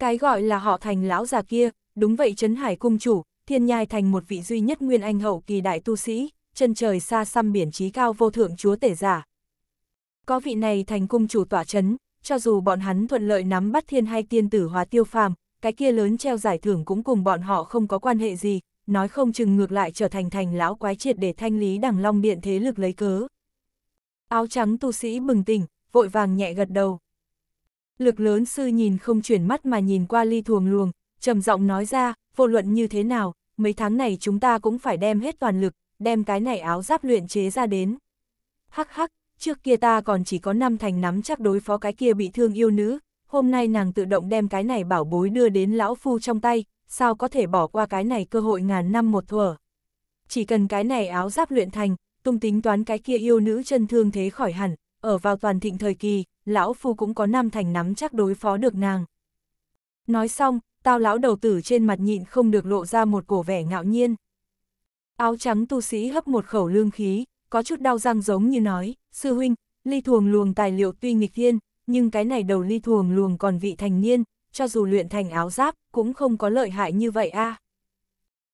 Cái gọi là họ thành lão già kia, đúng vậy Trấn Hải Cung Chủ, thiên nhai thành một vị duy nhất nguyên anh hậu kỳ đại tu sĩ, chân trời xa xăm biển trí cao vô thượng chúa tể giả. Có vị này thành cung chủ tỏa chấn, cho dù bọn hắn thuận lợi nắm bắt thiên hay tiên tử hóa tiêu phàm, cái kia lớn treo giải thưởng cũng cùng bọn họ không có quan hệ gì, nói không chừng ngược lại trở thành thành lão quái triệt để thanh lý đằng long biện thế lực lấy cớ. Áo trắng tu sĩ bừng tỉnh, vội vàng nhẹ gật đầu. Lực lớn sư nhìn không chuyển mắt mà nhìn qua ly thuồng luồng, trầm giọng nói ra, vô luận như thế nào, mấy tháng này chúng ta cũng phải đem hết toàn lực, đem cái này áo giáp luyện chế ra đến. Hắc hắc, trước kia ta còn chỉ có năm thành nắm chắc đối phó cái kia bị thương yêu nữ, hôm nay nàng tự động đem cái này bảo bối đưa đến lão phu trong tay, sao có thể bỏ qua cái này cơ hội ngàn năm một thuở. Chỉ cần cái này áo giáp luyện thành, tung tính toán cái kia yêu nữ chân thương thế khỏi hẳn, ở vào toàn thịnh thời kỳ, lão phu cũng có năm thành nắm chắc đối phó được nàng. Nói xong, tao lão đầu tử trên mặt nhịn không được lộ ra một cổ vẻ ngạo nhiên. Áo trắng tu sĩ hấp một khẩu lương khí, có chút đau răng giống như nói, sư huynh, ly thuồng luồng tài liệu tuy nghịch thiên, nhưng cái này đầu ly thuồng luồng còn vị thành niên, cho dù luyện thành áo giáp, cũng không có lợi hại như vậy a. À.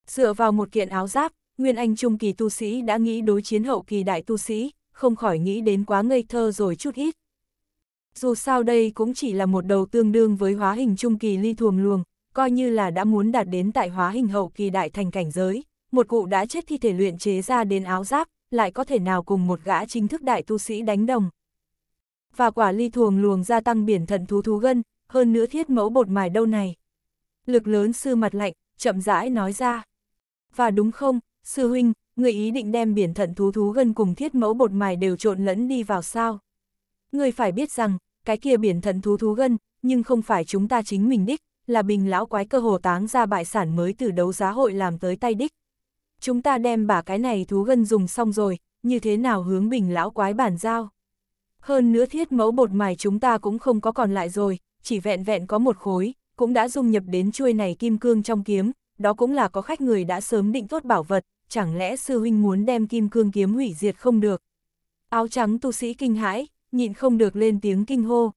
Dựa vào một kiện áo giáp, Nguyên Anh Trung kỳ tu sĩ đã nghĩ đối chiến hậu kỳ đại tu sĩ, không khỏi nghĩ đến quá ngây thơ rồi chút ít dù sao đây cũng chỉ là một đầu tương đương với hóa hình trung kỳ ly thuồng luồng, coi như là đã muốn đạt đến tại hóa hình hậu kỳ đại thành cảnh giới, một cụ đã chết thi thể luyện chế ra đến áo giáp, lại có thể nào cùng một gã chính thức đại tu sĩ đánh đồng. Và quả ly thuồng luồng gia tăng biển thận thú thú gân, hơn nữa thiết mẫu bột mài đâu này. Lực lớn sư mặt lạnh, chậm rãi nói ra. Và đúng không, sư huynh, người ý định đem biển thận thú thú gân cùng thiết mẫu bột mài đều trộn lẫn đi vào sao? Người phải biết rằng, cái kia biển thần thú thú gân, nhưng không phải chúng ta chính mình đích, là bình lão quái cơ hồ táng ra bại sản mới từ đấu giá hội làm tới tay đích. Chúng ta đem bà cái này thú gân dùng xong rồi, như thế nào hướng bình lão quái bản giao. Hơn nữa thiết mẫu bột mài chúng ta cũng không có còn lại rồi, chỉ vẹn vẹn có một khối, cũng đã dung nhập đến chuôi này kim cương trong kiếm, đó cũng là có khách người đã sớm định tốt bảo vật, chẳng lẽ sư huynh muốn đem kim cương kiếm hủy diệt không được. Áo trắng tu sĩ kinh hãi, nhịn không được lên tiếng kinh hô.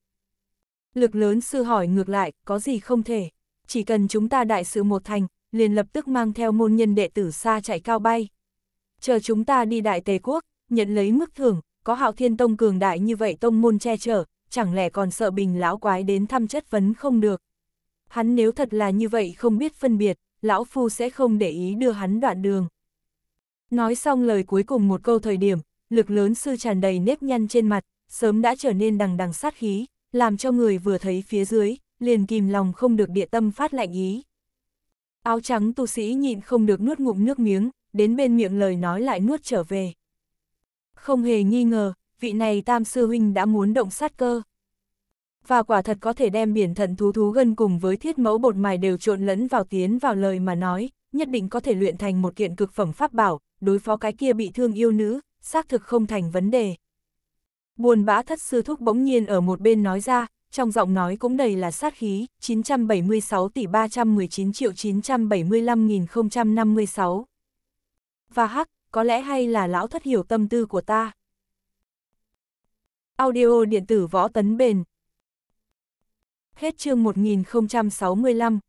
Lực lớn sư hỏi ngược lại, có gì không thể, chỉ cần chúng ta đại sự một thành, liền lập tức mang theo môn nhân đệ tử xa chạy cao bay. Chờ chúng ta đi đại tề quốc, nhận lấy mức thưởng, có hạo thiên tông cường đại như vậy tông môn che chở, chẳng lẽ còn sợ bình lão quái đến thăm chất vấn không được. Hắn nếu thật là như vậy không biết phân biệt, lão phu sẽ không để ý đưa hắn đoạn đường. Nói xong lời cuối cùng một câu thời điểm, lực lớn sư tràn đầy nếp nhăn trên mặt, sớm đã trở nên đằng đằng sát khí, làm cho người vừa thấy phía dưới, liền kìm lòng không được địa tâm phát lạnh ý. Áo trắng tu sĩ nhịn không được nuốt ngụm nước miếng, đến bên miệng lời nói lại nuốt trở về. Không hề nghi ngờ, vị này tam sư huynh đã muốn động sát cơ. Và quả thật có thể đem biển thần thú thú gần cùng với thiết mẫu bột mài đều trộn lẫn vào tiến vào lời mà nói, nhất định có thể luyện thành một kiện cực phẩm pháp bảo, đối phó cái kia bị thương yêu nữ, xác thực không thành vấn đề. Buồn bã thất sư thúc bỗng nhiên ở một bên nói ra, trong giọng nói cũng đầy là sát khí, 976 tỷ 319 triệu 975.056. Và hắc, có lẽ hay là lão thất hiểu tâm tư của ta. Audio điện tử võ tấn bền. Hết chương 1065